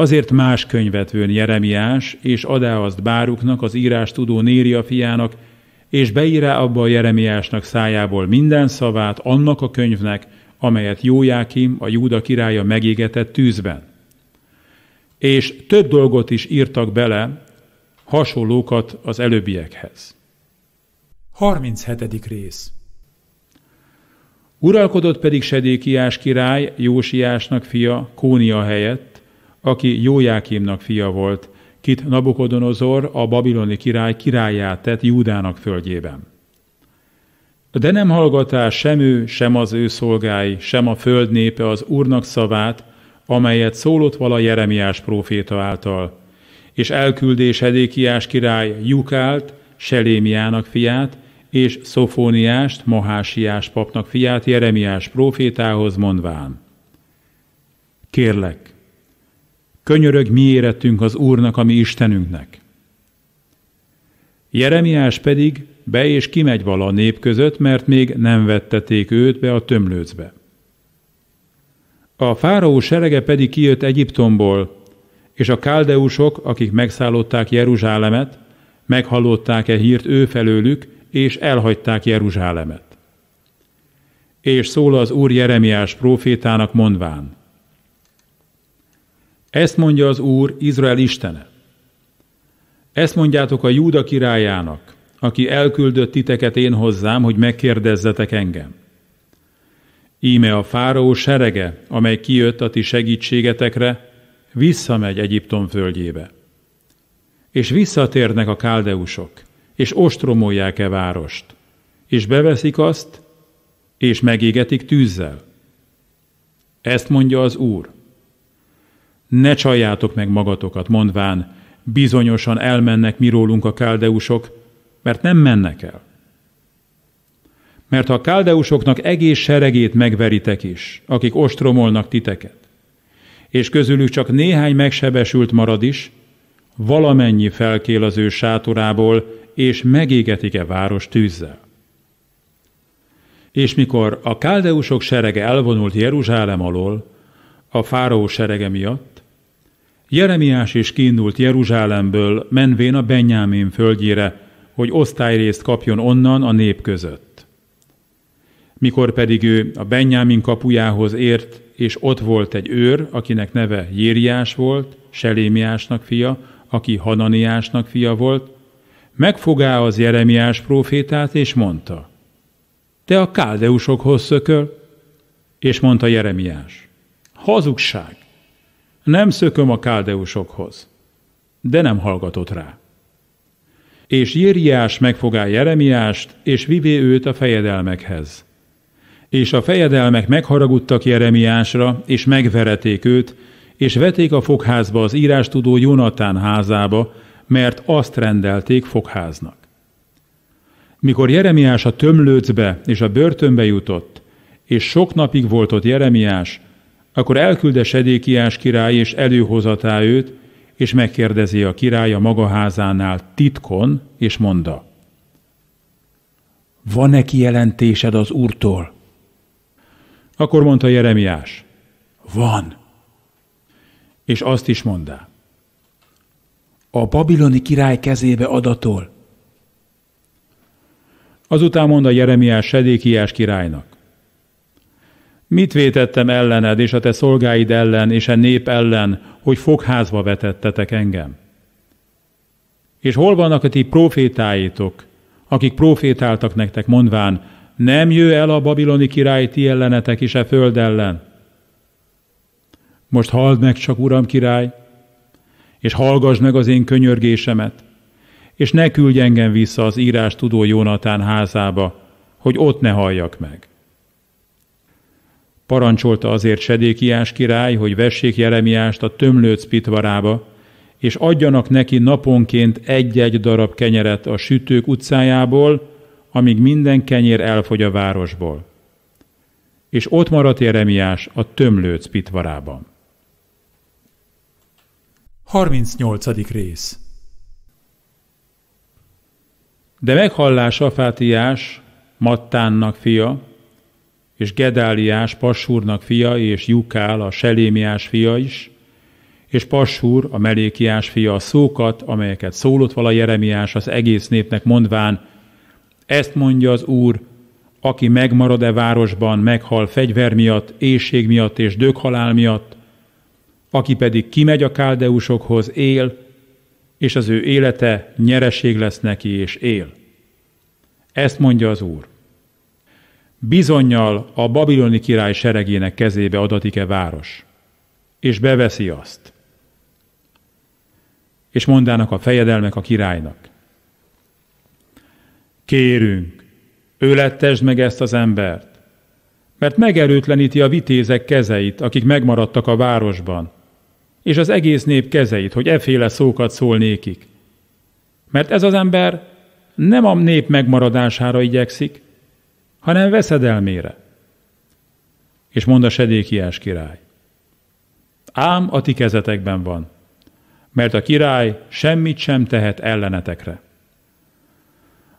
Azért más könyvet vőn Jeremiás, és adá azt Báruknak, az írás tudó Néria fiának, és beírá abba a Jeremiásnak szájából minden szavát annak a könyvnek, amelyet Jójákim, a Júda királya megégetett tűzben. És több dolgot is írtak bele, hasonlókat az előbbiekhez. 37. rész Uralkodott pedig Sedékiás király, Jósiásnak fia, Kónia helyett, aki Jójákimnak fia volt, kit Nabukodonozor, a babiloni király királyát tett Júdának földjében. De nem hallgatá sem ő, sem az ő szolgái, sem a föld népe az Úrnak szavát, amelyet szólott vala Jeremiás próféta által, és elküldés Hedékiás király Jukált, Selémiának fiát, és Szofóniást, Mahásiás papnak fiát Jeremiás prófétához mondván. Kérlek, könyörög mi érettünk az Úrnak, ami Istenünknek. Jeremiás pedig be és kimegy vala a nép között, mert még nem vetteték őt be a tömlőcbe. A fáraó serege pedig kijött Egyiptomból, és a káldeusok, akik megszállották Jeruzsálemet, meghallották-e hírt ő felőlük, és elhagyták Jeruzsálemet. És szól az Úr Jeremiás prófétának mondván, ezt mondja az Úr, Izrael istene. Ezt mondjátok a Júda királyának, aki elküldött titeket én hozzám, hogy megkérdezzetek engem. Íme a fáraó serege, amely kijött a ti segítségetekre, visszamegy Egyiptom földjébe. És visszatérnek a káldeusok, és ostromolják-e várost, és beveszik azt, és megégetik tűzzel. Ezt mondja az Úr ne csaljátok meg magatokat, mondván, bizonyosan elmennek mi rólunk a káldeusok, mert nem mennek el. Mert ha a káldeusoknak egész seregét megveritek is, akik ostromolnak titeket, és közülük csak néhány megsebesült marad is, valamennyi felkél az ő sátorából, és megégetik-e város tűzzel. És mikor a káldeusok serege elvonult Jeruzsálem alól, a fáraó serege miatt, Jeremiás is kiindult Jeruzsálemből, menvén a Benyámin földjére, hogy osztályrészt kapjon onnan a nép között. Mikor pedig ő a Benyámin kapujához ért, és ott volt egy őr, akinek neve Jériás volt, Selémiásnak fia, aki Hananiásnak fia volt, megfogá az Jeremiás prófétát, és mondta, Te a káldeusokhoz szököl? És mondta Jeremiás, Hazugság! nem szököm a káldeusokhoz. De nem hallgatott rá. És Jériás megfogá Jeremiást, és vivé őt a fejedelmekhez. És a fejedelmek megharagudtak Jeremiásra, és megvereték őt, és veték a fogházba az írástudó Jonatán házába, mert azt rendelték fogháznak. Mikor Jeremiás a tömlőcbe és a börtönbe jutott, és sok napig volt ott Jeremiás, akkor elkülde Sedékiás király és előhozatá őt, és megkérdezi a király a maga házánál titkon, és mondta. Van-e kijelentésed az úrtól? Akkor mondta Jeremiás, van. És azt is mondta. A babiloni király kezébe adatol. Azután mondta Jeremiás Sedékiás királynak. Mit vétettem ellened, és a te szolgáid ellen, és a nép ellen, hogy fogházba vetettetek engem? És hol vannak a ti profétáitok, akik profétáltak nektek, mondván, nem jő el a babiloni király ti ellenetek is a e föld ellen? Most halld meg csak, Uram király, és hallgass meg az én könyörgésemet, és ne küldj engem vissza az írás tudó Jónatán házába, hogy ott ne halljak meg. Parancsolta azért Sedékiás király, hogy vessék Jeremiást a tömlőc pitvarába, és adjanak neki naponként egy-egy darab kenyeret a sütők utcájából, amíg minden kenyér elfogy a városból. És ott maradt Jeremiás a tömlőc pitvarában. 38. rész De meghallás Afátiás, Mattánnak fia, és Gedáliás Passúrnak fia, és Jukál a Selémiás fia is, és Passúr a Melékiás fia a szókat, amelyeket szólott vala Jeremiás az egész népnek mondván, ezt mondja az Úr, aki megmarad-e városban, meghal fegyver miatt, éjség miatt és döghalál miatt, aki pedig kimegy a káldeusokhoz, él, és az ő élete nyereség lesz neki, és él. Ezt mondja az Úr bizonyal a babiloni király seregének kezébe adatik-e város, és beveszi azt. És mondának a fejedelmek a királynak. Kérünk, őlettesd meg ezt az embert, mert megerőtleníti a vitézek kezeit, akik megmaradtak a városban, és az egész nép kezeit, hogy eféle szókat szól nékik. Mert ez az ember nem a nép megmaradására igyekszik, hanem veszedelmére. És mond a sedékiás király. Ám a ti kezetekben van, mert a király semmit sem tehet ellenetekre.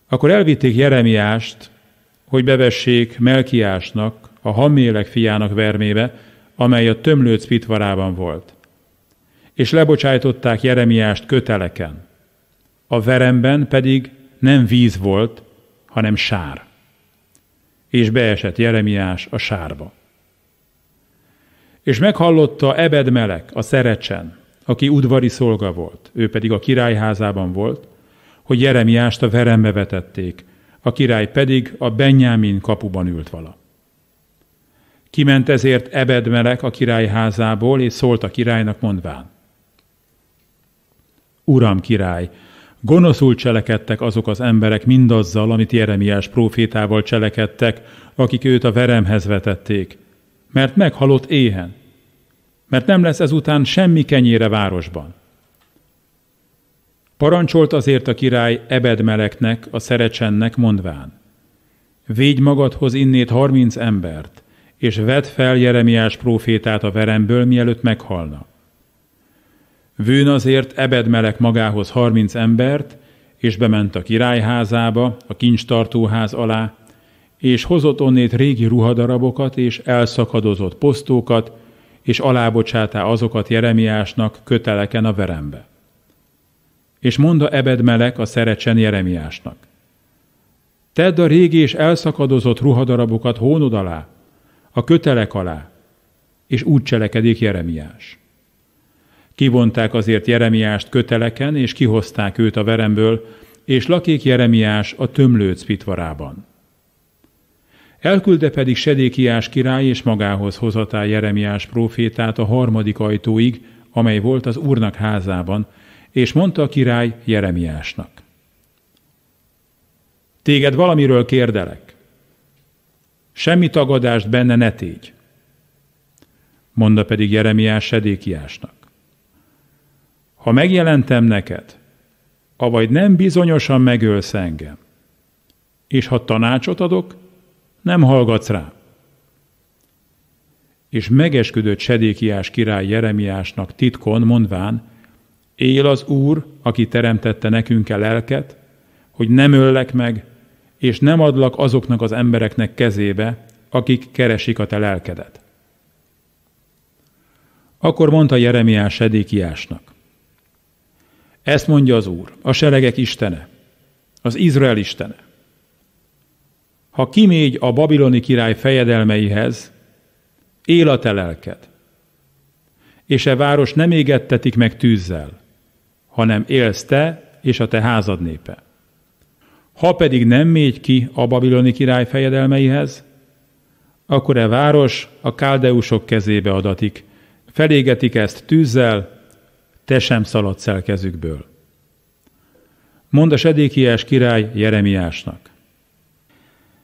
Akkor elvitték Jeremiást, hogy bevessék Melkiásnak, a Hamélek fiának vermébe, amely a tömlőc pitvarában volt. És lebocsájtották Jeremiást köteleken. A veremben pedig nem víz volt, hanem sár és beesett Jeremiás a sárba. És meghallotta Ebed Melek, a szerecsen, aki udvari szolga volt, ő pedig a királyházában volt, hogy Jeremiást a verembe vetették, a király pedig a Benyámin kapuban ült vala. Kiment ezért Ebed Melek a királyházából és szólt a királynak mondván. Uram király, Gonoszul cselekedtek azok az emberek mindazzal, amit Jeremiás prófétával cselekedtek, akik őt a veremhez vetették, mert meghalott éhen, mert nem lesz ezután semmi kenyére városban. Parancsolt azért a király Ebedmeleknek, a szerecsennek mondván, Végy magadhoz innét harminc embert, és vedd fel Jeremiás prófétát a veremből, mielőtt meghalna. Vőn azért meleg magához harminc embert, és bement a királyházába, a kincstartóház alá, és hozott onnét régi ruhadarabokat és elszakadozott posztókat, és alábocsátá azokat Jeremiásnak köteleken a verembe. És ebed meleg a szerecsen Jeremiásnak. Tedd a régi és elszakadozott ruhadarabokat hónod alá, a kötelek alá, és úgy cselekedik Jeremiás. Kivonták azért Jeremiást köteleken, és kihozták őt a veremből, és lakik Jeremiás a tömlőc pitvarában. Elkülde pedig Sedékiás király és magához hozatá Jeremiás prófétát a harmadik ajtóig, amely volt az úrnak házában, és mondta a király Jeremiásnak. Téged valamiről kérdelek. Semmi tagadást benne ne tégy. Mondta pedig Jeremiás Sedékiásnak. Ha megjelentem neked, avagy nem bizonyosan megölsz engem, és ha tanácsot adok, nem hallgatsz rá. És megesküdött Sedékiás király Jeremiásnak titkon, mondván, él az Úr, aki teremtette nekünk a lelket, hogy nem öllek meg, és nem adlak azoknak az embereknek kezébe, akik keresik a te lelkedet. Akkor mondta Jeremiás Sedékiásnak, ezt mondja az Úr, a seregek istene, az Izrael istene. Ha kimégy a babiloni király fejedelmeihez, él a te lelked, és e város nem égettetik meg tűzzel, hanem élsz te és a te házad népe. Ha pedig nem mégy ki a babiloni király fejedelmeihez, akkor e város a káldeusok kezébe adatik, felégetik ezt tűzzel, te sem szaladsz el kezükből. Mond a sedékiás király Jeremiásnak.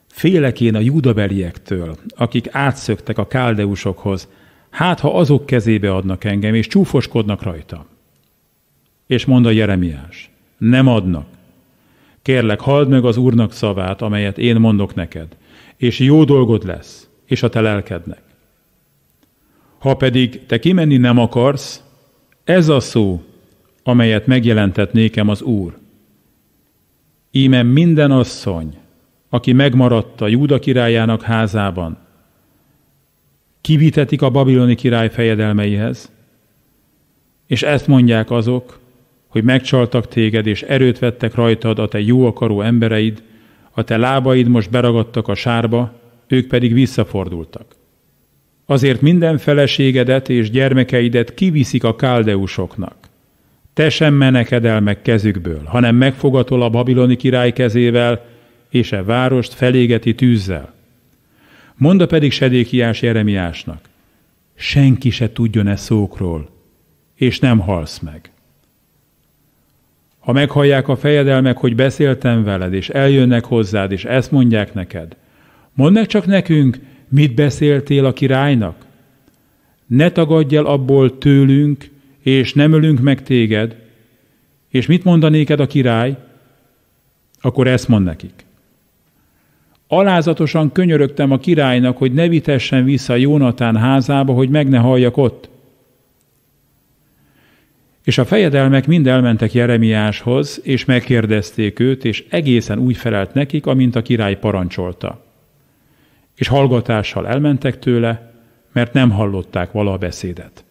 Félek én a júdabeliektől, akik átszöktek a káldeusokhoz, hát ha azok kezébe adnak engem, és csúfoskodnak rajta. És mond a Jeremiás, nem adnak. Kérlek, halld meg az Úrnak szavát, amelyet én mondok neked, és jó dolgod lesz, és a te lelkednek. Ha pedig te kimenni nem akarsz, ez a szó, amelyet megjelentett nékem az Úr. Íme minden asszony, aki megmaradt a Júda királyának házában, kivitetik a babiloni király fejedelmeihez, és ezt mondják azok, hogy megcsaltak téged, és erőt vettek rajtad a te jó akaró embereid, a te lábaid most beragadtak a sárba, ők pedig visszafordultak. Azért minden feleségedet és gyermekeidet kiviszik a káldeusoknak. Te sem el meg kezükből, hanem megfogatol a babiloni király kezével, és e várost felégeti tűzzel. Monda pedig Sedékiás Jeremiásnak, senki se tudjon e szókról, és nem halsz meg. Ha meghallják a fejedelmek, hogy beszéltem veled, és eljönnek hozzád, és ezt mondják neked, mondd meg csak nekünk, mit beszéltél a királynak? Ne tagadj el abból tőlünk, és nem ölünk meg téged. És mit mondanéked a király? Akkor ezt mond nekik. Alázatosan könyörögtem a királynak, hogy ne vitessen vissza Jónatán házába, hogy meg ne halljak ott. És a fejedelmek mind elmentek Jeremiáshoz, és megkérdezték őt, és egészen úgy felelt nekik, amint a király parancsolta és hallgatással elmentek tőle, mert nem hallották vala a beszédet.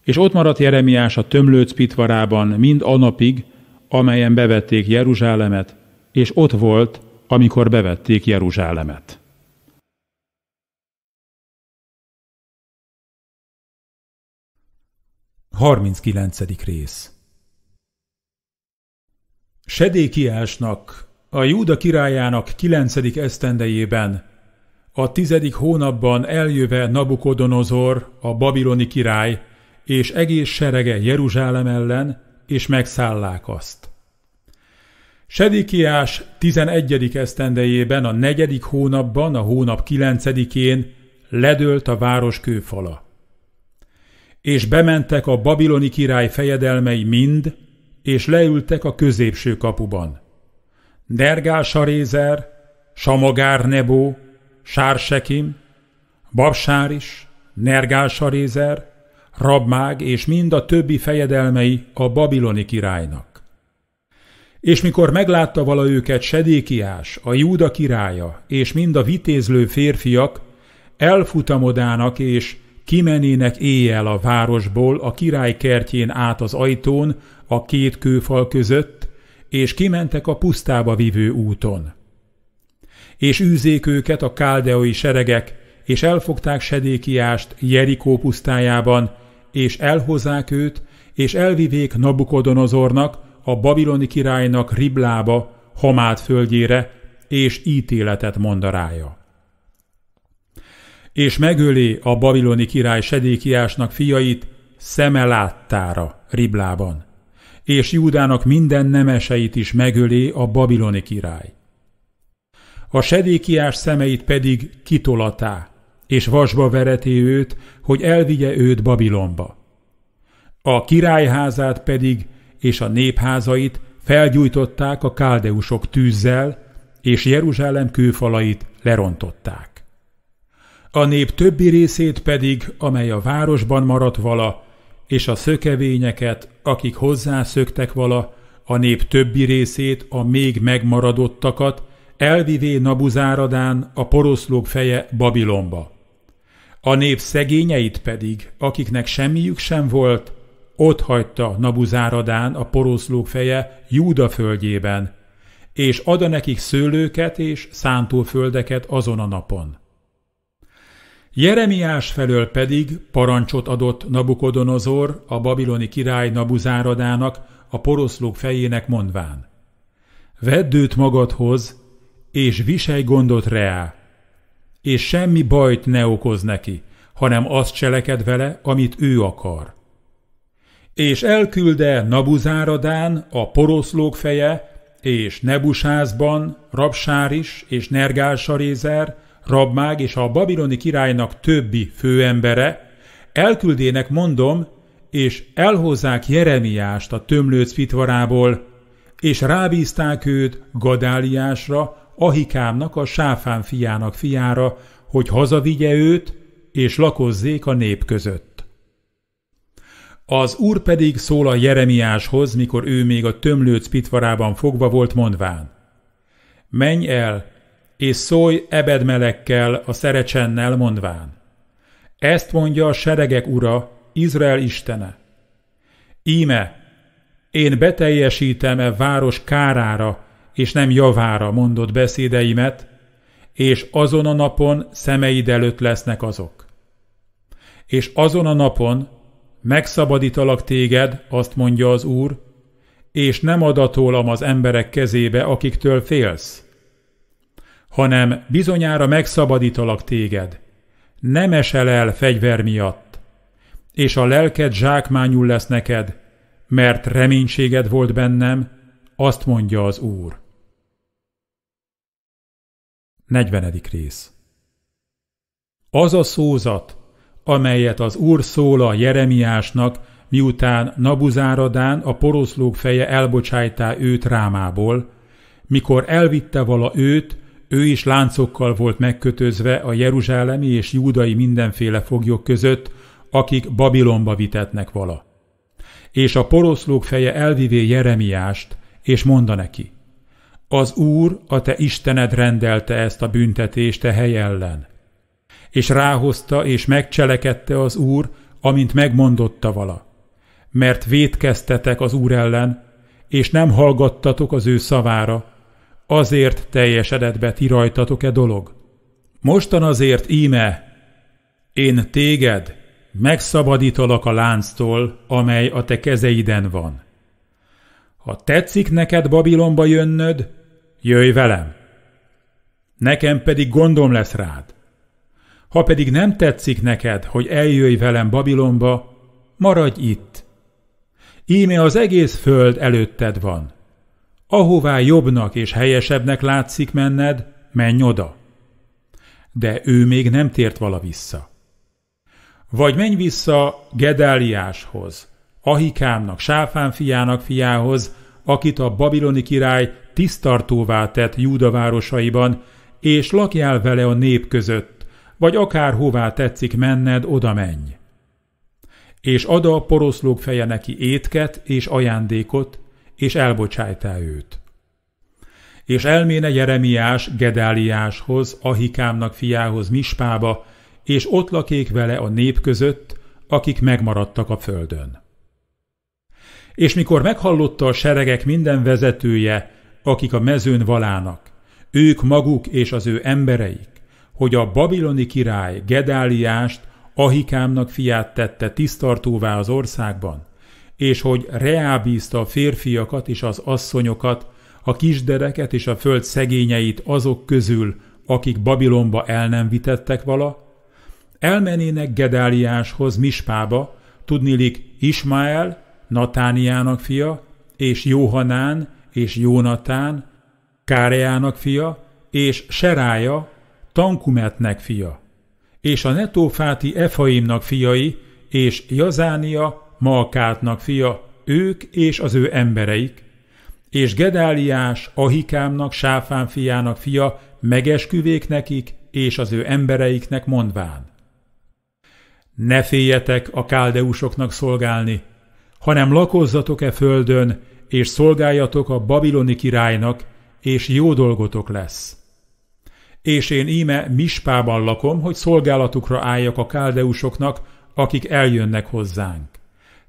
És ott maradt Jeremiás a tömlőc pitvarában mind a napig, amelyen bevették Jeruzsálemet, és ott volt, amikor bevették Jeruzsálemet. Harminckilencedik rész Sedékiásnak a Júda királyának kilencedik esztendejében, a tizedik hónapban eljöve Nabukodonozor, a babiloni király, és egész serege Jeruzsálem ellen, és megszállák azt. Sedikiás 11. esztendejében a negyedik hónapban, a hónap kilencedikén ledőlt a város kőfala. És bementek a babiloni király fejedelmei mind, és leültek a középső kapuban. Dergál-Sarézer, Samogár-Nebó, Sársekim, Babsáris, nergál Rabmág és mind a többi fejedelmei a babiloni királynak. És mikor meglátta vala őket Sedékiás, a Júda királya, és mind a vitézlő férfiak, elfutamodának és kimenének éjjel a városból a király kertjén át az ajtón, a két kőfal között, és kimentek a pusztába vivő úton. És űzék őket a káldeói seregek, és elfogták Sedékiást Jerikó pusztájában, és elhozák őt, és elvivék Nabukodonozornak, a babiloni királynak Riblába, Hamát földjére, és ítéletet mondarája. És megöli a babiloni király Sedékiásnak fiait szeme láttára Riblában és Júdának minden nemeseit is megölé a babiloni király. A sedékiás szemeit pedig kitolatá, és vasba vereti őt, hogy elvigye őt Babilonba. A királyházát pedig és a népházait felgyújtották a káldeusok tűzzel, és Jeruzsálem kőfalait lerontották. A nép többi részét pedig, amely a városban maradt vala, és a szökevényeket, akik hozzászöktek vala, a nép többi részét, a még megmaradottakat, elvivé Nabuzáradán a poroszlók feje Babilonba. A nép szegényeit pedig, akiknek semmiük sem volt, ott hagyta Nabuzáradán a poroszlók feje Júda földjében, és ada nekik szőlőket és szántóföldeket azon a napon. Jeremiás felől pedig parancsot adott Nabukodonozor, a babiloni király Nabuzáradának, a poroszlók fejének mondván. Vedd őt magadhoz, és viselj gondot reá, és semmi bajt ne okoz neki, hanem azt cseleked vele, amit ő akar. És elkülde Nabuzáradán a poroszlók feje, és Nebusázban, Rabsáris és Nergálsarézer, rabmág és a babiloni királynak többi főembere, elküldének mondom, és elhozzák Jeremiást a tömlőc fitvarából, és rábízták őt Gadáliásra, Ahikámnak, a Sáfán fiának fiára, hogy hazavigye őt, és lakozzék a nép között. Az úr pedig szól a Jeremiáshoz, mikor ő még a tömlőc pitvarában fogva volt mondván. Menj el, és szólj Ebedmelekkel, a szerecsennel mondván. Ezt mondja a seregek ura, Izrael istene. Íme, én beteljesítem e város kárára, és nem javára mondott beszédeimet, és azon a napon szemeid előtt lesznek azok. És azon a napon megszabadítalak téged, azt mondja az Úr, és nem adatolom az emberek kezébe, akiktől félsz hanem bizonyára megszabadítalak téged. Nem esel el fegyver miatt, és a lelked zsákmányul lesz neked, mert reménységed volt bennem, azt mondja az Úr. 40. rész Az a szózat, amelyet az Úr szól a Jeremiásnak, miután Nabuzáradán a poroszlók feje elbocsájtá őt rámából, mikor elvitte vala őt, ő is láncokkal volt megkötözve a jeruzsálemi és júdai mindenféle foglyok között, akik Babilonba vitetnek vala. És a poroszlók feje elvivé Jeremiást, és monda neki, az Úr, a te Istened rendelte ezt a büntetést te hely ellen. És ráhozta és megcselekedte az Úr, amint megmondotta vala. Mert vétkeztetek az Úr ellen, és nem hallgattatok az ő szavára, azért teljesedett be ti rajtatok-e dolog? Mostan azért íme, én téged megszabadítalak a lánctól, amely a te kezeiden van. Ha tetszik neked Babilonba jönnöd, jöjj velem. Nekem pedig gondom lesz rád. Ha pedig nem tetszik neked, hogy eljöjj velem Babilonba, maradj itt. Íme az egész föld előtted van. Ahová jobbnak és helyesebbnek látszik menned, menj oda. De ő még nem tért vala vissza. Vagy menj vissza Gedáliáshoz, Ahikámnak, Sáfán fiának fiához, akit a babiloni király tisztartóvá tett Júda városaiban, és lakjál vele a nép között, vagy akár hová tetszik menned, oda menj. És ad a poroszlók feje neki étket és ajándékot, és elbocsájtá őt. És elméne Jeremiás Gedáliáshoz, Ahikámnak fiához Mispába, és ott lakék vele a nép között, akik megmaradtak a földön. És mikor meghallotta a seregek minden vezetője, akik a mezőn valának, ők maguk és az ő embereik, hogy a babiloni király Gedáliást Ahikámnak fiát tette tisztartóvá az országban, és hogy reábízta a férfiakat és az asszonyokat, a kisdereket és a föld szegényeit azok közül, akik Babilonba el nem vitettek vala, elmenének Gedáliáshoz Mispába, tudnilik Ismael, Natániának fia, és Jóhanán, és Jónatán, Káreának fia, és Serája, Tankumetnek fia, és a Netófáti Efaimnak fiai, és Jazánia, Malkátnak fia, ők és az ő embereik, és Gedáliás, Ahikámnak, Sáfán fiának fia, megesküvék nekik és az ő embereiknek mondván. Ne féljetek a káldeusoknak szolgálni, hanem lakozzatok-e földön, és szolgáljatok a babiloni királynak, és jó dolgotok lesz. És én íme Mispában lakom, hogy szolgálatukra álljak a káldeusoknak, akik eljönnek hozzánk.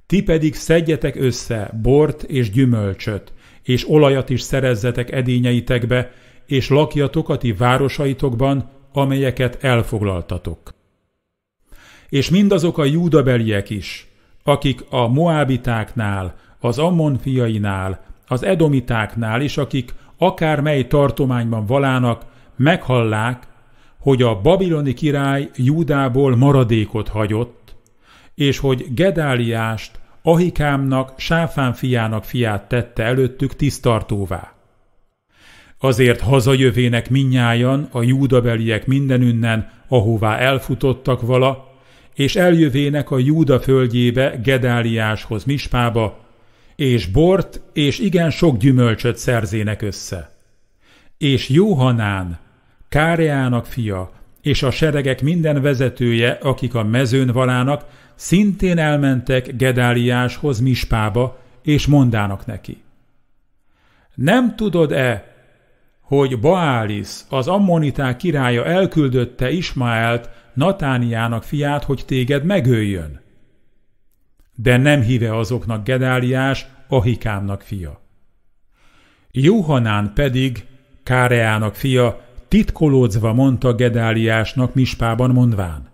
Ti pedig szedjetek össze bort és gyümölcsöt, és olajat is szerezzetek edényeitekbe, és lakjatok a ti városaitokban, amelyeket elfoglaltatok. És mindazok a júdabeliek is, akik a moábitáknál, az ammon fiainál, az edomitáknál is, akik akármely tartományban valának, meghallák, hogy a babiloni király Júdából maradékot hagyott, és hogy Gedáliást Ahikámnak, Sáfán fiának fiát tette előttük tisztartóvá. Azért hazajövének minnyájan a júdabeliek mindenünnen, ahová elfutottak vala, és eljövének a Júda földjébe, Gedáliáshoz, Mispába, és bort és igen sok gyümölcsöt szerzének össze. És Jóhanán, Káreának fia, és a seregek minden vezetője, akik a mezőn valának, szintén elmentek Gedáliáshoz Mispába, és mondának neki. Nem tudod-e, hogy Baális, az ammoniták királya elküldötte Ismaelt, Natániának fiát, hogy téged megöljön? De nem híve azoknak Gedáliás, Ahikámnak fia. Juhanán pedig, Káreának fia, titkolódzva mondta Gedáliásnak Mispában mondván.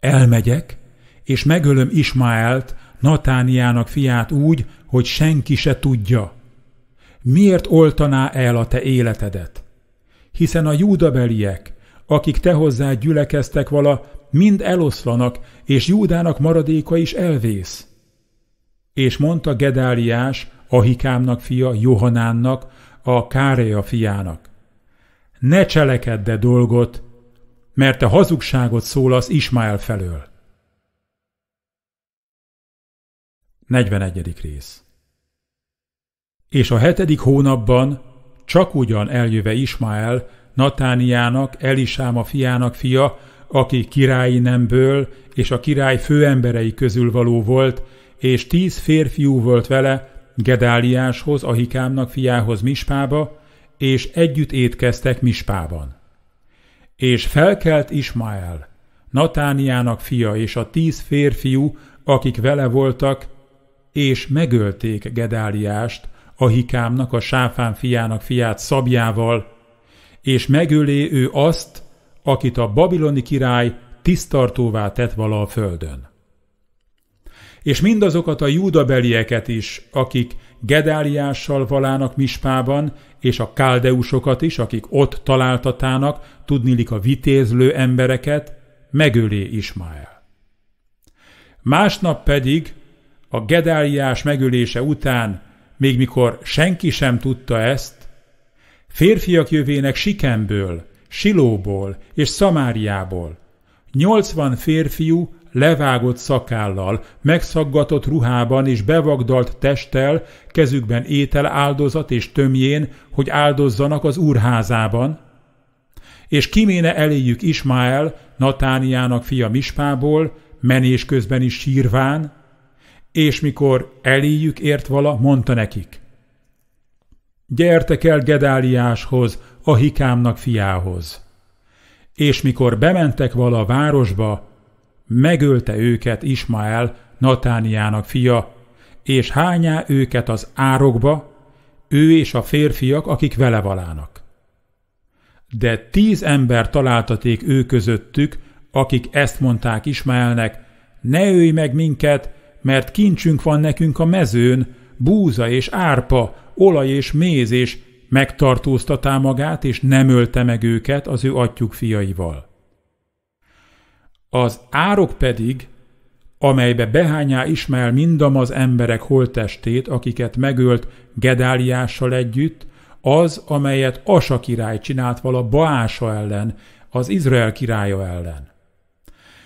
Elmegyek, és megölöm Ismaelt, Natániának fiát úgy, hogy senki se tudja. Miért oltaná el a te életedet? Hiszen a júdabeliek, akik te hozzá gyülekeztek vala, mind eloszlanak, és Júdának maradéka is elvész. És mondta Gedáliás, Ahikámnak fia, Johanánnak, a Kárea fiának. Ne cselekedd -e dolgot, mert te hazugságot szólasz Ismael felől. 41. rész És a hetedik hónapban, csak ugyan eljöve Ismael, Natániának, Elisáma fiának fia, aki királyi nemből és a király főemberei közül való volt, és tíz férfiú volt vele, Gedáliáshoz, Ahikámnak fiához Mispába, és együtt étkeztek Mispában. És felkelt Ismael, Natániának fia és a tíz férfiú, akik vele voltak, és megölték Gedáliást, Ahikámnak, a sáfán fiának fiát szabjával, és megölé ő azt, akit a babiloni király tisztartóvá tett vala a földön. És mindazokat a júdabelieket is, akik Gedáliással valának Mispában, és a káldeusokat is, akik ott találtatának, tudnilik a vitézlő embereket, megölé Ismael. Másnap pedig a gedáliás megölése után, még mikor senki sem tudta ezt, férfiak jövének Sikemből, Silóból és Szamáriából, 80 férfiú levágott szakállal, megszaggatott ruhában és bevagdalt testtel, kezükben étel áldozat és tömjén, hogy áldozzanak az úrházában, és kiméne eléjük Ismael, Natániának fia Mispából, menés közben is sírván, és mikor eléjük ért vala, mondta nekik. Gyertek el Gedáliáshoz, a hikámnak fiához. És mikor bementek vala a városba, megölte őket Ismael, Natániának fia, és hányá őket az árokba, ő és a férfiak, akik vele valának. De tíz ember találtaték ő közöttük, akik ezt mondták Ismaelnek, ne ölj meg minket, mert kincsünk van nekünk a mezőn, búza és árpa, olaj és méz, és megtartóztatá magát, és nem ölte meg őket az ő atyuk fiaival. Az árok pedig, amelybe behányá mindam mindamaz emberek holtestét, akiket megölt Gedáliással együtt, az, amelyet Asa király csinált vala Baása ellen, az Izrael királya ellen.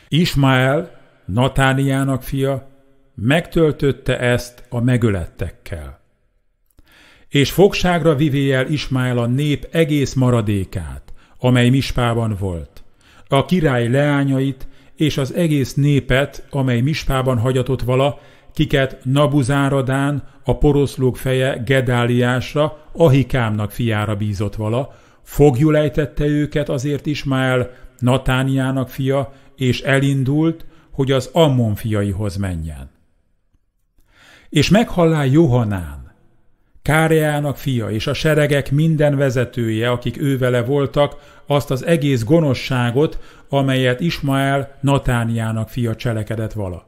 Ismael, Natániának fia, megtöltötte ezt a megölettekkel. És fogságra vivéjel Ismáel a nép egész maradékát, amely Mispában volt, a király leányait és az egész népet, amely Mispában hagyatott vala, kiket Nabuzáradán, a poroszlók feje Gedáliásra, Ahikámnak fiára bízott vala, fogjul ejtette őket azért Ismáel, Natániának fia, és elindult, hogy az Ammon fiaihoz menjen. És meghallá Johanán, Káreának fia és a seregek minden vezetője, akik ővele voltak, azt az egész gonoszságot, amelyet Ismael Natániának fia cselekedett vala.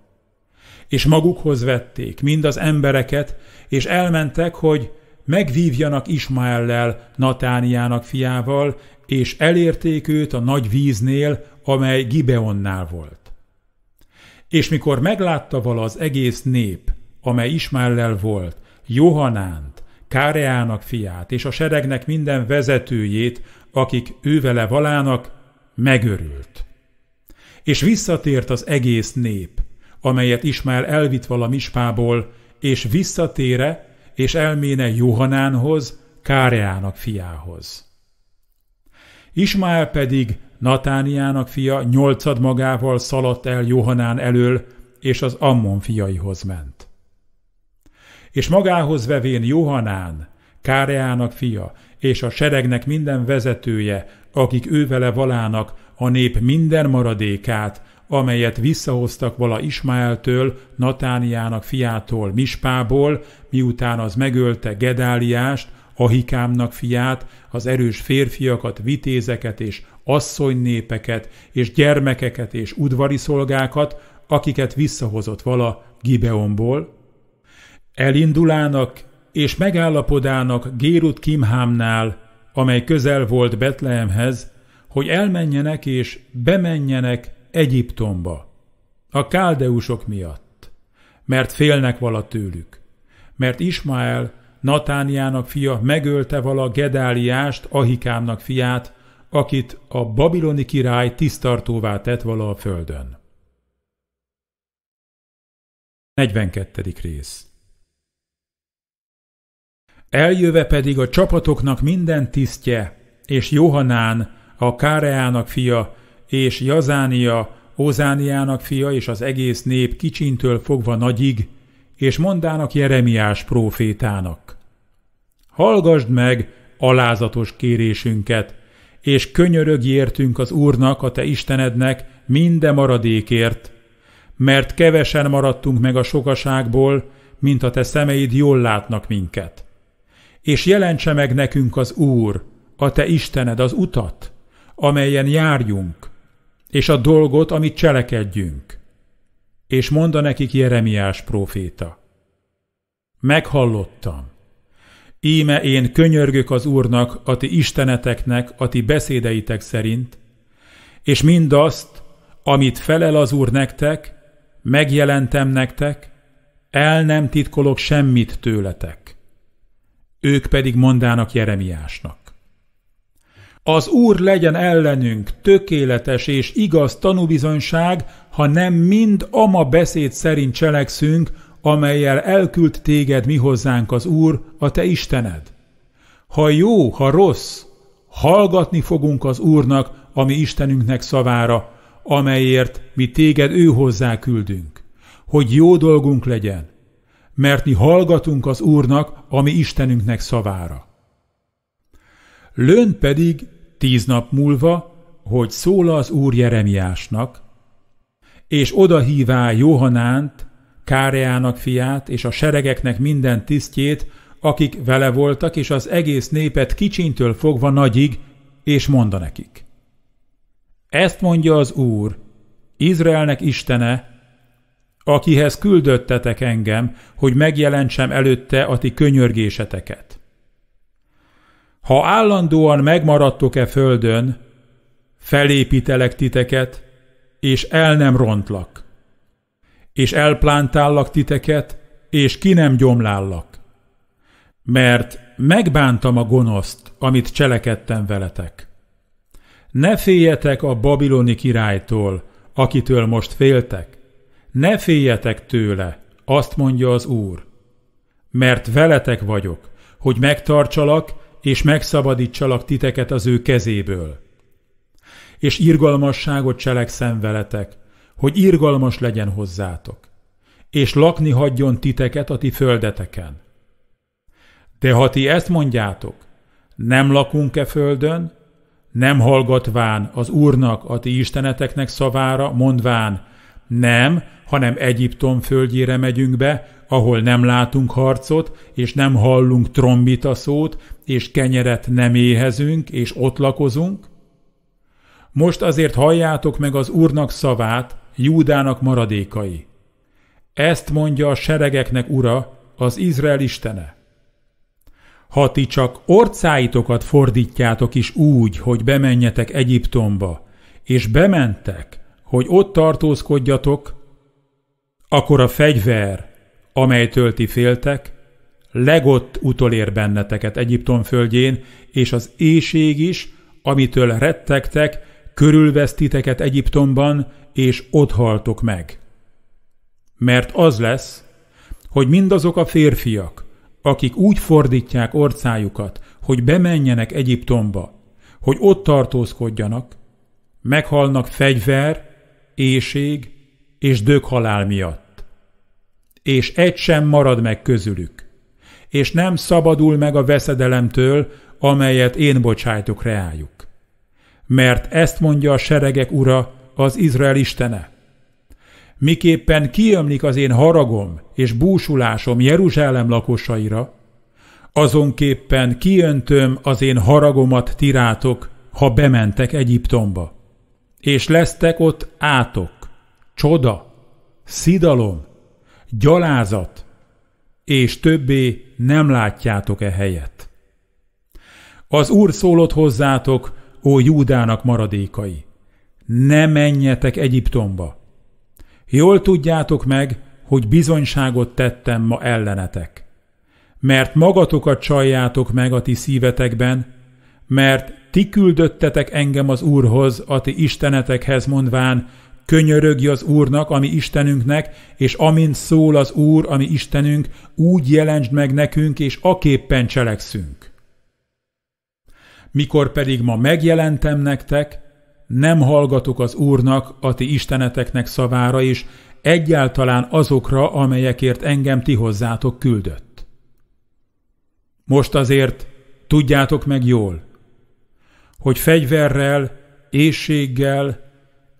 És magukhoz vették mind az embereket, és elmentek, hogy megvívjanak Ismaellel, Natániának fiával, és elérték őt a nagy víznél, amely Gibeonnál volt. És mikor meglátta vala az egész nép, amely Ismállel volt, Johanánt, Káreának fiát és a seregnek minden vezetőjét, akik ővele valának, megörült. És visszatért az egész nép, amelyet Ismál elvitt vala Mispából, és visszatére, és elméne Johanánhoz, Káreának fiához. Ismál pedig Natániának fia nyolcad magával szaladt el Johanán elől, és az Ammon fiaihoz ment és magához vevén Johanán, Káreának fia, és a seregnek minden vezetője, akik ővele valának a nép minden maradékát, amelyet visszahoztak vala Ismáeltől, Natániának fiától, Mispából, miután az megölte Gedáliást, Ahikámnak fiát, az erős férfiakat, vitézeket és asszonynépeket, és gyermekeket és udvari szolgákat, akiket visszahozott vala Gibeonból, Elindulának és megállapodának Gérut Kimhámnál, amely közel volt Betlehemhez, hogy elmenjenek és bemenjenek Egyiptomba, a káldeusok miatt, mert félnek vala tőlük, mert Ismael, Natániának fia megölte vala Gedáliást, Ahikámnak fiát, akit a babiloni király tisztartóvá tett vala a földön. 42. rész Eljöve pedig a csapatoknak minden tisztje, és Johanán, a Káreának fia, és Jazánia, Ozániának fia és az egész nép kicsintől fogva nagyig, és mondának Jeremiás prófétának. Hallgasd meg alázatos kérésünket, és könyörög értünk az Úrnak, a te Istenednek, minden maradékért, mert kevesen maradtunk meg a sokaságból, mint a te szemeid jól látnak minket és jelentse meg nekünk az Úr, a te Istened az utat, amelyen járjunk, és a dolgot, amit cselekedjünk. És mondta nekik Jeremiás próféta. Meghallottam. Íme én könyörgök az Úrnak, a ti isteneteknek, a ti beszédeitek szerint, és mindazt, amit felel az Úr nektek, megjelentem nektek, el nem titkolok semmit tőletek ők pedig mondának Jeremiásnak. Az Úr legyen ellenünk tökéletes és igaz tanúbizonyság, ha nem mind ama beszéd szerint cselekszünk, amelyel elküld téged mi hozzánk az Úr, a te Istened. Ha jó, ha rossz, hallgatni fogunk az Úrnak, ami Istenünknek szavára, amelyért mi téged ő hozzá küldünk, hogy jó dolgunk legyen, mert mi hallgatunk az Úrnak, ami Istenünknek szavára. Lőn pedig tíz nap múlva, hogy szól az Úr Jeremiásnak, és odahívá Johanánt, Káreának fiát és a seregeknek minden tisztjét, akik vele voltak, és az egész népet kicsintől fogva nagyig, és mondanekik. nekik. Ezt mondja az Úr, Izraelnek Istene, akihez küldöttetek engem, hogy megjelentsem előtte a ti könyörgéseteket. Ha állandóan megmaradtok-e földön, felépítelek titeket, és el nem rontlak, és elplántállak titeket, és ki nem gyomlállak. Mert megbántam a gonoszt, amit cselekedtem veletek. Ne féljetek a babiloni királytól, akitől most féltek, ne féljetek tőle, azt mondja az Úr, mert veletek vagyok, hogy megtartsalak és megszabadítsalak titeket az ő kezéből. És irgalmasságot cselekszem veletek, hogy irgalmas legyen hozzátok, és lakni hagyjon titeket a ti földeteken. De ha ti ezt mondjátok, nem lakunk-e földön, nem hallgatván az Úrnak, a ti isteneteknek szavára, mondván, nem, hanem Egyiptom földjére megyünk be, ahol nem látunk harcot, és nem hallunk trombita szót, és kenyeret nem éhezünk, és ott lakozunk? Most azért halljátok meg az Úrnak szavát, Júdának maradékai. Ezt mondja a seregeknek ura, az Izrael istene. Ha ti csak orcáitokat fordítjátok is úgy, hogy bemenjetek Egyiptomba, és bementek, hogy ott tartózkodjatok, akkor a fegyver, amely tölti féltek, legott utolér benneteket Egyiptom földjén, és az éjség is, amitől rettegtek, körülvesztiteket Egyiptomban, és ott haltok meg. Mert az lesz, hogy mindazok a férfiak, akik úgy fordítják orcájukat, hogy bemenjenek Egyiptomba, hogy ott tartózkodjanak, meghalnak fegyver éjség és halál miatt. És egy sem marad meg közülük, és nem szabadul meg a veszedelemtől, amelyet én bocsájtok reájuk. Mert ezt mondja a seregek ura, az Izrael istene. Miképpen kiömlik az én haragom és búsulásom Jeruzsálem lakosaira, azonképpen kiöntöm az én haragomat tirátok, ha bementek Egyiptomba és lesztek ott átok, csoda, szidalom, gyalázat, és többé nem látjátok e helyet. Az Úr szólott hozzátok, ó Júdának maradékai, ne menjetek Egyiptomba. Jól tudjátok meg, hogy bizonyságot tettem ma ellenetek. Mert magatokat csaljátok meg a ti szívetekben, mert ti küldöttetek engem az Úrhoz, a ti istenetekhez mondván, könyörögj az Úrnak, ami Istenünknek, és amint szól az Úr, ami Istenünk, úgy jelentsd meg nekünk, és aképpen cselekszünk. Mikor pedig ma megjelentem nektek, nem hallgatok az Úrnak, a ti isteneteknek szavára is, egyáltalán azokra, amelyekért engem ti hozzátok küldött. Most azért tudjátok meg jól, hogy fegyverrel, ésséggel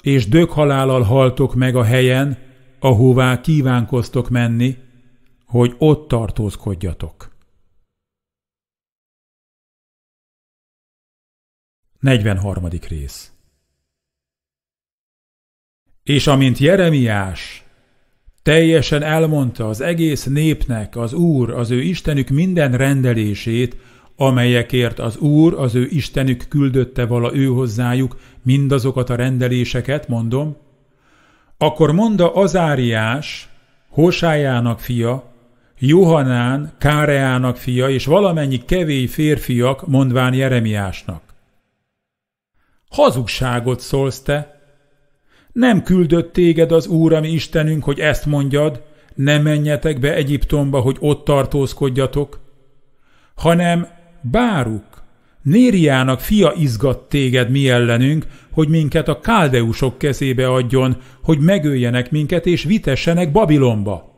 és döghalállal haltok meg a helyen, ahová kívánkoztok menni, hogy ott tartózkodjatok. 43. rész És amint Jeremiás teljesen elmondta az egész népnek az Úr, az ő Istenük minden rendelését, amelyekért az Úr, az ő Istenük küldötte vala ő hozzájuk mindazokat a rendeléseket, mondom, akkor monda Azáriás, Hosájának fia, Johanán, Káreának fia és valamennyi kevés férfiak mondván Jeremiásnak. Hazugságot szólsz te! Nem küldött téged az Úr, ami Istenünk, hogy ezt mondjad, ne menjetek be Egyiptomba, hogy ott tartózkodjatok, hanem Báruk, Nériának fia izgat téged mi ellenünk, hogy minket a káldeusok kezébe adjon, hogy megöljenek minket és vitessenek Babilonba.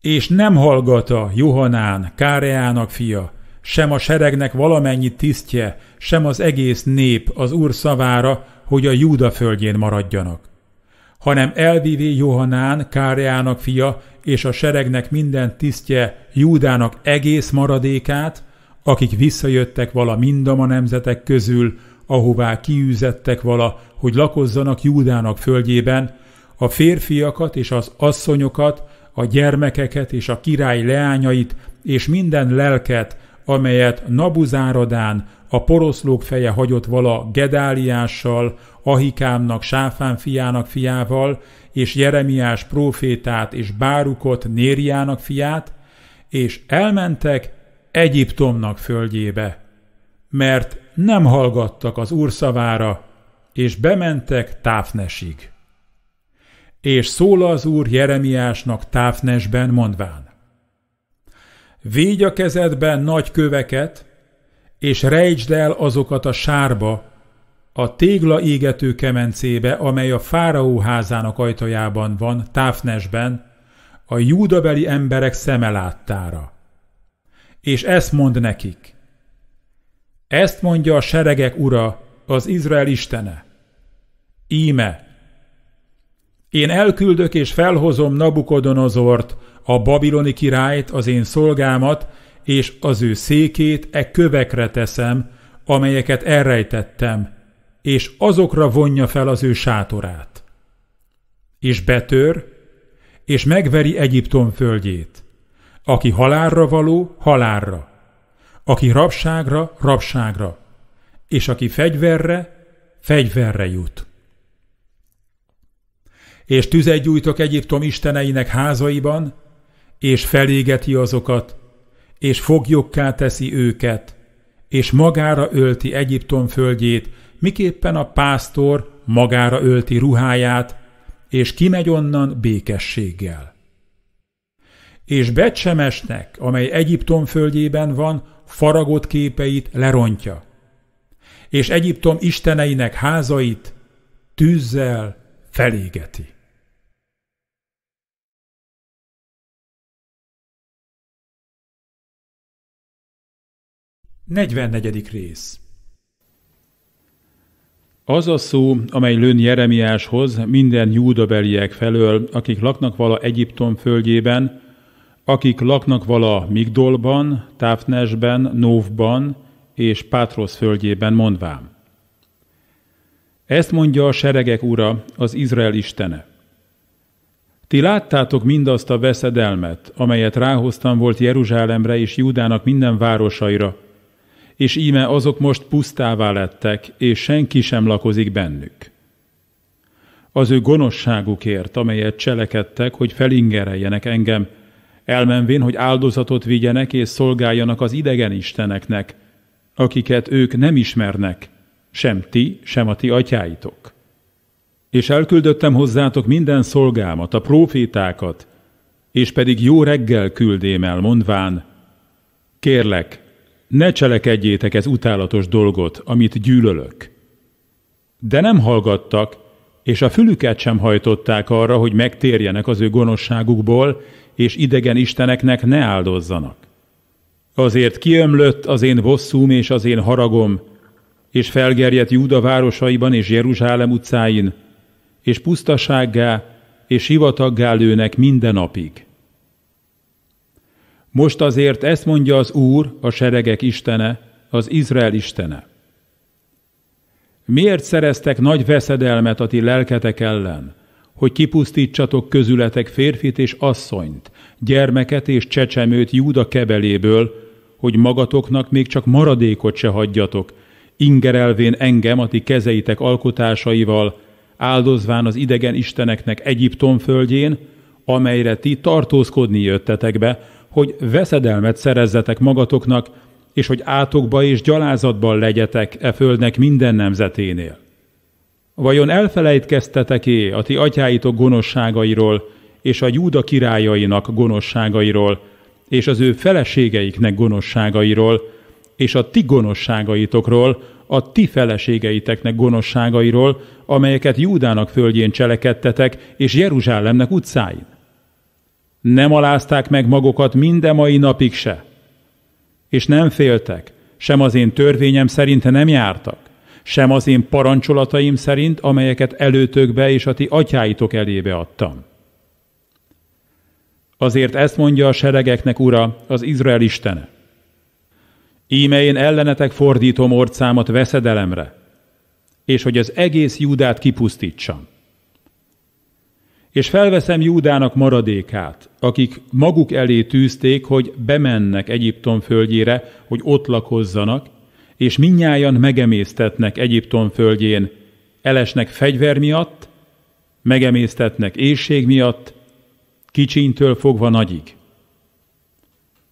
És nem hallgata Johanán, Káreának fia, sem a seregnek valamennyi tisztje, sem az egész nép az úr szavára, hogy a Júda földjén maradjanak. Hanem elvivé Johanán, Káreának fia, és a seregnek minden tisztje Júdának egész maradékát, akik visszajöttek vala mindama nemzetek közül, ahová kiűzettek vala, hogy lakozzanak Júdának földjében, a férfiakat és az asszonyokat, a gyermekeket és a király leányait, és minden lelket, amelyet Nabuzáradán, a poroszlók feje hagyott vala Gedáliással, Ahikámnak, Sáfán fiának fiával, és Jeremiás prófétát és Bárukot Nériának fiát, és elmentek, Egyiptomnak földjébe, mert nem hallgattak az úr szavára, és bementek Táfnesig. És szól az úr Jeremiásnak Táfnesben mondván. Végy a kezedben nagy köveket, és rejtsd el azokat a sárba, a tégla égető kemencébe, amely a fáraó házának ajtajában van, Táfnesben, a júdabeli emberek szeme láttára és ezt mond nekik. Ezt mondja a seregek ura, az Izrael istene. Íme! Én elküldök és felhozom Nabukodonozort, a babiloni királyt, az én szolgámat, és az ő székét e kövekre teszem, amelyeket elrejtettem, és azokra vonja fel az ő sátorát. És betör, és megveri Egyiptom földjét. Aki halálra való, halálra. Aki rabságra, rabságra. És aki fegyverre, fegyverre jut. És tüzet gyújtok Egyiptom isteneinek házaiban, és felégeti azokat, és foglyokká teszi őket, és magára ölti Egyiptom földjét, miképpen a pásztor magára ölti ruháját, és kimegy onnan békességgel és Becsemesnek, amely Egyiptom földjében van, faragott képeit lerontja. És Egyiptom isteneinek házait tűzzel felégeti. Negyvennegyedik rész az a szó, amely lőn Jeremiáshoz minden júdabeliek felől, akik laknak vala Egyiptom földjében, akik laknak vala Migdolban, Táfnesben, Nóvban és Pátrosz földjében mondvám. Ezt mondja a seregek ura, az Izrael istene. Ti láttátok mindazt a veszedelmet, amelyet ráhoztam volt Jeruzsálemre és Júdának minden városaira, és íme azok most pusztává lettek, és senki sem lakozik bennük. Az ő gonoszságukért, amelyet cselekedtek, hogy felingereljenek engem, elmenvén, hogy áldozatot vigyenek és szolgáljanak az idegen isteneknek, akiket ők nem ismernek, sem ti, sem a ti atyáitok. És elküldöttem hozzátok minden szolgámat, a profétákat, és pedig jó reggel küldém el, mondván, kérlek, ne cselekedjétek ez utálatos dolgot, amit gyűlölök. De nem hallgattak, és a fülüket sem hajtották arra, hogy megtérjenek az ő gonoszságukból, és idegen isteneknek ne áldozzanak. Azért kiömlött az én bosszúm és az én haragom, és felgerjedt Júda városaiban és Jeruzsálem utcáin, és pusztasággá és hivataggá lőnek minden napig. Most azért ezt mondja az Úr, a seregek istene, az Izrael istene. Miért szereztek nagy veszedelmet a ti lelketek ellen, hogy kipusztítsatok közületek férfit és asszonyt, gyermeket és csecsemőt Júda kebeléből, hogy magatoknak még csak maradékot se hagyjatok, ingerelvén engem a ti kezeitek alkotásaival, áldozván az idegen isteneknek Egyiptom földjén, amelyre ti tartózkodni jöttetek be, hogy veszedelmet szerezzetek magatoknak, és hogy átokba és gyalázatban legyetek e földnek minden nemzeténél. Vajon elfelejtkeztetek-e a ti atyáitok gonoszságairól, és a Júda királyainak gonoszságairól, és az ő feleségeiknek gonoszságairól, és a ti gonoszságaitokról, a ti feleségeiteknek gonoszságairól, amelyeket Júdának földjén cselekedtetek, és Jeruzsálemnek utcáin? Nem alázták meg magukat minden mai napig se, és nem féltek, sem az én törvényem szerint nem jártak sem az én parancsolataim szerint, amelyeket előtökbe és a ti atyáitok elébe adtam. Azért ezt mondja a seregeknek, Ura, az Izrael istene. Íme én ellenetek fordítom orcámat veszedelemre, és hogy az egész Júdát kipusztítsam. És felveszem Júdának maradékát, akik maguk elé tűzték, hogy bemennek Egyiptom földjére, hogy ott lakozzanak, és minnyájan megemésztetnek Egyiptom földjén, elesnek fegyver miatt, megemésztetnek éjség miatt, kicsintől fogva nagyig.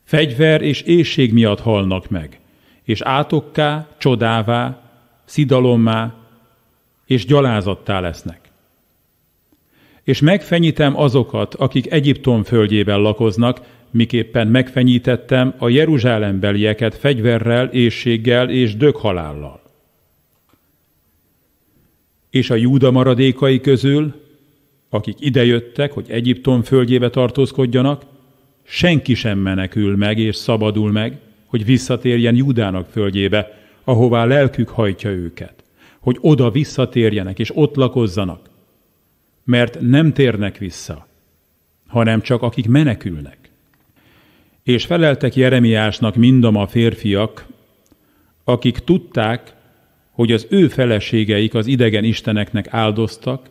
Fegyver és éjség miatt halnak meg, és átokká, csodává, szidalommá és gyalázattá lesznek. És megfenyítem azokat, akik Egyiptom földjében lakoznak, miképpen megfenyítettem a jeruzsálembelieket fegyverrel, ésséggel és döghalállal. És a júda maradékai közül, akik idejöttek, hogy Egyiptom földjébe tartózkodjanak, senki sem menekül meg és szabadul meg, hogy visszatérjen Júdának földjébe, ahová lelkük hajtja őket, hogy oda visszatérjenek és ott lakozzanak, mert nem térnek vissza, hanem csak akik menekülnek. És feleltek Jeremiásnak a férfiak, akik tudták, hogy az ő feleségeik az idegen isteneknek áldoztak,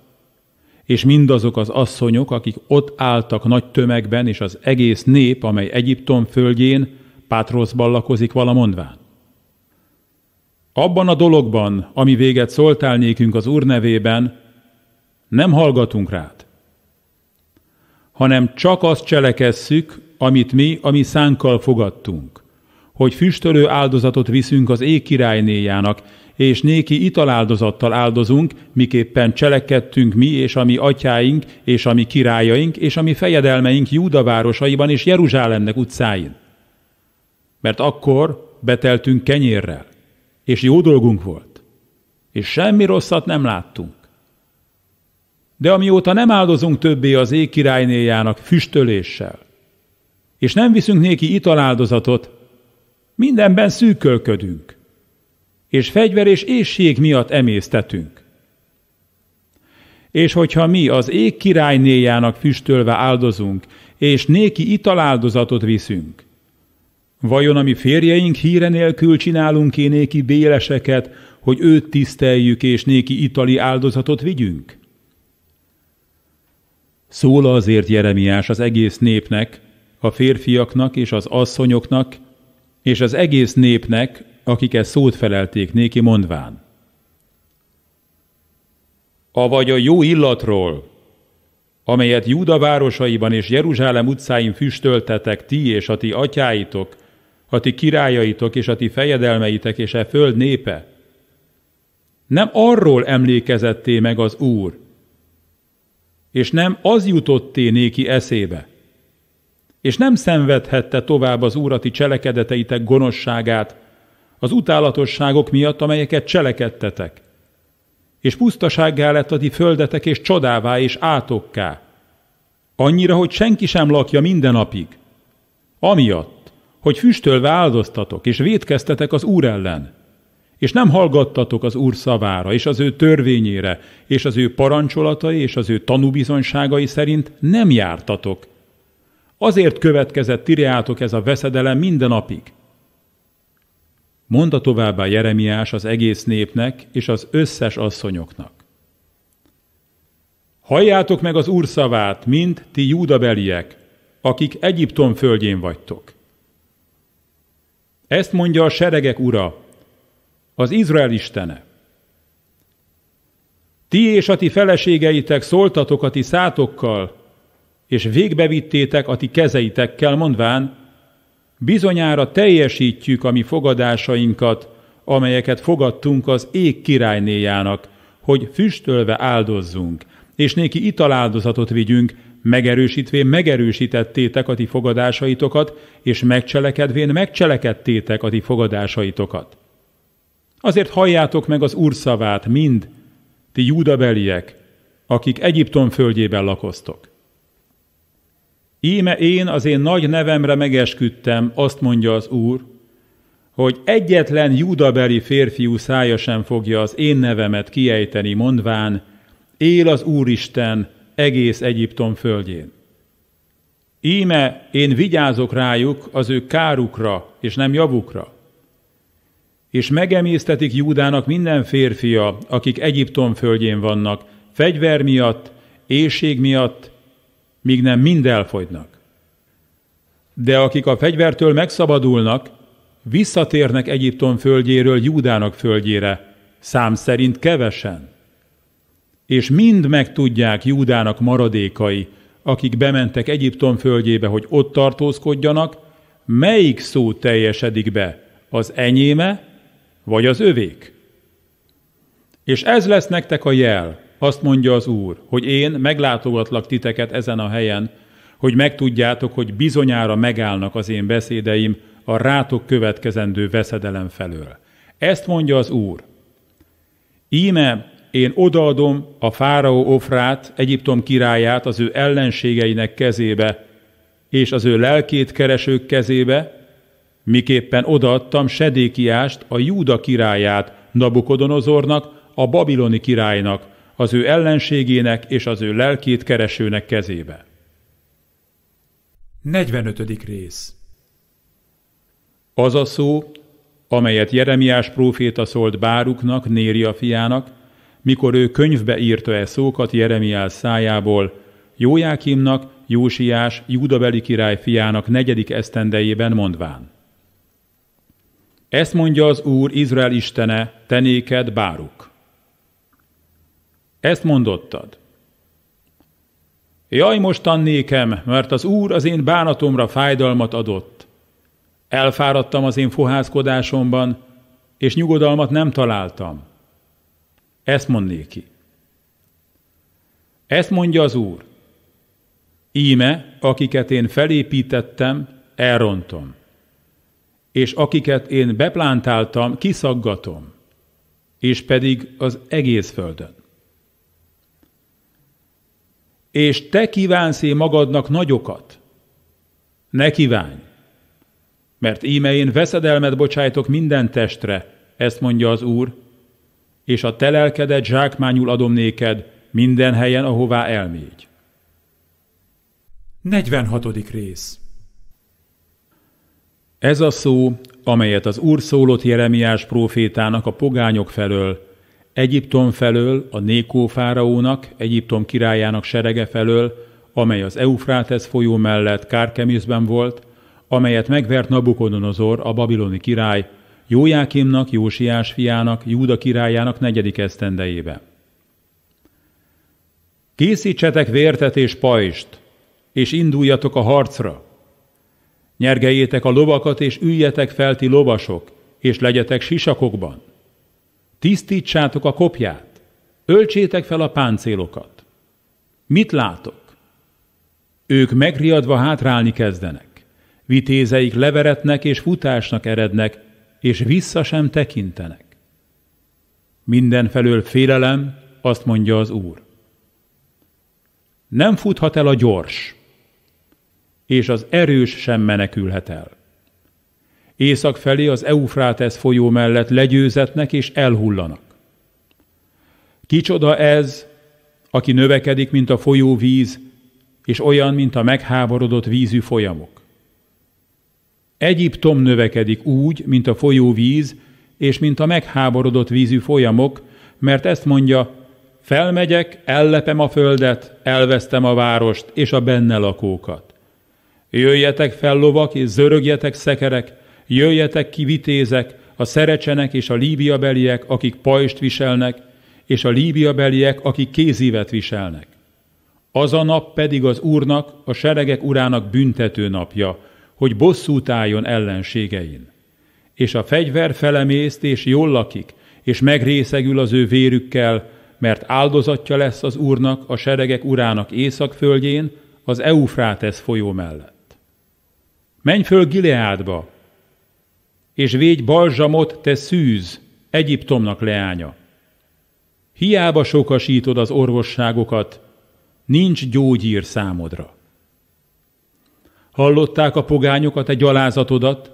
és mindazok az asszonyok, akik ott álltak nagy tömegben, és az egész nép, amely Egyiptom földjén, Pátroszban lakozik valamondván. Abban a dologban, ami véget szóltál nékünk az Úr nevében, nem hallgatunk rád, hanem csak azt cselekesszük, amit mi, ami szánkkal fogadtunk, hogy füstölő áldozatot viszünk az ég királynéjának, és néki italáldozattal áldozunk, miképpen cselekedtünk mi és ami atyáink, és ami királyaink, és ami fejedelmeink Júda városaiban és Jeruzsálemnek utcáin. Mert akkor beteltünk kenyérrel, és jó dolgunk volt, és semmi rosszat nem láttunk. De amióta nem áldozunk többé az ég királynéjának füstöléssel, és nem viszünk néki italáldozatot, mindenben szűkölködünk, és fegyver és ésség miatt emésztetünk. És hogyha mi az ég királynéjának füstölve áldozunk, és néki italáldozatot viszünk, vajon a mi férjeink híre nélkül csinálunk-e néki béleseket, hogy őt tiszteljük és néki itali áldozatot vigyünk? Szóla azért Jeremiás az egész népnek, a férfiaknak és az asszonyoknak, és az egész népnek, akik ezt szót felelték néki mondván. Avagy a jó illatról, amelyet Júda városaiban és Jeruzsálem utcáin füstöltetek ti és a ti atyáitok, a ti királyaitok és a ti fejedelmeitek és e föld népe, nem arról emlékezetté meg az Úr, és nem az jutotté néki eszébe, és nem szenvedhette tovább az úrati cselekedeteitek gonoszságát, az utálatosságok miatt, amelyeket cselekedtetek. És pusztasággá lett a ti földetek, és csodává és átokká. Annyira, hogy senki sem lakja minden napig. Amiatt, hogy füstölve áldoztatok, és védkeztetek az Úr ellen, és nem hallgattatok az Úr szavára, és az ő törvényére, és az ő parancsolatai, és az ő tanúbizonságai szerint nem jártatok, Azért következett Tireátok ez a veszedelem minden napig. Mondta továbbá Jeremiás az egész népnek és az összes asszonyoknak. Halljátok meg az Úr szavát, mind ti júdabeliek, akik Egyiptom földjén vagytok. Ezt mondja a seregek ura, az Izrael istene. Ti és a ti feleségeitek szóltatok a ti szátokkal, és végbevittétek a ti kezeitekkel, mondván, bizonyára teljesítjük a mi fogadásainkat, amelyeket fogadtunk az ég királynéjának, hogy füstölve áldozzunk, és néki italáldozatot vigyünk, megerősítvén megerősítettétek a ti fogadásaitokat, és megcselekedvén megcselekedtétek a ti fogadásaitokat. Azért halljátok meg az Úr szavát, mind, ti júdabeliek, akik Egyiptom földjében lakoztok. Íme én az én nagy nevemre megesküdtem, azt mondja az Úr, hogy egyetlen júdabeli férfiú szája sem fogja az én nevemet kiejteni, mondván, él az Úristen egész Egyiptom földjén. Íme én vigyázok rájuk az ő kárukra és nem javukra. És megemésztetik Júdának minden férfia, akik Egyiptom földjén vannak, fegyver miatt, éjség miatt, míg nem mind elfogynak. De akik a fegyvertől megszabadulnak, visszatérnek Egyiptom földjéről Júdának földjére, szám szerint kevesen. És mind megtudják Júdának maradékai, akik bementek Egyiptom földjébe, hogy ott tartózkodjanak, melyik szó teljesedik be, az enyéme vagy az övék? És ez lesz nektek a jel, azt mondja az Úr, hogy én meglátogatlak titeket ezen a helyen, hogy megtudjátok, hogy bizonyára megállnak az én beszédeim a rátok következendő veszedelem felől. Ezt mondja az Úr. Íme én odaadom a fáraó ofrát, Egyiptom királyát az ő ellenségeinek kezébe, és az ő lelkét keresők kezébe, miképpen odaadtam Sedékiást, a Júda királyát Nabukodonozornak, a babiloni királynak, az ő ellenségének és az ő lelkét keresőnek kezébe. 45. rész Az a szó, amelyet Jeremiás próféta szólt Báruknak, Néria fiának, mikor ő könyvbe írta e szókat Jeremiás szájából, Jójákimnak, Jósiás, Júdabeli király fiának negyedik esztendejében mondván. Ezt mondja az Úr Izrael istene, tenéked Báruk. Ezt mondottad. Jaj most tannékem, mert az Úr az én bánatomra fájdalmat adott. Elfáradtam az én fohászkodásomban, és nyugodalmat nem találtam. Ezt mondnék ki. Ezt mondja az Úr. Íme, akiket én felépítettem, elrontom, és akiket én beplántáltam, kiszaggatom, és pedig az egész földön és te kívánsz én magadnak nagyokat? Ne kívánj! Mert íme én veszedelmet bocsájtok minden testre, ezt mondja az Úr, és a te lelkedet zsákmányul adom néked minden helyen, ahová elmégy. 46. rész Ez a szó, amelyet az Úr szólott Jeremiás prófétának a pogányok felől, Egyiptom felől a Nékó fáraónak, Egyiptom királyának serege felől, amely az Eufrátesz folyó mellett Kárkemiszben volt, amelyet megvert Nabukodonozor, a babiloni király, Jójákimnak, Jósiás fiának, Júda királyának negyedik esztendejébe. Készítsetek vértet és pajst, és induljatok a harcra. Nyergejétek a lovakat, és üljetek fel ti lovasok, és legyetek sisakokban. Tisztítsátok a kopját, öltsétek fel a páncélokat. Mit látok? Ők megriadva hátrálni kezdenek. Vitézeik leveretnek és futásnak erednek, és vissza sem tekintenek. Mindenfelől félelem, azt mondja az Úr. Nem futhat el a gyors, és az erős sem menekülhet el észak felé az Eufrátesz folyó mellett legyőzetnek és elhullanak. Kicsoda ez, aki növekedik, mint a folyó víz, és olyan, mint a megháborodott vízű folyamok. Egyiptom növekedik úgy, mint a folyó víz, és mint a megháborodott vízű folyamok, mert ezt mondja, felmegyek, ellepem a földet, elvesztem a várost és a benne lakókat. Jöjjetek fel lovak, és zörögjetek szekerek, Jöjjetek ki, vitézek, a szerecsenek és a líbiabeliek, akik pajst viselnek, és a líbiabeliek, akik kézívet viselnek. Az a nap pedig az Úrnak, a seregek urának büntető napja, hogy bosszút álljon ellenségein. És a fegyver felemészt, és jól lakik, és megrészegül az ő vérükkel, mert áldozatja lesz az Úrnak, a seregek urának északföldjén, az Eufrátesz folyó mellett. Menj föl Gileádba, és végy balzsamot, te szűz, Egyiptomnak leánya. Hiába sokasítod az orvosságokat, nincs gyógyír számodra. Hallották a pogányok a te gyalázatodat,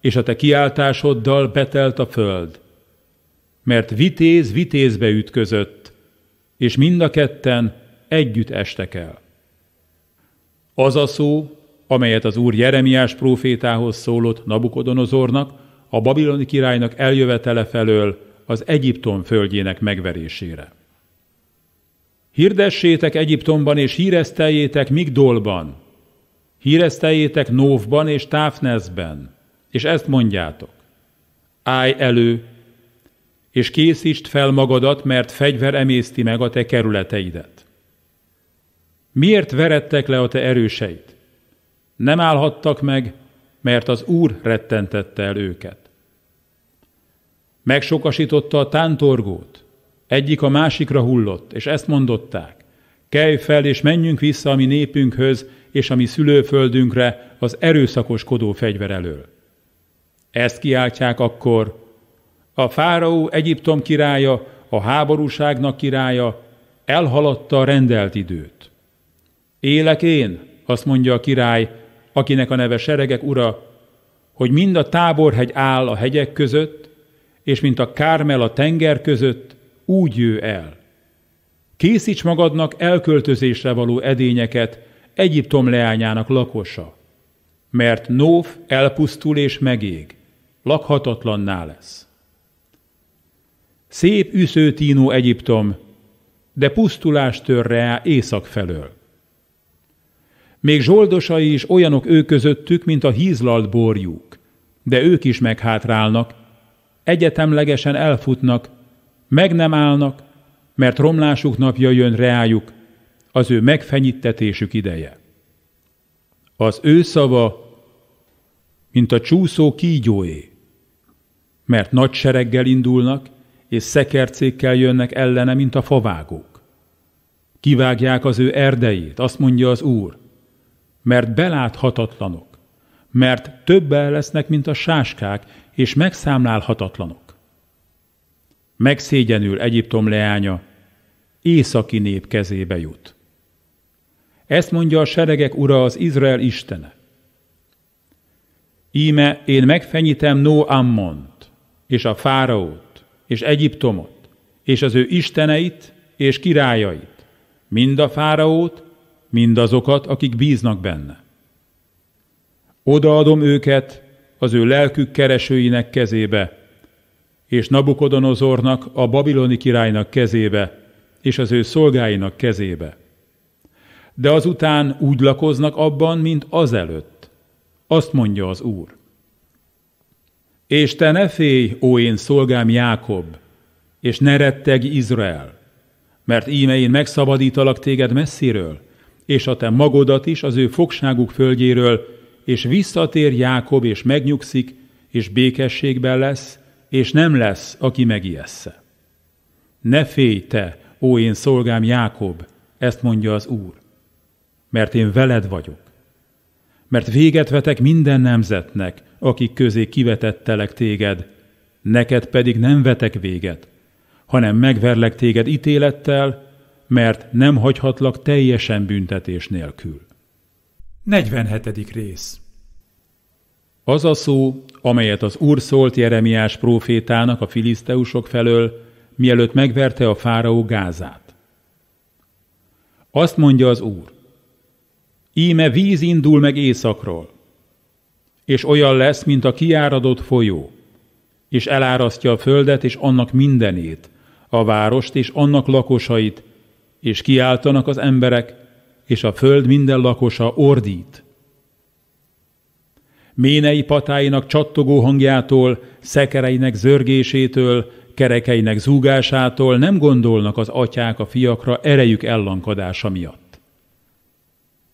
és a te kiáltásoddal betelt a föld. Mert vitéz vitézbe ütközött, és mind a ketten együtt estek el. Az a szó, amelyet az úr Jeremiás prófétához szólott Nabukodonozornak, a babiloni királynak eljövetele felől az Egyiptom földjének megverésére. Hirdessétek Egyiptomban, és hírezteljétek Migdolban, hírezteljétek Nóvban és Táfneszben és ezt mondjátok. Állj elő, és készítsd fel magadat, mert fegyver emészti meg a te kerületeidet. Miért verettek le a te erőseit? Nem állhattak meg, mert az Úr rettentette el őket. Megsokasította a tántorgót. Egyik a másikra hullott, és ezt mondották. Kelj fel, és menjünk vissza a mi népünkhöz és a mi szülőföldünkre az erőszakoskodó fegyver elől. Ezt kiáltják akkor. A fáraó Egyiptom királya, a háborúságnak királya elhaladta a rendelt időt. Élek én, azt mondja a király, akinek a neve seregek ura, hogy mind a táborhegy áll a hegyek között, és mint a kármel a tenger között, úgy jő el. Készíts magadnak elköltözésre való edényeket Egyiptom leányának lakosa, mert Nóf elpusztul és megég, lakhatatlanná lesz. Szép üszőtínó Egyiptom, de pusztulás tör rá észak felől. Még zsoldosai is olyanok ő közöttük, mint a hízlalt borjúk, de ők is meghátrálnak, egyetemlegesen elfutnak, meg nem állnak, mert romlásuk napja jön reájuk, az ő megfenyittetésük ideje. Az ő szava, mint a csúszó kígyóé, mert nagy sereggel indulnak, és szekercékkel jönnek ellene, mint a favágók. Kivágják az ő erdejét, azt mondja az Úr, mert beláthatatlanok, mert többen lesznek, mint a sáskák, és megszámlálhatatlanok. Megszégyenül Egyiptom leánya, északi nép kezébe jut. Ezt mondja a seregek ura az Izrael istene. Íme én megfenyítem Ammont, és a fáraót, és Egyiptomot, és az ő isteneit, és királyait, mind a fáraót, mind azokat, akik bíznak benne. Odaadom őket az ő lelkük keresőinek kezébe, és Nabukodonozornak, a babiloni királynak kezébe, és az ő szolgáinak kezébe. De azután úgy lakoznak abban, mint azelőtt. Azt mondja az Úr. És te ne félj, ó én szolgám Jákob, és ne retteg Izrael, mert íme én megszabadítalak téged messziről, és a te magodat is az ő fogságuk földjéről, és visszatér Jákob, és megnyugszik, és békességben lesz, és nem lesz, aki megijessze. Ne félj te, ó én szolgám Jákob, ezt mondja az Úr, mert én veled vagyok. Mert véget vetek minden nemzetnek, akik közé kivetettelek téged, neked pedig nem vetek véget, hanem megverlek téged ítélettel, mert nem hagyhatlak teljesen büntetés nélkül. 47. rész Az a szó, amelyet az Úr szólt Jeremiás prófétának a filiszteusok felől, mielőtt megverte a fáraó gázát. Azt mondja az Úr, íme víz indul meg északról, és olyan lesz, mint a kiáradott folyó, és elárasztja a földet és annak mindenét, a várost és annak lakosait, és kiáltanak az emberek, és a föld minden lakosa ordít. Ménei patáinak csattogó hangjától, szekereinek zörgésétől, kerekeinek zúgásától nem gondolnak az atyák a fiakra erejük ellankadása miatt.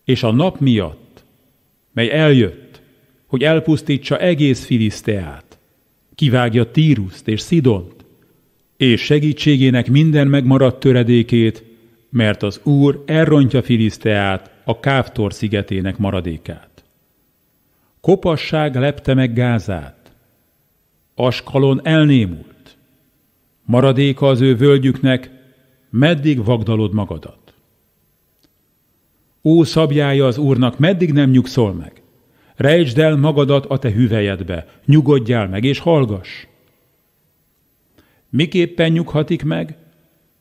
És a nap miatt, mely eljött, hogy elpusztítsa egész Filiszteát, kivágja Tíruszt és Szidont, és segítségének minden megmaradt töredékét, mert az Úr elrontja Filiszteát, a Kávtor szigetének maradékát. Kopasság lepte meg Gázát. Askalon elnémult. Maradéka az ő völgyüknek, meddig vagdalod magadat? Ó, szabjája az Úrnak, meddig nem nyugszol meg? Rejtsd el magadat a te hüvelyedbe, nyugodjál meg és hallgass! Miképpen nyughatik meg?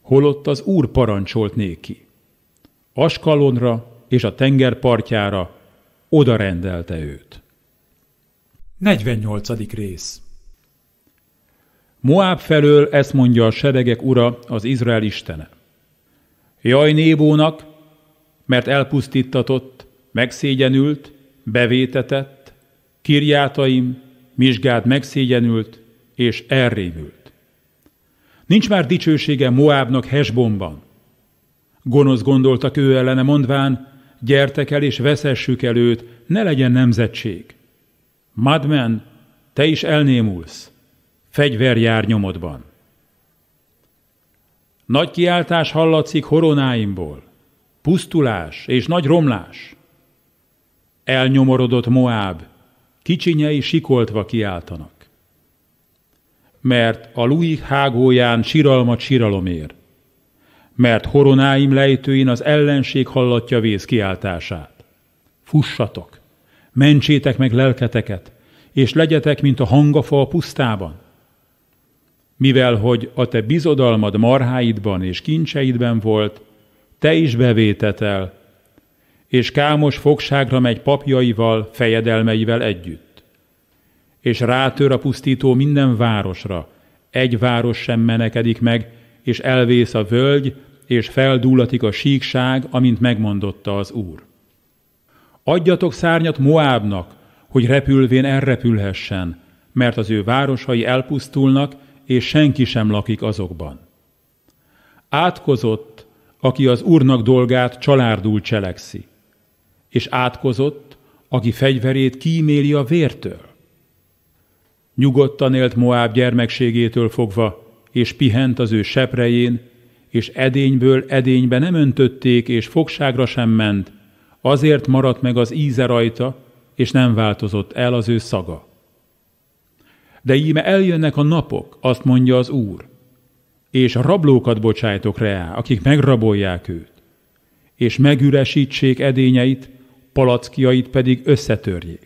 holott az úr parancsolt néki. Askalonra és a tenger partjára oda rendelte őt. 48. rész Moab felől ezt mondja a seregek ura, az Izrael istene. Jaj Nébónak, mert elpusztítatott, megszégyenült, bevétetett, kirjátaim, Misgád megszégyenült és elrémült. Nincs már dicsősége Moábnak Hesbonban. Gonosz gondoltak ő ellene mondván, gyertek el és veszessük el őt, ne legyen nemzetség. Madmen, te is elnémulsz, fegyver jár nyomodban. Nagy kiáltás hallatszik horonáimból, pusztulás és nagy romlás. Elnyomorodott Moáb, kicsinyei sikoltva kiáltanak mert a lui hágóján síralmat síralom ér. Mert horonáim lejtőin az ellenség hallatja vész kiáltását. Fussatok, mentsétek meg lelketeket, és legyetek, mint a hangafa a pusztában. Mivel, hogy a te bizodalmad marháidban és kincseidben volt, te is bevétetel, és Kámos fogságra megy papjaival, fejedelmeivel együtt és rátör a pusztító minden városra. Egy város sem menekedik meg, és elvész a völgy, és feldúlatik a síkság, amint megmondotta az Úr. Adjatok szárnyat Moábnak, hogy repülvén elrepülhessen, mert az ő városai elpusztulnak, és senki sem lakik azokban. Átkozott, aki az Úrnak dolgát csalárdul cselekszi, és átkozott, aki fegyverét kíméli a vértől. Nyugodtan élt Moáb gyermekségétől fogva, és pihent az ő seprején, és edényből edénybe nem öntötték, és fogságra sem ment, azért maradt meg az íze rajta, és nem változott el az ő szaga. De íme eljönnek a napok, azt mondja az Úr, és a rablókat bocsájtok rá, akik megrabolják őt, és megüresítsék edényeit, palackiait pedig összetörjék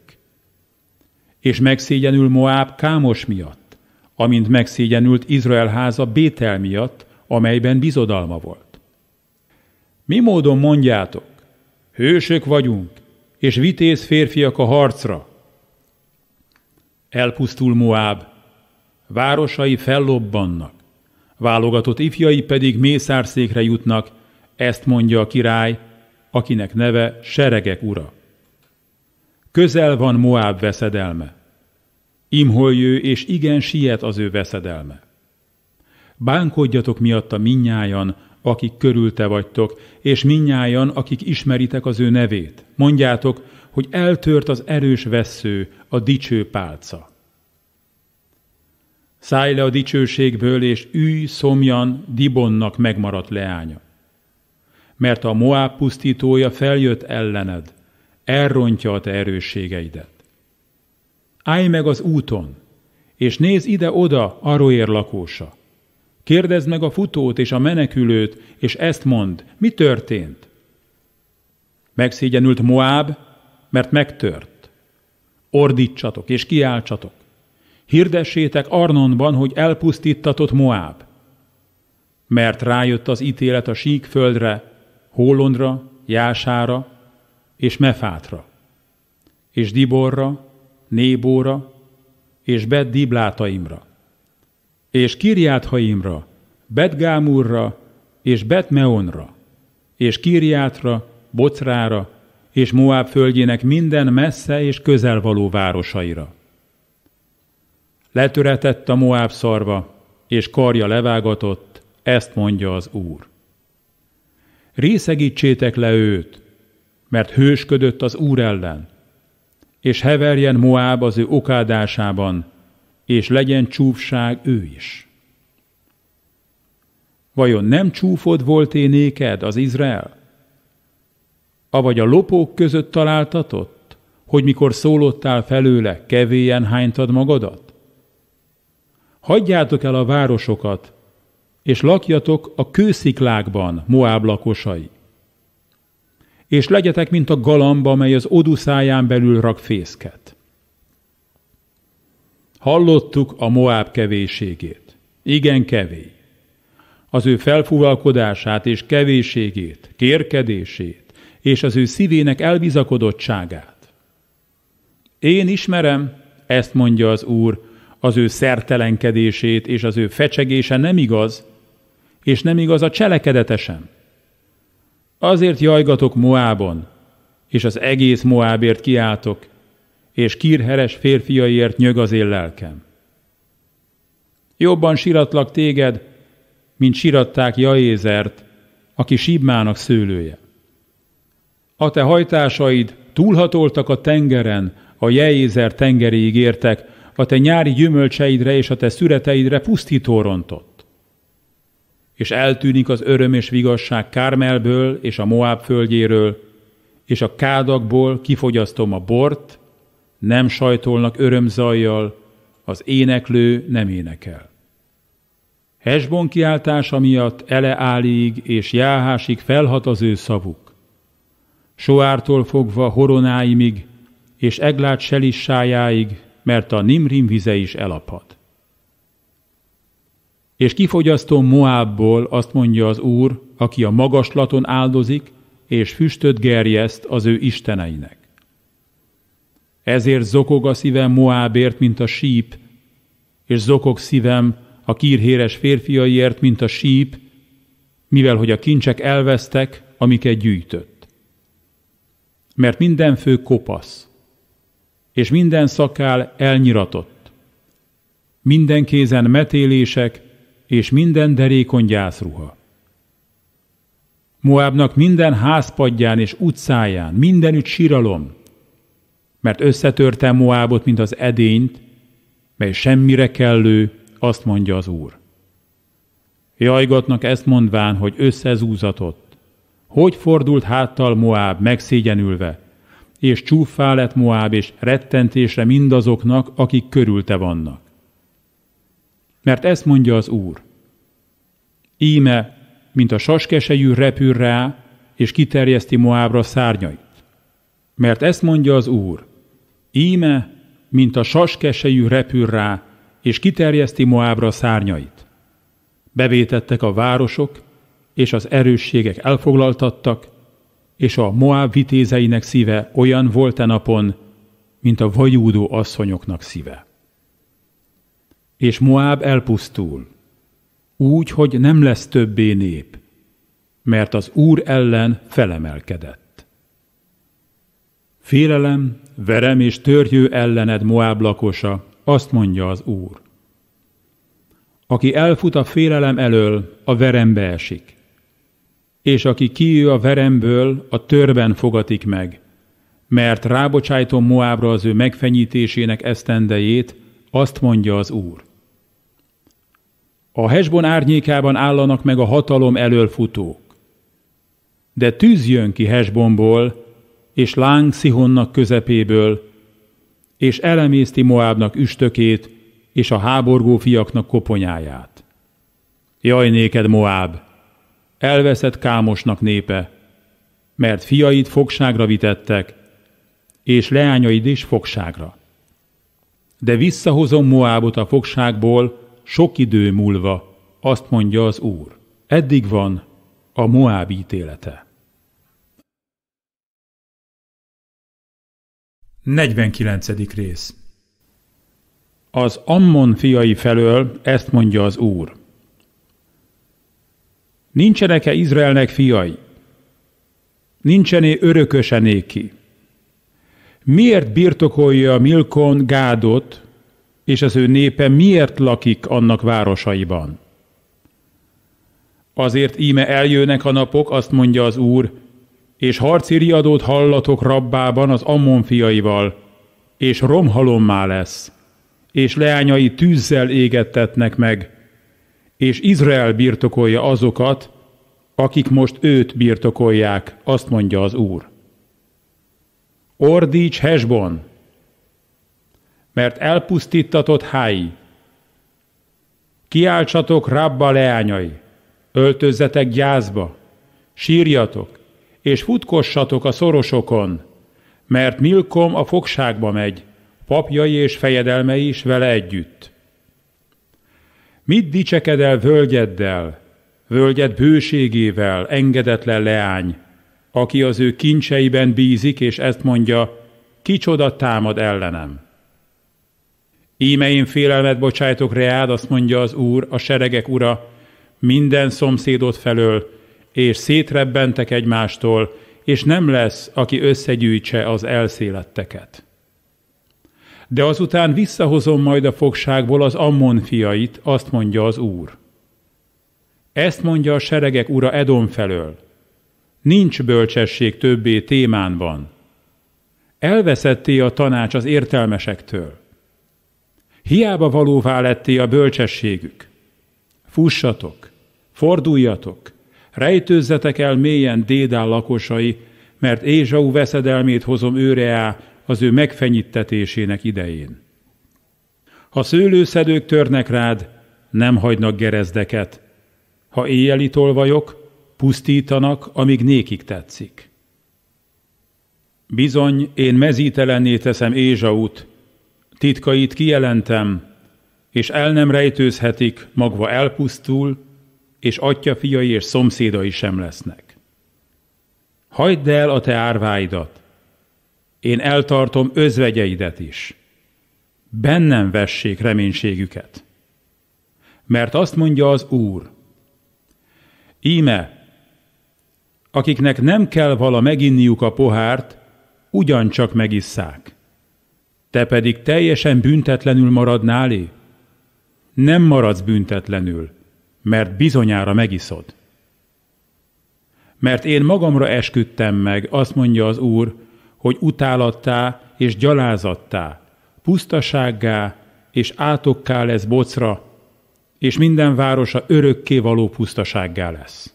és megszégyenül Moáb Kámos miatt, amint megszégyenült Izrael háza Bétel miatt, amelyben bizodalma volt. Mi módon mondjátok, hősök vagyunk, és vitéz férfiak a harcra? Elpusztul Moáb, városai fellobbannak, válogatott ifjai pedig mészárszékre jutnak, ezt mondja a király, akinek neve Seregek ura. Közel van Moáb veszedelme. jő, és igen siet az ő veszedelme. Bánkodjatok miatta minnyájan, akik körülte vagytok, és minnyájan, akik ismeritek az ő nevét. Mondjátok, hogy eltört az erős vesző, a dicső pálca. Szállj le a dicsőségből, és ülj szomjan Dibonnak megmaradt leánya. Mert a Moab pusztítója feljött ellened, elrontja a te erősségeidet. Állj meg az úton, és nézz ide-oda, Aroér lakósa. Kérdezd meg a futót és a menekülőt, és ezt mond, mi történt? Megszégyenült Moáb, mert megtört. Ordítsatok és kiáltsatok. Hirdessétek Arnonban, hogy elpusztítatott Moáb. Mert rájött az ítélet a sík földre, Hólondra, Jására, és Mefátra, és Diborra, Nébóra, és Bet Diblátaimra, és Kirjáthaimra, Betgámurra, és Betmeonra, és Kirjátra, Bocrára, és Moab földjének minden messze és közel való városaira. Letöretett a Moab szarva, és karja levágatott, ezt mondja az Úr. Részegítsétek le őt, mert hősködött az Úr ellen. És heverjen Moab az ő okádásában, és legyen csúfság ő is. Vajon nem csúfod volt én néked az Izrael? Avagy a lopók között találtatott, hogy mikor szólottál felőle, kevéjen hánytad magadat? Hagyjátok el a városokat, és lakjatok a kősziklákban, Moab lakosai és legyetek, mint a galamb, amely az oduszáján belül rak fészket. Hallottuk a Moáb kevéségét. Igen kevés. Az ő felfúvalkodását és kevéségét, kérkedését, és az ő szívének elbizakodottságát. Én ismerem, ezt mondja az Úr, az ő szertelenkedését és az ő fecsegése nem igaz, és nem igaz a cselekedetesem. sem. Azért jajgatok Moában, és az egész Moábért kiáltok, és kírheres férfiaiért nyög az én lelkem. Jobban siratlak téged, mint siratták Jaézert, aki Sibmának szőlője. A te hajtásaid túlhatoltak a tengeren, a Jaézer tengeréig értek, a te nyári gyümölcseidre és a te szüreteidre pusztító rontott és eltűnik az öröm és vigasság Kármelből és a Moab földjéről, és a kádakból kifogyasztom a bort, nem sajtolnak örömzajjal, az éneklő nem énekel. Hesbon kiáltása miatt Eleálig és Jáhásig felhat az ő szavuk. Soártól fogva Horonáimig és Eglát Selissájáig, mert a Nimrim vize is elapad és kifogyasztom Moábból, azt mondja az Úr, aki a magaslaton áldozik, és füstöt gerjeszt az ő isteneinek. Ezért zokog a szívem Moábért, mint a síp, és zokog szívem a kírhéres férfiaiért, mint a síp, mivel hogy a kincsek elvesztek, amiket gyűjtött. Mert minden fő kopasz, és minden szakál elnyiratott, minden kézen metélések, és minden derékon gyászruha. Moábnak minden házpadján és utcáján, mindenütt síralom, mert összetörte Moábot, mint az edényt, mely semmire kellő, azt mondja az Úr. Jajgatnak ezt mondván, hogy összezúzatott. Hogy fordult háttal Moáb megszégyenülve, és csúffá lett Moáb és rettentésre mindazoknak, akik körülte vannak mert ezt mondja az Úr. Íme, mint a saskesejű repül rá, és kiterjeszti Moábra szárnyait. Mert ezt mondja az Úr. Íme, mint a saskesejű repül rá, és kiterjeszti Moábra szárnyait. Bevétettek a városok, és az erősségek elfoglaltattak, és a Moáb vitézeinek szíve olyan volt a e napon, mint a vajúdó asszonyoknak szíve és Moab elpusztul, úgy, hogy nem lesz többé nép, mert az Úr ellen felemelkedett. Félelem, verem és törjő ellened Moab lakosa, azt mondja az Úr. Aki elfut a félelem elől, a verembe esik, és aki kijő a veremből, a törben fogatik meg, mert rábocsájtom Moábra az ő megfenyítésének esztendejét, azt mondja az Úr. A Hesbon árnyékában állanak meg a hatalom elől futók. De tűz jön ki Hesbonból, és láng Szihonnak közepéből, és elemészti Moábnak üstökét, és a háborgó fiaknak koponyáját. Jaj néked, Moáb! Elveszett Kámosnak népe, mert fiaid fogságra vitettek, és leányaid is fogságra. De visszahozom Moábot a fogságból, sok idő múlva azt mondja az Úr. Eddig van a Moab ítélete. 49. rész Az Ammon fiai felől ezt mondja az Úr. Nincsenek-e Izraelnek fiai? Nincsené örököse néki? Miért birtokolja Milkon Gádot, és az ő népe miért lakik annak városaiban. Azért íme eljönnek a napok, azt mondja az Úr, és harci riadót hallatok rabbában az Ammon fiaival, és romhalommá lesz, és leányai tűzzel égettetnek meg, és Izrael birtokolja azokat, akik most őt birtokolják, azt mondja az Úr. Ordíts Hesbon, mert elpusztítatott hái. Kiáltsatok rabba leányai, öltözzetek gyászba, sírjatok, és futkossatok a szorosokon, mert Milkom a fogságba megy, papjai és fejedelmei is vele együtt. Mit el völgyeddel, völgyed bőségével, engedetlen leány, aki az ő kincseiben bízik, és ezt mondja, kicsoda támad ellenem. Íme én félelmet bocsájtok reád, azt mondja az Úr, a seregek ura, minden szomszédot felől, és szétrebbentek egymástól, és nem lesz, aki összegyűjtse az elszéletteket. De azután visszahozom majd a fogságból az Ammon fiait, azt mondja az Úr. Ezt mondja a seregek ura Edom felől. Nincs bölcsesség többé témán van. Elveszetté a tanács az értelmesektől. Hiába valóvá letté a bölcsességük. Fussatok, forduljatok, rejtőzzetek el mélyen Dédán lakosai, mert Ézsau veszedelmét hozom őreá az ő megfenyittetésének idején. Ha szőlőszedők törnek rád, nem hagynak gerezdeket. Ha éjjeli tolvajok, pusztítanak, amíg nékik tetszik. Bizony, én mezítelenné teszem Ézsaut, titkait kijelentem, és el nem rejtőzhetik, magva elpusztul, és atya fiai és szomszédai sem lesznek. Hagyd el a te árváidat, én eltartom özvegyeidet is. Bennem vessék reménységüket. Mert azt mondja az Úr, Íme, akiknek nem kell vala meginniuk a pohárt, ugyancsak megisszák te pedig teljesen büntetlenül maradnál-é? Nem maradsz büntetlenül, mert bizonyára megiszod. Mert én magamra esküdtem meg, azt mondja az Úr, hogy utálattá és gyalázattá, pusztasággá és átokká lesz bocra, és minden városa örökké való pusztasággá lesz.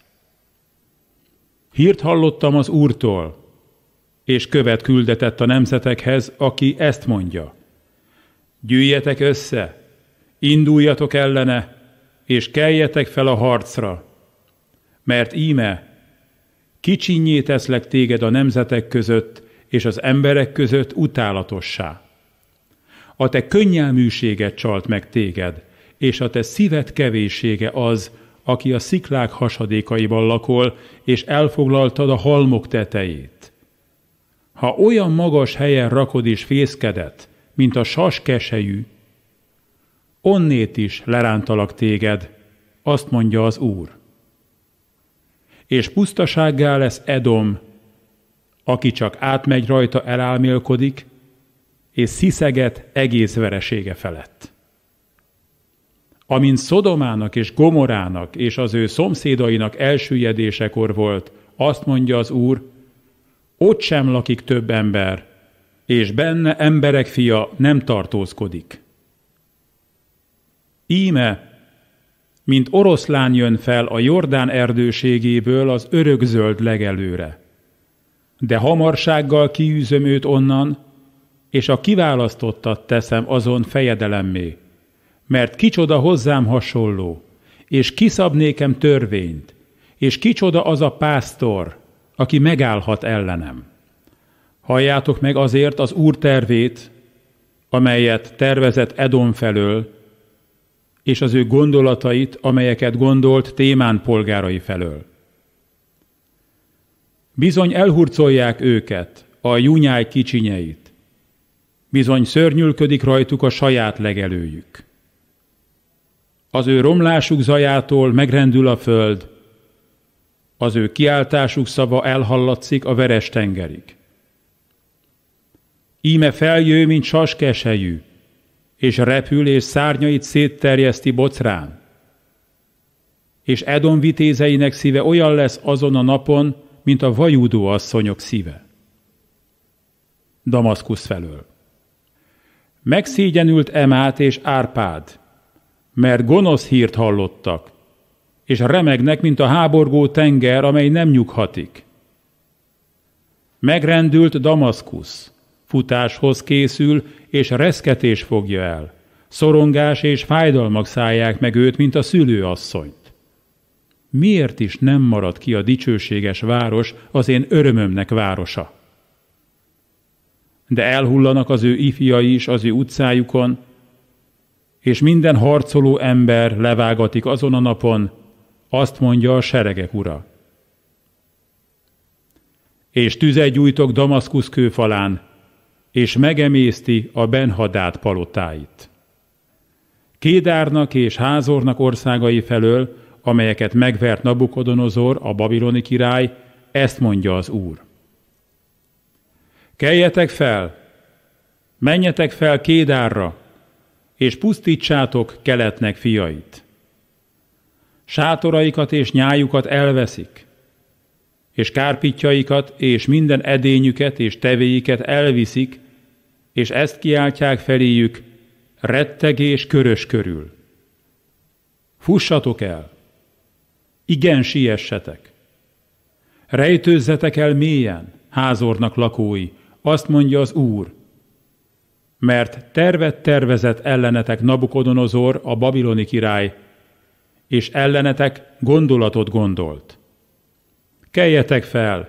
Hírt hallottam az Úrtól, és követ küldetett a nemzetekhez, aki ezt mondja. Gyűjjetek össze, induljatok ellene, és keljetek fel a harcra, mert íme, kicsinyé teszlek téged a nemzetek között és az emberek között utálatossá. A te könnyelműséget csalt meg téged, és a te szíved kevésége az, aki a sziklák hasadékaiban lakol, és elfoglaltad a halmok tetejét. Ha olyan magas helyen rakod és fészkedet, mint a sas keselyű, onnét is lerántalak téged, azt mondja az Úr. És pusztasággá lesz Edom, aki csak átmegy rajta elálmélkodik, és sziszeget egész veresége felett. Amint Szodomának és Gomorának és az ő szomszédainak elsüllyedésekor volt, azt mondja az Úr, ott sem lakik több ember, és benne emberek fia nem tartózkodik. Íme, mint oroszlán jön fel a Jordán erdőségéből az örökzöld legelőre. De hamarsággal kiűzöm őt onnan, és a kiválasztottat teszem azon fejedelemmé, mert kicsoda hozzám hasonló, és kiszabnékem törvényt, és kicsoda az a pásztor, aki megállhat ellenem. Halljátok meg azért az Úr tervét, amelyet tervezett Edom felől, és az ő gondolatait, amelyeket gondolt Témán polgárai felől. Bizony elhurcolják őket, a júnyáj kicsinyeit. Bizony szörnyülködik rajtuk a saját legelőjük. Az ő romlásuk zajától megrendül a föld, az ő kiáltásuk szava elhallatszik a veres tengerig. Íme feljő, mint saskeselyű, és repül, és szárnyait szétterjeszti bocrán. És Edom vitézeinek szíve olyan lesz azon a napon, mint a vajúdó asszonyok szíve. Damaszkus felől. Megszégyenült Emát és Árpád, mert gonosz hírt hallottak, és remegnek, mint a háborgó tenger, amely nem nyughatik. Megrendült Damaszkusz, futáshoz készül, és reszketés fogja el. Szorongás és fájdalmak szállják meg őt, mint a szülőasszonyt. Miért is nem marad ki a dicsőséges város, az én örömömnek városa? De elhullanak az ő ifjai is az ő utcájukon, és minden harcoló ember levágatik azon a napon, azt mondja a seregek ura. És tüzet gyújtok Damaszkusz kőfalán, és megemészti a Benhadát palotáit. Kédárnak és Házornak országai felől, amelyeket megvert Nabukodonozor, a babiloni király, ezt mondja az Úr. Keljetek fel, menjetek fel Kédárra, és pusztítsátok keletnek fiait sátoraikat és nyájukat elveszik, és kárpityaikat és minden edényüket és tevéiket elviszik, és ezt kiáltják feléjük, rettegés körös körül. Fussatok el! Igen, siessetek! Rejtőzzetek el mélyen, házornak lakói, azt mondja az Úr, mert tervet tervezett ellenetek Nabukodonozor, a babiloni király, és ellenetek gondolatot gondolt. Keljetek fel,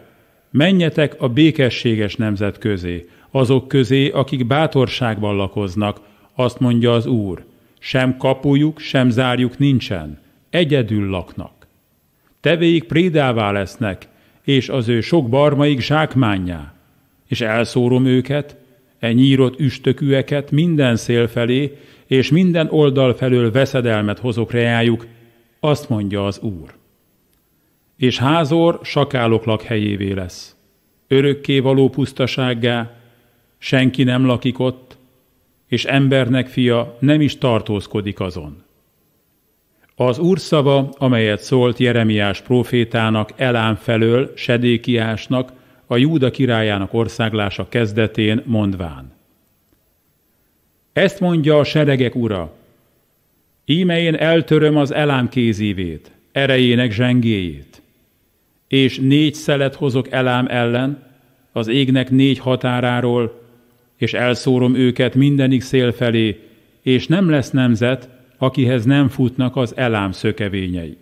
menjetek a békességes nemzet közé, azok közé, akik bátorságban lakoznak, azt mondja az Úr, sem kapujuk, sem zárjuk nincsen, egyedül laknak. Tevéik prédává lesznek, és az ő sok barmaik zsákmányá. És elszórom őket, e nyírott üstökűeket minden szél felé, és minden oldal felől veszedelmet hozok reájuk, azt mondja az Úr. És Házor sakálok lakhelyévé lesz. Örökké való pusztasággá, senki nem lakik ott, és embernek fia nem is tartózkodik azon. Az Úr szava, amelyet szólt Jeremiás profétának Elán felől, Sedékiásnak, a Júda királyának országlása kezdetén mondván. Ezt mondja a seregek ura, Íme én eltöröm az elám kézívét, erejének zsengéjét. És négy szelet hozok elám ellen, az égnek négy határáról, és elszórom őket mindenik szél felé, és nem lesz nemzet, akihez nem futnak az elám szökevényei.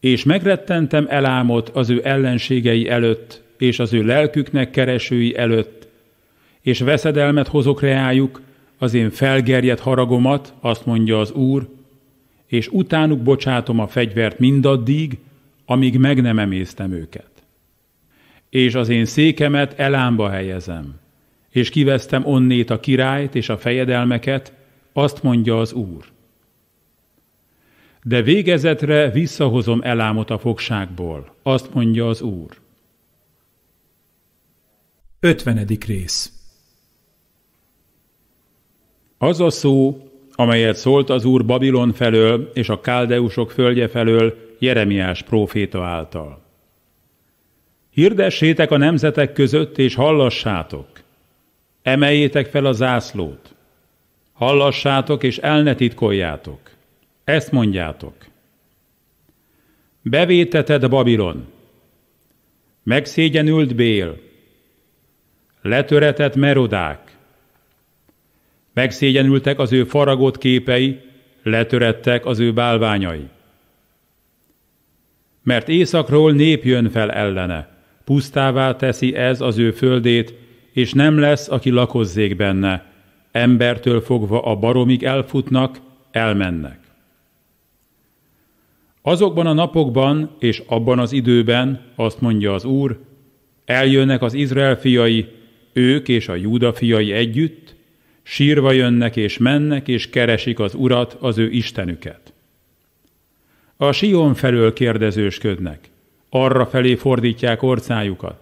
És megrettentem elámot az ő ellenségei előtt, és az ő lelküknek keresői előtt, és veszedelmet hozok reájuk, az én felgerjedt haragomat, azt mondja az Úr, és utánuk bocsátom a fegyvert mindaddig, amíg meg nem emésztem őket. És az én székemet elámba helyezem, és kivesztem onnét a királyt és a fejedelmeket, azt mondja az Úr. De végezetre visszahozom elámot a fogságból, azt mondja az Úr. 50. rész az a szó, amelyet szólt az Úr Babilon felől és a káldeusok földje felől Jeremiás próféta által. Hirdessétek a nemzetek között, és hallassátok. Emeljétek fel a zászlót. Hallassátok, és el ne titkoljátok. Ezt mondjátok. Bevéteted Babilon. Megszégyenült Bél. Letöretett Merodák megszégyenültek az ő faragott képei, letörettek az ő bálványai. Mert északról nép jön fel ellene, pusztává teszi ez az ő földét, és nem lesz, aki lakozzék benne, embertől fogva a baromig elfutnak, elmennek. Azokban a napokban és abban az időben, azt mondja az Úr, eljönnek az Izrael fiai, ők és a Júda fiai együtt, Sírva jönnek és mennek, és keresik az Urat, az ő Istenüket. A Sion felől kérdezősködnek, arra felé fordítják orcájukat.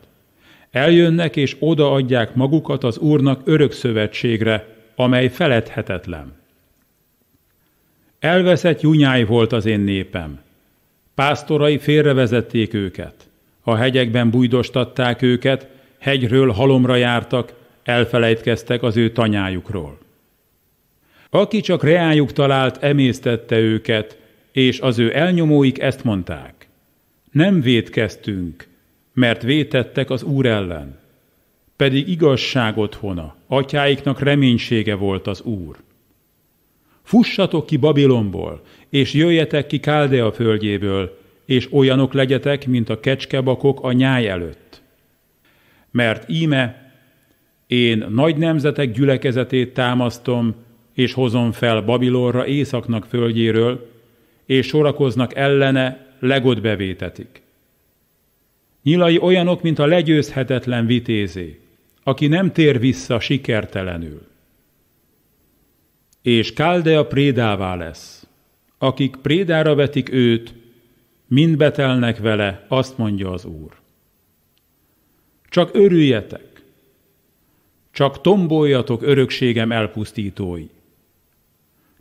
Eljönnek és odaadják magukat az Úrnak örök szövetségre, amely feledhetetlen. Elveszett júnyáj volt az én népem. Pásztorai félrevezették őket. A hegyekben bújdostatták őket, hegyről halomra jártak, elfelejtkeztek az ő tanyájukról. Aki csak reájuk talált, emésztette őket, és az ő elnyomóik ezt mondták. Nem védkeztünk, mert vétettek az Úr ellen. Pedig igazság otthona, atyáiknak reménysége volt az Úr. Fussatok ki Babilonból, és jöjjetek ki Káldea földjéből, és olyanok legyetek, mint a kecskebakok a nyáj előtt. Mert íme én nagy nemzetek gyülekezetét támasztom, és hozom fel Babilonra északnak földjéről, és sorakoznak ellene, legot bevétetik. Nyilai olyanok, mint a legyőzhetetlen vitézé, aki nem tér vissza sikertelenül. És Káldea prédává lesz, akik prédára vetik őt, mind betelnek vele, azt mondja az Úr. Csak örüljetek, csak tomboljatok örökségem elpusztítói.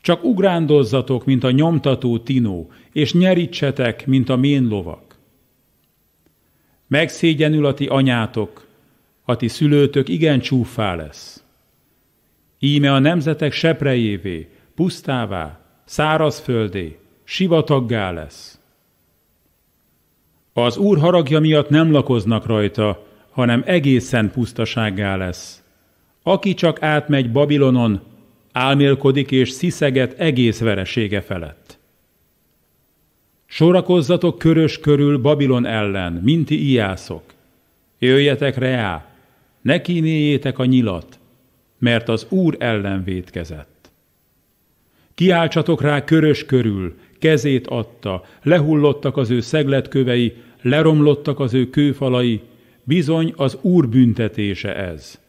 Csak ugrándozzatok, mint a nyomtató tinó, és nyerítsetek, mint a lovak. Megszégyenül a ti anyátok, a ti szülőtök igen csúfá lesz. Íme a nemzetek seprejévé, pusztává, szárazföldé, sivataggá lesz. Az Úr haragja miatt nem lakoznak rajta, hanem egészen pusztasággá lesz. Aki csak átmegy Babilonon, álmélkodik és sziszeget egész veresége felett. Sorakozzatok körös körül Babilon ellen, minti ijászok. Jöjjetek reá, ne kínéljétek a nyilat, mert az Úr ellen vétkezett. Kiáltsatok rá körös körül, kezét adta, lehullottak az ő szegletkövei, leromlottak az ő kőfalai, bizony az Úr büntetése ez.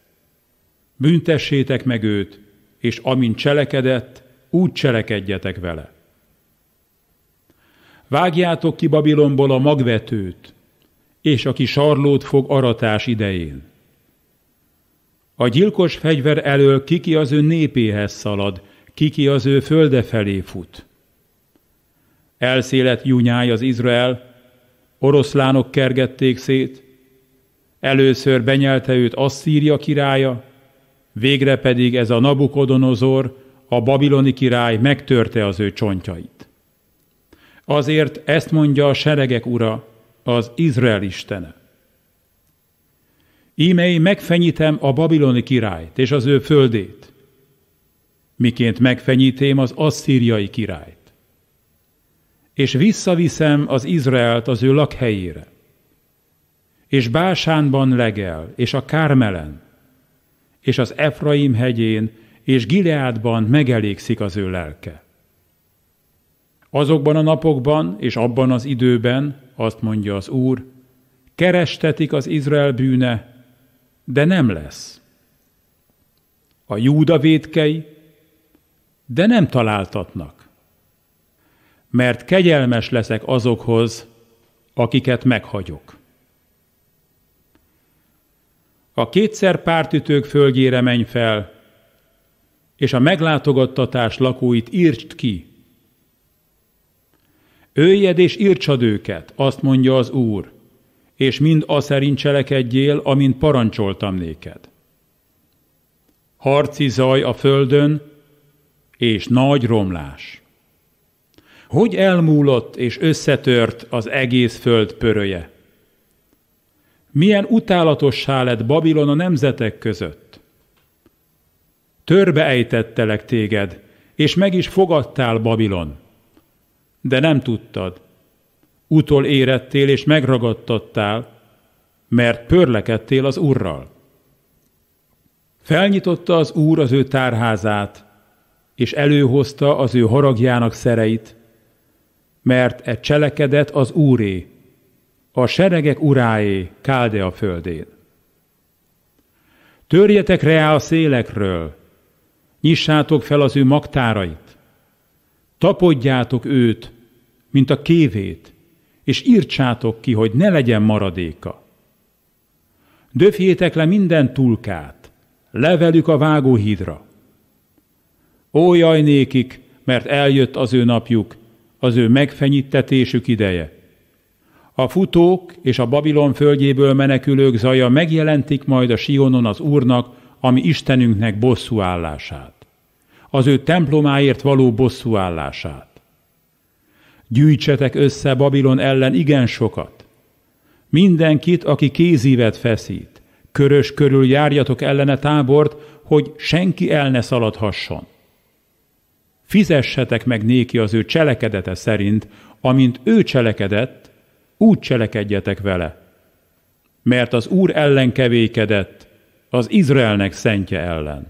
Büntessétek meg őt, és amint cselekedett, úgy cselekedjetek vele. Vágjátok ki Babilonból a magvetőt, és aki sarlót fog aratás idején. A gyilkos fegyver elől kiki az ő népéhez szalad, kiki az ő földe felé fut. Elszélet júnyáj az Izrael, oroszlánok kergették szét, először benyelte őt Asszíria királya, végre pedig ez a Nabukodonozor, a babiloni király megtörte az ő csontjait. Azért ezt mondja a seregek ura, az Izrael istene. Íme én megfenyítem a babiloni királyt és az ő földét, miként megfenyítém az asszíriai királyt. És visszaviszem az Izraelt az ő lakhelyére, és Básánban legel, és a Kármelen, és az Efraim hegyén, és Gileádban megelégszik az ő lelke. Azokban a napokban és abban az időben, azt mondja az Úr, kerestetik az Izrael bűne, de nem lesz. A Júda védkei, de nem találtatnak, mert kegyelmes leszek azokhoz, akiket meghagyok a kétszer pártütők földjére menj fel, és a meglátogattatás lakóit írtsd ki. Őjed és írtsad őket, azt mondja az Úr, és mind a szerint cselekedjél, amint parancsoltam néked. Harci zaj a földön, és nagy romlás. Hogy elmúlott és összetört az egész föld pöröje? Milyen utálatossá lett Babilon a nemzetek között? Törbe ejtettelek téged, és meg is fogadtál Babilon. De nem tudtad. Utol érettél és megragadtattál, mert pörlekedtél az Urral. Felnyitotta az Úr az ő tárházát, és előhozta az ő haragjának szereit, mert e cselekedet az Úré, a seregek uráé Káldea földén. Törjetek rá a szélekről, nyissátok fel az ő magtárait, tapodjátok őt, mint a kévét, és írtsátok ki, hogy ne legyen maradéka. Döfjétek le minden tulkát, levelük a vágóhídra. Ó jaj nékik, mert eljött az ő napjuk, az ő megfenyítetésük ideje. A futók és a Babilon földjéből menekülők zaja megjelentik majd a Sionon az Úrnak, ami Istenünknek bosszúállását. Az ő templomáért való bosszúállását. Gyűjtsetek össze Babilon ellen igen sokat. Mindenkit, aki kézívet feszít, körös körül járjatok ellene tábort, hogy senki el ne szaladhasson. Fizessetek meg néki az ő cselekedete szerint, amint ő cselekedett, úgy cselekedjetek vele. Mert az Úr ellen kevékedett, az Izraelnek szentje ellen.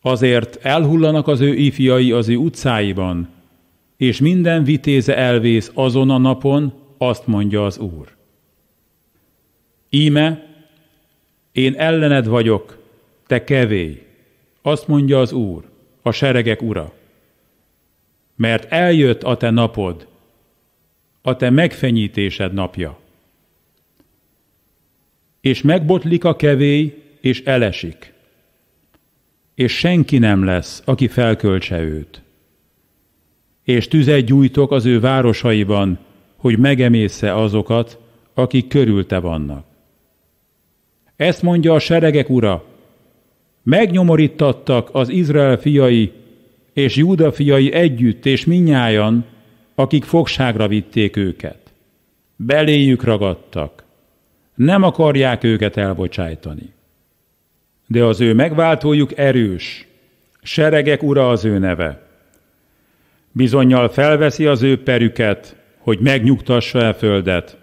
Azért elhullanak az ő ifjai az ő utcáiban, és minden vitéze elvész azon a napon, azt mondja az Úr. Íme, én ellened vagyok, te kevély, azt mondja az Úr, a seregek ura. Mert eljött a te napod, a te megfenyítésed napja. És megbotlik a kevély, és elesik. És senki nem lesz, aki felköltse őt. És tüzet gyújtok az ő városaiban, hogy megemészze azokat, akik körülte vannak. Ezt mondja a seregek ura, megnyomorítattak az Izrael fiai és Júda fiai együtt és minnyájan, akik fogságra vitték őket. Beléjük ragadtak. Nem akarják őket elbocsájtani. De az ő megváltójuk erős, seregek ura az ő neve. Bizonyal felveszi az ő perüket, hogy megnyugtassa el földet,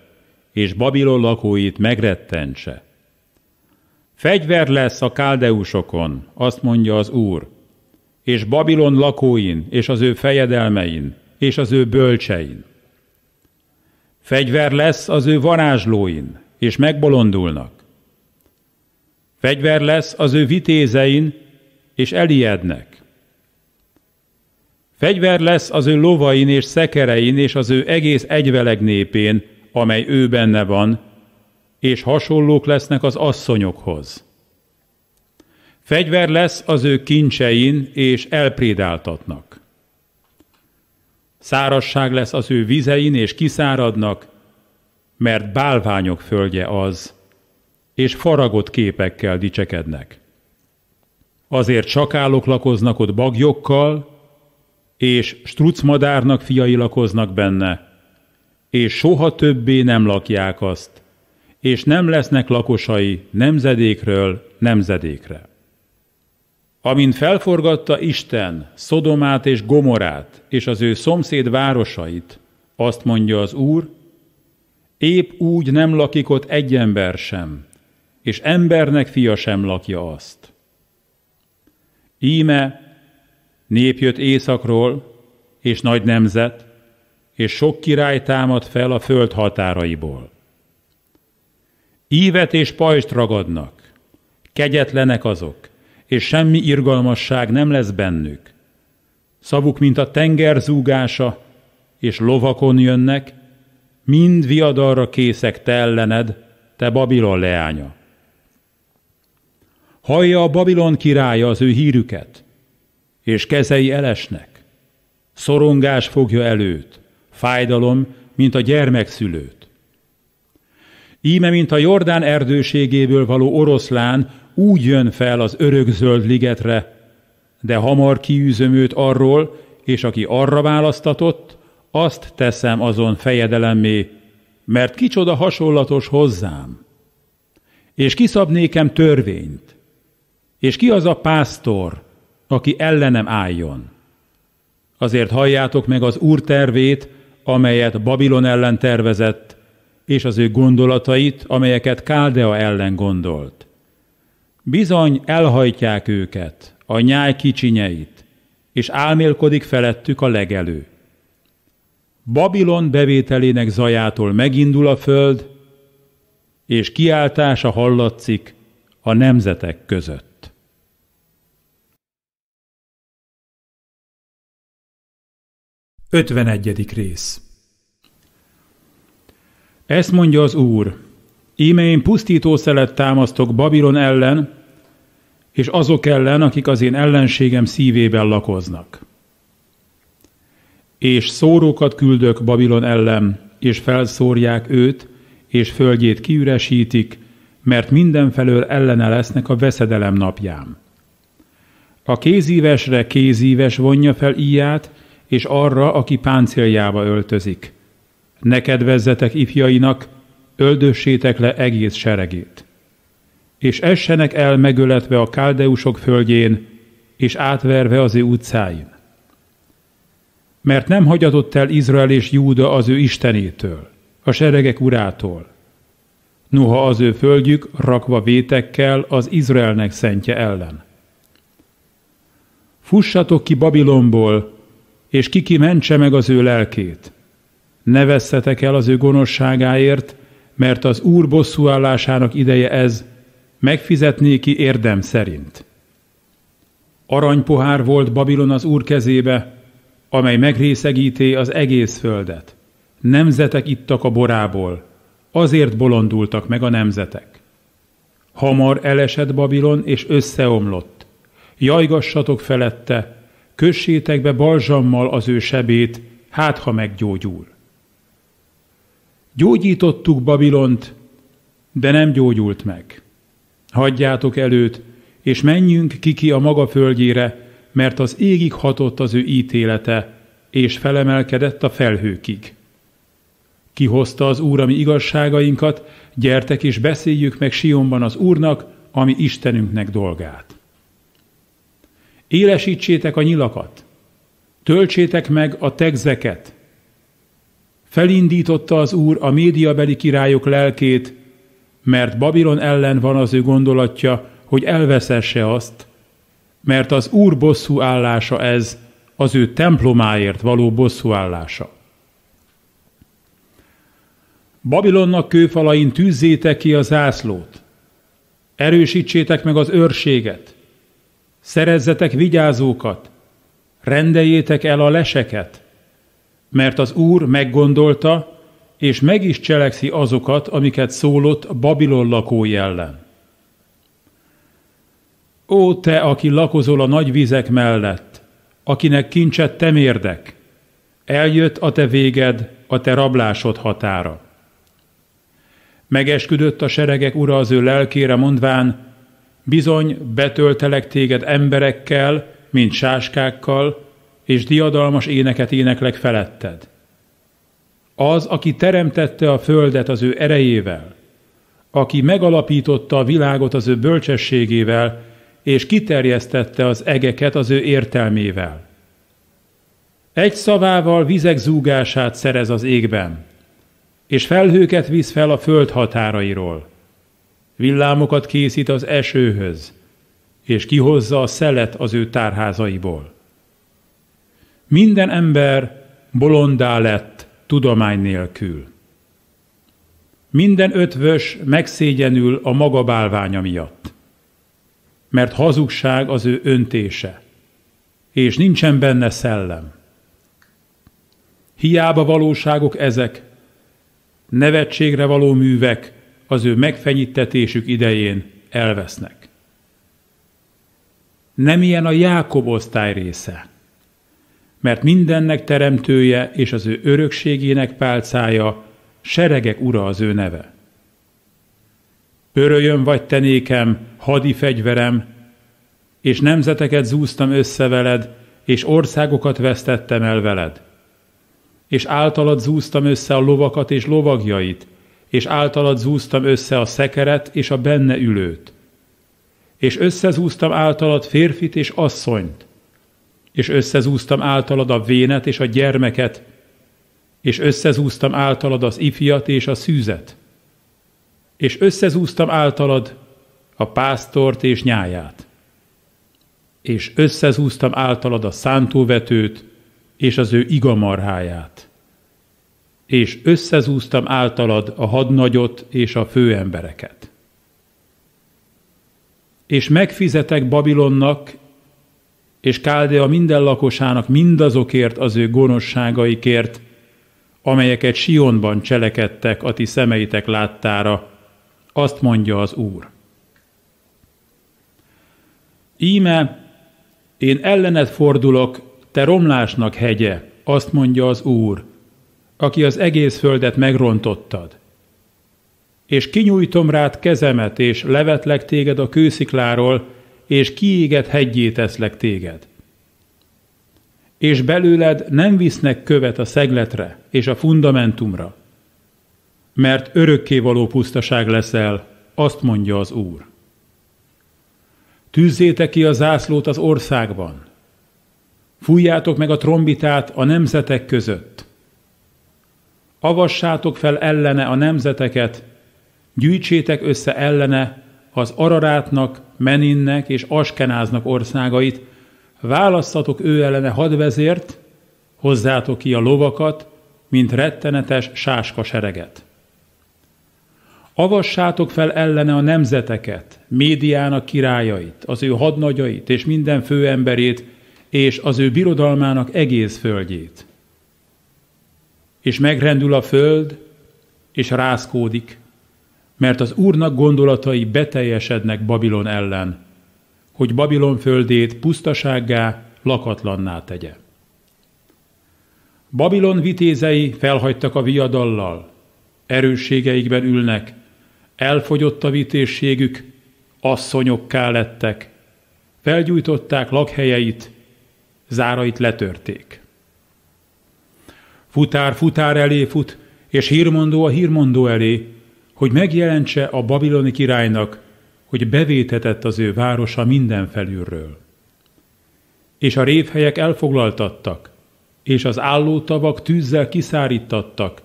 és Babilon lakóit megrettentse. Fegyver lesz a káldeusokon, azt mondja az Úr, és Babilon lakóin és az ő fejedelmein, és az ő bölcsein. Fegyver lesz az ő varázslóin, és megbolondulnak. Fegyver lesz az ő vitézein, és elijednek. Fegyver lesz az ő lovain és szekerein, és az ő egész egyveleg népén, amely ő benne van, és hasonlók lesznek az asszonyokhoz. Fegyver lesz az ő kincsein, és elprédáltatnak. Szárasság lesz az ő vizein, és kiszáradnak, mert bálványok földje az, és faragott képekkel dicsekednek. Azért csakálok lakoznak ott bagyokkal, és strucmadárnak fiai lakoznak benne, és soha többé nem lakják azt, és nem lesznek lakosai nemzedékről nemzedékre. Amint felforgatta Isten Szodomát és Gomorát és az ő szomszéd városait, azt mondja az Úr, épp úgy nem lakik ott egy ember sem, és embernek fia sem lakja azt. Íme nép jött északról, és nagy nemzet, és sok király támad fel a föld határaiból. Ívet és pajst ragadnak, kegyetlenek azok, és semmi irgalmasság nem lesz bennük. Szavuk, mint a tenger zúgása, és lovakon jönnek, mind viadalra készek te ellened, te Babilon leánya. Hallja a Babilon királya az ő hírüket, és kezei elesnek. Szorongás fogja előt, fájdalom, mint a gyermekszülőt. Íme, mint a Jordán erdőségéből való oroszlán, úgy jön fel az örökzöld ligetre, de hamar kiűzöm őt arról, és aki arra választatott, azt teszem azon fejedelemmé, mert kicsoda hasonlatos hozzám. És kiszabnékem törvényt, és ki az a pásztor, aki ellenem álljon? Azért halljátok meg az Úr tervét, amelyet Babilon ellen tervezett, és az ő gondolatait, amelyeket Káldea ellen gondolt. Bizony elhajtják őket, a nyáj kicsinyeit, és álmélkodik felettük a legelő. Babilon bevételének zajától megindul a föld, és kiáltása hallatszik a nemzetek között. Ötvenegyedik rész Ezt mondja az Úr, Íme én szelet támasztok Babilon ellen, és azok ellen, akik az én ellenségem szívében lakoznak. És szórókat küldök Babilon ellen, és felszórják őt, és földjét kiüresítik, mert mindenfelől ellene lesznek a veszedelem napján. A kézívesre kézíves vonja fel íját, és arra, aki páncéljába öltözik. Ne kedvezzetek ifjainak, öldössétek le egész seregét. És essenek el megöletve a káldeusok földjén, és átverve az ő utcáin. Mert nem hagyatott el Izrael és Júda az ő istenétől, a seregek urától. Noha az ő földjük rakva vétekkel az Izraelnek szentje ellen. Fussatok ki Babilonból, és kiki mentse meg az ő lelkét. Ne el az ő gonoszságáért, mert az Úr bosszúállásának ideje ez, megfizetné ki érdem szerint. Aranypohár volt Babilon az Úr kezébe, amely megrészegíté az egész földet. Nemzetek ittak a borából, azért bolondultak meg a nemzetek. Hamar elesett Babilon, és összeomlott. Jajgassatok felette, kössétek be balzsammal az ő sebét, hát ha meggyógyul. Gyógyítottuk Babilont, de nem gyógyult meg. Hagyjátok előt, és menjünk ki ki a maga földjére, mert az égig hatott az ő ítélete, és felemelkedett a felhőkig. Kihozta az Úr a mi igazságainkat, gyertek és beszéljük meg Sionban az Úrnak, ami Istenünknek dolgát. Élesítsétek a nyilakat, töltsétek meg a tegzeket, Felindította az úr a médiabeli királyok lelkét, mert Babilon ellen van az ő gondolatja, hogy elveszesse azt, mert az úr bosszú állása ez, az ő templomáért való bosszú állása. Babilonnak kőfalain tűzzétek ki a zászlót, erősítsétek meg az őrséget, szerezzetek vigyázókat, rendeljétek el a leseket, mert az Úr meggondolta, és meg is cselekszi azokat, amiket szólott Babilon lakói ellen. Ó, te, aki lakozol a nagy vizek mellett, akinek kincset mérdek, eljött a te véged, a te rablásod határa. Megesküdött a seregek ura az ő lelkére, mondván, bizony betöltelek téged emberekkel, mint sáskákkal, és diadalmas éneket éneklek feletted. Az, aki teremtette a földet az ő erejével, aki megalapította a világot az ő bölcsességével, és kiterjesztette az egeket az ő értelmével. Egy szavával vizek zúgását szerez az égben, és felhőket visz fel a föld határairól. Villámokat készít az esőhöz, és kihozza a szelet az ő tárházaiból. Minden ember bolondá lett tudomány nélkül. Minden ötvös megszégyenül a maga bálványa miatt, mert hazugság az ő öntése, és nincsen benne szellem. Hiába valóságok ezek, nevetségre való művek az ő megfenyítetésük idején elvesznek. Nem ilyen a Jákob osztály része – mert mindennek teremtője és az ő örökségének pálcája, seregek ura az ő neve. Pöröljön vagy te nékem, hadi fegyverem, és nemzeteket zúztam össze veled, és országokat vesztettem el veled. És általad zúztam össze a lovakat és lovagjait, és általad zúztam össze a szekeret és a benne ülőt. És összezúztam általad férfit és asszonyt, és összezúztam általad a vénet és a gyermeket, és összezúztam általad az ifjat és a szűzet, és összezúztam általad a pásztort és nyáját, és összezúztam általad a szántóvetőt és az ő igamarháját, és összezúztam általad a hadnagyot és a főembereket. És megfizetek Babilonnak és Káldea minden lakosának mindazokért az ő gonoszságaikért, amelyeket Sionban cselekedtek a ti szemeitek láttára, azt mondja az Úr. Íme, én ellened fordulok, te romlásnak hegye, azt mondja az Úr, aki az egész földet megrontottad. És kinyújtom rád kezemet, és levetlek téged a kőszikláról, és kiéget hegyé teszlek téged. És belőled nem visznek követ a szegletre és a fundamentumra, mert örökké való pusztaság leszel, azt mondja az Úr. Tűzzétek ki a zászlót az országban, fújjátok meg a trombitát a nemzetek között, avassátok fel ellene a nemzeteket, gyűjtsétek össze ellene az Ararátnak, Meninnek és Askenáznak országait, választatok ő ellene hadvezért, hozzátok ki a lovakat, mint rettenetes sereget. Avassátok fel ellene a nemzeteket, médiának királyait, az ő hadnagyait és minden főemberét, és az ő birodalmának egész földjét. És megrendül a föld, és rázkódik, mert az Úrnak gondolatai beteljesednek Babilon ellen, hogy Babilon földét pusztasággá, lakatlanná tegye. Babilon vitézei felhagytak a viadallal, erősségeikben ülnek, elfogyott a vitésségük, asszonyokká lettek, felgyújtották lakhelyeit, zárait letörték. Futár futár elé fut, és hírmondó a hírmondó elé, hogy megjelentse a babiloni királynak, hogy bevétetett az ő városa minden felülről. És a révhelyek elfoglaltattak, és az állótavak tűzzel kiszárítattak,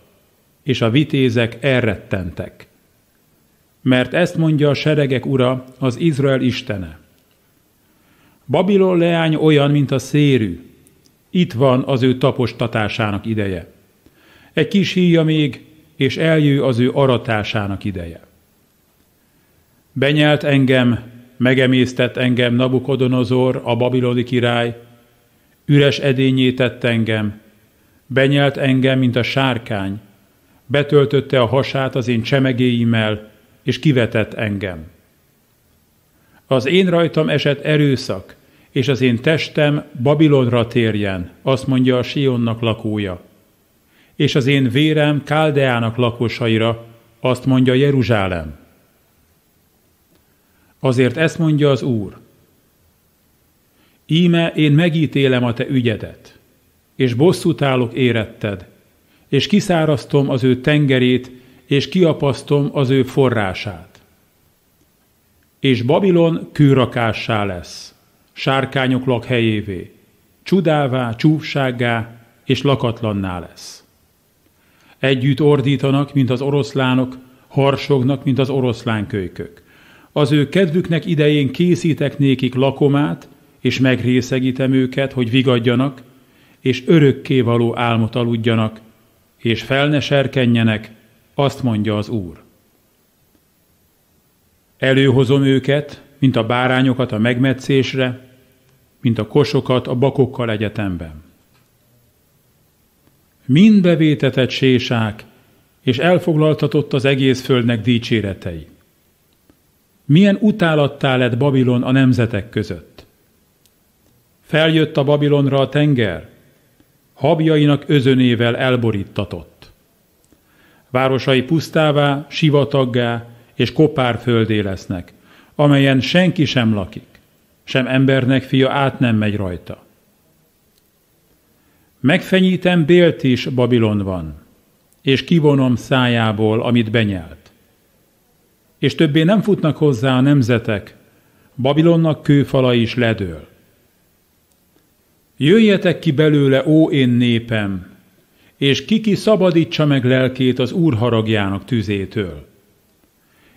és a vitézek elrettentek. Mert ezt mondja a seregek ura, az Izrael istene. Babilon leány olyan, mint a szérű. Itt van az ő tapostatásának ideje. Egy kis híja még, és eljő az ő aratásának ideje. Benyelt engem, megemésztett engem Nabukodonozor, a babiloni király, üres edényét tett engem, benyelt engem, mint a sárkány, betöltötte a hasát az én csemegéimmel, és kivetett engem. Az én rajtam esett erőszak, és az én testem Babilonra térjen, azt mondja a Sionnak lakója és az én vérem Káldeának lakosaira, azt mondja Jeruzsálem. Azért ezt mondja az Úr. Íme én megítélem a te ügyedet, és bosszút állok éretted, és kiszárasztom az ő tengerét, és kiapasztom az ő forrását. És Babilon kőrakássá lesz, sárkányok lakhelyévé, csudává, csúfsággá és lakatlanná lesz. Együtt ordítanak, mint az oroszlánok, harsognak, mint az oroszlánkölykök. Az ő kedvüknek idején készítek nékik lakomát, és megrészegítem őket, hogy vigadjanak, és örökké való álmot aludjanak, és fel ne serkenjenek, azt mondja az Úr. Előhozom őket, mint a bárányokat a megmetszésre, mint a kosokat a bakokkal egyetemben mind bevétetett sésák, és elfoglaltatott az egész földnek dicséretei. Milyen utálattá lett Babilon a nemzetek között? Feljött a Babilonra a tenger, habjainak özönével elborítatott. Városai pusztává, sivataggá és kopár földé lesznek, amelyen senki sem lakik, sem embernek fia át nem megy rajta. Megfenyítem Bélt is Babilonban, és kivonom szájából, amit benyelt. És többé nem futnak hozzá a nemzetek, Babilonnak kőfala is ledől. Jöjjetek ki belőle, ó én népem, és kiki szabadítsa meg lelkét az Úr haragjának tüzétől.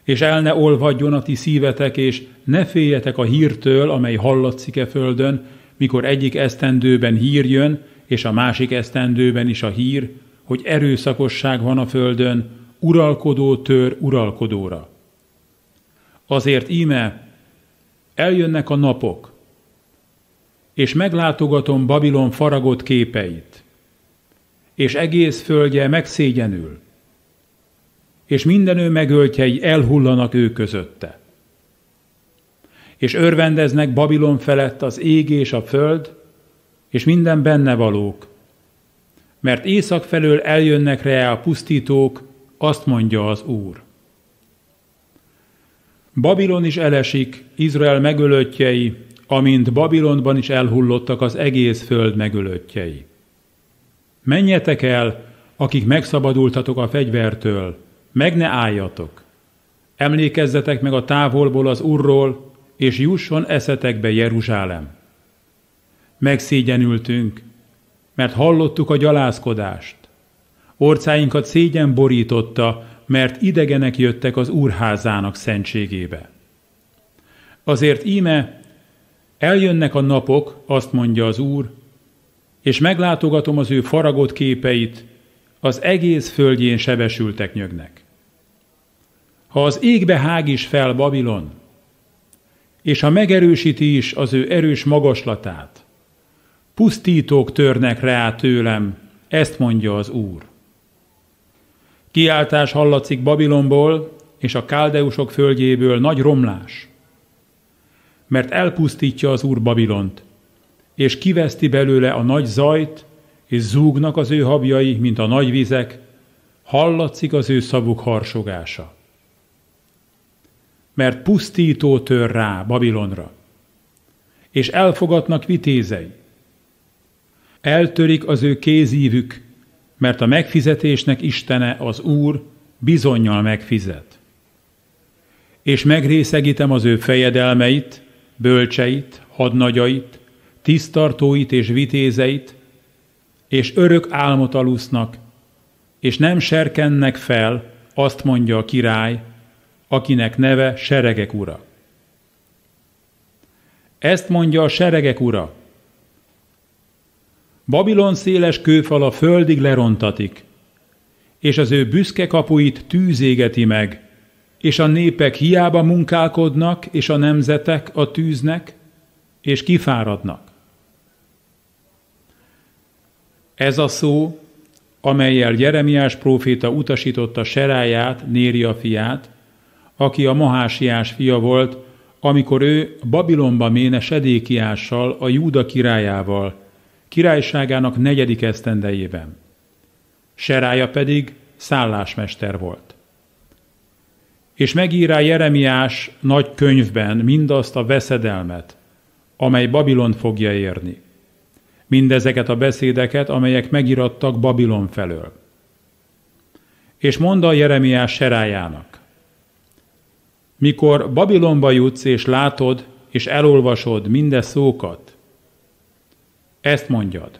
És el ne olvadjon a ti szívetek, és ne féljetek a hírtől, amely hallatszik-e földön, mikor egyik esztendőben hír jön, és a másik esztendőben is a hír, hogy erőszakosság van a földön, uralkodó tör uralkodóra. Azért íme eljönnek a napok, és meglátogatom Babilon faragott képeit, és egész földje megszégyenül, és minden ő megöltjei elhullanak ő közötte. És örvendeznek Babilon felett az ég és a föld, és minden benne valók. Mert éjszak felől eljönnek rá a pusztítók, azt mondja az Úr. Babilon is elesik, Izrael megölöttjei, amint Babilonban is elhullottak az egész föld megölöttjei. Menjetek el, akik megszabadultatok a fegyvertől, meg ne álljatok. Emlékezzetek meg a távolból az Urról, és jusson eszetekbe Jeruzsálem. Megszégyenültünk, mert hallottuk a gyalázkodást. Orcáinkat szégyen borította, mert idegenek jöttek az úrházának szentségébe. Azért íme eljönnek a napok, azt mondja az Úr, és meglátogatom az ő faragott képeit, az egész földjén sebesültek nyögnek. Ha az égbe hág is fel Babilon, és ha megerősíti is az ő erős magaslatát, Pusztítók törnek rá tőlem, ezt mondja az Úr. Kiáltás hallatszik Babilonból és a káldeusok földjéből nagy romlás, mert elpusztítja az Úr Babilont, és kiveszti belőle a nagy zajt, és zúgnak az ő habjai, mint a nagy vizek, hallatszik az ő szavuk harsogása. Mert pusztító tör rá Babilonra, és elfogatnak vitézei, Eltörik az ő kézívük, mert a megfizetésnek Istene az Úr bizonyal megfizet. És megrészegítem az ő fejedelmeit, bölcseit, hadnagyait, tisztartóit és vitézeit, és örök álmot alusznak, és nem serkennek fel, azt mondja a király, akinek neve Seregek Ura. Ezt mondja a Seregek Ura, Babilon széles kőfala földig lerontatik, és az ő büszke kapuit tűzégeti meg, és a népek hiába munkálkodnak, és a nemzetek a tűznek, és kifáradnak. Ez a szó, amelyel Jeremiás próféta utasította Seráját, Néria fiát, aki a Mahásiás fia volt, amikor ő Babilonba méne Sedékiással, a Júda királyával, királyságának negyedik esztendejében. Serája pedig szállásmester volt. És megírá Jeremiás nagy könyvben mindazt a veszedelmet, amely Babilon fogja érni. Mindezeket a beszédeket, amelyek megirattak Babilon felől. És mondta a Jeremiás serájának. Mikor Babilonba jutsz és látod és elolvasod mindez szókat, ezt mondjad.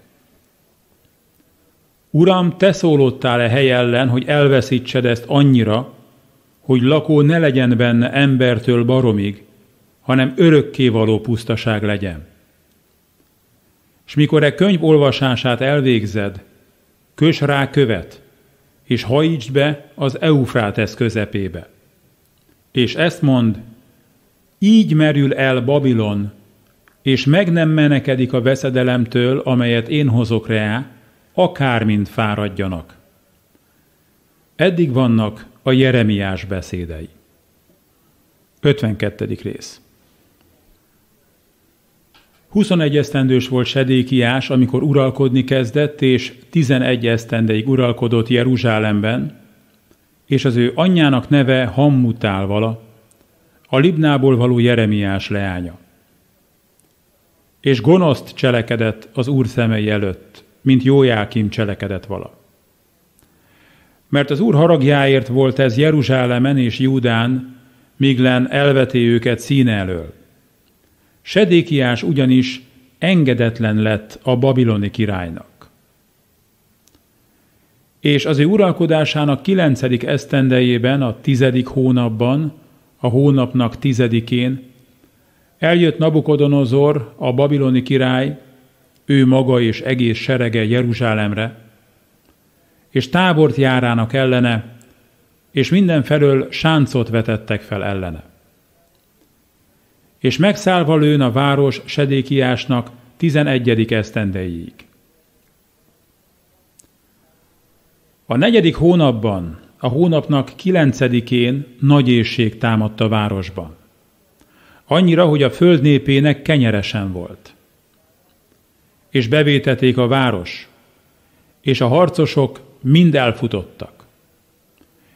Uram, te szólottál-e hely ellen, hogy elveszítsed ezt annyira, hogy lakó ne legyen benne embertől baromig, hanem örökkévaló pusztaság legyen. És mikor e könyv olvasását elvégzed, kös rá követ, és hajítsd be az Eufrátesz közepébe. És ezt mond, így merül el Babilon, és meg nem menekedik a veszedelemtől, amelyet én hozok rá, akármint fáradjanak. Eddig vannak a Jeremiás beszédei. 52. rész 21 esztendős volt Sedékiás, amikor uralkodni kezdett, és 11 esztendeig uralkodott Jeruzsálemben, és az ő anyjának neve Hammutál vala, a Libnából való Jeremiás leánya és gonoszt cselekedett az Úr szemei előtt, mint Jójákim cselekedett vala. Mert az Úr haragjáért volt ez Jeruzsálemen és Júdán, míglen elveti őket színe elől. Sedékiás ugyanis engedetlen lett a babiloni királynak. És az ő uralkodásának kilencedik esztendejében, a tizedik hónapban, a hónapnak tizedikén Eljött Nabukodonozor, a babiloni király, ő maga és egész serege Jeruzsálemre, és tábort járának ellene, és mindenfelől sáncot vetettek fel ellene. És megszállva lőn a város sedékiásnak tizenegyedik esztendeiig. A negyedik hónapban, a hónapnak kilencedikén nagy éjség a városban annyira, hogy a föld népének kenyeresen volt. És bevétették a város, és a harcosok mind elfutottak.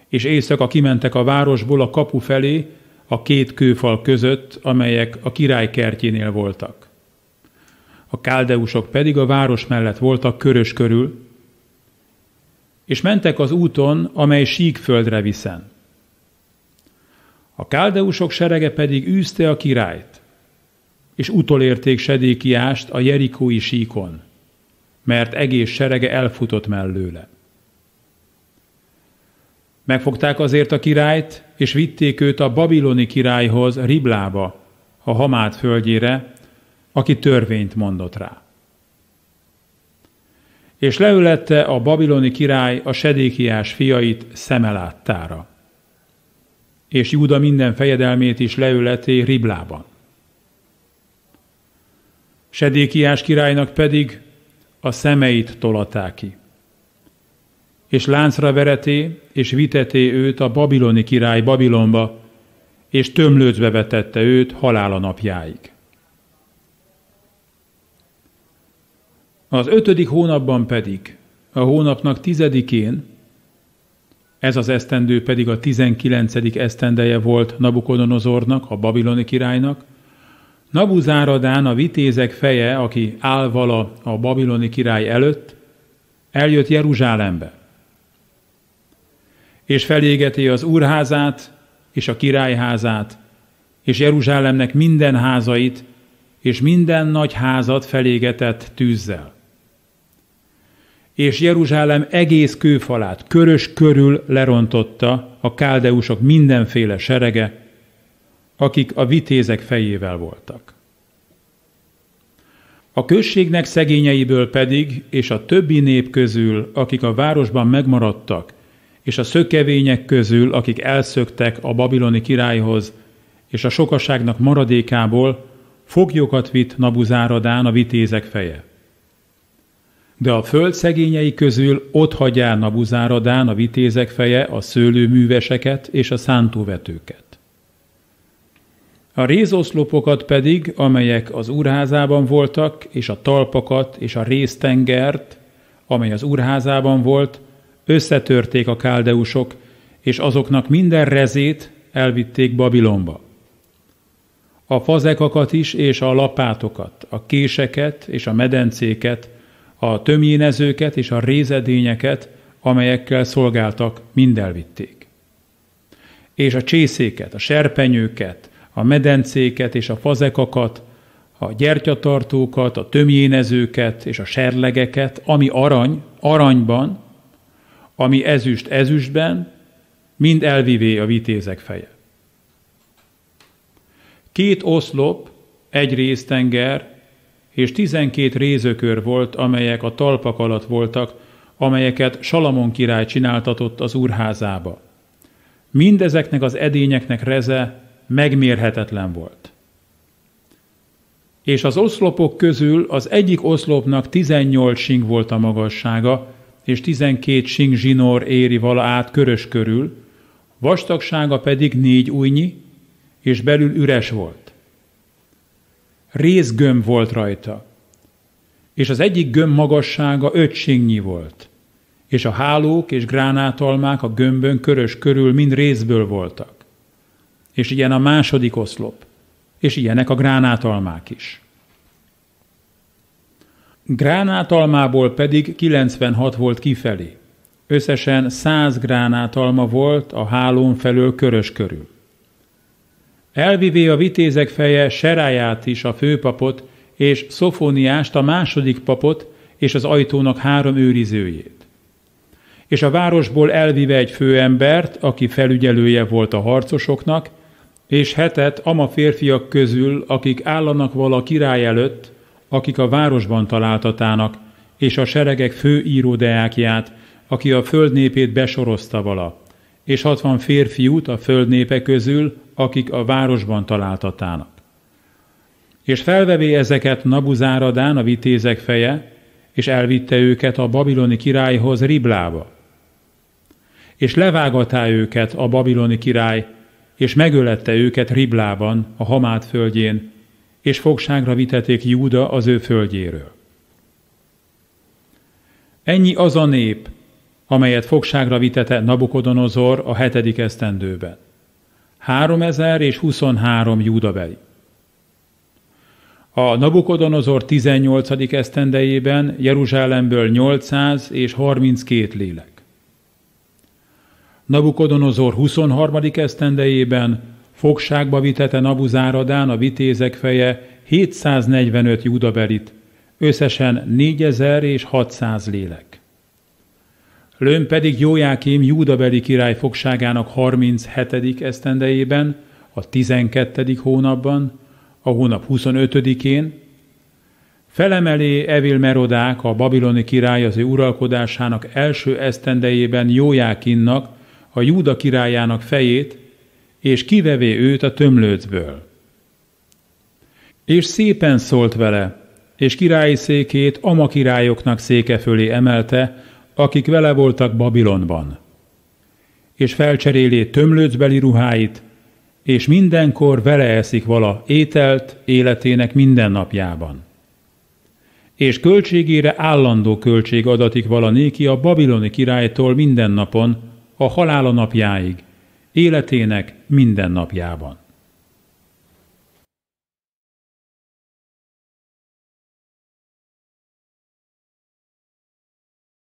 És éjszaka kimentek a városból a kapu felé, a két kőfal között, amelyek a király kertjénél voltak. A káldeusok pedig a város mellett voltak körös körül, és mentek az úton, amely síkföldre viszent. A káldeusok serege pedig űzte a királyt, és utolérték Sedékiást a Jerikói síkon, mert egész serege elfutott mellőle. Megfogták azért a királyt, és vitték őt a babiloni királyhoz Riblába, a Hamát földjére, aki törvényt mondott rá. És leülette a babiloni király a sedékiás fiait szemeláttára és Júda minden fejedelmét is leületi Riblában. Sedékiás királynak pedig a szemeit tolatáki. ki, és láncra vereté, és viteté őt a babiloni király Babilonba, és tömlőcbe vetette őt halála napjáig. Az ötödik hónapban pedig, a hónapnak tizedikén, ez az esztendő pedig a 19. esztendeje volt Nabukodonozornak, a babiloni királynak. Nabuzáradán a vitézek feje, aki álvala a babiloni király előtt, eljött Jeruzsálembe, és felégeti az úrházát és a királyházát, és Jeruzsálemnek minden házait, és minden nagy házat felégetett tűzzel és Jeruzsálem egész kőfalát körös körül lerontotta a káldeusok mindenféle serege, akik a vitézek fejével voltak. A községnek szegényeiből pedig, és a többi nép közül, akik a városban megmaradtak, és a szökevények közül, akik elszöktek a babiloni királyhoz, és a sokaságnak maradékából, foglyokat vitt Nabuzáradán a vitézek feje de a föld szegényei közül ott hagyjál Nabuzáradán a vitézek feje a szőlőműveseket és a szántóvetőket. A rézoszlopokat pedig, amelyek az úrházában voltak, és a talpakat és a résztengert, amely az úrházában volt, összetörték a káldeusok, és azoknak minden rezét elvitték Babilonba. A fazekakat is és a lapátokat, a késeket és a medencéket, a tömjénezőket és a rézedényeket, amelyekkel szolgáltak, mind elvitték. És a csészéket, a serpenyőket, a medencéket és a fazekakat, a gyertyatartókat, a tömjénezőket és a serlegeket, ami arany, aranyban, ami ezüst ezüstben, mind elvivé a vitézek feje. Két oszlop, egy résztenger és tizenkét rézökör volt, amelyek a talpak alatt voltak, amelyeket Salamon király csináltatott az úrházába. Mindezeknek az edényeknek reze megmérhetetlen volt. És az oszlopok közül az egyik oszlopnak 18 sing volt a magassága, és 12 sing zsinór éri vala át körös körül, vastagsága pedig négy újnyi, és belül üres volt. Részgömb volt rajta, és az egyik gömb magassága öt singnyi volt, és a hálók és gránátalmák a gömbön körös körül mind részből voltak. És ilyen a második oszlop, és ilyenek a gránátalmák is. Gránátalmából pedig 96 volt kifelé. Összesen 100 gránátalma volt a hálón felől körös körül. Elvivé a vitézek feje seráját is a főpapot, és Szofóniást a második papot, és az ajtónak három őrizőjét. És a városból elvive egy főembert, aki felügyelője volt a harcosoknak, és hetet ama férfiak közül, akik állanak vala király előtt, akik a városban találtatának, és a seregek fő íródeákját, aki a föld népét besorozta vala és hatvan férfiút a népe közül, akik a városban találtatának. És felvevé ezeket Nabuzáradán a vitézek feje, és elvitte őket a babiloni királyhoz Riblába. És levágatá őket a babiloni király, és megölette őket Riblában, a Hamát földjén, és fogságra viteték Júda az ő földjéről. Ennyi az a nép, amelyet fogságra vitete Nabukodonozor a hetedik esztendőben. ezer és huszonhárom júdabeli. A Nabukodonozor 18. esztendejében Jeruzsálemből 800 és 32 lélek. Nabukodonozor 23. esztendejében fogságba vitete Nabuzáradán a vitézek feje 745 judabelit, összesen 4000 és 600 lélek. Lőn pedig Jójákém Júdabeli király fogságának 37. esztendejében, a 12. hónapban, a hónap 25-én, felemelé Evil Merodák, a babiloni király az ő uralkodásának első esztendejében Jójákinnak, a Júda királyának fejét, és kivevé őt a tömlőcből. És szépen szólt vele, és királyi székét ama királyoknak széke fölé emelte, akik vele voltak Babilonban, és felcseréli tömlőcbeli ruháit, és mindenkor vele eszik vala ételt életének mindennapjában. És költségére állandó költség adatik vala néki a babiloni királytól minden napon, a halála napjáig, életének minden napjában.